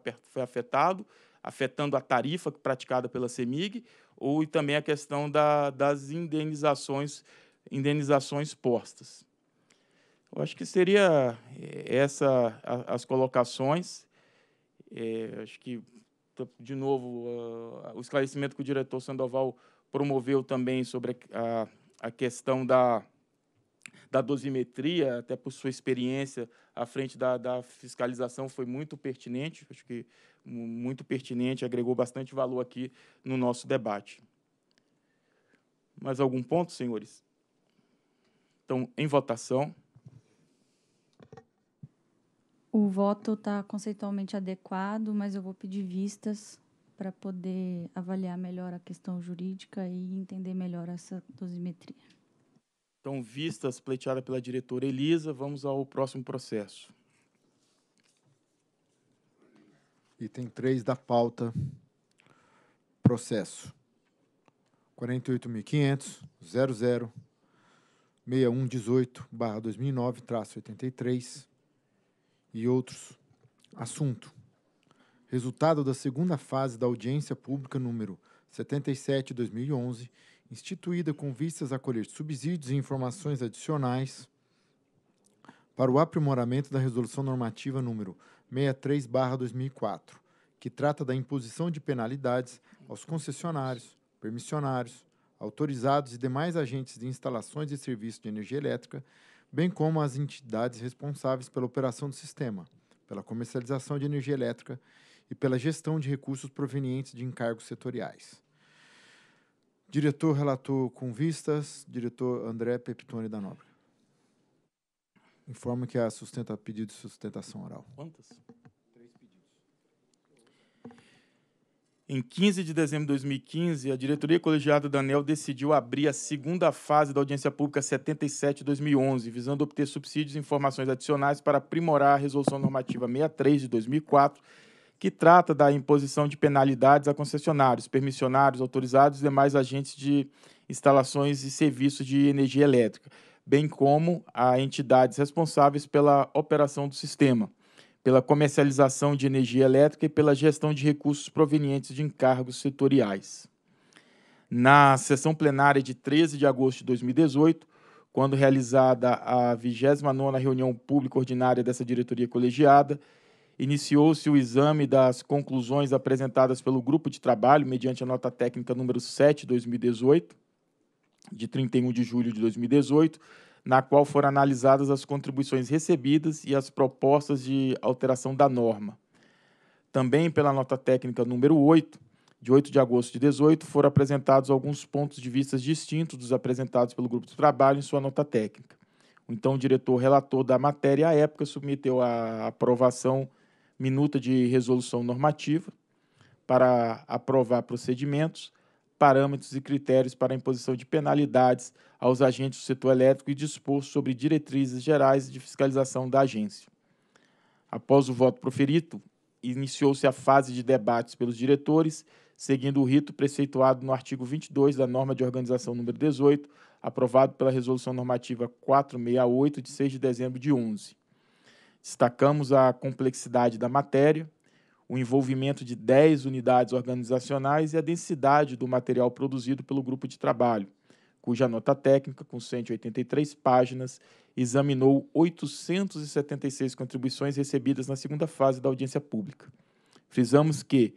afetado, afetando a tarifa praticada pela CEMIG, ou também a questão da, das indenizações, indenizações postas. Eu acho que seria eh, essa a, as colocações. É, acho que, de novo, uh, o esclarecimento que o diretor Sandoval promoveu também sobre a, a questão da, da dosimetria, até por sua experiência à frente da, da fiscalização, foi muito pertinente. Acho que muito pertinente, agregou bastante valor aqui no nosso debate. Mais algum ponto, senhores? Então, em votação. O voto está conceitualmente adequado, mas eu vou pedir vistas para poder avaliar melhor a questão jurídica e entender melhor essa dosimetria. Então, vistas pleiteada pela diretora Elisa, vamos ao próximo processo. Item 3 da pauta. Processo 48.500.00.6118/2009-83 e outros. Assunto: Resultado da segunda fase da audiência pública número 77/2011, instituída com vistas a colher subsídios e informações adicionais para o aprimoramento da resolução normativa número 63-2004, que trata da imposição de penalidades aos concessionários, permissionários, autorizados e demais agentes de instalações e serviços de energia elétrica, bem como às entidades responsáveis pela operação do sistema, pela comercialização de energia elétrica e pela gestão de recursos provenientes de encargos setoriais. Diretor relator com vistas, diretor André Peptone da Nobre informa que a sustenta pedido de sustentação oral. Quantas? Três pedidos. Em 15 de dezembro de 2015, a diretoria colegiada da ANEL decidiu abrir a segunda fase da audiência pública 77/2011, visando obter subsídios e informações adicionais para aprimorar a resolução normativa 63 de 2004, que trata da imposição de penalidades a concessionários, permissionários, autorizados e demais agentes de instalações e serviços de energia elétrica bem como a entidades responsáveis pela operação do sistema, pela comercialização de energia elétrica e pela gestão de recursos provenientes de encargos setoriais. Na sessão plenária de 13 de agosto de 2018, quando realizada a 29ª reunião pública ordinária dessa diretoria colegiada, iniciou-se o exame das conclusões apresentadas pelo grupo de trabalho mediante a nota técnica número 7/2018 de 31 de julho de 2018, na qual foram analisadas as contribuições recebidas e as propostas de alteração da norma. Também pela nota técnica número 8, de 8 de agosto de 18, foram apresentados alguns pontos de vista distintos dos apresentados pelo grupo de trabalho em sua nota técnica. Então, o então diretor relator da matéria à época submeteu a aprovação minuta de resolução normativa para aprovar procedimentos parâmetros e critérios para a imposição de penalidades aos agentes do setor elétrico e dispor sobre diretrizes gerais de fiscalização da agência. Após o voto proferido, iniciou-se a fase de debates pelos diretores, seguindo o rito preceituado no artigo 22 da norma de organização número 18, aprovado pela resolução normativa 468 de 6 de dezembro de 11. Destacamos a complexidade da matéria, o envolvimento de 10 unidades organizacionais e a densidade do material produzido pelo grupo de trabalho, cuja nota técnica, com 183 páginas, examinou 876 contribuições recebidas na segunda fase da audiência pública. Frisamos que,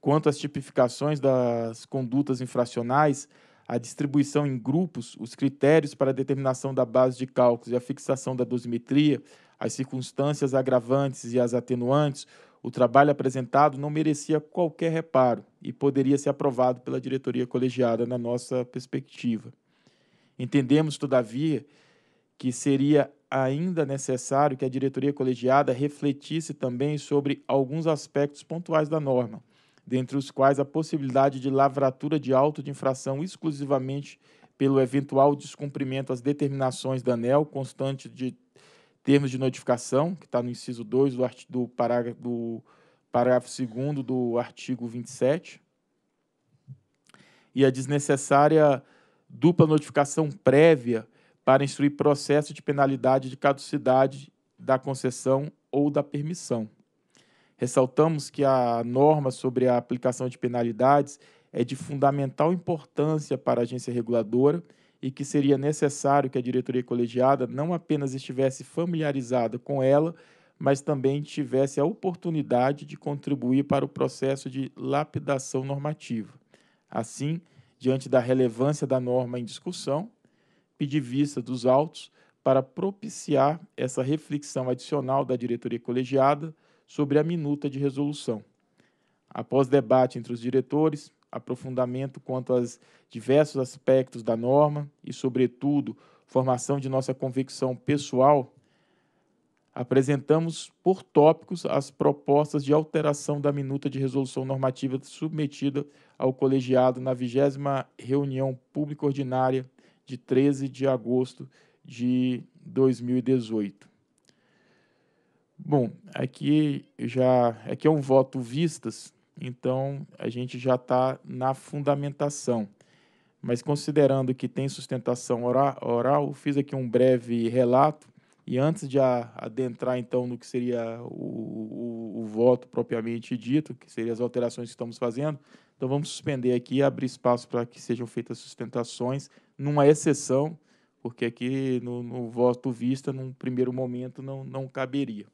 quanto às tipificações das condutas infracionais, a distribuição em grupos, os critérios para a determinação da base de cálculos e a fixação da dosimetria, as circunstâncias agravantes e as atenuantes, o trabalho apresentado não merecia qualquer reparo e poderia ser aprovado pela diretoria colegiada na nossa perspectiva. Entendemos, todavia, que seria ainda necessário que a diretoria colegiada refletisse também sobre alguns aspectos pontuais da norma, dentre os quais a possibilidade de lavratura de auto de infração exclusivamente pelo eventual descumprimento às determinações da ANEL constante de termos de notificação, que está no inciso 2 do, do, parágrafo, do parágrafo 2 do artigo 27, e a desnecessária dupla notificação prévia para instruir processo de penalidade de caducidade da concessão ou da permissão. Ressaltamos que a norma sobre a aplicação de penalidades é de fundamental importância para a agência reguladora e que seria necessário que a diretoria colegiada não apenas estivesse familiarizada com ela, mas também tivesse a oportunidade de contribuir para o processo de lapidação normativa. Assim, diante da relevância da norma em discussão, pedi vista dos autos para propiciar essa reflexão adicional da diretoria colegiada sobre a minuta de resolução. Após debate entre os diretores, aprofundamento quanto aos diversos aspectos da norma e, sobretudo, formação de nossa convicção pessoal, apresentamos por tópicos as propostas de alteração da minuta de resolução normativa submetida ao colegiado na 20 reunião pública ordinária de 13 de agosto de 2018. Bom, aqui já aqui é um voto vistas então a gente já está na fundamentação. Mas considerando que tem sustentação oral, fiz aqui um breve relato. E antes de adentrar, então, no que seria o, o, o voto propriamente dito, que seriam as alterações que estamos fazendo, então vamos suspender aqui e abrir espaço para que sejam feitas sustentações, numa exceção, porque aqui no, no voto vista, num primeiro momento, não, não caberia.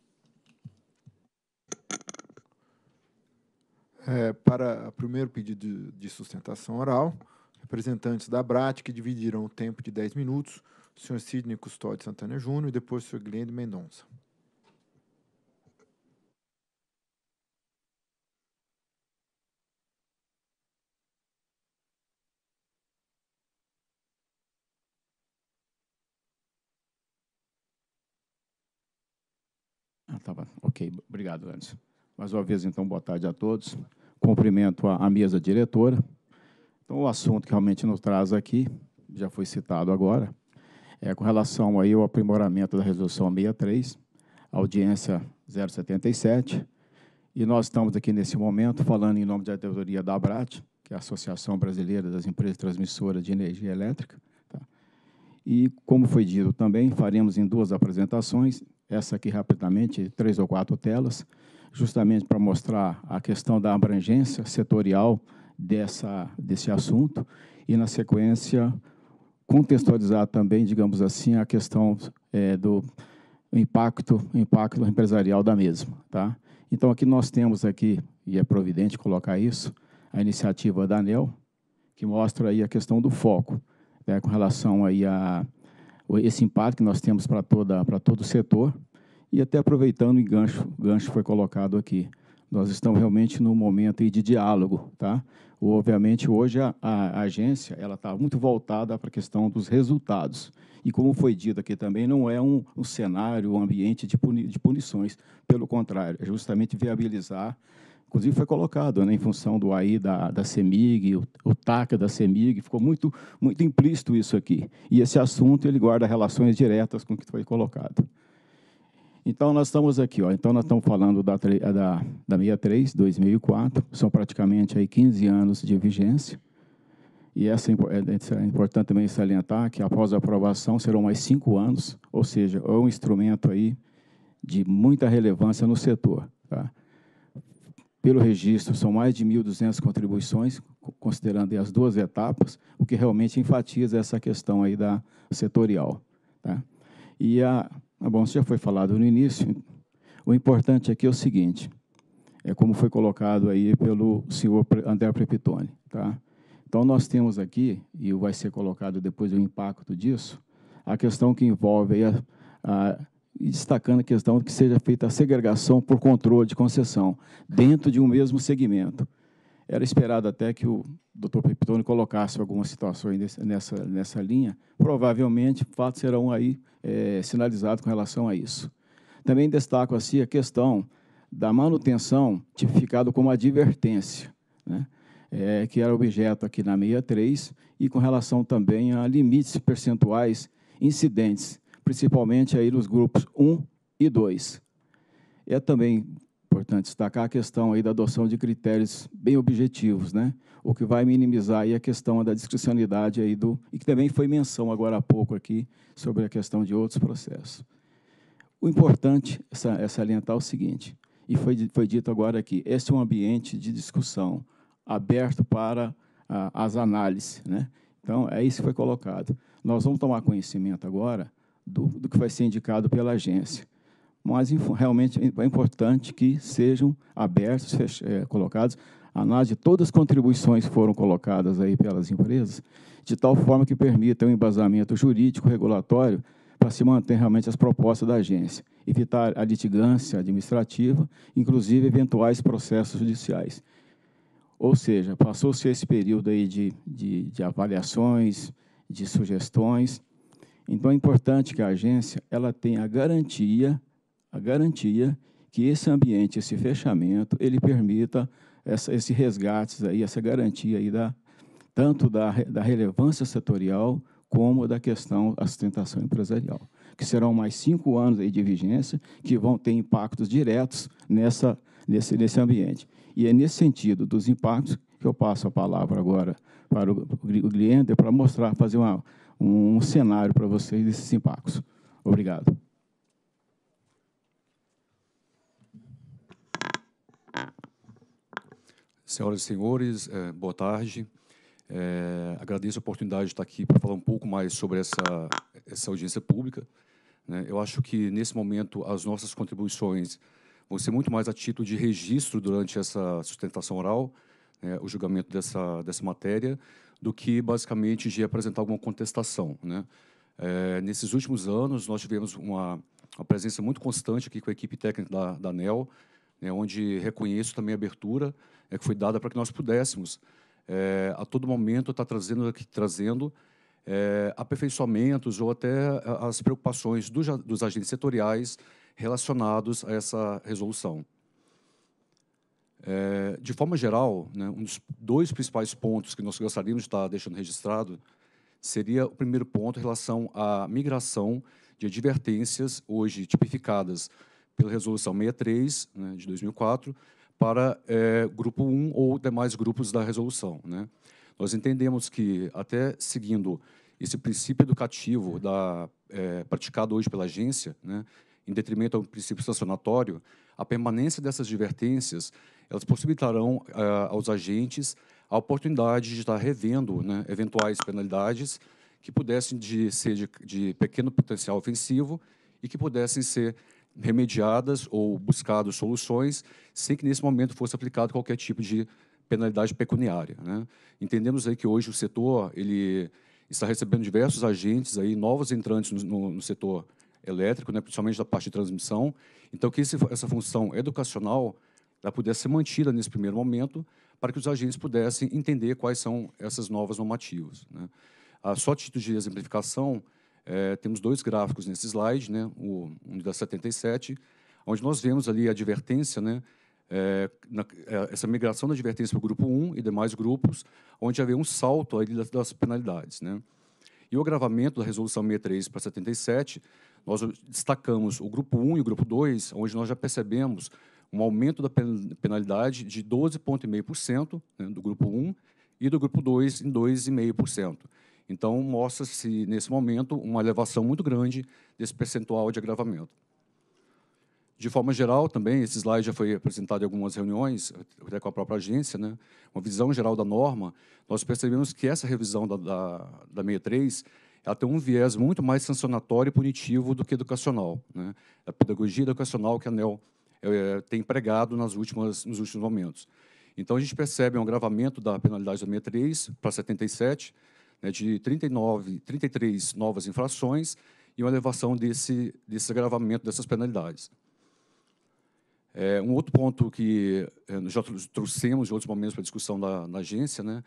é, para o primeiro pedido de, sustentação oral, representantes da BRAT, que dividirão o tempo de 10 minutos, o senhor Sidney Custódio Santana Júnior e depois o senhor Glenda Mendonça. Ah, tá bom. Ok, obrigado, Anderson. Mais uma vez, então, boa tarde a todos. Cumprimento a, a mesa diretora. Então, o assunto que realmente nos traz aqui, já foi citado agora, é com relação aí ao aprimoramento da resolução 63, audiência 077, e nós estamos aqui nesse momento falando em nome da diretoria da ABRAT, que é a Associação Brasileira das Empresas Transmissoras de Energia Elétrica. Tá? E, como foi dito também, faremos em duas apresentações, essa aqui rapidamente, três ou quatro telas, justamente para mostrar a questão da abrangência setorial dessa, desse assunto e, na sequência, contextualizar também, digamos assim, a questão é, do impacto, impacto empresarial da mesma. Tá? Então, aqui nós temos aqui, e é providente colocar isso, a iniciativa da ANEL, que mostra aí a questão do foco, né, com relação aí a esse impacto que nós temos para toda para todo o setor, e até aproveitando o gancho, o gancho foi colocado aqui. Nós estamos realmente num momento de diálogo, tá? Obviamente, hoje a, a agência ela está muito voltada para a questão dos resultados. E como foi dito aqui também, não é um, um cenário, um ambiente de, puni, de punições. Pelo contrário, é justamente viabilizar inclusive foi colocado né, em função do AI da, da CEMIG, o, o TACA da CEMIG, ficou muito, muito implícito isso aqui. E esse assunto ele guarda relações diretas com o que foi colocado. Então, nós estamos aqui, ó, então nós estamos falando da, da, da 63, 2004, são praticamente aí 15 anos de vigência. E essa, é, é, é importante também salientar que após a aprovação serão mais cinco anos, ou seja, é um instrumento aí de muita relevância no setor. Tá? Pelo registro, são mais de 1.200 contribuições, considerando as duas etapas, o que realmente enfatiza essa questão aí da setorial. Tá? E a ah, bom, isso já foi falado no início. O importante aqui é o seguinte, é como foi colocado aí pelo senhor André Prepitone, tá? Então nós temos aqui, e vai ser colocado depois o impacto disso, a questão que envolve a, a, destacando a questão de que seja feita a segregação por controle de concessão dentro de um mesmo segmento. Era esperado até que o Dr. Pepitone colocasse algumas situações nessa, nessa linha. Provavelmente, fatos serão aí é, sinalizados com relação a isso. Também destaco assim a questão da manutenção tipificado como advertência, né? é, que era objeto aqui na 63, e com relação também a limites percentuais incidentes, principalmente aí nos grupos 1 e 2. É também importante destacar a questão aí da adoção de critérios bem objetivos, né? O que vai minimizar aí a questão da discricionalidade aí do e que também foi menção agora há pouco aqui sobre a questão de outros processos. O importante é salientar o seguinte, e foi, foi dito agora aqui, esse é um ambiente de discussão aberto para a, as análises, né? Então, é isso que foi colocado. Nós vamos tomar conhecimento agora do, do que vai ser indicado pela agência mas realmente é, é importante que sejam abertos, é, colocados, análise de todas as contribuições que foram colocadas aí pelas empresas, de tal forma que permita um embasamento jurídico, regulatório, para se manter realmente as propostas da agência, evitar a litigância administrativa, inclusive eventuais processos judiciais. Ou seja, passou-se esse período aí de, de, de avaliações, de sugestões, então é importante que a agência ela tenha a garantia a garantia que esse ambiente, esse fechamento, ele permita essa, esse resgate aí, essa garantia aí da, tanto da, da relevância setorial como da questão da sustentação empresarial, que serão mais cinco anos aí de vigência, que vão ter impactos diretos nessa, nesse, nesse ambiente. E é nesse sentido dos impactos que eu passo a palavra agora para o, o Gliender para mostrar, fazer uma, um cenário para vocês desses impactos. Obrigado. Senhoras e senhores, é, boa tarde. É, agradeço a oportunidade de estar aqui para falar um pouco mais sobre essa, essa audiência pública. Né? Eu acho que, nesse momento, as nossas contribuições vão ser muito mais a título de registro durante essa sustentação oral, né? o julgamento dessa, dessa matéria, do que, basicamente, de apresentar alguma contestação. Né? É, nesses últimos anos, nós tivemos uma, uma, presença muito constante aqui com a equipe técnica da, da ANEL, né? onde reconheço também a abertura é, que foi dada para que nós pudéssemos, é, a todo momento, estar tá trazendo aqui, trazendo é, aperfeiçoamentos ou até é, as preocupações dos, dos agentes setoriais relacionados a essa resolução. É, de forma geral, né, um dos dois principais pontos que nós gostaríamos de estar tá deixando registrado seria o primeiro ponto em relação à migração de advertências hoje tipificadas pela Resolução 63 né, de 2004 para é, grupo 1 ou demais grupos da resolução. Né? Nós entendemos que, até seguindo esse princípio educativo da, é, praticado hoje pela agência, né, em detrimento ao princípio sancionatório, a permanência dessas advertências elas possibilitarão é, aos agentes a oportunidade de estar revendo né, eventuais penalidades que pudessem de ser de, de pequeno potencial ofensivo e que pudessem ser remediadas ou buscado soluções sem que nesse momento fosse aplicado qualquer tipo de penalidade pecuniária. Né? Entendemos aí que hoje o setor ele está recebendo diversos agentes aí novos entrantes no, no, no setor elétrico, né, principalmente da parte de transmissão. Então que esse, essa função educacional ela pudesse ser mantida nesse primeiro momento para que os agentes pudessem entender quais são essas novas normativas. Né? Ah, só título de exemplificação, é, temos dois gráficos nesse slide, né? o, um da 77, onde nós vemos ali a advertência, né? É, na, é, essa migração da advertência para o grupo 1 e demais grupos, onde havia um salto ali das, das penalidades. Né? E o agravamento da resolução 63 para 77, nós destacamos o grupo 1 e o grupo 2, onde nós já percebemos um aumento da penalidade de 12,5% né, do grupo 1 e do grupo 2 em 2,5%. Então, mostra-se, nesse momento, uma elevação muito grande desse percentual de agravamento. De forma geral, também, esse slide já foi apresentado em algumas reuniões, até com a própria agência, né? uma visão geral da norma, nós percebemos que essa revisão da, da, da 63 ela tem um viés muito mais sancionatório e punitivo do que educacional. Né? A pedagogia educacional que a ANEL é, é tem empregado nas últimas, nos últimos momentos. Então, a gente percebe um agravamento da penalidade da 63 para 77, né, de 39, 33 novas infrações e uma elevação desse, desse agravamento dessas penalidades. É, um outro ponto que é, já trouxemos em outros momentos para discussão na, na, agência né,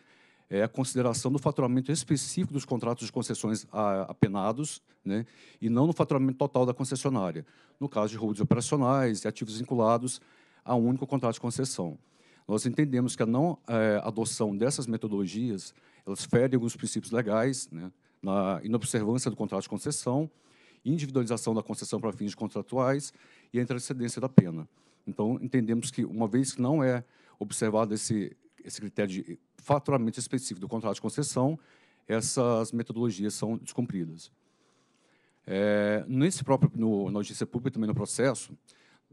é a consideração do faturamento específico dos contratos de concessões apenados, né, e não no faturamento total da concessionária, no caso de roubos operacionais e ativos vinculados a um único contrato de concessão. Nós entendemos que a não é, adoção dessas metodologias elas ferem alguns princípios legais, né, na inobservância do contrato de concessão, individualização da concessão para fins contratuais e a intercedência da pena. Então, entendemos que, uma vez que não é observado esse, esse critério de faturamento específico do contrato de concessão, essas metodologias são descumpridas. É, nesse próprio, no, na audiência pública, também no processo,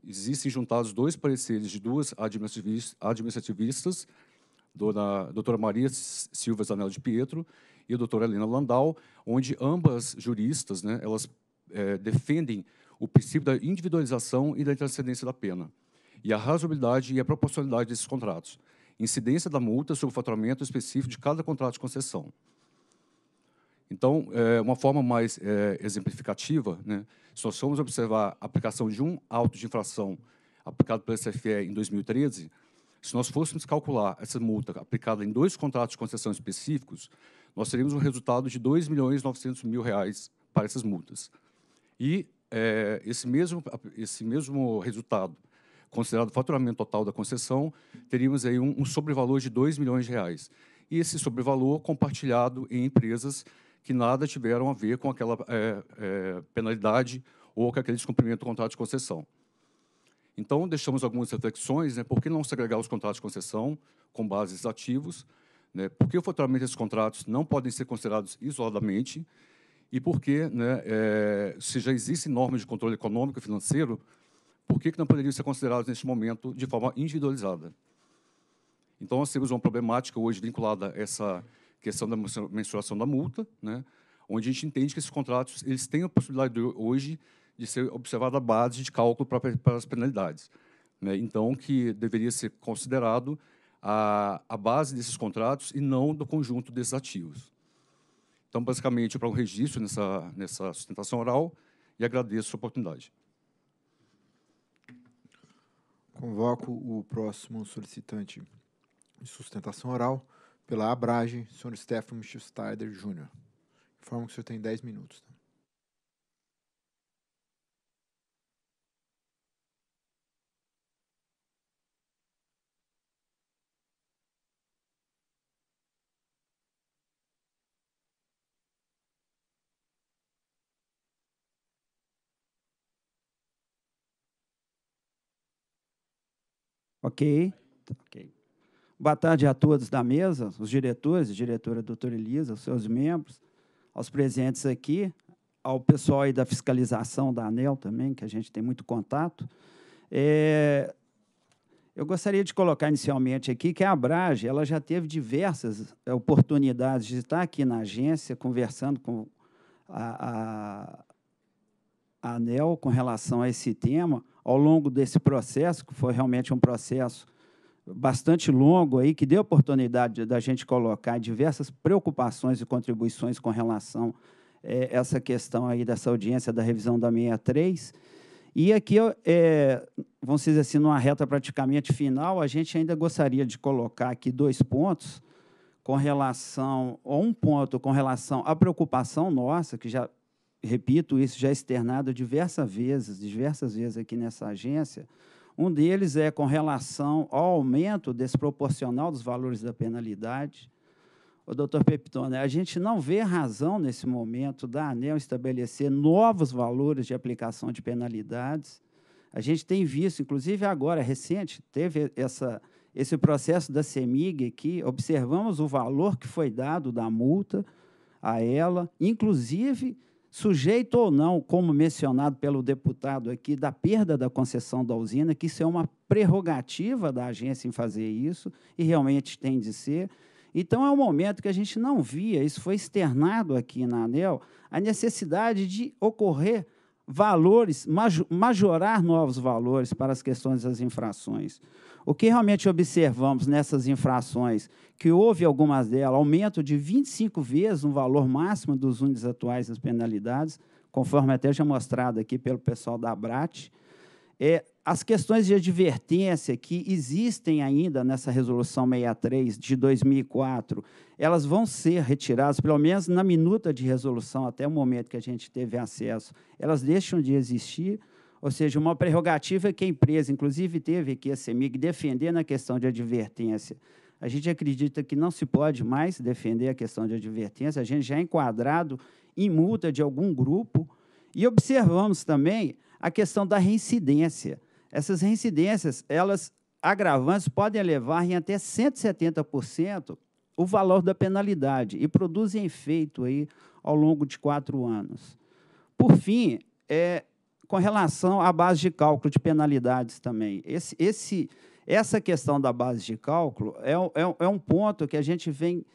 existem juntados dois pareceres de duas administrativistas, administrativistas dona, ah, doutora Maria Silva Zanello de Pietro e a doutora Helena Landau, onde ambas juristas né, elas é, defendem o princípio da individualização e da transcendência da pena, e a razoabilidade e a proporcionalidade desses contratos, incidência da multa sobre o faturamento específico de cada contrato de concessão. Então, é, uma forma mais é, exemplificativa, né, se nós formos observar a aplicação de um auto de infração aplicado pela SFE em 2013, se nós fôssemos calcular essa multa aplicada em dois contratos de concessão específicos, nós teríamos um resultado de R$ 2.900.000 para essas multas. E é, esse, mesmo, esse mesmo resultado, considerado faturamento total da concessão, teríamos aí um, um sobrevalor de R$ milhões. reais. E esse sobrevalor compartilhado em empresas que nada tiveram a ver com aquela é, é, penalidade ou com aquele descumprimento do contrato de concessão. Então, deixamos algumas reflexões, né, por que não segregar os contratos de concessão com bases ativos, né, por que o faturamento desses contratos não podem ser considerados isoladamente e por que, né, é, se já existem normas de controle econômico e financeiro, por que, que não poderiam ser considerados neste momento de forma individualizada? Então, nós temos uma problemática hoje vinculada a essa questão da mensuração da multa, né, onde a gente entende que esses contratos eles têm a possibilidade de, hoje de ser observada a base de cálculo para, para as penalidades. Né? Então, que deveria ser considerado a, a base desses contratos e não do conjunto desses ativos. Então, basicamente, para o um registro nessa, nessa sustentação oral e agradeço a oportunidade. Convoco o próximo solicitante de sustentação oral pela Abrage, Sr. Stefano Schuster Jr. Informo que o senhor tem 10 minutos. Tá? Ok. okay. Boa tarde a todos da mesa, os diretores, a diretora doutora Elisa, os seus membros, aos presentes aqui, ao pessoal aí da fiscalização da ANEL também, que a gente tem muito contato. É, eu gostaria de colocar inicialmente aqui que a Abrage ela já teve diversas é, oportunidades de estar aqui na agência conversando com a, a, a ANEL com relação a esse tema, ao longo desse processo, que foi realmente um processo bastante longo aí, que deu oportunidade da gente colocar diversas preocupações e contribuições com relação a é, essa questão aí dessa audiência da revisão da 63. E aqui, é, vamos dizer assim, numa reta praticamente final, a gente ainda gostaria de colocar aqui dois pontos com relação, ou um ponto com relação à preocupação nossa, que já repito isso já é externado diversas vezes, diversas vezes aqui nessa agência. Um deles é com relação ao aumento desproporcional dos valores da penalidade. O doutor Pepitone, a gente não vê razão nesse momento da ANEL estabelecer novos valores de aplicação de penalidades. A gente tem visto, inclusive agora, recente, teve essa, esse processo da CEMIG aqui, observamos o valor que foi dado da multa a ela, inclusive sujeito ou não, como mencionado pelo deputado aqui, da perda da concessão da usina, que isso é uma prerrogativa da agência em fazer isso, e realmente tem de ser. Então, é um momento que a gente não via, isso foi externado aqui na ANEL, a necessidade de ocorrer valores, majorar novos valores para as questões das infrações. O que realmente observamos nessas infrações, que houve algumas delas, aumento de 25 vezes no valor máximo dos índices atuais das penalidades, conforme até já mostrado aqui pelo pessoal da ABRAT, é, as questões de advertência que existem ainda nessa resolução 63 de 2004, elas vão ser retiradas, pelo menos na minuta de resolução, até o momento que a gente teve acesso, elas deixam de existir, ou seja, uma prerrogativa que a empresa, inclusive, teve que a CEMIG defender na questão de advertência. A gente acredita que não se pode mais defender a questão de advertência, a gente já é enquadrado em multa de algum grupo, e observamos também a questão da reincidência. Essas reincidências, elas agravantes, podem elevar em até 170% o valor da penalidade e produzem efeito aí ao longo de quatro anos. Por fim, é, com relação à base de cálculo de penalidades também, esse, esse, essa questão da base de cálculo é, é, é um ponto que a gente vem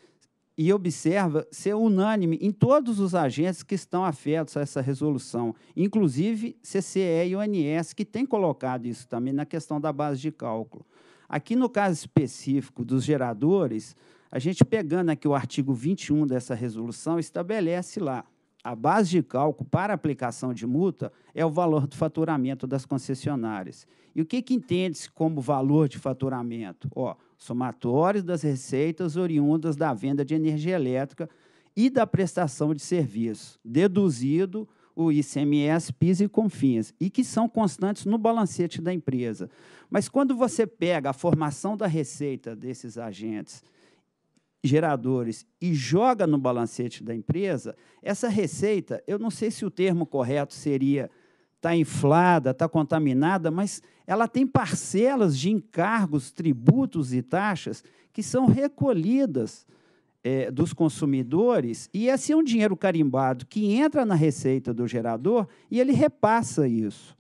e observa ser unânime em todos os agentes que estão afetos a essa resolução, inclusive CCE e ONS, que têm colocado isso também na questão da base de cálculo. Aqui, no caso específico dos geradores, a gente pegando aqui o artigo 21 dessa resolução, estabelece lá a base de cálculo para aplicação de multa é o valor do faturamento das concessionárias. E o que, que entende-se como valor de faturamento? Ó, somatórios das receitas oriundas da venda de energia elétrica e da prestação de serviço, deduzido o ICMS, PIS e CONFINS, e que são constantes no balancete da empresa. Mas quando você pega a formação da receita desses agentes geradores e joga no balancete da empresa, essa receita, eu não sei se o termo correto seria está inflada, está contaminada, mas ela tem parcelas de encargos, tributos e taxas que são recolhidas é, dos consumidores, e esse é um dinheiro carimbado que entra na receita do gerador e ele repassa isso.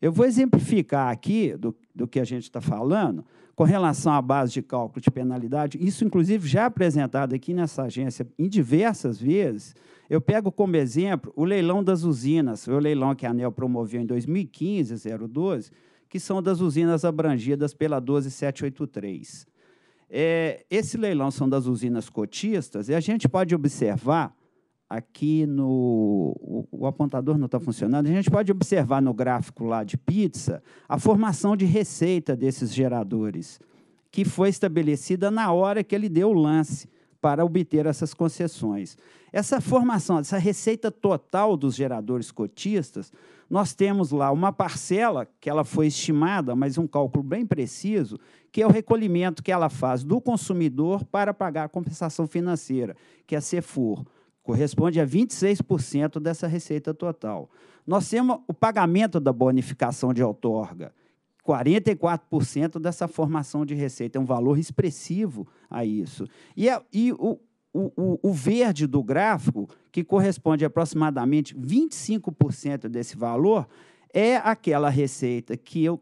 Eu vou exemplificar aqui do, do que a gente está falando com relação à base de cálculo de penalidade, isso, inclusive, já é apresentado aqui nessa agência em diversas vezes eu pego como exemplo o leilão das usinas, o leilão que a ANEL promoveu em 2015, 012, que são das usinas abrangidas pela 12783. É, esse leilão são das usinas cotistas, e a gente pode observar aqui no. O, o apontador não está funcionando, a gente pode observar no gráfico lá de pizza a formação de receita desses geradores, que foi estabelecida na hora que ele deu o lance para obter essas concessões. Essa formação, essa receita total dos geradores cotistas, nós temos lá uma parcela que ela foi estimada, mas um cálculo bem preciso, que é o recolhimento que ela faz do consumidor para pagar a compensação financeira, que é a CEFUR corresponde a 26% dessa receita total. Nós temos o pagamento da bonificação de outorga, 44% dessa formação de receita. É um valor expressivo a isso. E, a, é, e o, o, o, verde do gráfico, que corresponde a aproximadamente 25% desse valor, é aquela receita que eu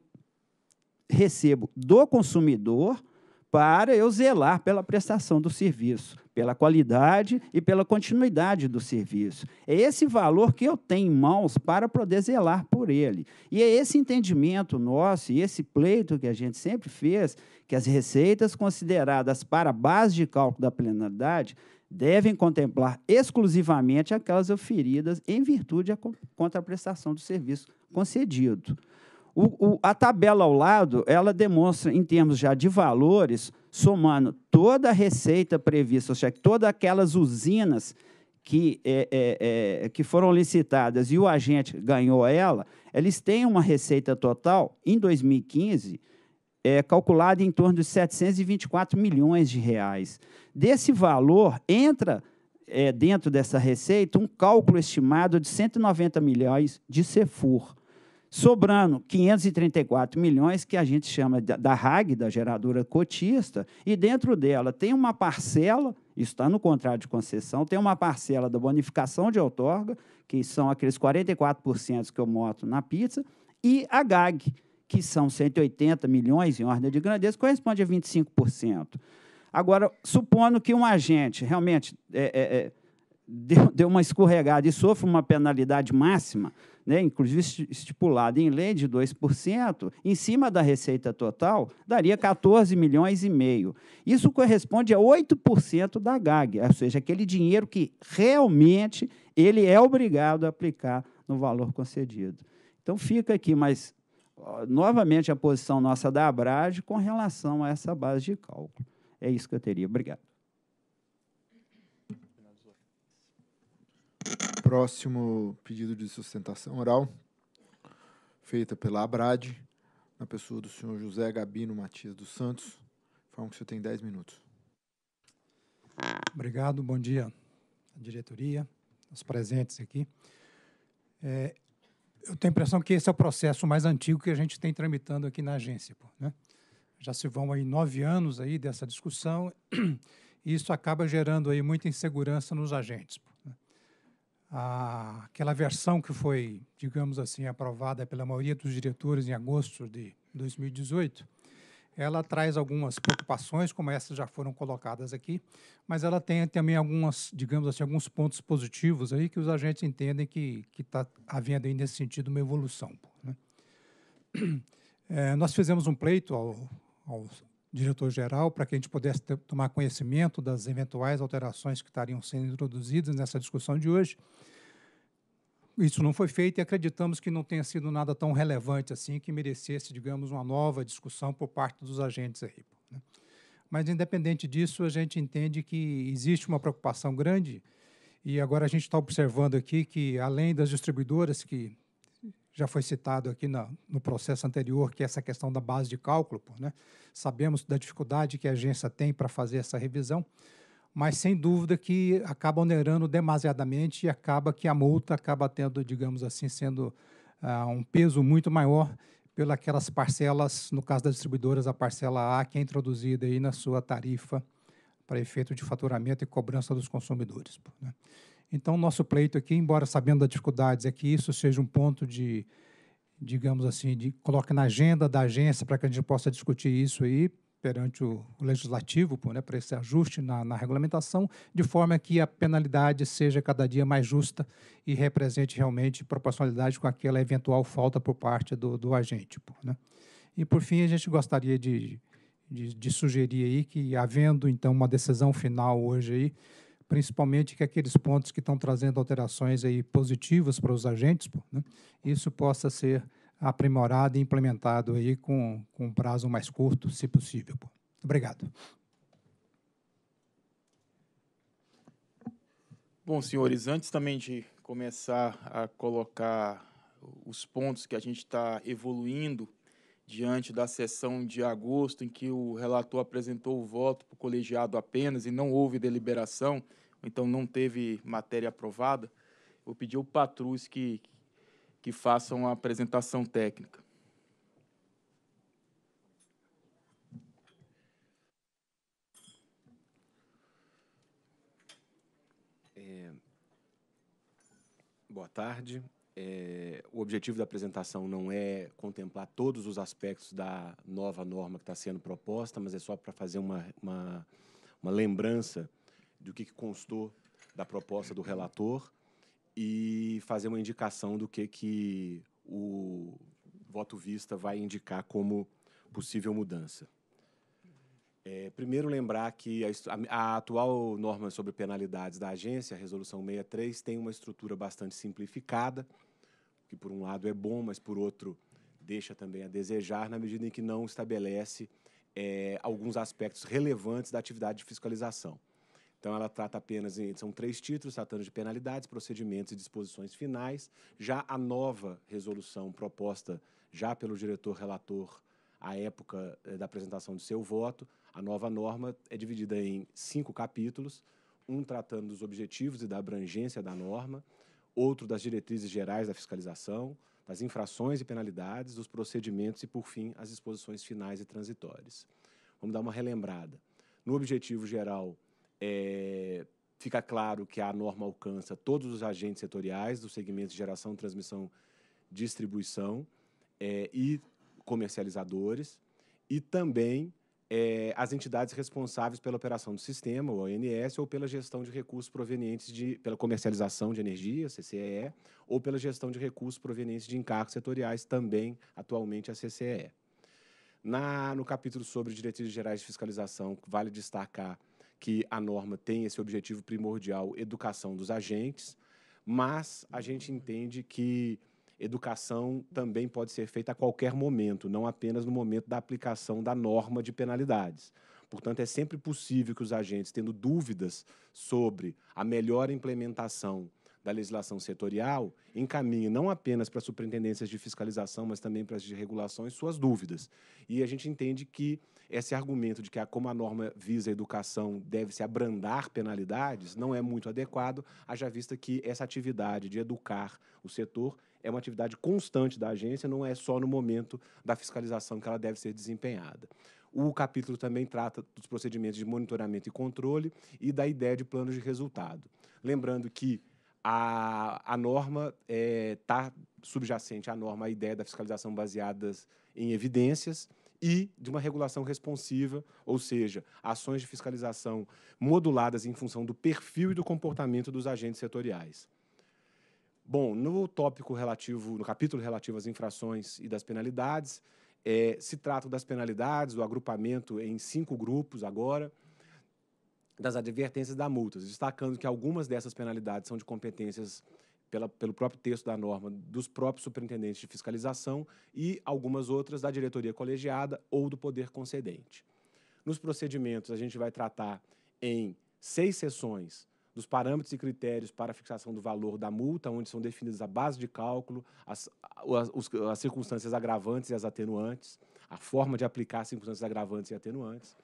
recebo do consumidor para eu zelar pela prestação do serviço, pela qualidade e pela continuidade do serviço. É esse valor que eu tenho em mãos para poder zelar por ele. E é esse entendimento nosso e esse pleito que a gente sempre fez, que as receitas consideradas para base de cálculo da plenaridade devem contemplar exclusivamente aquelas oferidas em virtude da contraprestação do serviço concedido. O, o, a tabela ao lado, ela demonstra, em termos já de valores, somando toda a receita prevista, ou seja, todas aquelas usinas que, é, é, é, que foram licitadas e o agente ganhou ela, eles têm uma receita total, em 2015, é, calculada em torno de 724 milhões de reais. Desse valor, entra é, dentro dessa receita um cálculo estimado de 190 milhões de CEFUR sobrando 534 milhões que a gente chama da RAG, da geradora cotista, e dentro dela tem uma parcela, isso está no contrato de concessão, tem uma parcela da bonificação de outorga, que são aqueles 44% que eu moto na pizza, e a GAG, que são 180 milhões em ordem de grandeza, corresponde a 25%. Agora, supondo que um agente realmente é, é, é deu, deu uma escorregada e sofre uma penalidade máxima, né, inclusive estipulada em lei de 2%, em cima da receita total, daria 14 milhões e meio. Isso corresponde a 8% da GAG, ou seja, aquele dinheiro que realmente ele é obrigado a aplicar no valor concedido. Então fica aqui, mas novamente a posição nossa da Abrage com relação a essa base de cálculo. É isso que eu teria. Obrigado. Próximo pedido de sustentação oral, feita pela ABRAD, na pessoa do senhor José Gabino Matias dos Santos. Informo que o senhor tem 10 minutos. Obrigado, bom dia à diretoria, aos presentes aqui. É, eu tenho a impressão que esse é o processo mais antigo que a gente tem tramitando aqui na agência. Pô, né? Já se vão aí nove anos aí dessa discussão *clears throat* e isso acaba gerando aí muita insegurança nos agentes aquela versão que foi, digamos assim, aprovada pela maioria dos diretores em agosto de 2018, ela traz algumas preocupações, como essas já foram colocadas aqui, mas ela tem também algumas, digamos assim, alguns pontos positivos aí que os agentes entendem que está havendo aí nesse sentido uma evolução. Né? *clears throat* É, nós fizemos um pleito ao, ao, diretor-geral, para que a gente pudesse ter, tomar conhecimento das eventuais alterações que estariam sendo introduzidas nessa discussão de hoje. Isso não foi feito e acreditamos que não tenha sido nada tão relevante assim que merecesse, digamos, uma nova discussão por parte dos agentes aí. Né? Mas, independente disso, a gente entende que existe uma preocupação grande e agora a gente está observando aqui que, além das distribuidoras que já foi citado aqui na, no processo anterior, que é essa questão da base de cálculo. Né? Sabemos da dificuldade que a agência tem para fazer essa revisão, mas sem dúvida que acaba onerando demasiadamente e acaba que a multa acaba tendo, digamos assim, sendo ah, um peso muito maior pelas parcelas, no caso das distribuidoras, a parcela A, que é introduzida aí na sua tarifa para efeito de faturamento e cobrança dos consumidores. Né? Então, nosso pleito aqui, embora sabendo das dificuldades, é que isso seja um ponto de, digamos assim, de coloque na agenda da agência para que a gente possa discutir isso aí perante o, o legislativo, né, para esse ajuste na, na, regulamentação, de forma que a penalidade seja cada dia mais justa e represente realmente proporcionalidade com aquela eventual falta por parte do, do agente. né? E, por fim, a gente gostaria de, de, de, sugerir aí que, havendo, então, uma decisão final hoje aí, principalmente que aqueles pontos que estão trazendo alterações aí positivas para os agentes, né, isso possa ser aprimorado e implementado aí com, com um prazo mais curto, se possível. Obrigado. Bom, senhores, antes também de começar a colocar os pontos que a gente está evoluindo diante da sessão de agosto, em que o relator apresentou o voto para o colegiado apenas e não houve deliberação, então não teve matéria aprovada, eu pedi ao Patrus que, que façam a apresentação técnica. É, boa tarde é, o objetivo da apresentação não é contemplar todos os aspectos da nova norma que está sendo proposta, mas é só para fazer uma, uma, uma, lembrança do que, que, constou da proposta do relator e fazer uma indicação do que, que o voto vista vai indicar como possível mudança. É, primeiro, lembrar que a, a, atual norma sobre penalidades da agência, a Resolução 63, tem uma estrutura bastante simplificada que por um lado é bom, mas por outro deixa também a desejar, na medida em que não estabelece é, alguns aspectos relevantes da atividade de fiscalização. Então, ela trata apenas, são três títulos, tratando de penalidades, procedimentos e disposições finais. Já a nova resolução proposta já pelo diretor relator à época é, da apresentação do seu voto, a nova norma é dividida em cinco capítulos, um tratando dos objetivos e da abrangência da norma, outro das diretrizes gerais da fiscalização, das infrações e penalidades, dos procedimentos e, por fim, as exposições finais e transitórias. Vamos dar uma relembrada. No objetivo geral, é, fica claro que a norma alcança todos os agentes setoriais dos segmentos de geração, transmissão, distribuição é, e comercializadores, e também é, as entidades responsáveis pela operação do sistema, o ONS, ou pela gestão de recursos provenientes de, pela comercialização de energia, CCEE, ou pela gestão de recursos provenientes de encargos setoriais, também atualmente a CCEE. Na, no capítulo sobre diretrizes gerais de fiscalização, vale destacar que a norma tem esse objetivo primordial, educação dos agentes, mas a gente entende que educação também pode ser feita a qualquer momento, não apenas no momento da aplicação da norma de penalidades. Portanto, é sempre possível que os agentes, tendo dúvidas sobre a melhor implementação da legislação setorial encaminhe não apenas para superintendências de fiscalização, mas também para as de regulações suas dúvidas. E a gente entende que esse argumento de que, como a norma visa a educação, deve-se abrandar penalidades, não é muito adequado, haja vista que essa atividade de educar o setor é uma atividade constante da agência, não é só no momento da fiscalização que ela deve ser desempenhada. O capítulo também trata dos procedimentos de monitoramento e controle e da ideia de planos de resultado. Lembrando que a, a norma está é, tá subjacente à norma a ideia da fiscalização baseada em evidências e de uma regulação responsiva, ou seja, ações de fiscalização moduladas em função do perfil e do comportamento dos agentes setoriais. Bom, no tópico relativo, no capítulo relativo às infrações e das penalidades, é, se trata das penalidades, do agrupamento em cinco grupos agora das advertências da multas, destacando que algumas dessas penalidades são de competências pela, pelo próprio texto da norma dos próprios superintendentes de fiscalização e algumas outras da diretoria colegiada ou do poder concedente. Nos procedimentos, a gente vai tratar em seis sessões dos parâmetros e critérios para a fixação do valor da multa, onde são definidas a base de cálculo, as, as, as circunstâncias agravantes e as atenuantes, a forma de aplicar as circunstâncias agravantes e atenuantes.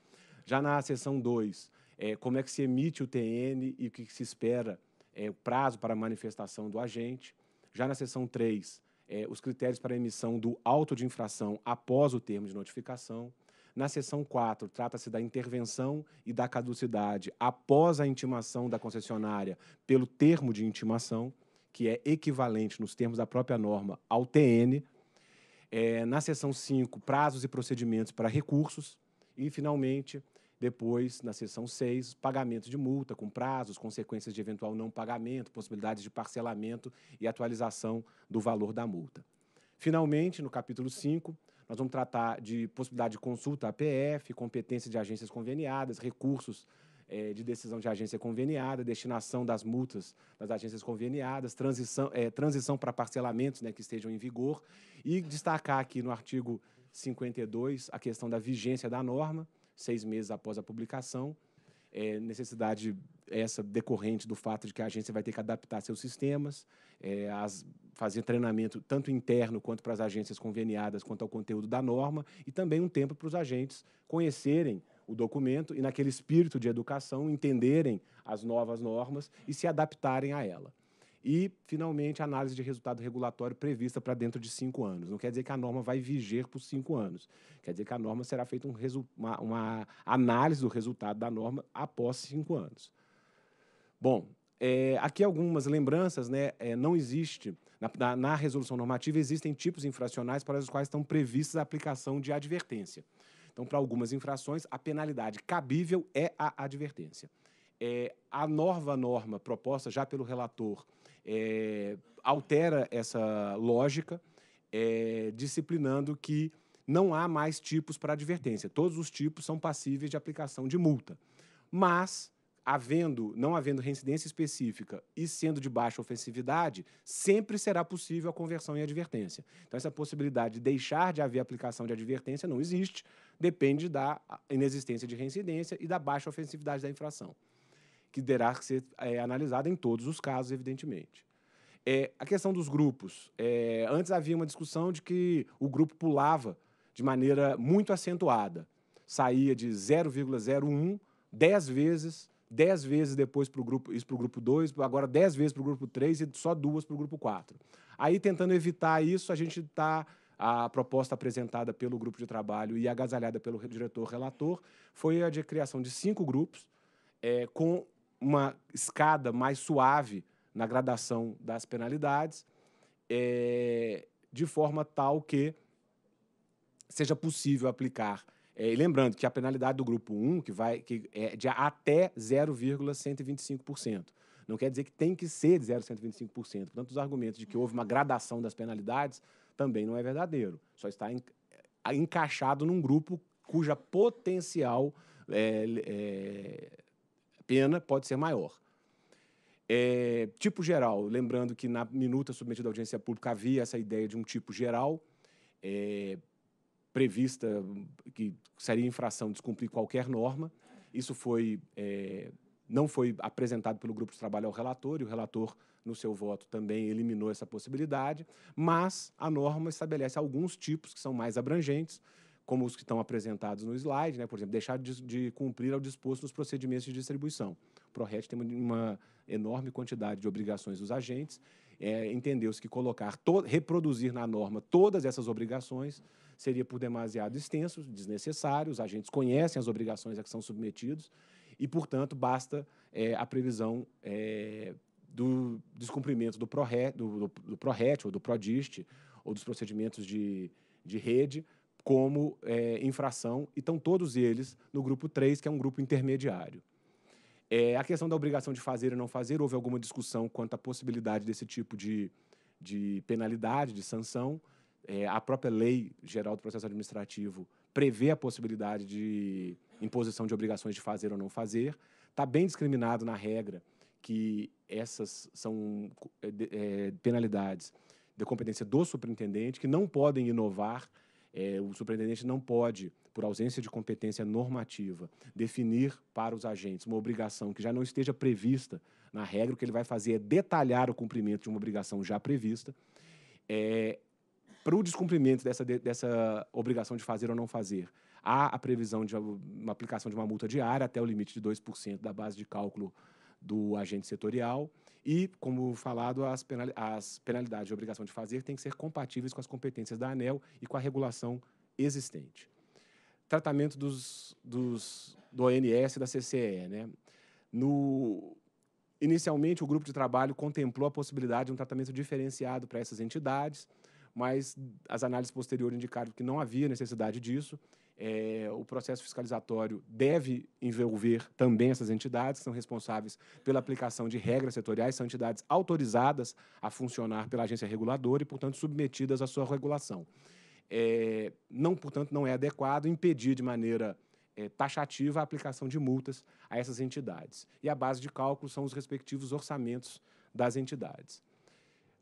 Já na sessão 2, é, como é que se emite o TN e o que, que se espera, é, o prazo para manifestação do agente. Já na seção 3, é, os critérios para emissão do auto de infração após o termo de notificação. Na seção 4, trata-se da intervenção e da caducidade após a intimação da concessionária pelo termo de intimação, que é equivalente, nos termos da própria norma, ao TN. É, na seção 5, prazos e procedimentos para recursos. E, finalmente, depois, na seção 6, pagamento de multa com prazos, consequências de eventual não pagamento, possibilidades de parcelamento e atualização do valor da multa. Finalmente, no capítulo 5, nós vamos tratar de possibilidade de consulta à PF, competência de agências conveniadas, recursos é, de decisão de agência conveniada, destinação das multas das agências conveniadas, transição, é, transição para parcelamentos né, que estejam em vigor, e destacar aqui no artigo 52 a questão da vigência da norma seis meses após a publicação. É, necessidade essa decorrente do fato de que a agência vai ter que adaptar seus sistemas, é, as, fazer treinamento tanto interno quanto para as agências conveniadas quanto ao conteúdo da norma e também um tempo para os agentes conhecerem o documento e, naquele espírito de educação, entenderem as novas normas e se adaptarem a ela. E, finalmente, análise de resultado regulatório prevista para dentro de cinco anos. Não quer dizer que a norma vai viger por cinco anos. Quer dizer que a norma será feita um uma, uma análise do resultado da norma após cinco anos. Bom, é, aqui algumas lembranças, né? É, não existe, na, na, na, resolução normativa, existem tipos infracionais para os quais estão previstas a aplicação de advertência. Então, para algumas infrações, a penalidade cabível é a advertência. É, a nova norma proposta já pelo relator é, altera essa lógica, é, disciplinando que não há mais tipos para advertência. Todos os tipos são passíveis de aplicação de multa. Mas, havendo, não havendo reincidência específica e sendo de baixa ofensividade, sempre será possível a conversão em advertência. Então, essa possibilidade de deixar de haver aplicação de advertência não existe, depende da inexistência de reincidência e da baixa ofensividade da infração que terá que ser é, analisada em todos os casos, evidentemente. É, a questão dos grupos. É, antes havia uma discussão de que o grupo pulava de maneira muito acentuada. Saía de 0,01 10 vezes, 10 vezes depois para o grupo, isso para o grupo 2, agora 10 vezes para o grupo 3 e só duas para o grupo 4. Aí, tentando evitar isso, a gente está. A proposta apresentada pelo grupo de trabalho e agasalhada pelo diretor relator foi a de criação de cinco grupos, é, com uma escada mais suave na gradação das penalidades, é, de forma tal que seja possível aplicar. É, e lembrando que a penalidade do grupo 1 que vai, que é de até 0,125%. Não quer dizer que tem que ser de 0,125%. Portanto, os argumentos de que houve uma gradação das penalidades também não é verdadeiro. Só está é, encaixado num grupo cuja potencial é, é, pena pode ser maior. É, tipo geral, lembrando que na minuta submetida à audiência pública havia essa ideia de um tipo geral é, prevista que seria infração descumprir qualquer norma. Isso foi é, não foi apresentado pelo grupo de trabalho ao relator e o relator no seu voto também eliminou essa possibilidade, mas a norma estabelece alguns tipos que são mais abrangentes como os que estão apresentados no slide, né? por exemplo, deixar de, de cumprir ao disposto nos procedimentos de distribuição. O ProRet tem uma enorme quantidade de obrigações dos agentes, é, entendeu-se que colocar, reproduzir na norma todas essas obrigações seria por demasiado extenso, desnecessário, os agentes conhecem as obrigações a que são submetidos e, portanto, basta é, a previsão é, do descumprimento do ProRet, do, do, do ProRet ou do ProDist ou dos procedimentos de, de rede como é, infração, e estão todos eles no grupo 3, que é um grupo intermediário. É, a questão da obrigação de fazer e não fazer, houve alguma discussão quanto à possibilidade desse tipo de, de penalidade, de sanção. É, a própria Lei Geral do Processo Administrativo prevê a possibilidade de imposição de obrigações de fazer ou não fazer. Está bem discriminado na regra que essas são é, é, penalidades de competência do superintendente, que não podem inovar é, o superintendente não pode, por ausência de competência normativa, definir para os agentes uma obrigação que já não esteja prevista na regra. O que ele vai fazer é detalhar o cumprimento de uma obrigação já prevista. É, para o descumprimento dessa, dessa obrigação de fazer ou não fazer, há a previsão de uma aplicação de uma multa diária até o limite de 2% da base de cálculo do agente setorial. E, como falado, as, penali as penalidades de obrigação de fazer têm que ser compatíveis com as competências da ANEL e com a regulação existente. Tratamento dos, dos do ONS e da CCE. Né? No, Inicialmente, o grupo de trabalho contemplou a possibilidade de um tratamento diferenciado para essas entidades, mas as análises posteriores indicaram que não havia necessidade disso é, o processo fiscalizatório deve envolver também essas entidades que são responsáveis pela aplicação de regras setoriais, são entidades autorizadas a funcionar pela agência reguladora e, portanto, submetidas à sua regulação. É, não, portanto, não é adequado impedir de maneira é, taxativa a aplicação de multas a essas entidades. E a base de cálculo são os respectivos orçamentos das entidades.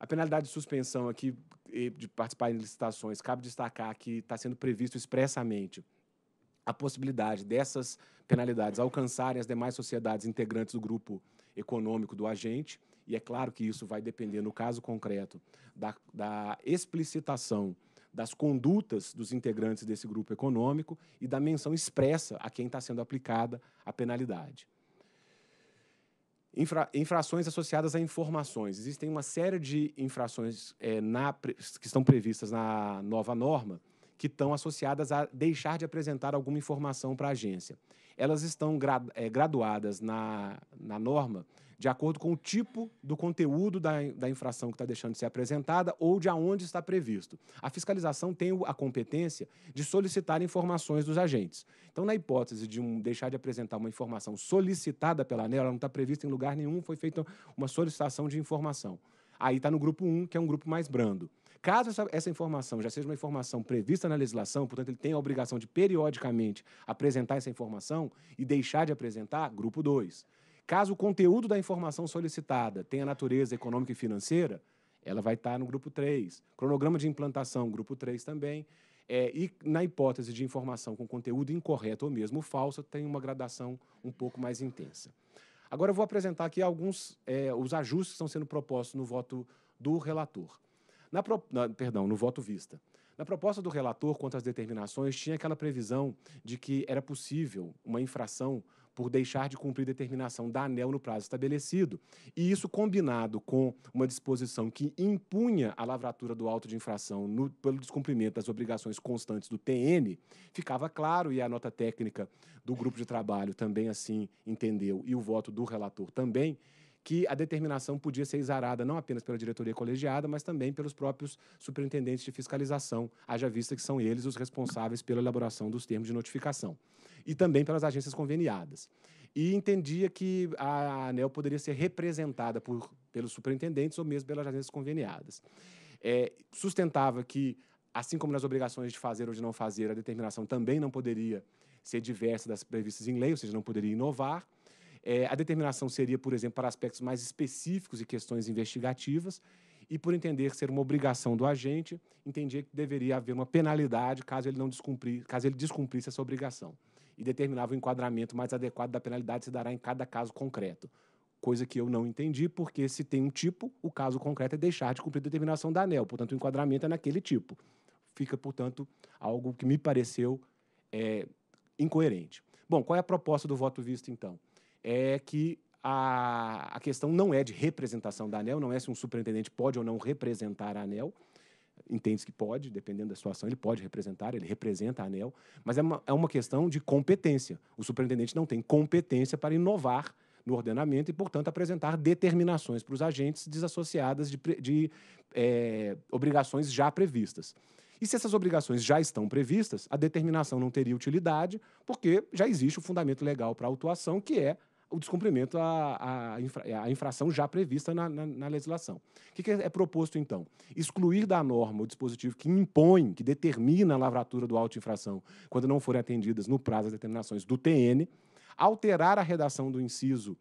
A penalidade de suspensão aqui de participar em licitações, cabe destacar que está sendo previsto expressamente a possibilidade dessas penalidades alcançarem as demais sociedades integrantes do grupo econômico do agente, e é claro que isso vai depender, no caso concreto, da, da explicitação das condutas dos integrantes desse grupo econômico e da menção expressa a quem está sendo aplicada a penalidade. Infra, infrações associadas a informações. Existem uma série de infrações é, na, que estão previstas na nova norma que estão associadas a deixar de apresentar alguma informação para a agência. Elas estão gra, é, graduadas na, na norma de acordo com o tipo do conteúdo da, da infração que está deixando de ser apresentada ou de aonde está previsto. A fiscalização tem a competência de solicitar informações dos agentes. Então, na hipótese de um, deixar de apresentar uma informação solicitada pela ANEL, ela não está prevista em lugar nenhum, foi feita uma solicitação de informação. Aí está no grupo 1, que é um grupo mais brando. Caso essa, essa, informação já seja uma informação prevista na legislação, portanto, ele tem a obrigação de periodicamente apresentar essa informação e deixar de apresentar, grupo 2. Caso o conteúdo da informação solicitada tenha natureza econômica e financeira, ela vai estar no grupo 3. Cronograma de implantação, grupo 3 também. É, e na hipótese de informação com conteúdo incorreto ou mesmo falso, tem uma gradação um pouco mais intensa. Agora eu vou apresentar aqui alguns é, os ajustes que estão sendo propostos no voto do relator. Na, pro, na, perdão, no voto vista. Na proposta do relator quanto às determinações, tinha aquela previsão de que era possível uma infração por deixar de cumprir determinação da ANEL no prazo estabelecido. E isso combinado com uma disposição que impunha a lavratura do auto de infração no, pelo descumprimento das obrigações constantes do T.N. ficava claro, e a nota técnica do grupo de trabalho também assim entendeu, e o voto do relator também, que a determinação podia ser exarada não apenas pela diretoria colegiada, mas também pelos próprios superintendentes de fiscalização, haja vista que são eles os responsáveis pela elaboração dos termos de notificação, e também pelas agências conveniadas. E entendia que a ANEL poderia ser representada por, pelos superintendentes ou mesmo pelas agências conveniadas. É, sustentava que, assim como nas obrigações de fazer ou de não fazer, a determinação também não poderia ser diversa das previstas em lei, ou seja, não poderia inovar é, a determinação seria, por exemplo, para aspectos mais específicos e questões investigativas, e por entender ser uma obrigação do agente, entendia que deveria haver uma penalidade caso ele não descumprir, caso ele descumprisse essa obrigação. E determinava o enquadramento mais adequado da penalidade se dará em cada caso concreto. Coisa que eu não entendi, porque se tem um tipo, o caso concreto é deixar de cumprir a determinação da ANEL, portanto, o enquadramento é naquele tipo. Fica, portanto, algo que me pareceu é, incoerente. Bom, qual é a proposta do voto visto, então? é que a, a questão não é de representação da ANEL, não é se um superintendente pode ou não representar a ANEL, entende-se que pode, dependendo da situação, ele pode representar, ele representa a ANEL, mas é uma, é uma questão de competência. O superintendente não tem competência para inovar no ordenamento e, portanto, apresentar determinações para os agentes desassociadas de, de é, obrigações já previstas. E se essas obrigações já estão previstas, a determinação não teria utilidade, porque já existe o fundamento legal para a autuação, que é o descumprimento à, à, infra, à infração já prevista na, na, na legislação. O que, que é, é, proposto, então? Excluir da norma o dispositivo que impõe, que determina a lavratura do auto de infração quando não forem atendidas no prazo as determinações do TN, alterar a redação do inciso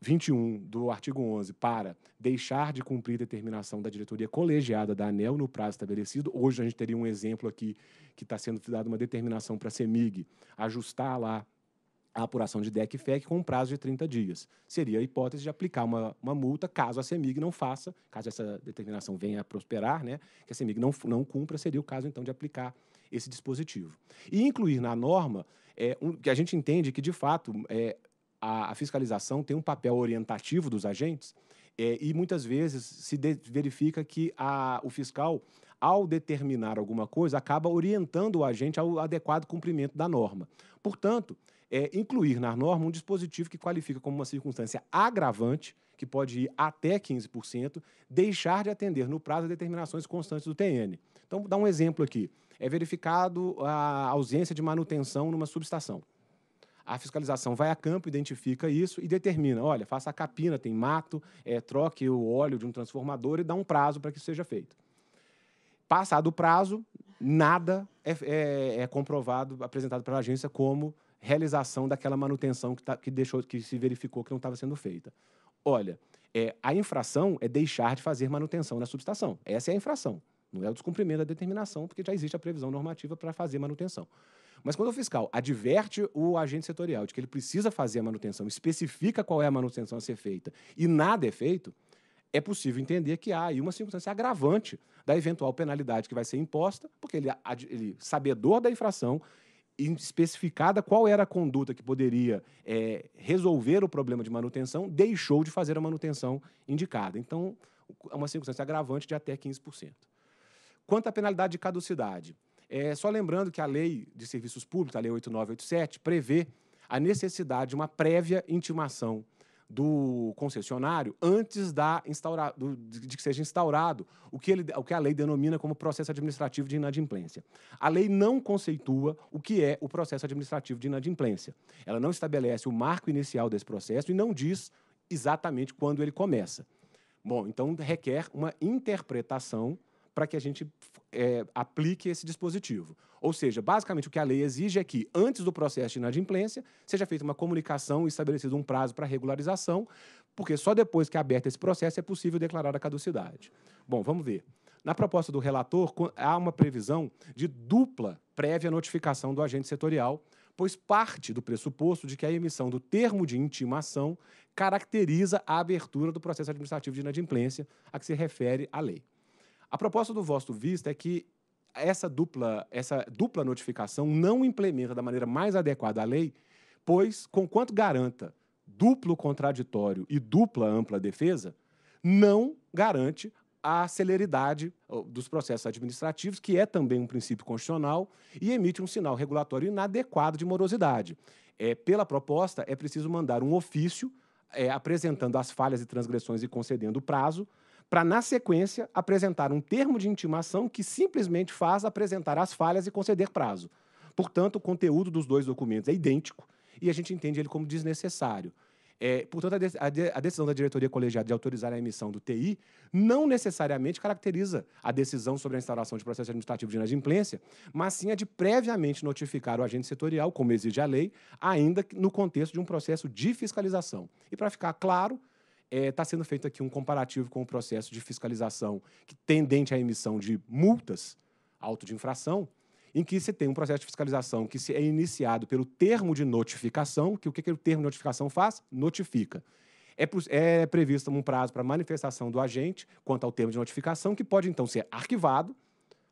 21 do artigo 11 para deixar de cumprir determinação da diretoria colegiada da ANEL no prazo estabelecido. Hoje a gente teria um exemplo aqui que está sendo dado uma determinação para a CEMIG ajustar lá a apuração de DEC e FEC com um prazo de 30 dias. Seria a hipótese de aplicar uma, uma multa caso a CEMIG não faça, caso essa determinação venha a prosperar, né, que a CEMIG não, não cumpra, seria o caso, então, de aplicar esse dispositivo. E incluir na norma é, um, que a gente entende que, de fato, é, a, a fiscalização tem um papel orientativo dos agentes é, e, muitas vezes, se de, verifica que a, o fiscal ao determinar alguma coisa, acaba orientando o agente ao adequado cumprimento da norma. Portanto, é incluir na norma um dispositivo que qualifica como uma circunstância agravante, que pode ir até 15%, deixar de atender no prazo a determinações constantes do TN. Então, vou dar um exemplo aqui. É verificado a ausência de manutenção numa subestação. A fiscalização vai a campo, identifica isso e determina: olha, faça a capina, tem mato, é, troque o óleo de um transformador e dá um prazo para que isso seja feito. Passado o prazo, nada é, é, é comprovado, apresentado pela agência como realização daquela manutenção que, tá, que, deixou, que se verificou que não estava sendo feita. Olha, é, a infração é deixar de fazer manutenção na subestação. Essa é a infração. Não é o descumprimento da determinação, porque já existe a previsão normativa para fazer manutenção. Mas quando o fiscal adverte o agente setorial de que ele precisa fazer a manutenção, especifica qual é a manutenção a ser feita e nada é feito, é possível entender que há aí uma circunstância agravante da eventual penalidade que vai ser imposta, porque ele, ele sabedor da infração, especificada qual era a conduta que poderia é, resolver o problema de manutenção, deixou de fazer a manutenção indicada. Então, é uma circunstância agravante de até 15%. Quanto à penalidade de caducidade, é, só lembrando que a lei de serviços públicos, a lei 8987, prevê a necessidade de uma prévia intimação do concessionário antes da instaura, do, de que seja instaurado o que, ele, o que a lei denomina como processo administrativo de inadimplência. A lei não conceitua o que é o processo administrativo de inadimplência. Ela não estabelece o marco inicial desse processo e não diz exatamente quando ele começa. Bom, então requer uma interpretação para que a gente é, aplique esse dispositivo. Ou seja, basicamente o que a lei exige é que, antes do processo de inadimplência, seja feita uma comunicação e estabelecido um prazo para regularização, porque só depois que é aberto esse processo é possível declarar a caducidade. Bom, vamos ver. Na proposta do relator, há uma previsão de dupla prévia notificação do agente setorial, pois parte do pressuposto de que a emissão do termo de intimação caracteriza a abertura do processo administrativo de inadimplência a que se refere a lei. A proposta do voto vista é que essa dupla, essa dupla notificação não implementa da maneira mais adequada a lei, pois, conquanto garanta duplo contraditório e dupla ampla defesa, não garante a celeridade dos processos administrativos, que é também um princípio constitucional, e emite um sinal regulatório inadequado de morosidade. É, pela proposta, é preciso mandar um ofício é, apresentando as falhas e transgressões e concedendo o prazo, para, na sequência, apresentar um termo de intimação que simplesmente faz apresentar as falhas e conceder prazo. Portanto, o conteúdo dos dois documentos é idêntico e a gente entende ele como desnecessário. É, portanto, a, de a, decisão da diretoria colegiada de autorizar a emissão do TI não necessariamente caracteriza a decisão sobre a instauração de processo administrativo de inadimplência, mas sim a de previamente notificar o agente setorial, como exige a lei, ainda no contexto de um processo de fiscalização. E para ficar claro, está é, tá sendo feito aqui um comparativo com o processo de fiscalização que tendente à emissão de multas, auto de infração, em que se tem um processo de fiscalização que é iniciado pelo termo de notificação, que o que, que o termo de notificação faz? Notifica. É, é previsto um prazo para manifestação do agente quanto ao termo de notificação, que pode então ser arquivado,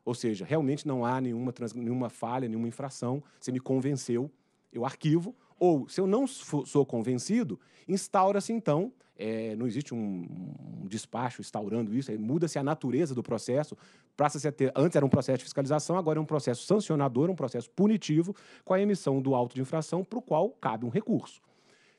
ou seja, realmente não há nenhuma, trans, nenhuma falha, nenhuma infração, você me convenceu, eu arquivo, ou, se eu não sou convencido, instaura-se então é, não existe um, um, despacho instaurando isso, muda-se a natureza do processo. Passa a ter, antes era um processo de fiscalização, agora é um processo sancionador, um processo punitivo, com a emissão do auto de infração, para o qual cabe um recurso.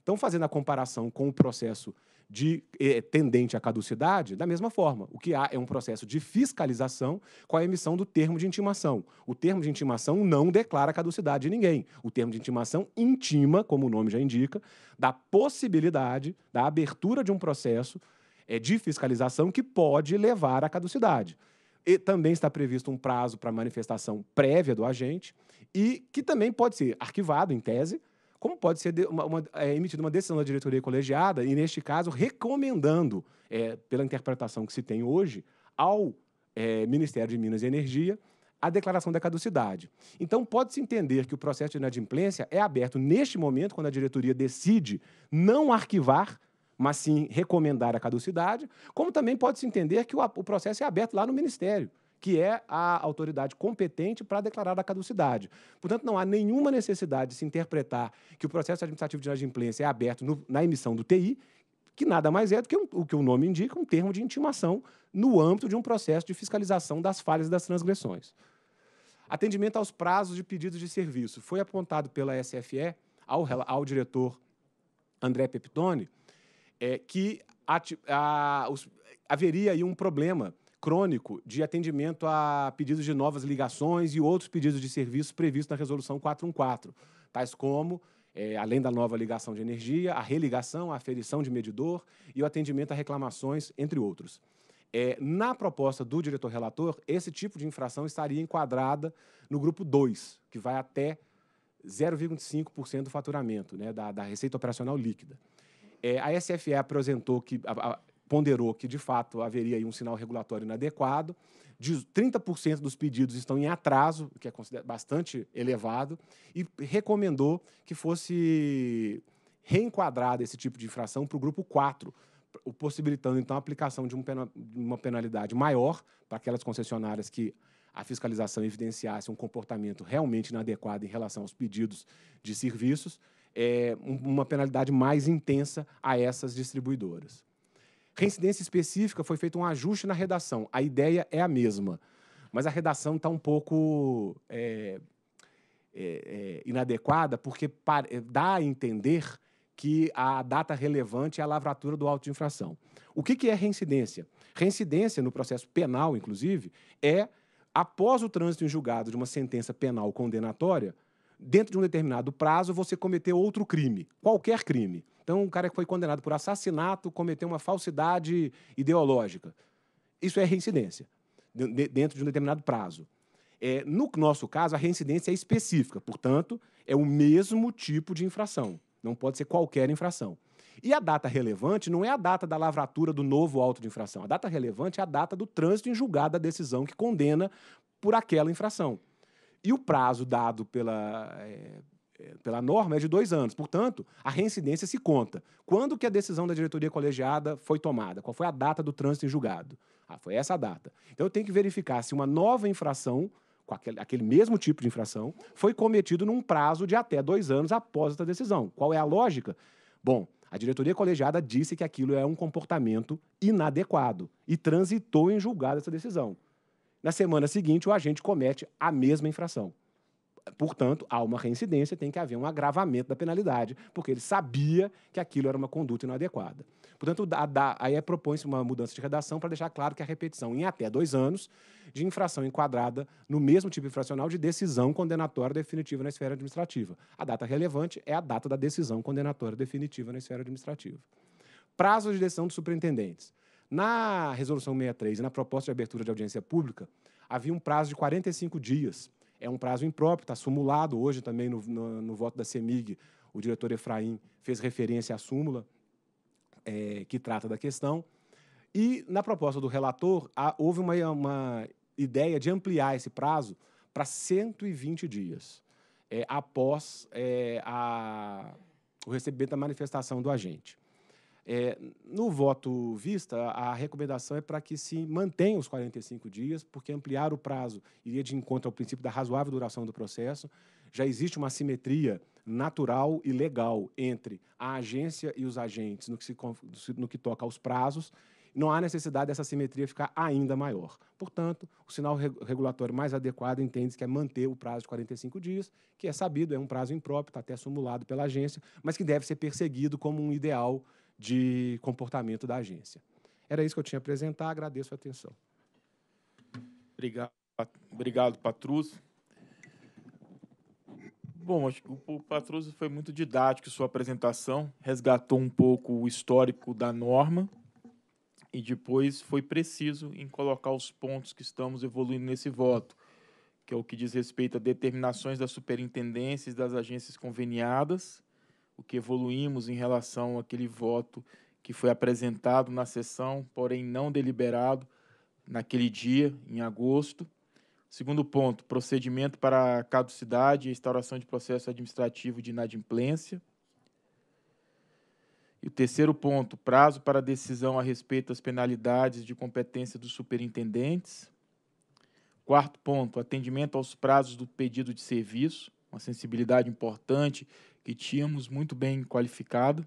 Então, fazendo a comparação com o processo de eh, tendente à caducidade, da mesma forma. O que há é um processo de fiscalização com a emissão do termo de intimação. O termo de intimação não declara caducidade de ninguém. O termo de intimação intima, como o nome já indica, da possibilidade da abertura de um processo eh, de fiscalização que pode levar à caducidade. E também está previsto um prazo para manifestação prévia do agente e que também pode ser arquivado em tese como pode ser uma, uma, é, emitida uma decisão da diretoria colegiada, e neste caso, recomendando, é, pela interpretação que se tem hoje, ao é, Ministério de Minas e Energia a declaração da caducidade. Então, pode-se entender que o processo de inadimplência é aberto neste momento, quando a diretoria decide não arquivar, mas sim recomendar a caducidade, como também pode-se entender que o, o processo é aberto lá no Ministério que é a autoridade competente para declarar a caducidade. Portanto, não há nenhuma necessidade de se interpretar que o processo administrativo de inadimplência é aberto no, na emissão do TI, que nada mais é do que um, o que o nome indica, um termo de intimação no âmbito de um processo de fiscalização das falhas e das transgressões. Atendimento aos prazos de pedidos de serviço. Foi apontado pela SFE ao, ao diretor André Pepitone é, que a, a, os, haveria aí um problema crônico de atendimento a pedidos de novas ligações e outros pedidos de serviço previstos na Resolução 414, tais como, é, além da nova ligação de energia, a religação, a aferição de medidor e o atendimento a reclamações, entre outros. É, na proposta do diretor relator, esse tipo de infração estaria enquadrada no grupo 2, que vai até 0,5% do faturamento né, da, da, receita operacional líquida. É, a SFE apresentou que a, a, ponderou que, de fato, haveria um sinal regulatório inadequado. 30% dos pedidos estão em atraso, o que é bastante elevado, e recomendou que fosse reenquadrado esse tipo de infração para o grupo 4, possibilitando, então, a aplicação de uma penalidade maior para aquelas concessionárias que a fiscalização evidenciasse um comportamento realmente inadequado em relação aos pedidos de serviços, é, uma penalidade mais intensa a essas distribuidoras. Reincidência específica foi feito um ajuste na redação. A ideia é a mesma, mas a redação está um pouco é, é, é, inadequada porque é, dá a entender que a data relevante é a lavratura do auto de infração. O que, que é reincidência? Reincidência, no processo penal, inclusive, é após o trânsito em julgado de uma sentença penal condenatória, dentro de um determinado prazo, você cometer outro crime, qualquer crime. Então, um cara que foi condenado por assassinato cometeu uma falsidade ideológica. Isso é reincidência, dentro de um determinado prazo. É, no nosso caso, a reincidência é específica, portanto, é o mesmo tipo de infração. Não pode ser qualquer infração. E a data relevante não é a data da lavratura do novo auto de infração. A data relevante é a data do trânsito em julgado da decisão que condena por aquela infração. E o prazo dado pela, é, é, pela norma, é de dois anos. Portanto, a reincidência se conta. Quando que a decisão da diretoria colegiada foi tomada? Qual foi a data do trânsito em julgado? Ah, foi essa a data. Então, eu tenho que verificar se uma nova infração, com aquele, aquele mesmo tipo de infração, foi cometida num prazo de até dois anos após essa decisão. Qual é a lógica? Bom, a diretoria colegiada disse que aquilo é um comportamento inadequado e transitou em julgado essa decisão. Na semana seguinte, o agente comete a mesma infração portanto, há uma reincidência, tem que haver um agravamento da penalidade, porque ele sabia que aquilo era uma conduta inadequada. Portanto, da, aí é propõe-se uma mudança de redação para deixar claro que a repetição em até dois anos de infração enquadrada no mesmo tipo infracional de decisão condenatória definitiva na esfera administrativa. A data relevante é a data da decisão condenatória definitiva na esfera administrativa. Prazo de decisão dos superintendentes. Na resolução 63 e na proposta de abertura de audiência pública, havia um prazo de 45 dias é um prazo impróprio, está sumulado hoje também no, no, no, voto da CEMIG. O diretor Efraim fez referência à súmula é, que trata da questão. E, na proposta do relator, há, houve uma, uma ideia de ampliar esse prazo para 120 dias é, após é, a, o recebimento da manifestação do agente. É, no voto vista, a recomendação é para que se mantenham os 45 dias, porque ampliar o prazo iria de encontro ao princípio da razoável duração do processo. Já existe uma simetria natural e legal entre a agência e os agentes no que, se, no que toca aos prazos. Não há necessidade dessa simetria ficar ainda maior. Portanto, o sinal regulatório mais adequado entende que é manter o prazo de 45 dias, que é sabido, é um prazo impróprio, está até simulado pela agência, mas que deve ser perseguido como um ideal de comportamento da agência. Era isso que eu tinha a apresentar, agradeço a atenção. Obrigado, obrigado Patrus. Bom, acho que o Patrus foi muito didático sua apresentação, resgatou um pouco o histórico da norma e depois foi preciso em colocar os pontos que estamos evoluindo nesse voto, que é o que diz respeito a determinações das superintendências das agências conveniadas, o que evoluímos em relação àquele voto que foi apresentado na sessão, porém não deliberado naquele dia, em agosto. Segundo ponto, procedimento para caducidade e instauração de processo administrativo de inadimplência. E o terceiro ponto, prazo para decisão a respeito das penalidades de competência dos superintendentes. Quarto ponto, atendimento aos prazos do pedido de serviço, uma sensibilidade importante que tínhamos muito bem qualificado.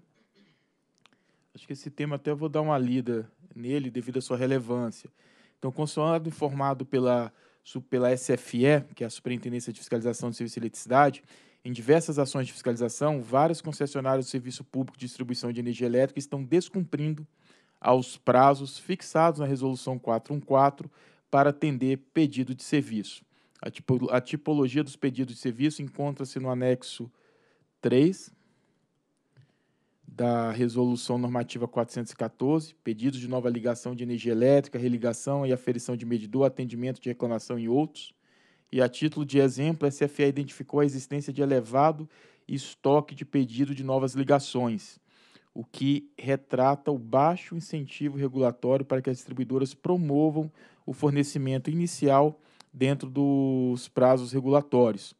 Acho que esse tema até vou dar uma lida nele devido à sua relevância. Então, o informado pela, pela SFE, que é a Superintendência de Fiscalização do Serviço de Eletricidade, em diversas ações de fiscalização, várias concessionárias do Serviço Público de Distribuição de Energia Elétrica estão descumprindo aos prazos fixados na Resolução 414 para atender pedido de serviço. Tipo, a, tipologia dos pedidos de serviço encontra-se no anexo 3 da Resolução Normativa 414, pedidos de nova ligação de energia elétrica, religação e aferição de medidor, atendimento de reclamação e outros. E a título de exemplo, a SFE identificou a existência de elevado estoque de pedido de novas ligações, o que retrata o baixo incentivo regulatório para que as distribuidoras promovam o fornecimento inicial dentro dos prazos regulatórios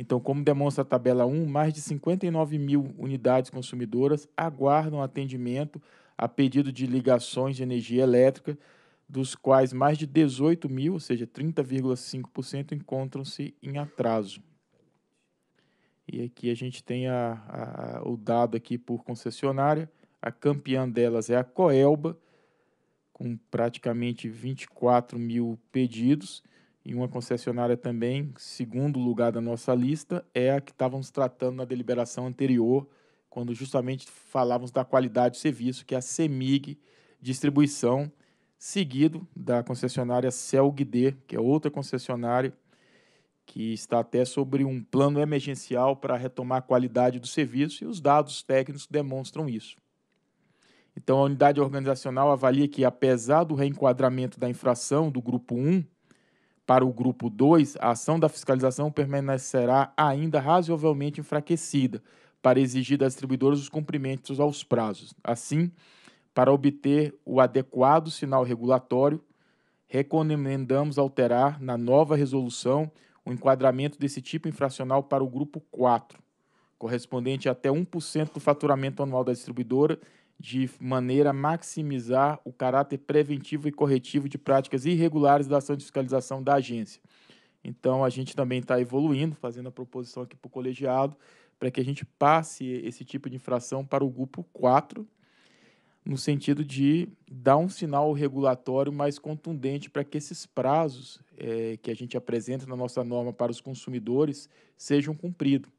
então, como demonstra a tabela 1, mais de 59 mil unidades consumidoras aguardam atendimento a pedido de ligações de energia elétrica, dos quais mais de 18 mil, ou seja, 30,5%, encontram-se em atraso. E aqui a gente tem a, a, o dado aqui por concessionária. A campeã delas é a Coelba, com praticamente 24 mil pedidos e uma concessionária também, segundo lugar da nossa lista, é a que estávamos tratando na deliberação anterior, quando justamente falávamos da qualidade do serviço, que é a CEMIG Distribuição, seguido da concessionária CELGD, que é outra concessionária que está até sobre um plano emergencial para retomar a qualidade do serviço e os dados técnicos demonstram isso. Então, a unidade organizacional avalia que, apesar do reenquadramento da infração do grupo 1, para o grupo 2, a ação da fiscalização permanecerá ainda razoavelmente enfraquecida para exigir das distribuidoras os cumprimentos aos prazos. Assim, para obter o adequado sinal regulatório, recomendamos alterar na nova resolução o enquadramento desse tipo infracional para o grupo 4, correspondente a até 1% do faturamento anual da distribuidora de maneira a maximizar o caráter preventivo e corretivo de práticas irregulares da ação de fiscalização da agência. Então, a gente também está evoluindo, fazendo a proposição aqui para o colegiado, para que a gente passe esse tipo de infração para o grupo 4, no sentido de dar um sinal regulatório mais contundente para que esses prazos é, que a gente apresenta na nossa norma para os consumidores sejam cumpridos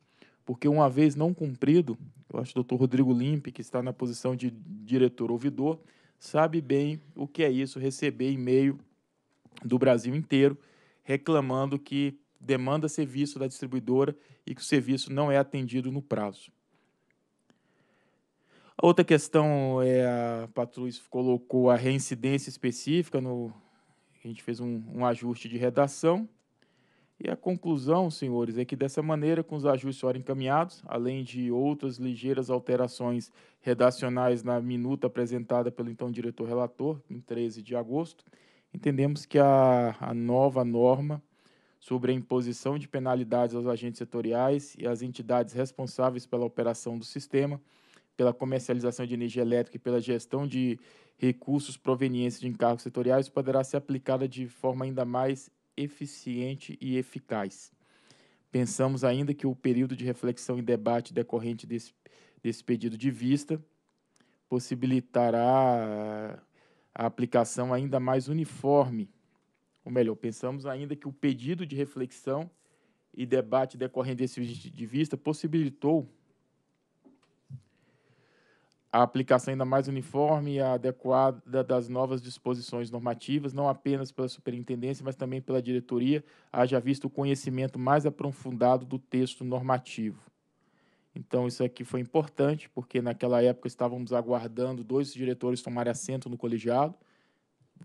porque uma vez não cumprido, eu acho que o doutor Rodrigo Limpe, que está na posição de diretor ouvidor, sabe bem o que é isso, receber e-mail do Brasil inteiro reclamando que demanda serviço da distribuidora e que o serviço não é atendido no prazo. A outra questão é a Patrulha colocou a reincidência específica no a gente fez um, um ajuste de redação e a conclusão, senhores, é que dessa maneira, com os ajustes ora encaminhados, além de outras ligeiras alterações redacionais na minuta apresentada pelo então diretor relator, em 13 de agosto, entendemos que a, a nova norma sobre a imposição de penalidades aos agentes setoriais e às entidades responsáveis pela operação do sistema, pela comercialização de energia elétrica e pela gestão de recursos provenientes de encargos setoriais poderá ser aplicada de forma ainda mais eficiente e eficaz. Pensamos ainda que o período de reflexão e debate decorrente desse, desse pedido de vista possibilitará a aplicação ainda mais uniforme. Ou melhor, pensamos ainda que o pedido de reflexão e debate decorrente desse pedido de vista possibilitou a aplicação ainda mais uniforme e adequada das novas disposições normativas, não apenas pela superintendência, mas também pela diretoria, haja visto o conhecimento mais aprofundado do texto normativo. Então, isso aqui foi importante, porque naquela época estávamos aguardando dois diretores tomarem assento no colegiado.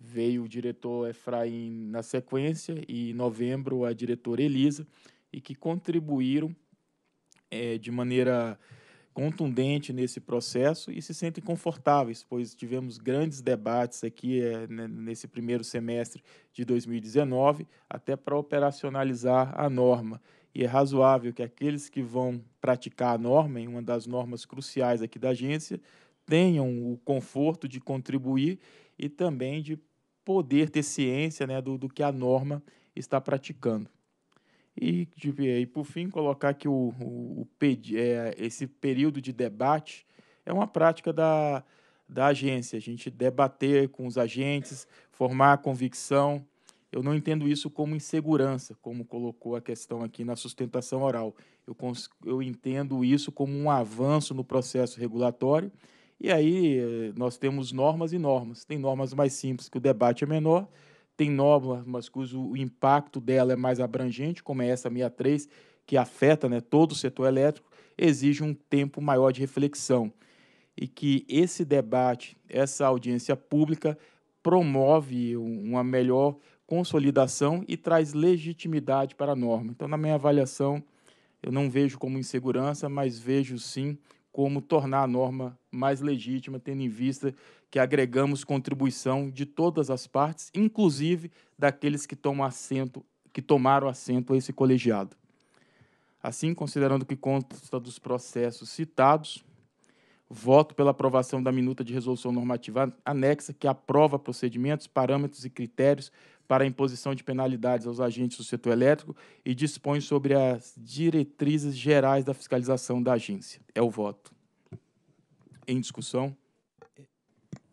Veio o diretor Efraim na sequência e, em novembro, a diretora Elisa, e que contribuíram é, de maneira contundente nesse processo e se sentem confortáveis, pois tivemos grandes debates aqui é, nesse primeiro semestre de 2019, até para operacionalizar a norma. E é razoável que aqueles que vão praticar a norma, em uma das normas cruciais aqui da agência, tenham o conforto de contribuir e também de poder ter ciência né, do, do que a norma está praticando. E, deixa tipo, aí, por fim, colocar que o, o, o é, esse período de debate é uma prática da, da agência, a gente debater com os agentes, formar a convicção. Eu não entendo isso como insegurança, como colocou a questão aqui na sustentação oral. Eu, eu entendo isso como um avanço no processo regulatório. E aí eh, nós temos normas e normas. Tem normas mais simples que o debate é menor, tem normas cujo o impacto dela é mais abrangente, como é essa 63, que afeta né, todo o setor elétrico, exige um tempo maior de reflexão. E que esse debate, essa audiência pública, promove uma melhor consolidação e traz legitimidade para a norma. Então, na minha avaliação, eu não vejo como insegurança, mas vejo sim como tornar a norma mais legítima, tendo em vista que agregamos contribuição de todas as partes, inclusive daqueles que tomam assento, que tomaram assento a esse colegiado. Assim, considerando que consta dos processos citados, voto pela aprovação da minuta de resolução normativa anexa que aprova procedimentos, parâmetros e critérios para a imposição de penalidades aos agentes do setor elétrico e dispõe sobre as diretrizes gerais da fiscalização da agência. É o voto. Em discussão.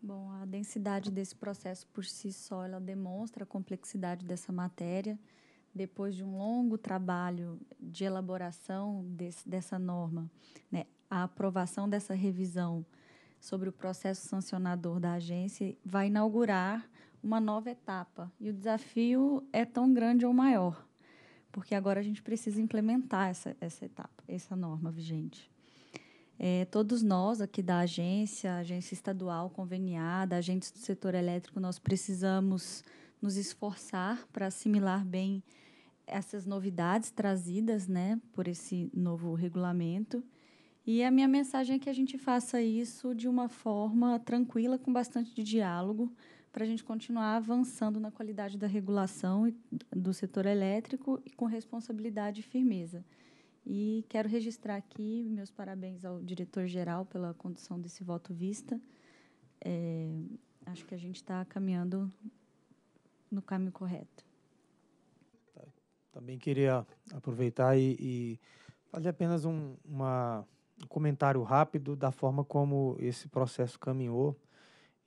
Bom, a densidade desse processo por si só, ela demonstra a complexidade dessa matéria. Depois de um longo trabalho de elaboração desse, dessa norma, né, a aprovação dessa revisão sobre o processo sancionador da agência vai inaugurar uma nova etapa. E o desafio é tão grande ou maior, porque agora a gente precisa implementar essa, essa etapa, essa norma vigente. É, todos nós aqui da agência, agência estadual conveniada, agentes do setor elétrico, nós precisamos nos esforçar para assimilar bem essas novidades trazidas né, por esse novo regulamento. E a minha mensagem é que a gente faça isso de uma forma tranquila, com bastante diálogo, para a gente continuar avançando na qualidade da regulação do setor elétrico e com responsabilidade e firmeza. E quero registrar aqui meus parabéns ao diretor-geral pela condução desse voto vista. É, acho que a gente está caminhando no caminho correto. Tá. Também queria aproveitar e, e fazer apenas um, uma, um comentário rápido da forma como esse processo caminhou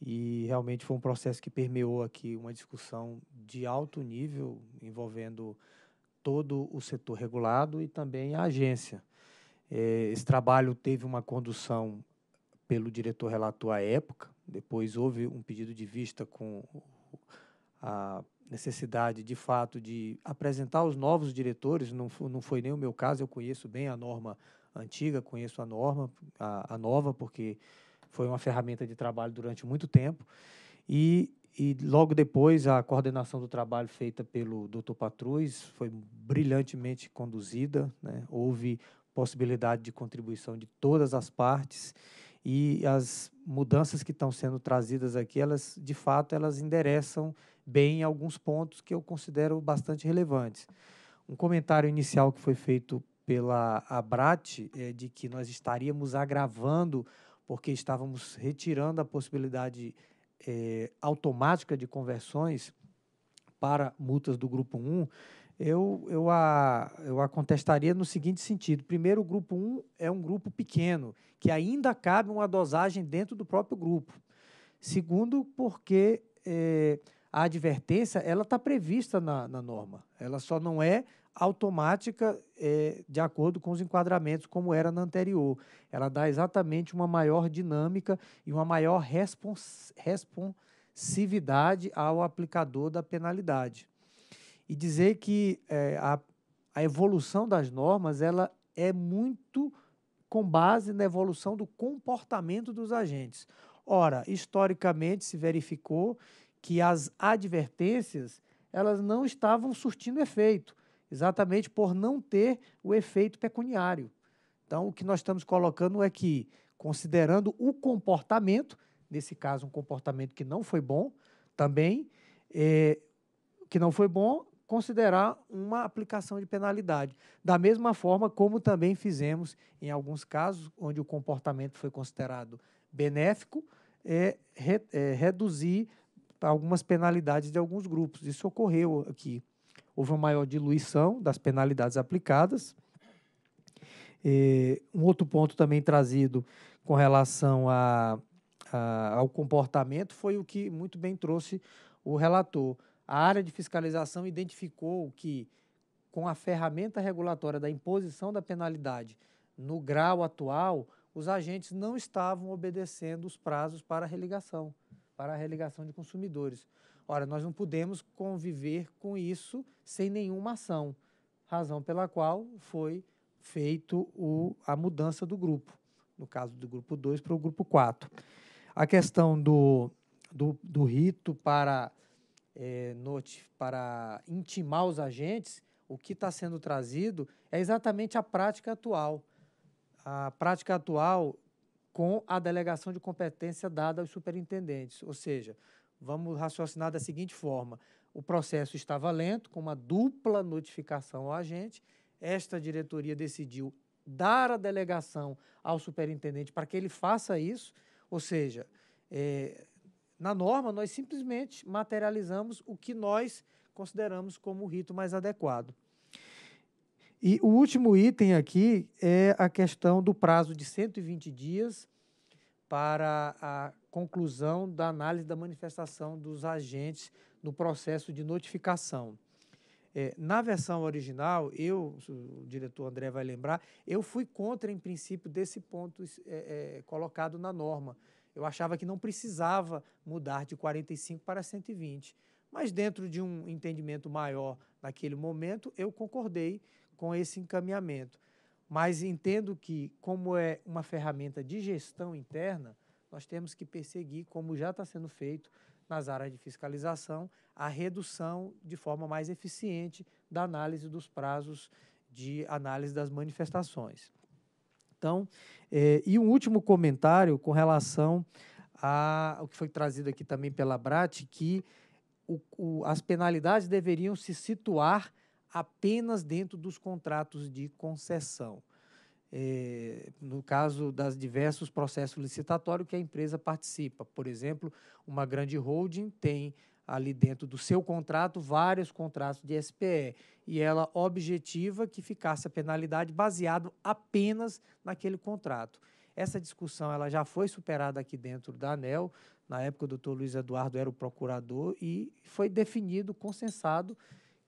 e realmente foi um processo que permeou aqui uma discussão de alto nível envolvendo todo o setor regulado e também a agência. É, esse trabalho teve uma condução pelo diretor relator à época, depois houve um pedido de vista com a necessidade, de fato, de apresentar os novos diretores, não, não foi nem o meu caso, eu conheço bem a norma antiga, conheço a norma, a, a nova, porque foi uma ferramenta de trabalho durante muito tempo. E e logo depois, a coordenação do trabalho feita pelo Dr. Patruz foi brilhantemente conduzida. Né? Houve possibilidade de contribuição de todas as partes e as mudanças que estão sendo trazidas aqui, elas de fato elas endereçam bem alguns pontos que eu considero bastante relevantes. Um comentário inicial que foi feito pela Abrat é de que nós estaríamos agravando porque estávamos retirando a possibilidade é, automática de conversões para multas do grupo 1, eu, eu, a, eu a contestaria no seguinte sentido. Primeiro, o grupo 1 é um grupo pequeno, que ainda cabe uma dosagem dentro do próprio grupo. Segundo, porque é, a advertência ela está prevista na, na norma, ela só não é automática é, de acordo com os enquadramentos, como era na anterior. Ela dá exatamente uma maior dinâmica e uma maior respons responsividade ao aplicador da penalidade. E dizer que é, a, a evolução das normas ela é muito com base na evolução do comportamento dos agentes. Ora, historicamente se verificou que as advertências elas não estavam surtindo efeito exatamente por não ter o efeito pecuniário. Então, o que nós estamos colocando é que, considerando o comportamento, nesse caso, um comportamento que não foi bom, também, é, que não foi bom, considerar uma aplicação de penalidade. Da mesma forma como também fizemos em alguns casos onde o comportamento foi considerado benéfico, é, re, é reduzir algumas penalidades de alguns grupos. Isso ocorreu aqui houve uma maior diluição das penalidades aplicadas. E um outro ponto também trazido com relação a, a, ao comportamento foi o que muito bem trouxe o relator. A área de fiscalização identificou que, com a ferramenta regulatória da imposição da penalidade no grau atual, os agentes não estavam obedecendo os prazos para a religação, para a religação de consumidores. Ora, nós não podemos conviver com isso sem nenhuma ação, razão pela qual foi feito o, a mudança do grupo, no caso do grupo 2 para o grupo 4. A questão do, do, do rito para, é, note, para intimar os agentes, o que está sendo trazido é exatamente a prática atual. A prática atual com a delegação de competência dada aos superintendentes, ou seja, Vamos raciocinar da seguinte forma: o processo estava lento, com uma dupla notificação ao agente. Esta diretoria decidiu dar a delegação ao superintendente para que ele faça isso, ou seja, é, na norma nós simplesmente materializamos o que nós consideramos como o rito mais adequado. E o último item aqui é a questão do prazo de 120 dias para a conclusão da análise da manifestação dos agentes no processo de notificação. É, na versão original, eu, o diretor André vai lembrar, eu fui contra, em princípio, desse ponto é, é, colocado na norma. Eu achava que não precisava mudar de 45 para 120. Mas, dentro de um entendimento maior naquele momento, eu concordei com esse encaminhamento mas entendo que, como é uma ferramenta de gestão interna, nós temos que perseguir, como já está sendo feito nas áreas de fiscalização, a redução de forma mais eficiente da análise dos prazos de análise das manifestações. Então, é, e um último comentário com relação ao que foi trazido aqui também pela Brat, que o, o, as penalidades deveriam se situar apenas dentro dos contratos de concessão. É, no caso das diversos processos licitatórios que a empresa participa. Por exemplo, uma grande holding tem ali dentro do seu contrato vários contratos de SPE e ela objetiva que ficasse a penalidade baseado apenas naquele contrato. Essa discussão ela já foi superada aqui dentro da ANEL. Na época, o doutor Luiz Eduardo era o procurador e foi definido, consensado,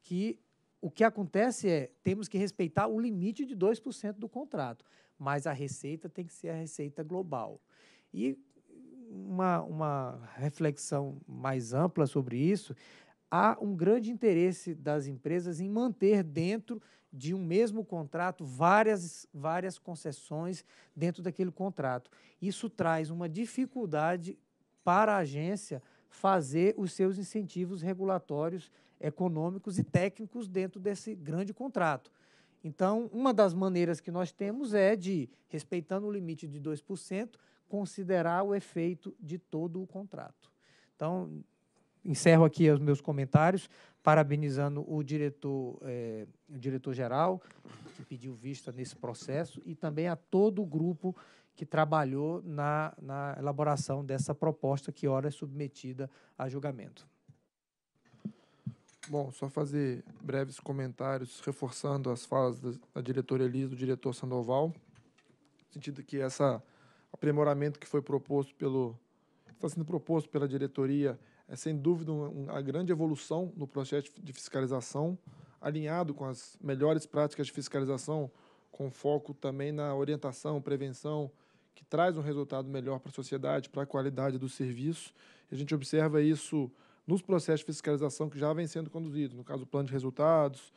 que o que acontece é, temos que respeitar o limite de 2% do contrato, mas a receita tem que ser a receita global. E uma, uma reflexão mais ampla sobre isso, há um grande interesse das empresas em manter dentro de um mesmo contrato várias, várias concessões dentro daquele contrato. Isso traz uma dificuldade para a agência fazer os seus incentivos regulatórios econômicos e técnicos dentro desse grande contrato. Então, uma das maneiras que nós temos é de, respeitando o limite de 2%, considerar o efeito de todo o contrato. Então, encerro aqui os meus comentários, parabenizando o diretor, eh, o diretor geral que pediu vista nesse processo e também a todo o grupo que trabalhou na, na elaboração dessa proposta que ora é submetida a julgamento. Bom, só fazer breves comentários reforçando as falas da diretora Elisa e do diretor Sandoval, no sentido que esse aprimoramento que foi proposto pelo está sendo proposto pela diretoria é sem dúvida uma, grande evolução no processo de fiscalização, alinhado com as melhores práticas de fiscalização, com foco também na orientação, prevenção, que traz um resultado melhor para a sociedade, para a qualidade do serviço. A gente observa isso nos processos de fiscalização que já vem sendo conduzidos. No caso do plano de resultados,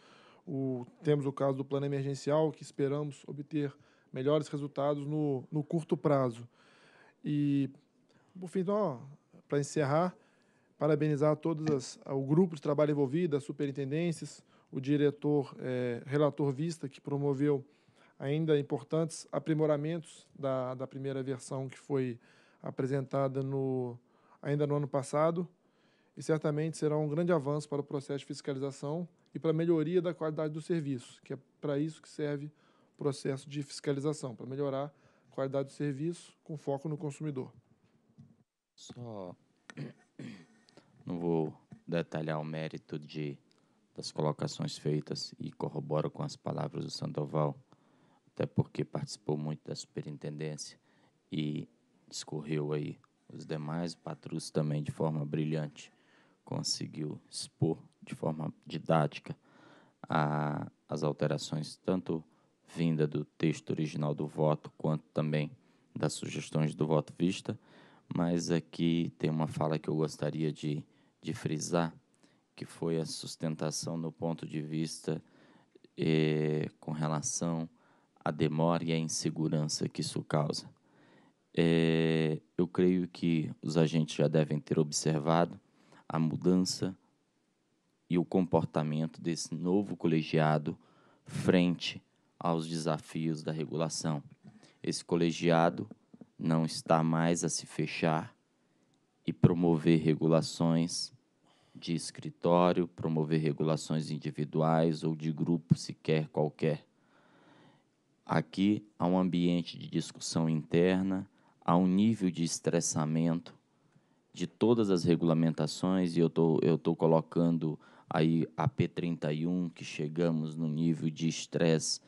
o, temos o caso do plano emergencial, que esperamos obter melhores resultados no, no curto prazo. E, por fim, para encerrar, parabenizar todos as, o grupo de trabalho envolvido, as superintendências, o diretor, é, relator Vista, que promoveu ainda importantes aprimoramentos da, da primeira versão que foi apresentada no, ainda no ano passado, e certamente será um grande avanço para o processo de fiscalização e para a melhoria da qualidade do serviço, que é para isso que serve o processo de fiscalização, para melhorar a qualidade do serviço com foco no consumidor. Só não vou detalhar o mérito de das colocações feitas e corroboro com as palavras do Sandoval, até porque participou muito da superintendência e discorreu aí os demais patrus também de forma brilhante conseguiu expor de forma didática a, as alterações, tanto vinda do texto original do voto, quanto também das sugestões do voto vista, mas aqui tem uma fala que eu gostaria de, de frisar, que foi a sustentação no ponto de vista eh, com relação à demora e à insegurança que isso causa. Eh, eu creio que os agentes já devem ter observado a mudança e o comportamento desse novo colegiado frente aos desafios da regulação. Esse colegiado não está mais a se fechar e promover regulações de escritório, promover regulações individuais ou de grupo sequer qualquer. Aqui há um ambiente de discussão interna, há um nível de estressamento de todas as regulamentações, e eu tô, estou tô colocando aí a P31, que chegamos no nível de estresse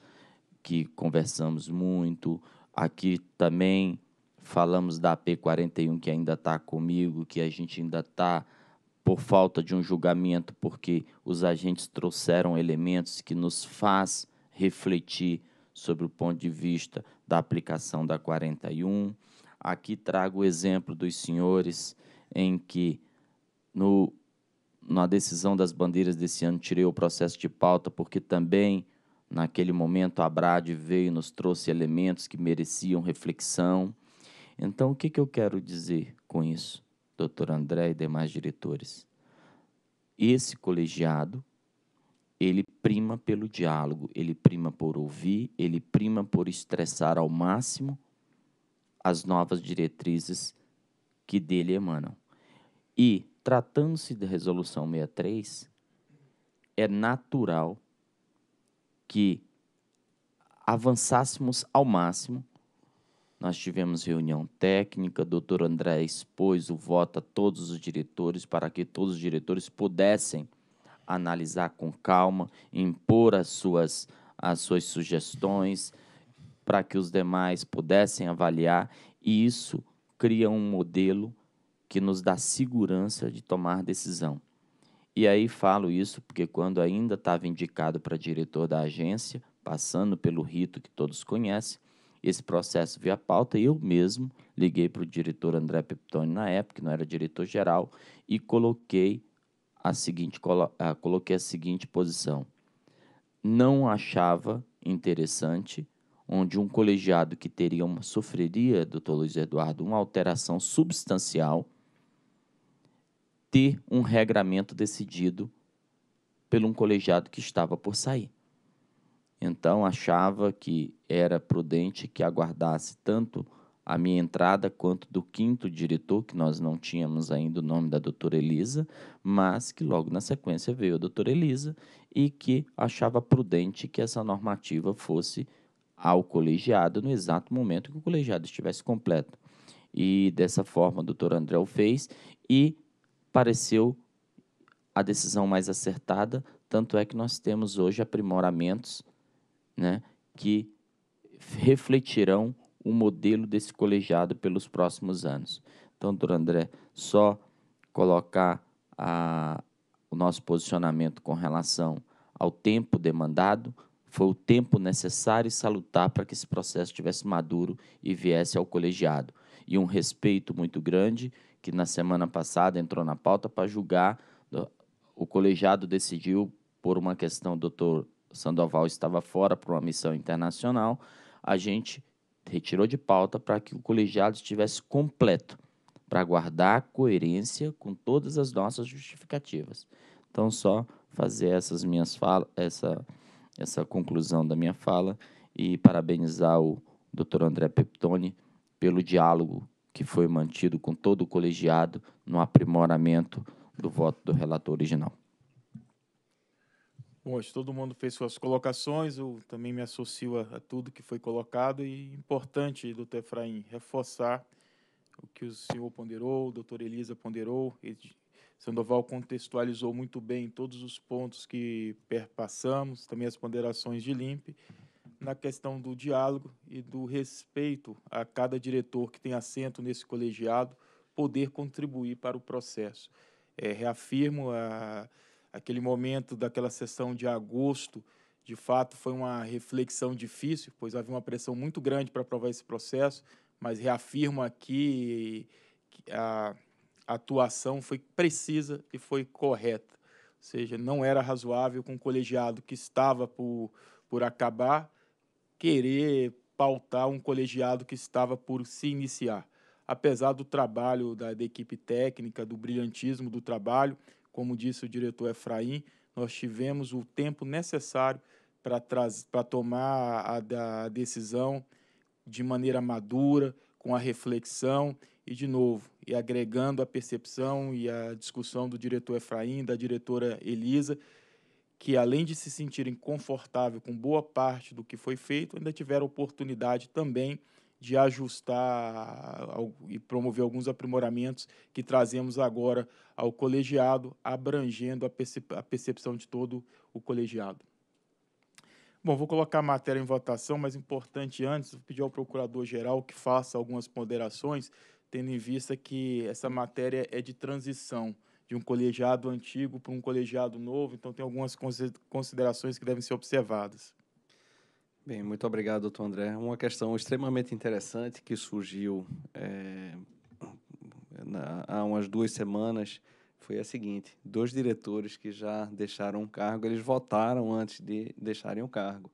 que conversamos muito. Aqui também falamos da P41 que ainda está comigo, que a gente ainda está por falta de um julgamento, porque os agentes trouxeram elementos que nos faz refletir sobre o ponto de vista da aplicação da 41. Aqui trago o exemplo dos senhores em que, no, na decisão das bandeiras desse ano, tirei o processo de pauta, porque também, naquele momento, a Brad veio e nos trouxe elementos que mereciam reflexão. Então, o que, que eu quero dizer com isso, doutor André e demais diretores? Esse colegiado, ele prima pelo diálogo, ele prima por ouvir, ele prima por estressar ao máximo as novas diretrizes que dele emanam. E, tratando-se de resolução 63, é natural que avançássemos ao máximo. Nós tivemos reunião técnica, o doutor André expôs o voto a todos os diretores para que todos os diretores pudessem analisar com calma, impor as suas, as suas sugestões, para que os demais pudessem avaliar, e isso cria um modelo que nos dá segurança de tomar decisão. E aí falo isso porque quando ainda estava indicado para diretor da agência, passando pelo rito que todos conhecem, esse processo via pauta e eu mesmo liguei para o diretor André Peptoni na época, que não era diretor geral, e coloquei a seguinte colo ah, coloquei a seguinte posição. Não achava interessante onde um colegiado que teria uma sofreria, doutor Luiz Eduardo, uma alteração substancial ter um regramento decidido pelo um colegiado que estava por sair. Então achava que era prudente que aguardasse tanto a minha entrada quanto do quinto diretor, que nós não tínhamos ainda o nome da doutora Elisa, mas que logo na sequência veio a doutora Elisa e que achava prudente que essa normativa fosse ao colegiado no exato momento que o colegiado estivesse completo. E dessa forma o doutor André o fez e pareceu a decisão mais acertada, tanto é que nós temos hoje aprimoramentos né, que refletirão o modelo desse colegiado pelos próximos anos. Então, doutor André, só colocar a, o nosso posicionamento com relação ao tempo demandado, foi o tempo necessário e salutar para que esse processo estivesse maduro e viesse ao colegiado. E um respeito muito grande que na semana passada entrou na pauta para julgar. O colegiado decidiu, por uma questão, o doutor Sandoval estava fora para uma missão internacional, a gente retirou de pauta para que o colegiado estivesse completo, para guardar coerência com todas as nossas justificativas. Então, só fazer essas minhas fala, essa, essa conclusão da minha fala e parabenizar o doutor André Peptoni pelo diálogo que foi mantido com todo o colegiado no aprimoramento do voto do relator original. Bom, acho que todo mundo fez suas colocações, eu também me associo a, a tudo que foi colocado e importante, doutor Efraim, reforçar o que o senhor ponderou, o doutor Elisa ponderou, e Sandoval contextualizou muito bem todos os pontos que perpassamos, também as ponderações de Limpe, na questão do diálogo e do respeito a cada diretor que tem assento nesse colegiado poder contribuir para o processo. É, reafirmo a, aquele momento daquela sessão de agosto, de fato foi uma reflexão difícil, pois havia uma pressão muito grande para aprovar esse processo, mas reafirmo aqui que a atuação foi precisa e foi correta. Ou seja, não era razoável com um colegiado que estava por, por acabar querer pautar um colegiado que estava por se iniciar. Apesar do trabalho da, da equipe técnica, do brilhantismo do trabalho, como disse o diretor Efraim, nós tivemos o tempo necessário para tomar a, a decisão de maneira madura, com a reflexão e, de novo, e agregando a percepção e a discussão do diretor Efraim, da diretora Elisa, que, além de se sentirem confortável com boa parte do que foi feito, ainda tiveram oportunidade também de ajustar e promover alguns aprimoramentos que trazemos agora ao colegiado, abrangendo a percepção de todo o colegiado. Bom, vou colocar a matéria em votação, mas importante antes, vou pedir ao procurador-geral que faça algumas ponderações, tendo em vista que essa matéria é de transição de um colegiado antigo para um colegiado novo. Então, tem algumas considerações que devem ser observadas. Bem, muito obrigado, doutor André. Uma questão extremamente interessante que surgiu é, na, há umas duas semanas foi a seguinte: dois diretores que já deixaram o cargo, eles votaram antes de deixarem o cargo.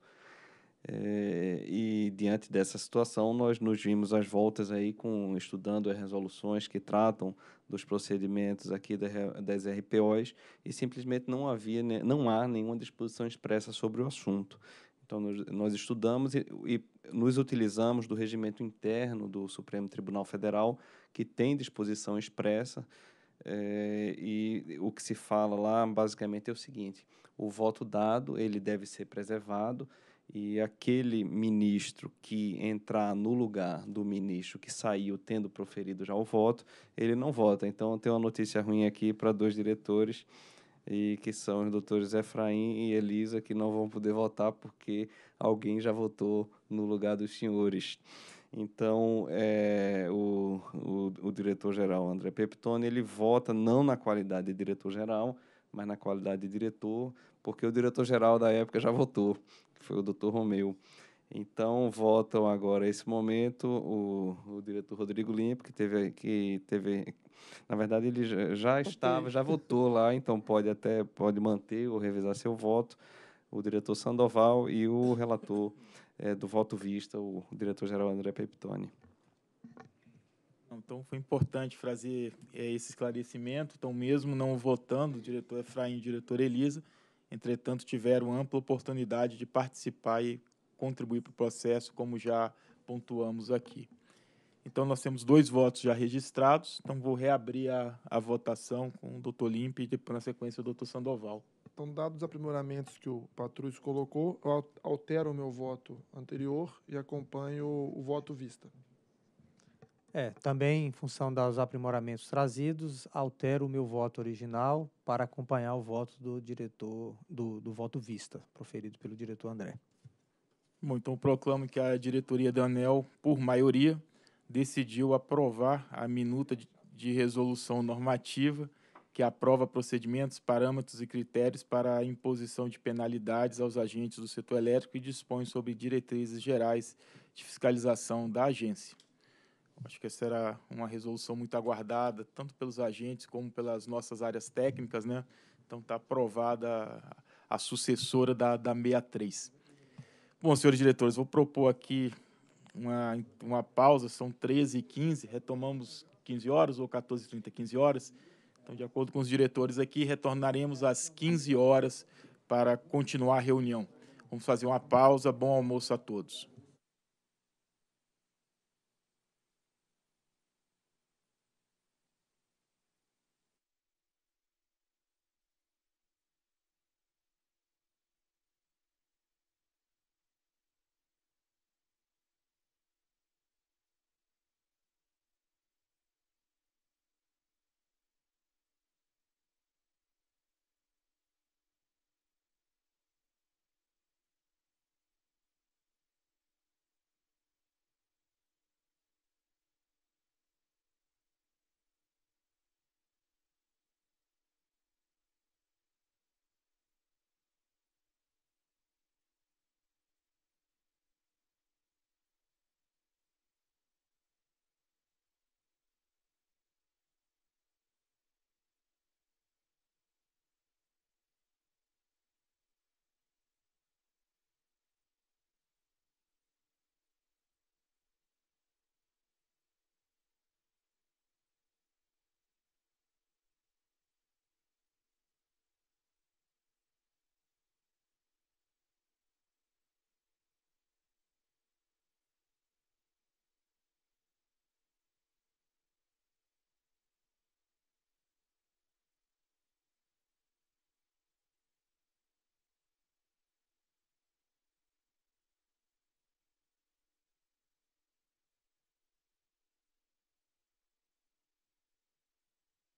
É, e diante dessa situação, nós nos vimos às voltas aí com estudando as resoluções que tratam dos procedimentos aqui da, das RPOs e simplesmente não havia não há nenhuma disposição expressa sobre o assunto. Então nós, nós estudamos e, e nos utilizamos do regimento interno do Supremo Tribunal Federal que tem disposição expressa é, e o que se fala lá basicamente é o seguinte: o voto dado ele deve ser preservado e aquele ministro que entrar no lugar do ministro que saiu tendo proferido já o voto, ele não vota. Então, tem uma notícia ruim aqui para dois diretores, e que são os doutores Efraim e Elisa, que não vão poder votar porque alguém já votou no lugar dos senhores. Então, é, o, o, o diretor-geral André Peptone, ele vota não na qualidade de diretor-geral, mas na qualidade de diretor, porque o diretor-geral da época já votou que foi o Dr. Romeu. Então, votam agora, esse momento, o, o diretor Rodrigo Limpo, que teve, que teve... Na verdade, ele já, já estava, já votou lá, então pode até pode manter ou revisar seu voto, o diretor Sandoval e o relator é, do voto vista, o diretor-geral André Peptoni. Então, foi importante trazer é, esse esclarecimento. Então, mesmo não votando, o diretor Efraim e o diretor Elisa, entretanto, tiveram ampla oportunidade de participar e contribuir para o processo, como já pontuamos aqui. Então, nós temos dois votos já registrados, então vou reabrir a, a votação com o doutor Limpe e depois, na sequência, o doutor Sandoval. Então, dados os aprimoramentos que o Patrus colocou, eu altero o meu voto anterior e acompanho o voto vista. É, também em função dos aprimoramentos trazidos, altero o meu voto original para acompanhar o voto do diretor, do, do voto vista, proferido pelo diretor André. Bom, então proclamo que a diretoria da ANEL, por maioria, decidiu aprovar a minuta de, de resolução normativa que aprova procedimentos, parâmetros e critérios para a imposição de penalidades aos agentes do setor elétrico e dispõe sobre diretrizes gerais de fiscalização da agência. Acho que essa era uma resolução muito aguardada, tanto pelos agentes como pelas nossas áreas técnicas, né? Então está aprovada a sucessora da, da 63. Bom, senhores diretores, vou propor aqui uma, uma pausa, são 13 e 15 retomamos 15 horas ou 14 h 30, 15 horas. Então, de acordo com os diretores aqui, retornaremos às 15 horas para continuar a reunião. Vamos fazer uma pausa. Bom almoço a todos.